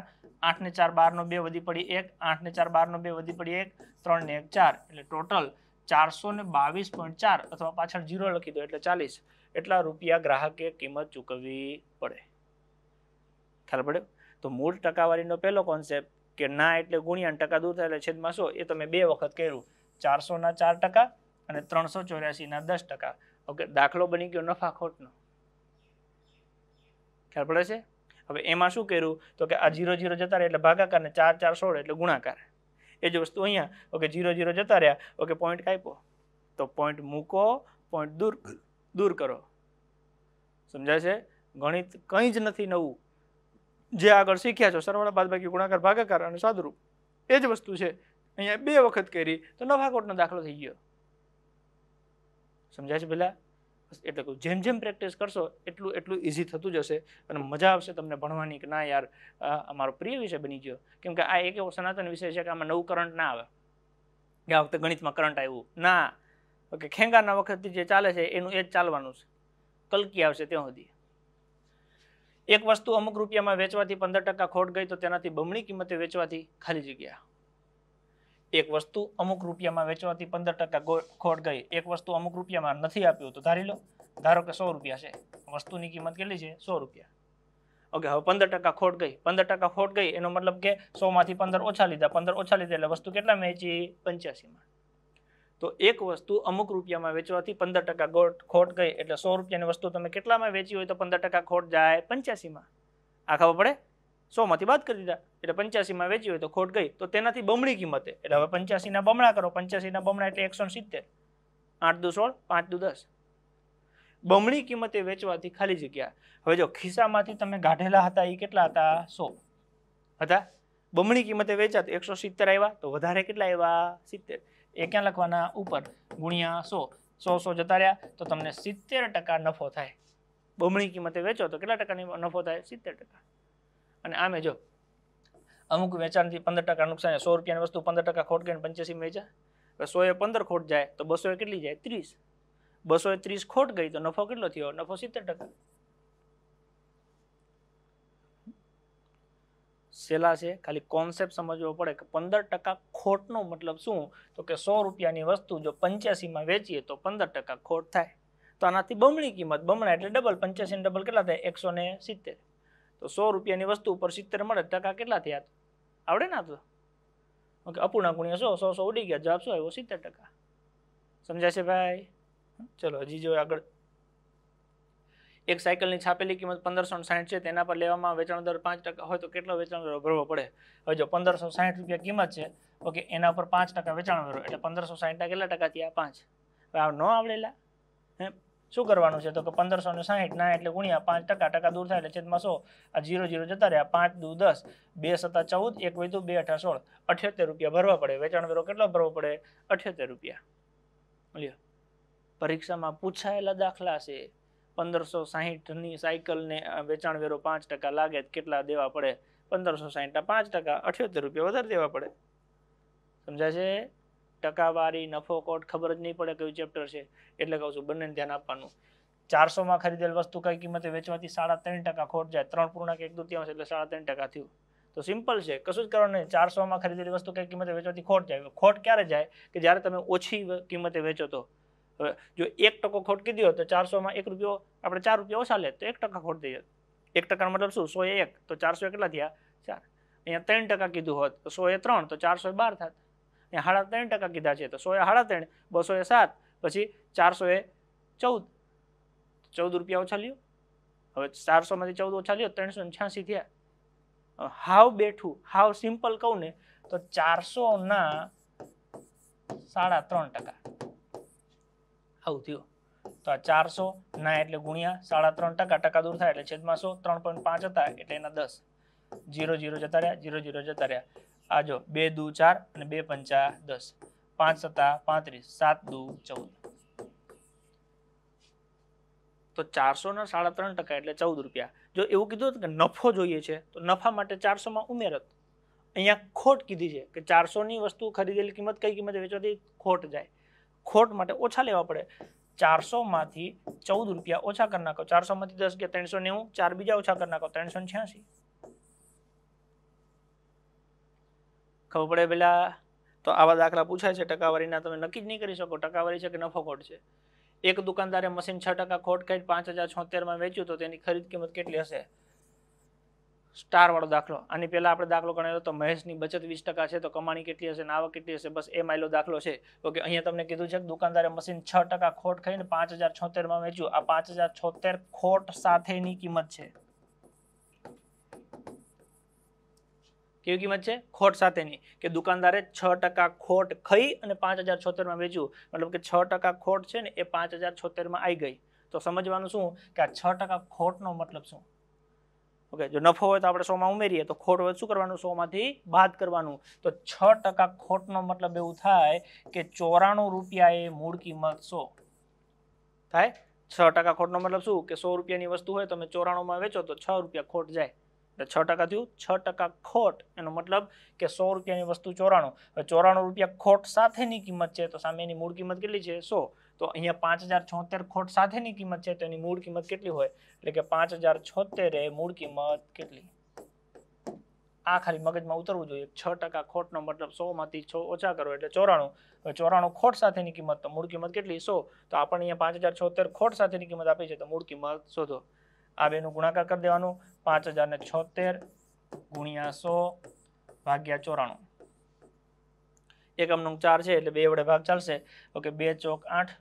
આઠ ને ચાર બારનો બે વધી પડી એક આઠ ને ચાર બારનો બે વધી પડી એક ત્રણ ને એક ચાર એટલે ટોટલ ચારસો ને બાવીસ પોઈન્ટ ચાર અથવા પાછળ જીરો લખી દો એટલે ચાલીસ એટલા રૂપિયા ગ્રાહકે કિંમત ચૂકવવી પડે ખ્યાલ પડે તો મૂળ ટકાવારીનો પહેલો કોન્સેપ્ટ કે ના એટલે ગુણ્યા ટકા દૂર થાય એટલે છેદમાં સો એ તમે બે વખત કર્યું ચારસોના ચાર ટકા અને ત્રણસો ચોર્યાસીના દસ ટકા ઓકે દાખલો બની ગયો નફા ખોટનો ખ્યાલ પડે છે હવે એમાં શું કર્યું તો કે આ જીરો જીરો જતા રહે એટલે ભાગાકાર ને ચાર ચાર સોળ એટલે ગુણાકાર એ જ વસ્તુ અહીંયા ઓકે ઝીરો ઝીરો જતા રહ્યા ઓકે પોઈન્ટ કાપ્યો તો પોઈન્ટ મૂકો પોઈન્ટ દૂર દૂર કરો સમજાય છે ગણિત કંઈ જ નથી નવું જે આગળ શીખ્યા છો સરવાળા બાદબાકી ગુણાકાર ભાગાકાર અને સાદુરૂપ એ જ વસ્તુ છે અહીંયા બે વખત કરી તો નફાકોટનો દાખલો થઈ ગયો સમજાય છે પેલા એટલે કહું જેમ જેમ પ્રેક્ટિસ કરશો એટલું એટલું ઇઝી થતું જશે અને મજા આવશે તમને ભણવાની કે ના યાર અમારો પ્રિય વિષય બની ગયો કેમ કે આ એક એવો સનાતન વિષય છે કે આમાં નવું કરંટ ના આવે કે આ વખતે ગણિતમાં કરંટ આવ્યું ના ઓકે ખેંગારના વખતથી જે ચાલે છે એનું એ જ ચાલવાનું છે કલકી આવશે ત્યાં સુધી એક વસ્તુ અમુક રૂપિયામાં વેચવાથી પંદર ટકા ખોટ ગઈ તો તેનાથી બમણી કિંમતે વેચવાથી ખાલી જગ્યા એક વસ્તુ અમુક રૂપિયામાં વેચવાથી પંદર ટકા ખોટ ગઈ એક વસ્તુ અમુક રૂપિયામાં નથી આપ્યું તો ધારી લો ધારો કે સો રૂપિયા છે વસ્તુની કિંમત કેટલી છે સો રૂપિયા ઓકે હવે પંદર ટકા ખોટ ગઈ પંદર ટકા ખોટ ગઈ એનો મતલબ કે સોમાંથી પંદર ઓછા લીધા પંદર ઓછા લીધા એટલે વસ્તુ કેટલા વેચી પંચ્યાસીમાં તો એક વસ્તુ અમુક રૂપિયામાં વેચવાથી પંદર ટકા ખોટ ગઈ એટલે સો રૂપિયાની વસ્તુ તમે કેટલામાં વેચી હોય તો પંદર ટકા ખોટ જાય પંચ્યાસીમાં આ ખબર પડે સોમાંથી બાદ કરી દીધા એટલે પંચ્યાસીમાં વેચી હોય તો ખોટ ગઈ તો તેનાથી બમણી કિંમતે એટલે હવે પંચ્યાસીના બમણા કરો પંચ્યાસીના બમણા એટલે એકસો સિત્તેર આઠ દુ સોળ પાંચ દુ દસ બમણી કિંમતે વેચવાથી ખાલી જગ્યા હવે જો ખિસ્સામાંથી તમે ગાઢેલા હતા એ કેટલા હતા સો હતા બમણી કિંમતે તો એકસો સિત્તેર આવ્યા તો વધારે કેટલા આવ્યા સિત્તેર એ ક્યાં લખવાના ઉપર ગુણ્યા સો સો સો જતા રહ્યા તો તમને સિત્તેર ટકા નફો થાય બમણી કિંમતે વેચો તો કેટલા ટકાની નફો થાય સિત્તેર ટકા અને આમે જો અમુક વેચાણથી પંદર ટકા નુકસાન સો રૂપિયાની વસ્તુ પંદર ટકા ખોટ ગઈ પંચ્યાસી વેચા હવે સોએ પંદર ખોટ જાય તો બસોએ કેટલી જાય ત્રીસ બસોએ ત્રીસ ખોટ ગઈ તો નફો કેટલો થયો નફો સિત્તેર ટકા સેલા છે ખાલી કોન્સેપ્ટ સમજવો પડે કે પંદર ટકા ખોટનો મતલબ શું તો કે સો રૂપિયાની વસ્તુ જો પંચ્યાસીમાં વેચીએ તો પંદર ટકા ખોટ થાય તો આનાથી બમણી કિંમત બમણા એટલે ડબલ પંચ્યાસી ડબલ કેટલા થાય એકસો ને સિત્તેર તો સો રૂપિયાની વસ્તુ ઉપર સિત્તેર મળે ટકા કેટલા થયા આવડે ને તો ઓકે અપૂર્ણા ગુણ્યા સો સો સો ઉડી ગયા જવાબ શું આવ્યો સિત્તેર ટકા સમજાશે ભાઈ ચલો હજી જો આગળ એક સાયકલની છાપેલી કિંમત પંદરસો સાઠ છે તેના પર લેવામાં વેચાણ દર પાંચ ટકા હોય તો કેટલો વેચાણ વેરો ભરવો પડે હવે જો પંદરસો સાઠ રૂપિયા કિંમત છે ઓકે એના પર પાંચ ટકા વેચાણ વેરો એટલે પંદરસો સાઠના કેટલા ટકા થયા પાંચ હવે આ ન આવડેલા હે શું કરવાનું છે તો કે પંદરસો ને સાહીઠના એટલે ગુણ્યા પાંચ ટકા ટકા દૂર થાય એટલે છેદમાં સો આ જીરો જીરો જતા રહ્યા પાંચ દુ દસ બે સત્તા ચૌદ એક વધુ બે અઠા સોળ અઠ્યોતેર રૂપિયા ભરવા પડે વેચાણ વેરો કેટલો ભરવો પડે અઠ્યોતેર રૂપિયા લ્યો પરીક્ષામાં પૂછાયેલા દાખલા છે પંદરસો સાહીઠની સાયકલને વેચાણ વેરો પાંચ ટકા લાગે કેટલા દેવા પડે પંદરસો સાહીઠના પાંચ ટકા અઠ્યોતેર રૂપિયા વધારે દેવા પડે સમજાય છે ટકાવારી નફો કોટ ખબર જ નહીં પડે કયું ચેપ્ટર છે એટલે કહું છું બંનેને ધ્યાન આપવાનું ચારસોમાં ખરીદેલ વસ્તુ કઈ કિંમતે વેચવાથી સાડા ત્રણ ટકા ખોટ જાય ત્રણ કે એક દુત્યાંશ એટલે સાડા ત્રણ ટકા થયું તો સિમ્પલ છે કશું જ કરવાનું નહીં ચારસોમાં ખરીદેલી વસ્તુ કઈ કિંમતે વેચવાથી ખોટ જાય ખોટ ક્યારે જાય કે જ્યારે તમે ઓછી કિંમતે વેચો તો હવે જો એક ટકો ખોટ કીધી હોત તો ચારસોમાં એક રૂપિયો આપણે ચાર રૂપિયા ઓછા લે તો એક ટકા ખોટ થઈ જાય એક ટકાનો મતલબ શું સો એક તો ચારસો કેટલા થયા ચાર અહીંયા ત્રણ ટકા કીધું હોત તો સો એ ત્રણ તો ચારસો બાર થાત એ સાડા ત્રણ ટકા કીધા છે તો સો એ સાડા ત્રણ બસો એ સાત પછી ચારસો એ ચૌદ ચૌદ રૂપિયા ઓછા લ્યો હવે ચારસોમાંથી ચૌદ ઓછા લ્યો ત્રણસો છ્યાસી થયા હાવ બેઠું હાવ સિમ્પલ કહું ને તો ચારસોના સાડા ત્રણ ટકા આવું થયું તો આ ચારસો ના એટલે ગુણ્યા સાડા ત્રણ ટકા ટકા દૂર થાય એટલે છેદમાં સો ત્રણ પોઈન્ટ પાંચ હતા એટલે એના દસ જીરો જીરો જતા રહ્યા જીરો જીરો જતા રહ્યા આ જો બે દુ ચાર અને બે પંચા દસ પાંચ સત્તા પાંત્રીસ સાત દુ ચૌદ તો ચારસો ના સાડા ત્રણ ટકા એટલે ચૌદ રૂપિયા જો એવું કીધું કે નફો જોઈએ છે તો નફા માટે ચારસોમાં ઉમેરત અહીંયા ખોટ કીધી છે કે ચારસોની વસ્તુ ખરીદેલી કિંમત કઈ કિંમતે વેચવાથી ખોટ જાય ખોટ માટે ઓછા લેવા પડે ચારસોમાંથી ચૌદ રૂપિયા ઓછા કરી નાખો ચારસોમાંથી દસ કે ત્રણસો નેવું ચાર બીજા ઓછા કરી નાખો ત્રણસો છ્યાસી ખબર પડે પેલા તો આવા દાખલા પૂછાય છે ટકાવારીના તમે નક્કી જ નહીં કરી શકો ટકાવારી છે કે નફો ખોટ છે એક દુકાનદારે મશીન છ ટકા ખોટ કાઢી પાંચ હજાર છોતેરમાં વેચ્યું તો તેની ખરીદ કિંમત કેટલી હશે સ્ટારવાળો દાખલો આની પહેલાં આપણે દાખલો ગણેલો તો મહેશની બચત વીસ ટકા છે તો કમાણી કેટલી હશે આવક કેટલી હશે બસ એ માયલો દાખલો છે ઓકે અહીંયા તમને કીધું છે કે દુકાનદારે મશીન છ ટકા ખોટ ખાઈને પાંચ હજાર છોતેરમાં વેચ્યું આ પાંચ હજાર છોતેર ખોટ સાથેની કિંમત છે કેવી કિંમત છે ખોટ સાથેની કે દુકાનદારે છ ટકા ખોટ ખાઈ અને પાંચ હજાર છોતેરમાં વેચ્યું મતલબ કે છ ટકા ખોટ છે ને એ પાંચ હજાર છોતેરમાં આવી ગઈ તો સમજવાનું શું કે આ છ ટકા ખોટનો મતલબ શું ઓકે જો નફો હોય તો આપણે સોમાં ઉમેરીએ તો ખોટ હોય શું કરવાનું સોમાંથી બાદ કરવાનું તો છ ટકા ખોટનો મતલબ એવું થાય કે ચોરાણું રૂપિયા એ મૂળ કિંમત સો થાય છ ટકા ખોટનો મતલબ શું કે સો રૂપિયાની વસ્તુ હોય તમે ચોરાણુંમાં વેચો તો છ રૂપિયા ખોટ જાય એટલે છ ટકા થયું છ ટકા ખોટ એનો મતલબ કે સો રૂપિયાની વસ્તુ ચોરાણું હવે ચોરાણું રૂપિયા ખોટ સાથેની કિંમત છે તો સામે એની મૂળ કિંમત કેટલી છે સો તો અહીંયા પાંચ હજાર છોતેર ખોટ સાથેની કિંમત છે તો એની મૂળ કિંમત કેટલી હોય એટલે કે પાંચ હજાર છોતેર એ મૂળ કિંમત કેટલી આ ખાલી મગજમાં ઉતરવું જોઈએ છ ટકા ખોટનો મતલબ સો માંથી છ ઓછા કરો એટલે ચોરાણું હવે ચોરાણું ખોટ સાથેની કિંમત તો મૂળ કિંમત કેટલી સો તો આપણને અહીંયા પાંચ હજાર છોતેર ખોટ સાથેની કિંમત આપી છે તો મૂળ કિંમત શોધો આ બેનું ગુણાકાર કરી દેવાનું પાંચ હજાર ને છોતેર ગુણ્યા સો ભાગ્યા ચોરાણું એકમ નું ચાર છે એટલે બે વડે ભાગ ચાલશે ઓકે બે ચોક આઠ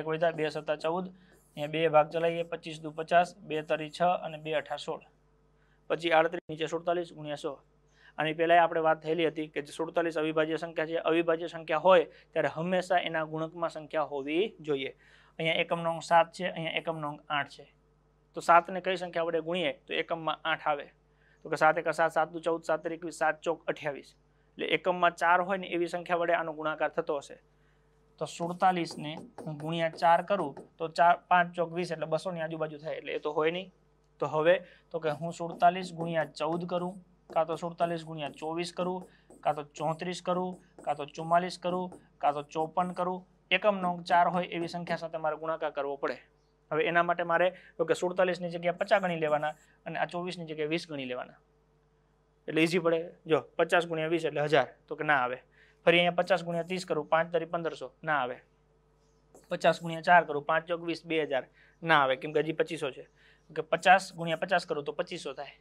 એક વધ્યા બે સત્તા ચૌદ અહીંયા બે ભાગ ચલાવીએ પચીસ દુ પચાસ બે તરી છ અને બે અઠા સોળ પછી આડત્રીસ નીચે સુડતાલીસ ગુણ્યા સો આની પહેલાં આપણે વાત થયેલી હતી કે સુડતાલીસ અવિભાજ્ય સંખ્યા છે અવિભાજ્ય સંખ્યા હોય ત્યારે હંમેશા એના ગુણકમાં સંખ્યા હોવી જોઈએ અહીંયા એકમનો અંક સાત છે અહીંયા એકમનો અંક આઠ છે તો સાતને કઈ સંખ્યા વડે ગુણીએ તો એકમમાં આઠ આવે તો કે સાત એક સાત સાત દુ ચૌદ સાત એકવીસ સાત ચોક અઠ્યાવીસ એટલે એકમમાં ચાર હોય ને એવી સંખ્યા વડે આનો ગુણાકાર થતો હશે તો સુડતાલીસને હું ગુણ્યા ચાર કરું તો ચાર પાંચ ચોક વીસ એટલે બસોની આજુબાજુ થાય એટલે એ તો હોય નહીં તો હવે તો કે હું સુડતાલીસ ગુણ્યા ચૌદ કરું કાં તો સુડતાલીસ ગુણ્યા ચોવીસ કરું કાં તો ચોત્રીસ કરું કાં તો ચુમ્માલીસ કરું કાં તો ચોપન કરું એકમ નો ચાર હોય એવી સંખ્યા સાથે મારે ગુણાકાર કરવો પડે હવે એના માટે મારે ઓકે સુડતાલીસની જગ્યા પચાસ ગણી લેવાના અને આ ચોવીસની જગ્યાએ વીસ ગણી લેવાના એટલે ઇઝી પડે જો પચાસ ગુણ્યા વીસ એટલે હજાર તો કે ના આવે ફરી અહીંયા પચાસ ગુણ્યા ત્રીસ કરું પાંચ તરી પંદરસો ના આવે પચાસ ગુણ્યા ચાર કરું પાંચ ચોક બે હજાર ના આવે કેમ કે હજી પચીસો છે કે પચાસ ગુણ્યા પચાસ કરું તો પચીસો થાય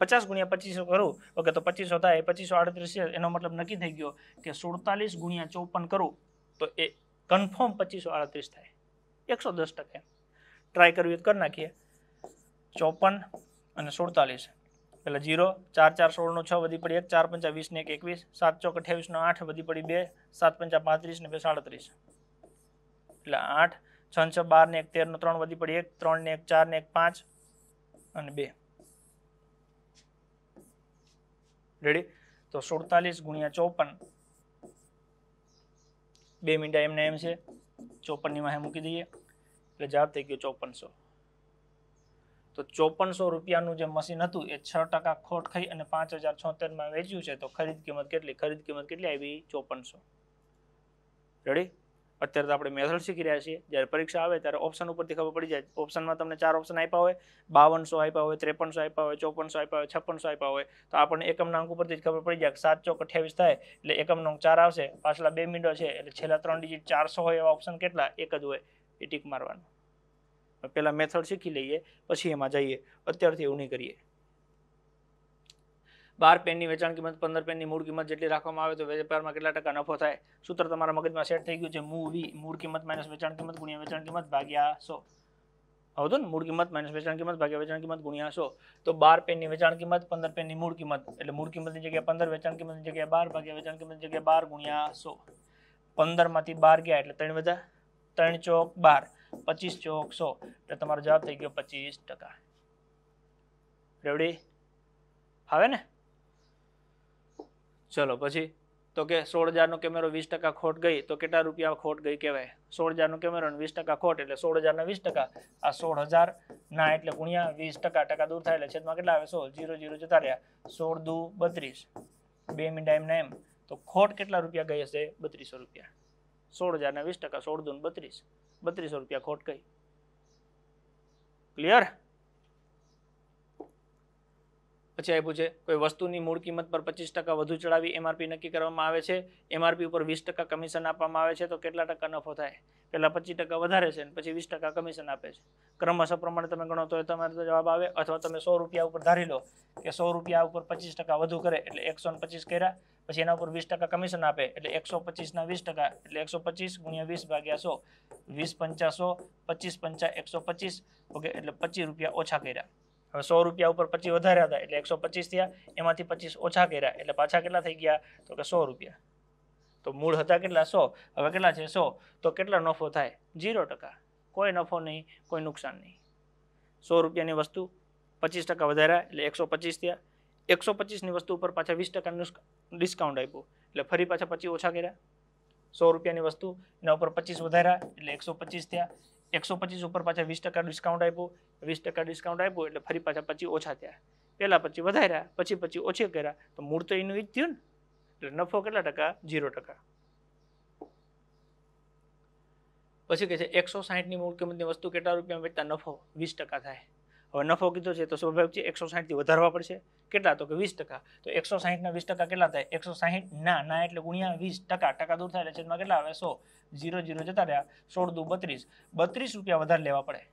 પચાસ ગુણ્યા પચીસો કરું ઓકે તો પચીસો થાય પચીસો આડત્રીસ છે એનો મતલબ નક્કી થઈ ગયો કે સુડતાલીસ ગુણ્યા ચોપન કરું તો એ કન્ફર્મ પચીસો આડત્રીસ થાય એકસો દસ ટકા ટ્રાય કરવી હોય કરી નાખીએ ચોપન અને સુડતાલીસ પહેલાં જીરો ચાર ચાર સોળનો છ વધી પડી એક ચાર પંચા વીસને એક એકવીસ સાત ચોક અઠ્યાવીસનો આઠ વધી પડી બે સાત પંચા પાંત્રીસ ને બે સાડત્રીસ એટલે આઠ છ છ બાર ને એક તેરનો ત્રણ વધી પડી એક ત્રણ ને એક ચાર ને એક પાંચ અને બે રેડી તો સુડતાલીસ ગુણ્યા ચોપન બે મિનિટ એમને એમ છે ચોપનની વાહે મૂકી દઈએ એટલે જવાબ થઈ ગયો ચોપનસો તો ચોપનસો રૂપિયાનું જે મશીન હતું એ છ ટકા ખોટ ખાઈ અને પાંચ હજાર છોતેરમાં વેચ્યું છે તો ખરીદ કિંમત કેટલી ખરીદ કિંમત કેટલી આવી ચોપનસો રેડી અત્યારે તો આપણે મેથડ શીખી રહ્યા છીએ જ્યારે પરીક્ષા આવે ત્યારે ઓપ્શન ઉપરથી ખબર પડી જાય ઓપ્શનમાં તમને ચાર ઓપ્શન આપ્યા હોય બાવનસો આપ્યા હોય ત્રેપનસો આપ્યા હોય ચોપનસો આપ્યા હોય છપ્પનસો આપ્યા હોય તો આપણને એકમના અંક ઉપરથી જ ખબર પડી જાય કે સાત ચોક અઠ્યાવીસ થાય એટલે એકમનો અંક ચાર આવશે પાછલા બે મિનિટો છે એટલે છેલ્લા ત્રણ ડિજિટ ચારસો હોય એવા ઓપ્શન કેટલા એક જ હોય એ ટીક મારવાનું પહેલાં મેથડ શીખી લઈએ પછી એમાં જઈએ અત્યારથી એવું નહીં કરીએ બાર પેનની વેચાણ કિંમત પંદર પેનની મૂળ કિંમત જેટલી રાખવામાં આવે તો વેપારમાં કેટલા ટકા નફો થાય સૂત્ર તમારા મગજમાં સેટ થઈ ગયું છે મૂવી મૂળ કિંમત માઇનસ વેચાણ કિંમત ગુણ્યા વેચાણ કિંમત ભાગ્યા સો આવતું ને મૂળ કિંમત માઇનસ વેચાણ કિંમત ભાગ્યા વેચાણ કિંમત ગુણ્યા સો તો બાર પેનની વેચાણ કિંમત પંદર પેનની મૂળ કિંમત એટલે મૂળ કિંમતની જગ્યાએ પંદર વેચાણ કિંમતની જગ્યાએ બાર ભાગ્યા વેચાણ કિંમતની જગ્યાએ બાર ગુણ્યા સો પંદરમાંથી બાર ગયા એટલે ત્રણ વધ્યા ત્રણ ચોક બાર પચીસ ચોક સો એટલે તમારો જવાબ થઈ ગયો પચીસ ટકા રેવડી આવે ને ચલો પછી તો કે સોળ હજારનો કેમેરો વીસ ટકા ખોટ ગઈ તો કેટલા રૂપિયા ખોટ ગઈ કહેવાય સોળ હજારનો કેમેરો વીસ ટકા ખોટ એટલે સોળ હજારના વીસ ટકા આ સોળ હજાર ના એટલે ગુણ્યા વીસ ટકા ટકા દૂર થાય એટલે છેદમાં કેટલા આવે સો જીરો જીરો જતા રહ્યા સોળ દુ બત્રીસ બે મિનિટ એમ ને એમ તો ખોટ કેટલા રૂપિયા ગઈ હશે બત્રીસો રૂપિયા સોળ હજાર હજારને વીસ ટકા સોળ દૂન બત્રીસ બત્રીસો રૂપિયા ખોટ કહી ક્લિયર પછી આપ્યું છે કોઈ વસ્તુની મૂળ કિંમત પર પચીસ ટકા વધુ ચડાવી એમઆરપી નક્કી કરવામાં આવે છે એમઆરપી ઉપર વીસ ટકા કમિશન આપવામાં આવે છે તો કેટલા ટકા નફો થાય પહેલાં પચીસ ટકા વધારે છે અને પછી વીસ ટકા કમિશન આપે છે ક્રમશ પ્રમાણે તમે ગણો તો એ તમારે તો જવાબ આવે અથવા તમે સો રૂપિયા ઉપર ધારી લો કે સો રૂપિયા ઉપર પચીસ ટકા વધુ કરે એટલે એકસો પચીસ કર્યા પછી એના ઉપર વીસ ટકા કમિશન આપે એટલે એકસો પચીસના વીસ ટકા એટલે એકસો પચીસ ગુણ્યા વીસ ભાગ્યા સો વીસ પંચા સો પંચા એકસો પચીસ ઓકે એટલે પચીસ રૂપિયા ઓછા કર્યા હવે સો રૂપિયા ઉપર પચીસ વધાર્યા હતા એટલે એકસો પચીસ થયા એમાંથી પચીસ ઓછા કર્યા એટલે પાછા કેટલા થઈ ગયા તો કે સો રૂપિયા તો મૂળ હતા કેટલા સો હવે કેટલા છે સો તો કેટલા નફો થાય ઝીરો ટકા કોઈ નફો નહીં કોઈ નુકસાન નહીં સો રૂપિયાની વસ્તુ પચીસ ટકા વધાર્યા એટલે એકસો પચીસ થયા એકસો પચીસની વસ્તુ ઉપર પાછા વીસ ટકાનું ડિસ્કાઉન્ટ આપ્યું એટલે ફરી પાછા પચીસ ઓછા કર્યા સો રૂપિયાની વસ્તુ એના ઉપર પચીસ વધાર્યા એટલે એકસો પચીસ થયા એકસો પચીસ ઉપર પાછા વીસ ટકા ડિસ્કાઉન્ટ આપ્યું વીસ ટકા ડિસ્કાઉન્ટ આપ્યું એટલે ફરી પાછા પછી ઓછા થયા પહેલાં પછી વધાર્યા પછી પછી ઓછી કર્યા તો મૂળ તો એનું એ થયું ને એટલે નફો કેટલા ટકા ઝીરો ટકા પછી કહે છે એકસો સાહીઠની મૂળ કિંમતની વસ્તુ કેટલા રૂપિયામાં વેચતા નફો વીસ ટકા થાય હવે નફો કીધો છે તો સ્વાભાવિક છે એકસો સાહીઠથી વધારવા પડશે કેટલા તો કે વીસ ટકા તો એકસો સાહીઠના વીસ ટકા કેટલા થાય એકસો સાહીઠ ના ના એટલે ગુણ્યા વીસ ટકા ટકા દૂર થાય એટલે છેદમાં કેટલા આવે સો ઝીરો ઝીરો જતા રહ્યા સોળ દુ બત્રીસ બત્રીસ રૂપિયા વધારે લેવા પડે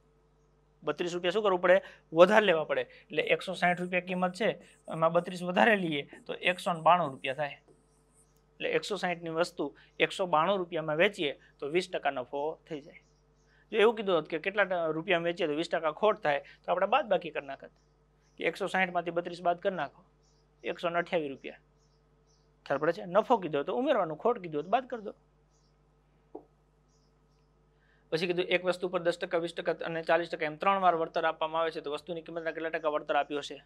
બત્રીસ રૂપિયા શું કરવું પડે વધારે લેવા પડે એટલે એકસો સાહીઠ રૂપિયા કિંમત છે એમાં બત્રીસ વધારે લઈએ તો એકસો બાણું રૂપિયા થાય એટલે એકસો સાહીઠની વસ્તુ એકસો બાણું રૂપિયામાં વેચીએ તો વીસ ટકા નફો થઈ જાય જો એવું કીધું હોત કે કેટલા રૂપિયા વેચીએ તો વીસ ટકા ખોટ થાય તો આપણે બાદ બાકી કરી નાખત કે એકસો સાહીઠમાંથી બત્રીસ બાદ કરી નાખો એકસો અઠ્યાવીસ રૂપિયા ખ્યાલ પડે છે નફો કીધો તો ઉમેરવાનું ખોટ કીધું તો બાદ કરી દો પછી કીધું એક વસ્તુ પર દસ ટકા વીસ ટકા અને ચાલીસ ટકા એમ ત્રણ વાર વળતર આપવામાં આવે છે તો વસ્તુની કિંમતના કેટલા ટકા વળતર આપ્યો છે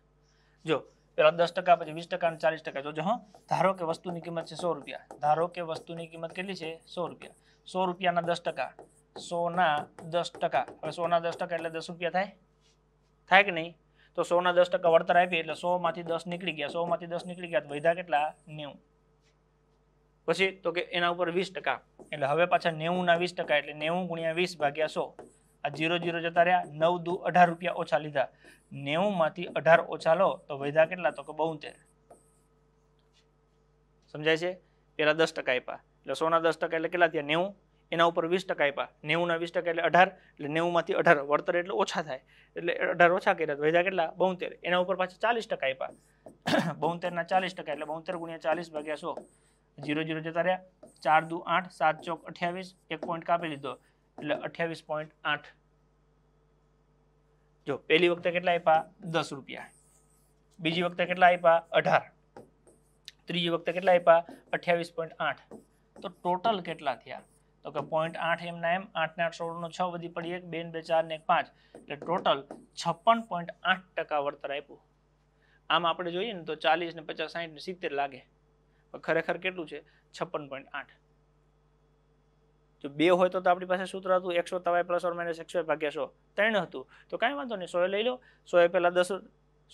જો પેલા દસ ટકા પછી વીસ ટકા અને ચાલીસ ટકા જોજો હા ધારો કે વસ્તુની કિંમત છે સો રૂપિયા ધારો કે વસ્તુની કિંમત કેટલી છે સો રૂપિયા સો રૂપિયાના દસ ટકા સોના દસ ટકા હવે સોના દસ ટકા એટલે દસ રૂપિયા થાય થાય કે નહીં તો સોના દસ ટકા વળતર આપી એટલે સોમાંથી દસ નીકળી ગયા સોમાંથી દસ નીકળી ગયા તો વૈધા કેટલા નેવું પછી તો કે એના ઉપર વીસ ટકા એટલે હવે પાછા નેવું ના વીસ ટકા એટલે નેવું ગુણ્યા વીસ ભાગ્યા સો આ જીરો જીરો જતા રહ્યા નવ દુ અઢાર રૂપિયા ઓછા લીધા નેવુંમાંથી અઢાર ઓછા લો તો વૈધા કેટલા તો કે બોતેર સમજાય છે પહેલાં દસ ટકા આપ્યા એટલે સોના દસ ટકા એટલે કેટલા થયા નેવું એના ઉપર વીસ ટકા આપ્યા નેવુંના વીસ ટકા એટલે અઢાર એટલે નેવુંમાંથી અઢાર વળતર એટલે ઓછા થાય એટલે અઢાર ઓછા કર્યા વધ્યા કેટલા બોતેર એના ઉપર પાછા ચાલીસ ટકા આપ્યા બોતેરના ચાલીસ ટકા એટલે બોતેર ગુણ્યા ચાલીસ ભાગ્યા સો જીરો જીરો જતા રહ્યા ચાર દુ આઠ સાત ચોક અઠ્યાવીસ એક પોઈન્ટ કાપી લીધો એટલે અઠ્યાવીસ પોઈન્ટ આઠ જો પહેલી વખતે કેટલા આપ્યા દસ રૂપિયા બીજી વખતે કેટલા આપ્યા અઢાર ત્રીજી વખતે કેટલા આપ્યા અઠ્યાવીસ પોઈન્ટ આઠ તો ટોટલ કેટલા થયા તો કે પોઈન્ટ આઠ એમ ના એમ આઠ આઠને આઠ નો છ વધી પડી એક બે બે ચાર ને એક પાંચ એટલે ટોટલ છપ્પન પોઈન્ટ આઠ ટકા વળતર આપ્યું આમ આપણે જોઈએ ને તો ચાલીસ ને પચાસ સાહીઠ ને સિત્તેર લાગે ખરેખર કેટલું છે છપ્પન પોઈન્ટ આઠ જો બે હોય તો આપણી પાસે સૂત્ર હતું એકસો તવાય પ્લસ ઓર માઇનસ એકસો ભાગ્યા સો ત્રણ હતું તો કાંઈ વાંધો નહીં સોએ લઈ લો સોએ પહેલાં દસ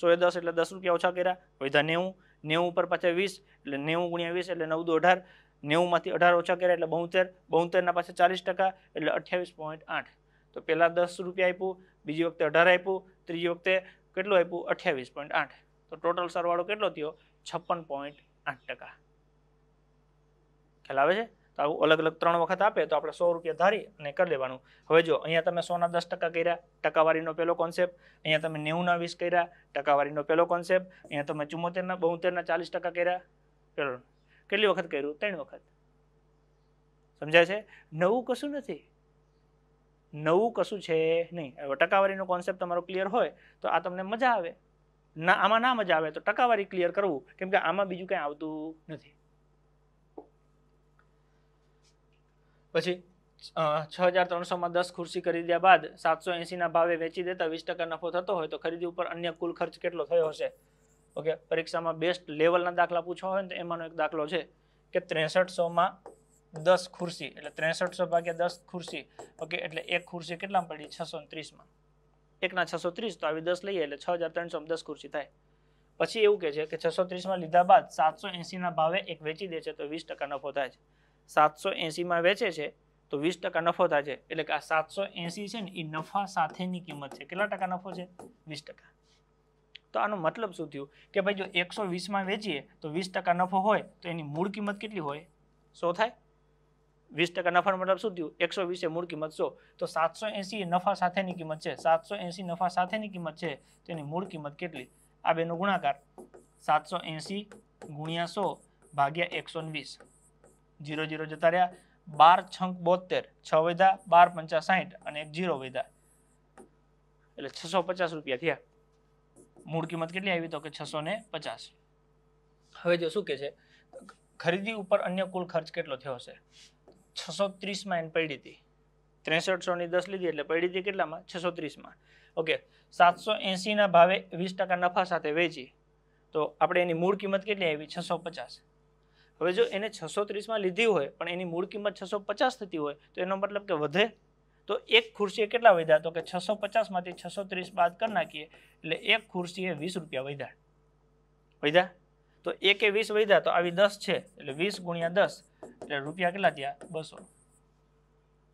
સોએ દસ એટલે દસ રૂપિયા ઓછા કર્યા વધ્યા નેવું નેવું ઉપર પાછા વીસ એટલે નેવું ગુણ્યા વીસ એટલે નવ દો અઢાર નેવુંમાંથી અઢાર ઓછા કર્યા એટલે બોતેર બોતેરના પાસે ચાલીસ ટકા એટલે અઠ્યાવીસ પોઈન્ટ આઠ તો પહેલાં દસ રૂપિયા આપ્યું બીજી વખતે અઢાર આપ્યું ત્રીજી વખતે કેટલું આપ્યું અઠ્યાવીસ પોઈન્ટ આઠ તો ટોટલ સરવાળો કેટલો થયો છપ્પન પોઈન્ટ આઠ ટકા ખ્યાલ આવે છે તો આવું અલગ અલગ ત્રણ વખત આપે તો આપણે સો રૂપિયા ધારી અને કરી લેવાનું હવે જો અહીંયા તમે સોના દસ ટકા કર્યા ટકાવારીનો પહેલો કોન્સેપ્ટ અહીંયા તમે નેવુંના વીસ કર્યા ટકાવારીનો પહેલો કોન્સેપ્ટ અહીંયા તમે ચુમ્મોતેરના બોતેરના ચાલીસ ટકા કર્યા પેલો કેટલી વખત કર્યું ત્રણ વખત સમજાય છે નવું કશું નથી નવું કશું છે નહીં હવે ટકાવારીનો કોન્સેપ્ટ તમારો ક્લિયર હોય તો આ તમને મજા આવે ના આમાં ના મજા આવે તો ટકાવારી ક્લિયર કરવું કેમ કે આમાં બીજું કંઈ આવતું નથી પછી છ હજાર ત્રણસોમાં દસ ખુરશી ખરીદ્યા બાદ સાતસો એંસીના ભાવે વેચી દેતા વીસ ટકા નફો થતો હોય તો ખરીદી ઉપર અન્ય કુલ ખર્ચ કેટલો થયો હશે ઓકે પરીક્ષામાં બેસ્ટ લેવલના દાખલા પૂછવા હોય ને તો એમાંનો એક દાખલો છે કે ત્રેસઠસોમાં દસ ખુરશી એટલે ત્રેસઠસો ભાગ્યા દસ ખુરશી ઓકે એટલે એક ખુરશી કેટલામાં પડી છસો ત્રીસમાં એકના છસો ત્રીસ તો આવી દસ લઈએ એટલે છ હજાર ત્રણસો દસ ખુરશી થાય પછી એવું કહે છે કે છસો ત્રીસમાં લીધા બાદ સાતસો એંસીના ભાવે એક વેચી દે છે તો વીસ ટકા નફો થાય છે સાતસો એંસીમાં વેચે છે તો વીસ ટકા નફો થાય છે એટલે કે આ સાતસો એંસી છે ને એ નફા સાથેની કિંમત છે કેટલા ટકા નફો છે વીસ ટકા તો આનો મતલબ શું થયું કે ભાઈ જો એકસો વીસમાં વેચીએ તો વીસ ટકા નફો હોય તો એની મૂળ કિંમત કેટલી હોય સો થાય વીસ ટકા નફાનો મતલબ શું થયું એકસો વીસે મૂળ કિંમત સો તો સાતસો એંસી નફા સાથેની કિંમત છે સાતસો એંસી નફા સાથેની કિંમત છે તેની મૂળ કિંમત કેટલી આ બેનો ગુણાકાર સાતસો એંસી ગુણ્યા સો ભાગ્યા એકસો વીસ જીરો જીરો જતા રહ્યા બાર છંક બોતેર છ વેધા બાર પંચા સાહીઠ અને એક જીરો વેધા એટલે છસો પચાસ રૂપિયા થયા મૂળ કિંમત કેટલી આવી તો કે છસો ને પચાસ હવે જો શું કે છે ખરીદી ઉપર અન્ય કુલ ખર્ચ કેટલો થયો છે છસો ત્રીસમાં એને પડી હતી ત્રેસઠસોની દસ લીધી એટલે પડી હતી કેટલામાં છસો ત્રીસમાં ઓકે સાતસો એંસીના ભાવે વીસ ટકા નફા સાથે વેચી તો આપણે એની મૂળ કિંમત કેટલી આવી છસો પચાસ હવે જો એને છસો ત્રીસમાં લીધી હોય પણ એની મૂળ કિંમત છસો પચાસ થતી હોય તો એનો મતલબ કે વધે તો એક ખુરશીએ કેટલા વધ્યા તો કે છસો પચાસમાંથી છસો ત્રીસ બાદ કરી નાખીએ એટલે એક ખુરશીએ વીસ રૂપિયા વધ્યા વધ્યા તો એકે વીસ વધ્યા તો આવી દસ છે એટલે વીસ ગુણ્યા દસ એટલે રૂપિયા કેટલા થયા બસો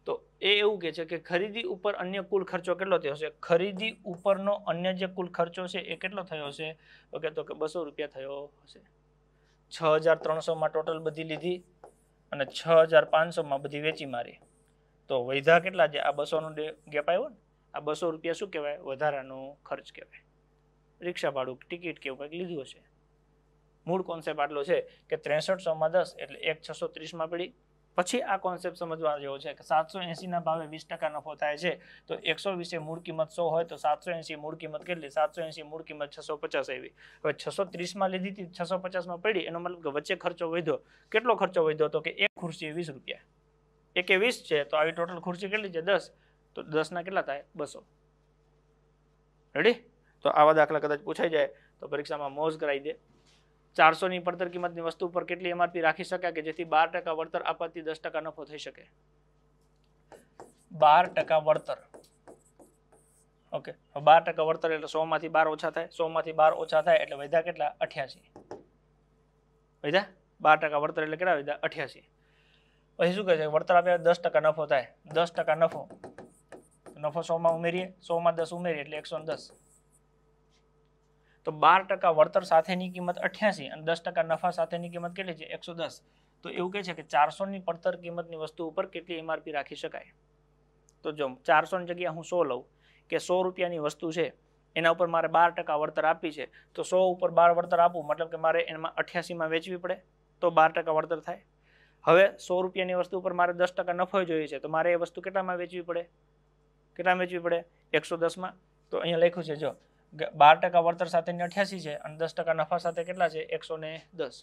તો એ એવું કે છે કે ખરીદી ઉપર અન્ય કુલ ખર્ચો કેટલો થયો છે ખરીદી ઉપરનો અન્ય જે કુલ ખર્ચો છે એ કેટલો થયો હશે ઓકે તો કે બસો રૂપિયા થયો હશે છ હજાર ત્રણસોમાં ટોટલ બધી લીધી અને છ હજાર પાંચસોમાં બધી વેચી મારી તો વૈધા કેટલા છે આ બસોનો ગેપ આવ્યો ને આ બસો રૂપિયા શું કહેવાય વધારાનો ખર્ચ કહેવાય રિક્ષા ભાડું ટિકિટ કેવું કંઈક લીધું હશે મૂળ કોન્સેપ્ટ આટલો છે કે ત્રેસઠ સોમાં દસ એટલે એક છસો ત્રીસમાં પડી પછી આ કોન્સેપ્ટ સમજવા જેવો છે કે સાતસો એંસીના ભાવે વીસ ટકા નફો થાય છે તો એકસો વીસે મૂળ કિંમત સો હોય તો સાતસો એંસી મૂળ કિંમત કેટલી સાતસો એંસી મૂળ કિંમત છસો પચાસ આવી હવે છસો ત્રીસમાં લીધી હતી છસો પચાસમાં પડી એનો મતલબ કે વચ્ચે ખર્ચો વધ્યો કેટલો ખર્ચો વધ્યો તો કે એક ખુરશીએ વીસ રૂપિયા એકે વીસ છે તો આવી ટોટલ ખુરશી કેટલી છે દસ તો દસના કેટલા થાય બસો રેડી તો આવા દાખલા કદાચ પૂછાઈ જાય તો પરીક્ષામાં મોજ કરાવી દે ચારસોની પડતર કિંમતની વસ્તુ ઉપર કેટલી એમઆરપી રાખી શકાય કે જેથી બાર ટકા વળતર આપવાથી દસ ટકા નફો થઈ શકે બાર ટકા વળતર ઓકે બાર ટકા વળતર એટલે સોમાંથી બાર ઓછા થાય સોમાંથી બાર ઓછા થાય એટલે વધ્યા કેટલા અઠ્યાસી વધ્યા બાર ટકા વળતર એટલે કેટલા વધ્યા અઠ્યાસી પછી શું કહે છે વળતર આપે દસ ટકા નફો થાય દસ ટકા નફો નફો સોમાં ઉમેરીએ સોમાં દસ ઉમેરીએ એટલે એકસો દસ તો બાર ટકા વળતર સાથેની કિંમત અઠ્યાસી અને દસ ટકા નફા સાથેની કિંમત કેટલી છે એકસો દસ તો એવું કહે છે કે ચારસોની પડતર કિંમતની વસ્તુ ઉપર કેટલી એમઆરપી રાખી શકાય તો જો ચારસોની જગ્યાએ હું સો લઉં કે સો રૂપિયાની વસ્તુ છે એના ઉપર મારે બાર ટકા વળતર આપી છે તો સો ઉપર બાર વળતર આપવું મતલબ કે મારે એમાં અઠ્યાસીમાં વેચવી પડે તો બાર ટકા વળતર થાય હવે સો રૂપિયાની વસ્તુ પર મારે દસ ટકા નફો જોઈએ છે તો મારે એ વસ્તુ કેટલામાં વેચવી પડે કેટલામાં વેચવી પડે એકસો દસમાં તો અહીંયા લખ્યું છે જો બાર ટકા વળતર સાથેની અઠ્યાસી છે અને દસ ટકા નફા સાથે કેટલા છે એકસો ને દસ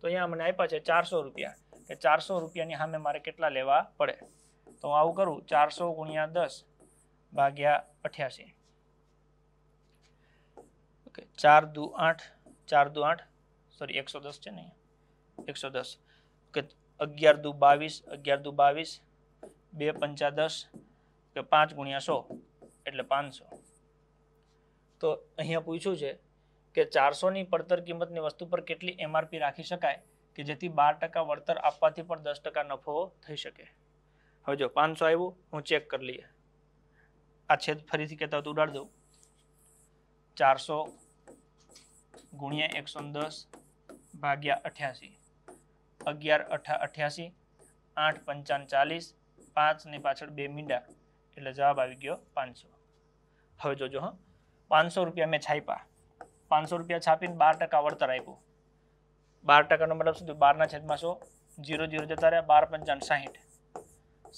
તો અહીંયા મને આપ્યા છે ચારસો રૂપિયા કે ચારસો રૂપિયાની સામે મારે કેટલા લેવા પડે તો હું આવું કરું ચારસો ગુણ્યા દસ ભાગ્યા અઠ્યાસી ઓકે ચાર દુ આઠ ચાર દુ આઠ સોરી એકસો દસ છે ને એકસો દસ અગિયાર દુ બાવીસ અગિયાર દુ બાવીસ બે પંચા દસ કે પાંચ ગુણ્યા સો એટલે પાંચસો તો અહીંયા પૂછ્યું છે કે ચારસોની પડતર કિંમતની વસ્તુ પર કેટલી એમઆરપી રાખી શકાય કે જેથી બાર ટકા વળતર આપવાથી પણ દસ ટકા નફો થઈ શકે હવે જો પાંચસો આવ્યું હું ચેક કરી લઈએ આ છેદ ફરીથી કહેતા તો ઉડાડી દઉં ચારસો ગુણ્યા એકસો દસ ભાગ્યા અઠ્યાસી અગિયાર અઠા અઠ્યાસી આઠ પંચાવન ચાલીસ પાંચની પાછળ બે મીંડા એટલે જવાબ આવી ગયો પાંચસો હવે જોજો હા પાંચસો રૂપિયા મેં છાપ્યા પાંચસો રૂપિયા છાપીને બાર ટકા વળતર આપ્યું બાર ટકાનો મતલબ શું બારના છેદમાં સો જીરો જીરો જતા રહ્યા બાર પંચાવન સાહીઠ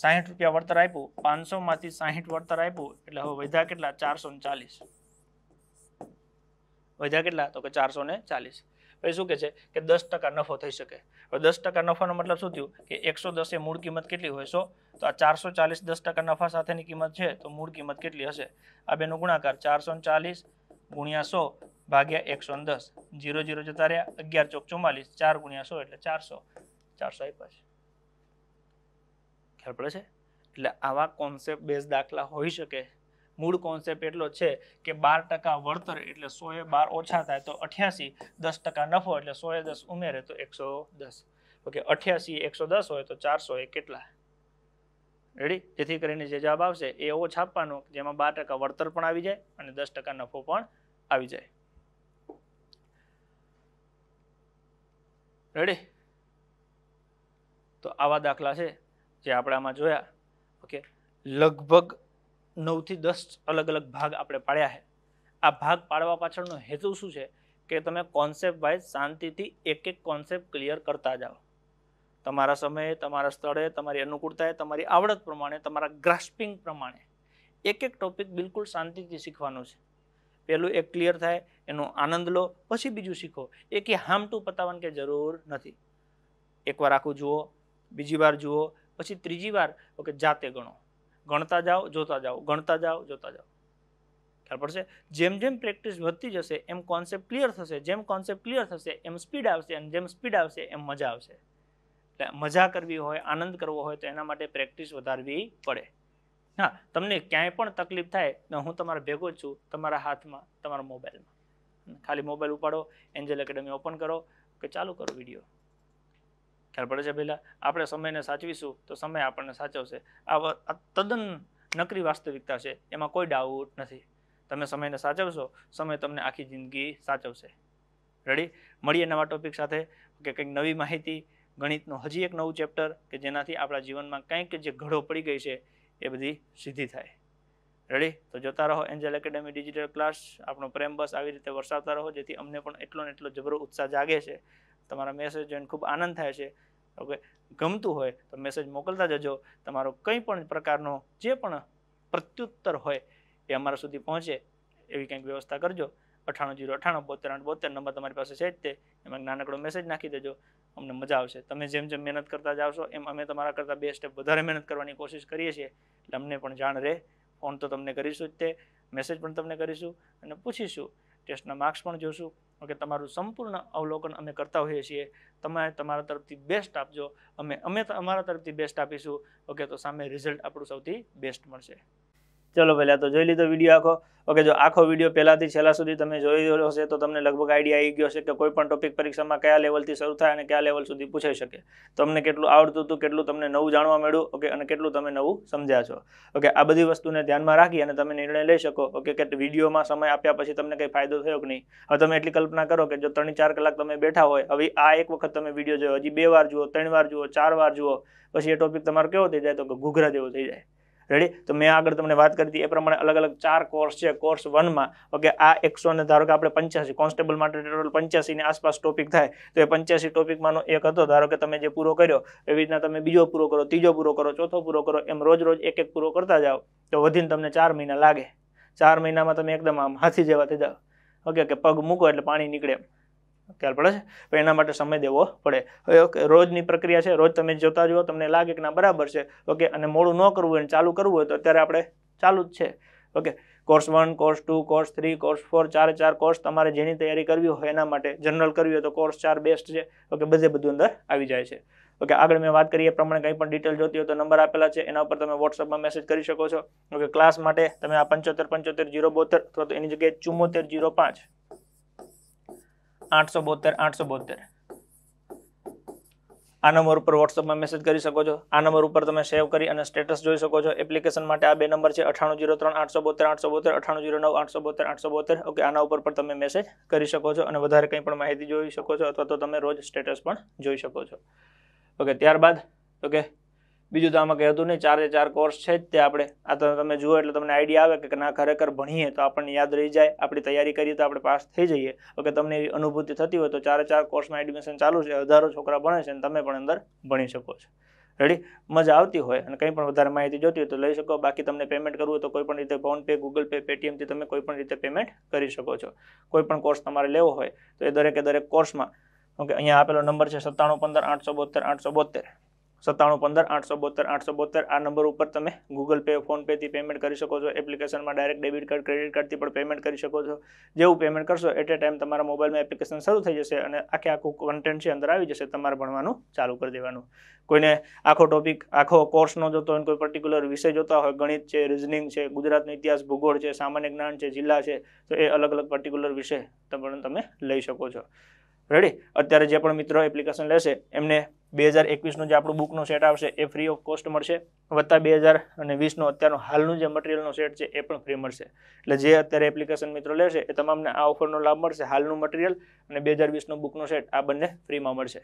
સાહીઠ રૂપિયા વળતર આપ્યું પાંચસોમાંથી સાહીઠ વળતર આપ્યું એટલે હવે વધ્યા કેટલા ચારસો ને ચાલીસ વધ્યા કેટલા તો કે ચારસો ચાલીસ હવે શું કે છે કે દસ ટકા નફો થઈ શકે હવે દસ ટકા નફાનો મતલબ શું થયું કે એકસો દસ એ મૂળ કિંમત કેટલી હોય સો તો આ ચારસો ચાલીસ દસ ટકા નફા સાથેની કિંમત છે તો મૂળ કિંમત કેટલી હશે આ બેનો ગુણાકાર ચારસો ચાલીસ ગુણ્યા સો ભાગ્યા એકસો દસ જીરો જીરો જતા રહ્યા અગિયાર ચોક ચુમ્માલીસ ચાર ગુણ્યા સો એટલે ચારસો ચારસો આપ્યા છે ખ્યાલ પડે છે એટલે આવા કોન્સેપ્ટ બેઝ દાખલા હોઈ શકે મૂળ કોન્સેપ્ટ એટલો છે કે બાર ટકા વળતર એટલે સોએ બાર ઓછા થાય તો અઠ્યાસી દસ ટકા નફો એટલે સોએ દસ ઉમેરે તો એકસો દસ ઓકે અઠ્યાસી એકસો દસ હોય તો ચારસો એ કેટલા રેડી જેથી કરીને જે જવાબ આવશે એ એવો છાપવાનો જેમાં બાર ટકા વળતર પણ આવી જાય અને દસ ટકા નફો પણ આવી જાય રેડી તો આવા દાખલા છે જે આપણે આમાં જોયા ઓકે લગભગ નવથી દસ અલગ અલગ ભાગ આપણે પાડ્યા છે આ ભાગ પાડવા પાછળનો હેતુ શું છે કે તમે કોન્સેપ્ટ વાઇઝ શાંતિથી એક એક કોન્સેપ્ટ ક્લિયર કરતા જાઓ તમારા સમયે તમારા સ્થળે તમારી અનુકૂળતાએ તમારી આવડત પ્રમાણે તમારા ગ્રાસ્પિંગ પ્રમાણે એક એક ટોપિક બિલકુલ શાંતિથી શીખવાનું છે પહેલું એક ક્લિયર થાય એનો આનંદ લો પછી બીજું શીખો એ કે હામટું પતાવવાની કે જરૂર નથી એકવાર આખું જુઓ બીજી વાર જુઓ પછી ત્રીજી વાર ઓકે જાતે ગણો ગણતા જાઓ જોતા જાઓ ગણતા જાઓ જોતા જાઓ ખ્યાલ પડશે જેમ જેમ પ્રેક્ટિસ વધતી જશે એમ કોન્સેપ્ટ ક્લિયર થશે જેમ કોન્સેપ્ટ ક્લિયર થશે એમ સ્પીડ આવશે અને જેમ સ્પીડ આવશે એમ મજા આવશે એટલે મજા કરવી હોય આનંદ કરવો હોય તો એના માટે પ્રેક્ટિસ વધારવી પડે હા તમને ક્યાંય પણ તકલીફ થાય તો હું તમારા ભેગો જ છું તમારા હાથમાં તમારા મોબાઈલમાં ખાલી મોબાઈલ ઉપાડો એન્જલ એકેડમી ઓપન કરો કે ચાલુ કરો વિડીયો ખ્યાલ પડે છે પહેલાં આપણે સમયને સાચવીશું તો સમય આપણને સાચવશે આ તદ્દન નકરી વાસ્તવિકતા છે એમાં કોઈ ડાઉટ નથી તમે સમયને સાચવશો સમય તમને આખી જિંદગી સાચવશે રેડી મળીએ નવા ટોપિક સાથે કે કંઈક નવી માહિતી ગણિતનું હજી એક નવું ચેપ્ટર કે જેનાથી આપણા જીવનમાં કંઈક જે ઘડો પડી ગઈ છે એ બધી સીધી થાય રેડી તો જોતા રહો એન્જલ એકેડેમી ડિજિટલ ક્લાસ આપણો પ્રેમ બસ આવી રીતે વરસાવતા રહો જેથી અમને પણ એટલો ને એટલો જબરો ઉત્સાહ જાગે છે તમારા મેસેજ જોઈને ખૂબ આનંદ થાય છે ઓકે ગમતું હોય તો મેસેજ મોકલતા જજો તમારો કંઈ પણ પ્રકારનો જે પણ પ્રત્યુત્તર હોય એ અમારા સુધી પહોંચે એવી કંઈક વ્યવસ્થા કરજો અઠાણું જીરો અઠાણું બોતેર આઠ બોતેર નંબર તમારી પાસે છે જ તે એમાં નાનકડો મેસેજ નાખી દેજો અમને મજા આવશે તમે જેમ જેમ મહેનત કરતા જાવશો એમ અમે તમારા કરતાં બે સ્ટેપ વધારે મહેનત કરવાની કોશિશ કરીએ છીએ એટલે અમને પણ જાણ રહે ફોન તો તમને કરીશું જ તે મેસેજ પણ તમને કરીશું અને પૂછીશું ટેસ્ટના માર્ક્સ પણ જોશું ઓકે તમારું સંપૂર્ણ અવલોકન અમે કરતા હોઈએ છીએ તમે તમારા તરફથી બેસ્ટ આપજો અમે અમે અમારા તરફથી બેસ્ટ આપીશું ઓકે તો સામે રિઝલ્ટ આપણું સૌથી બેસ્ટ મળશે ચલો પહેલાં તો જોઈ લીધો વિડીયો આખો ઓકે જો આખો વિડીયો પહેલાંથી છેલ્લા સુધી તમે જોઈ રહ્યો હશે તો તમને લગભગ આઈડિયા આવી ગયો હશે કે કોઈ પણ ટોપિક પરીક્ષામાં કયા લેવલથી શરૂ થાય અને કયા લેવલ સુધી પૂછાઈ શકે તમને કેટલું આવડતું હતું કેટલું તમને નવું જાણવા મળ્યું ઓકે અને કેટલું તમે નવું સમજ્યા છો ઓકે આ બધી વસ્તુને ધ્યાનમાં રાખી અને તમે નિર્ણય લઈ શકો ઓકે કે વિડીયોમાં સમય આપ્યા પછી તમને કંઈ ફાયદો થયો કે નહીં હવે તમે એટલી કલ્પના કરો કે જો ત્રણ ચાર કલાક તમે બેઠા હોય હવે આ એક વખત તમે વિડીયો જોયો હજી બે વાર જુઓ ત્રણ વાર જુઓ ચાર વાર જુઓ પછી એ ટોપિક તમારો કેવો થઈ જાય તો કે ઘૂઘરા જેવો થઈ જાય રેડી તો મેં આગળ તમને વાત કરી હતી એ પ્રમાણે અલગ અલગ ચાર કોર્સ છે કોર્સ વનમાં ઓકે આ એકસો ને ધારો કે આપણે પંચ્યાસી કોન્સ્ટેબલ માટે ટોટલ પંચ્યાસીની આસપાસ ટોપિક થાય તો એ પંચ્યાસી ટોપિકમાંનો એક હતો ધારો કે તમે જે પૂરો કર્યો એવી રીતના તમે બીજો પૂરો કરો ત્રીજો પૂરો કરો ચોથો પૂરો કરો એમ રોજ રોજ એક એક પૂરો કરતા જાઓ તો વધીને તમને ચાર મહિના લાગે ચાર મહિનામાં તમે એકદમ આમ હાથી જેવા થઈ જાઓ ઓકે કે પગ મૂકો એટલે પાણી નીકળે ખ્યાલ પડે છે પણ એના માટે સમય દેવો પડે હવે ઓકે રોજની પ્રક્રિયા છે રોજ તમે જોતા જુઓ તમને લાગે કે ના બરાબર છે ઓકે અને મોડું ન કરવું હોય ચાલુ કરવું હોય તો અત્યારે આપણે ચાલુ જ છે okay course one course two course three course four ચાર ચાર કોર્સ તમારે જેની તૈયારી કરવી હોય એના માટે જનરલ કરવી હોય તો કોર્સ ચાર બેસ્ટ છે ઓકે બધે બધું અંદર આવી જાય છે ઓકે આગળ મેં વાત કરી એ પ્રમાણે કંઈ પણ ડિટેલ જોતી હોય તો નંબર આપેલા છે એના ઉપર તમે વોટ્સઅપમાં મેસેજ કરી શકો છો ઓકે ક્લાસ માટે તમે આ પંચોતેર પંચોતેર જીરો બોતેર અથવા તો એની જગ્યાએ ચુમ્મોતેર જીરો પાંચ આઠસો બોતેર આઠસો બોતેર આ નંબર ઉપર વોટ્સઅપમાં મેસેજ કરી શકો છો આ નંબર ઉપર તમે સેવ કરી અને સ્ટેટસ જોઈ શકો છો એપ્લિકેશન માટે આ બે નંબર છે અઠાણું જીરો ત્રણ આઠસો બોતેર આઠસો બોતેર અઠાણું જીરો નવ આઠસો બોતેર આઠસો બોતેર ઓકે આના ઉપર પણ તમે મેસેજ કરી શકો છો અને વધારે કંઈ પણ માહિતી જોઈ શકો છો અથવા તો તમે રોજ સ્ટેટસ પણ જોઈ શકો છો ઓકે ત્યારબાદ ઓકે બીજું તો આમાં કંઈ નહીં ચારે ચાર કોર્સ છે જ તે આપણે આ તો તમે જુઓ એટલે તમને આઈડિયા આવે કે ના ખરેખર ભણીએ તો આપણને યાદ રહી જાય આપણી તૈયારી કરીએ તો આપણે પાસ થઈ જઈએ ઓકે તમને એવી અનુભૂતિ થતી હોય તો ચારે ચાર કોર્સમાં એડમિશન ચાલુ છે હજારો છોકરા ભણે છે અને તમે પણ અંદર ભણી શકો છો રેડી મજા આવતી હોય અને કંઈ પણ વધારે માહિતી જોતી હોય તો લઈ શકો બાકી તમને પેમેન્ટ કરવું હોય તો કોઈ પણ રીતે ફોનપે ગૂગલ પે પેટીએમથી તમે કોઈ પણ રીતે પેમેન્ટ કરી શકો છો કોઈ પણ કોર્સ તમારે લેવો હોય તો એ દરેકે દરેક કોર્સમાં ઓકે અહીંયા આપેલો નંબર છે સત્તાણું પંદર આઠસો બોતેર આઠસો બોતેર સત્તાણું પંદર આઠસો બોતેર આઠસો બોતેર આ નંબર ઉપર તમે ગૂગલ પે ફોનપેથી પેમેન્ટ કરી શકો છો એપ્લિકેશનમાં ડાયરેક્ટ ડેબિટ કાર્ડ ક્રેડિટ કાર્ડથી પણ પેમેન્ટ કરી શકો છો જેવું પેમેન્ટ કરશો એટ એ ટાઈમ તમારા મોબાઈલમાં એપ્લિકેશન શરૂ થઈ જશે અને આખે આખું કન્ટેન્ટ છે અંદર આવી જશે તમારે ભણવાનું ચાલુ કરી દેવાનું કોઈને આખો ટોપિક આખો કોર્સનો ન જોતો હોય કોઈ પર્ટિક્યુલર વિષય જોતા હોય ગણિત છે રિઝનિંગ છે ગુજરાતનો ઇતિહાસ ભૂગોળ છે સામાન્ય જ્ઞાન છે જિલ્લા છે તો એ અલગ અલગ પર્ટિક્યુલર વિષય તમે લઈ શકો છો રેડી અત્યારે જે પણ મિત્રો એપ્લિકેશન લેશે એમને બે હજાર એકવીસનું જે આપણું બુકનો સેટ આવશે એ ફ્રી ઓફ કોસ્ટ મળશે વત્તા બે હજાર અને વીસનું અત્યારનું હાલનું જે મટીરિયલનો સેટ છે એ પણ ફ્રી મળશે એટલે જે અત્યારે એપ્લિકેશન મિત્રો લેશે એ તમામને આ ઓફરનો લાભ મળશે હાલનું મટીરિયલ અને બે હજાર વીસનો બુકનો સેટ આ બંને ફ્રીમાં મળશે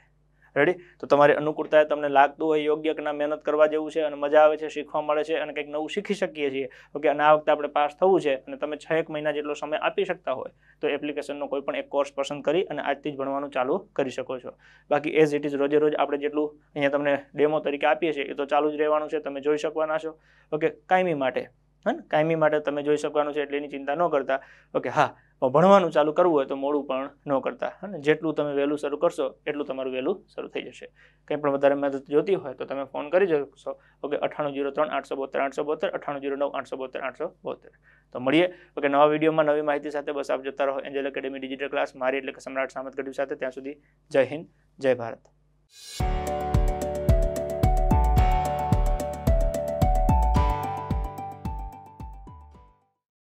રેડી તો તમારી અનુકૂળતા તમને લાગતું હોય યોગ્ય કે ના મહેનત કરવા જેવું છે અને મજા આવે છે શીખવા મળે છે અને કંઈક નવું શીખી શકીએ છીએ ઓકે અને આ વખતે આપણે પાસ થવું છે અને તમે છ એક મહિના જેટલો સમય આપી શકતા હોય તો એપ્લિકેશનનો કોઈ પણ એક કોર્સ પસંદ કરી અને આજથી જ ભણવાનું ચાલુ કરી શકો છો બાકી એઝ ઇટ ઇઝ રોજે રોજ આપણે જેટલું અહીંયા તમને ડેમો તરીકે આપીએ છીએ એ તો ચાલુ જ રહેવાનું છે તમે જોઈ શકવાના છો ઓકે કાયમી માટે હા કાયમી માટે તમે જોઈ શકવાનું છે એટલે એની ચિંતા ન કરતા ઓકે હા ભણવાનું ચાલુ કરવું હોય તો મોડું પણ ન કરતા અને જેટલું તમે વહેલું શરૂ કરશો એટલું તમારું વહેલું શરૂ થઈ જશે કંઈ પણ વધારે મદદ જોતી હોય તો તમે ફોન કરી શકશો ઓકે અઠ્ઠાણું જીરો ત્રણ આઠસો બોતેર આઠસો બોતેર અઠાણું જીરો નવ આઠસો બોતેર આઠસો બોતેર તો મળીએ ઓકે નવા વિડીયોમાં નવી માહિતી સાથે બસ આપ જતા રહો એન્જલ એકેડેમી ડિજિટલ ક્લાસ મારી એટલે કે સમ્રાટ સામત ગઢવી સાથે ત્યાં સુધી જય હિન્દ જય ભારત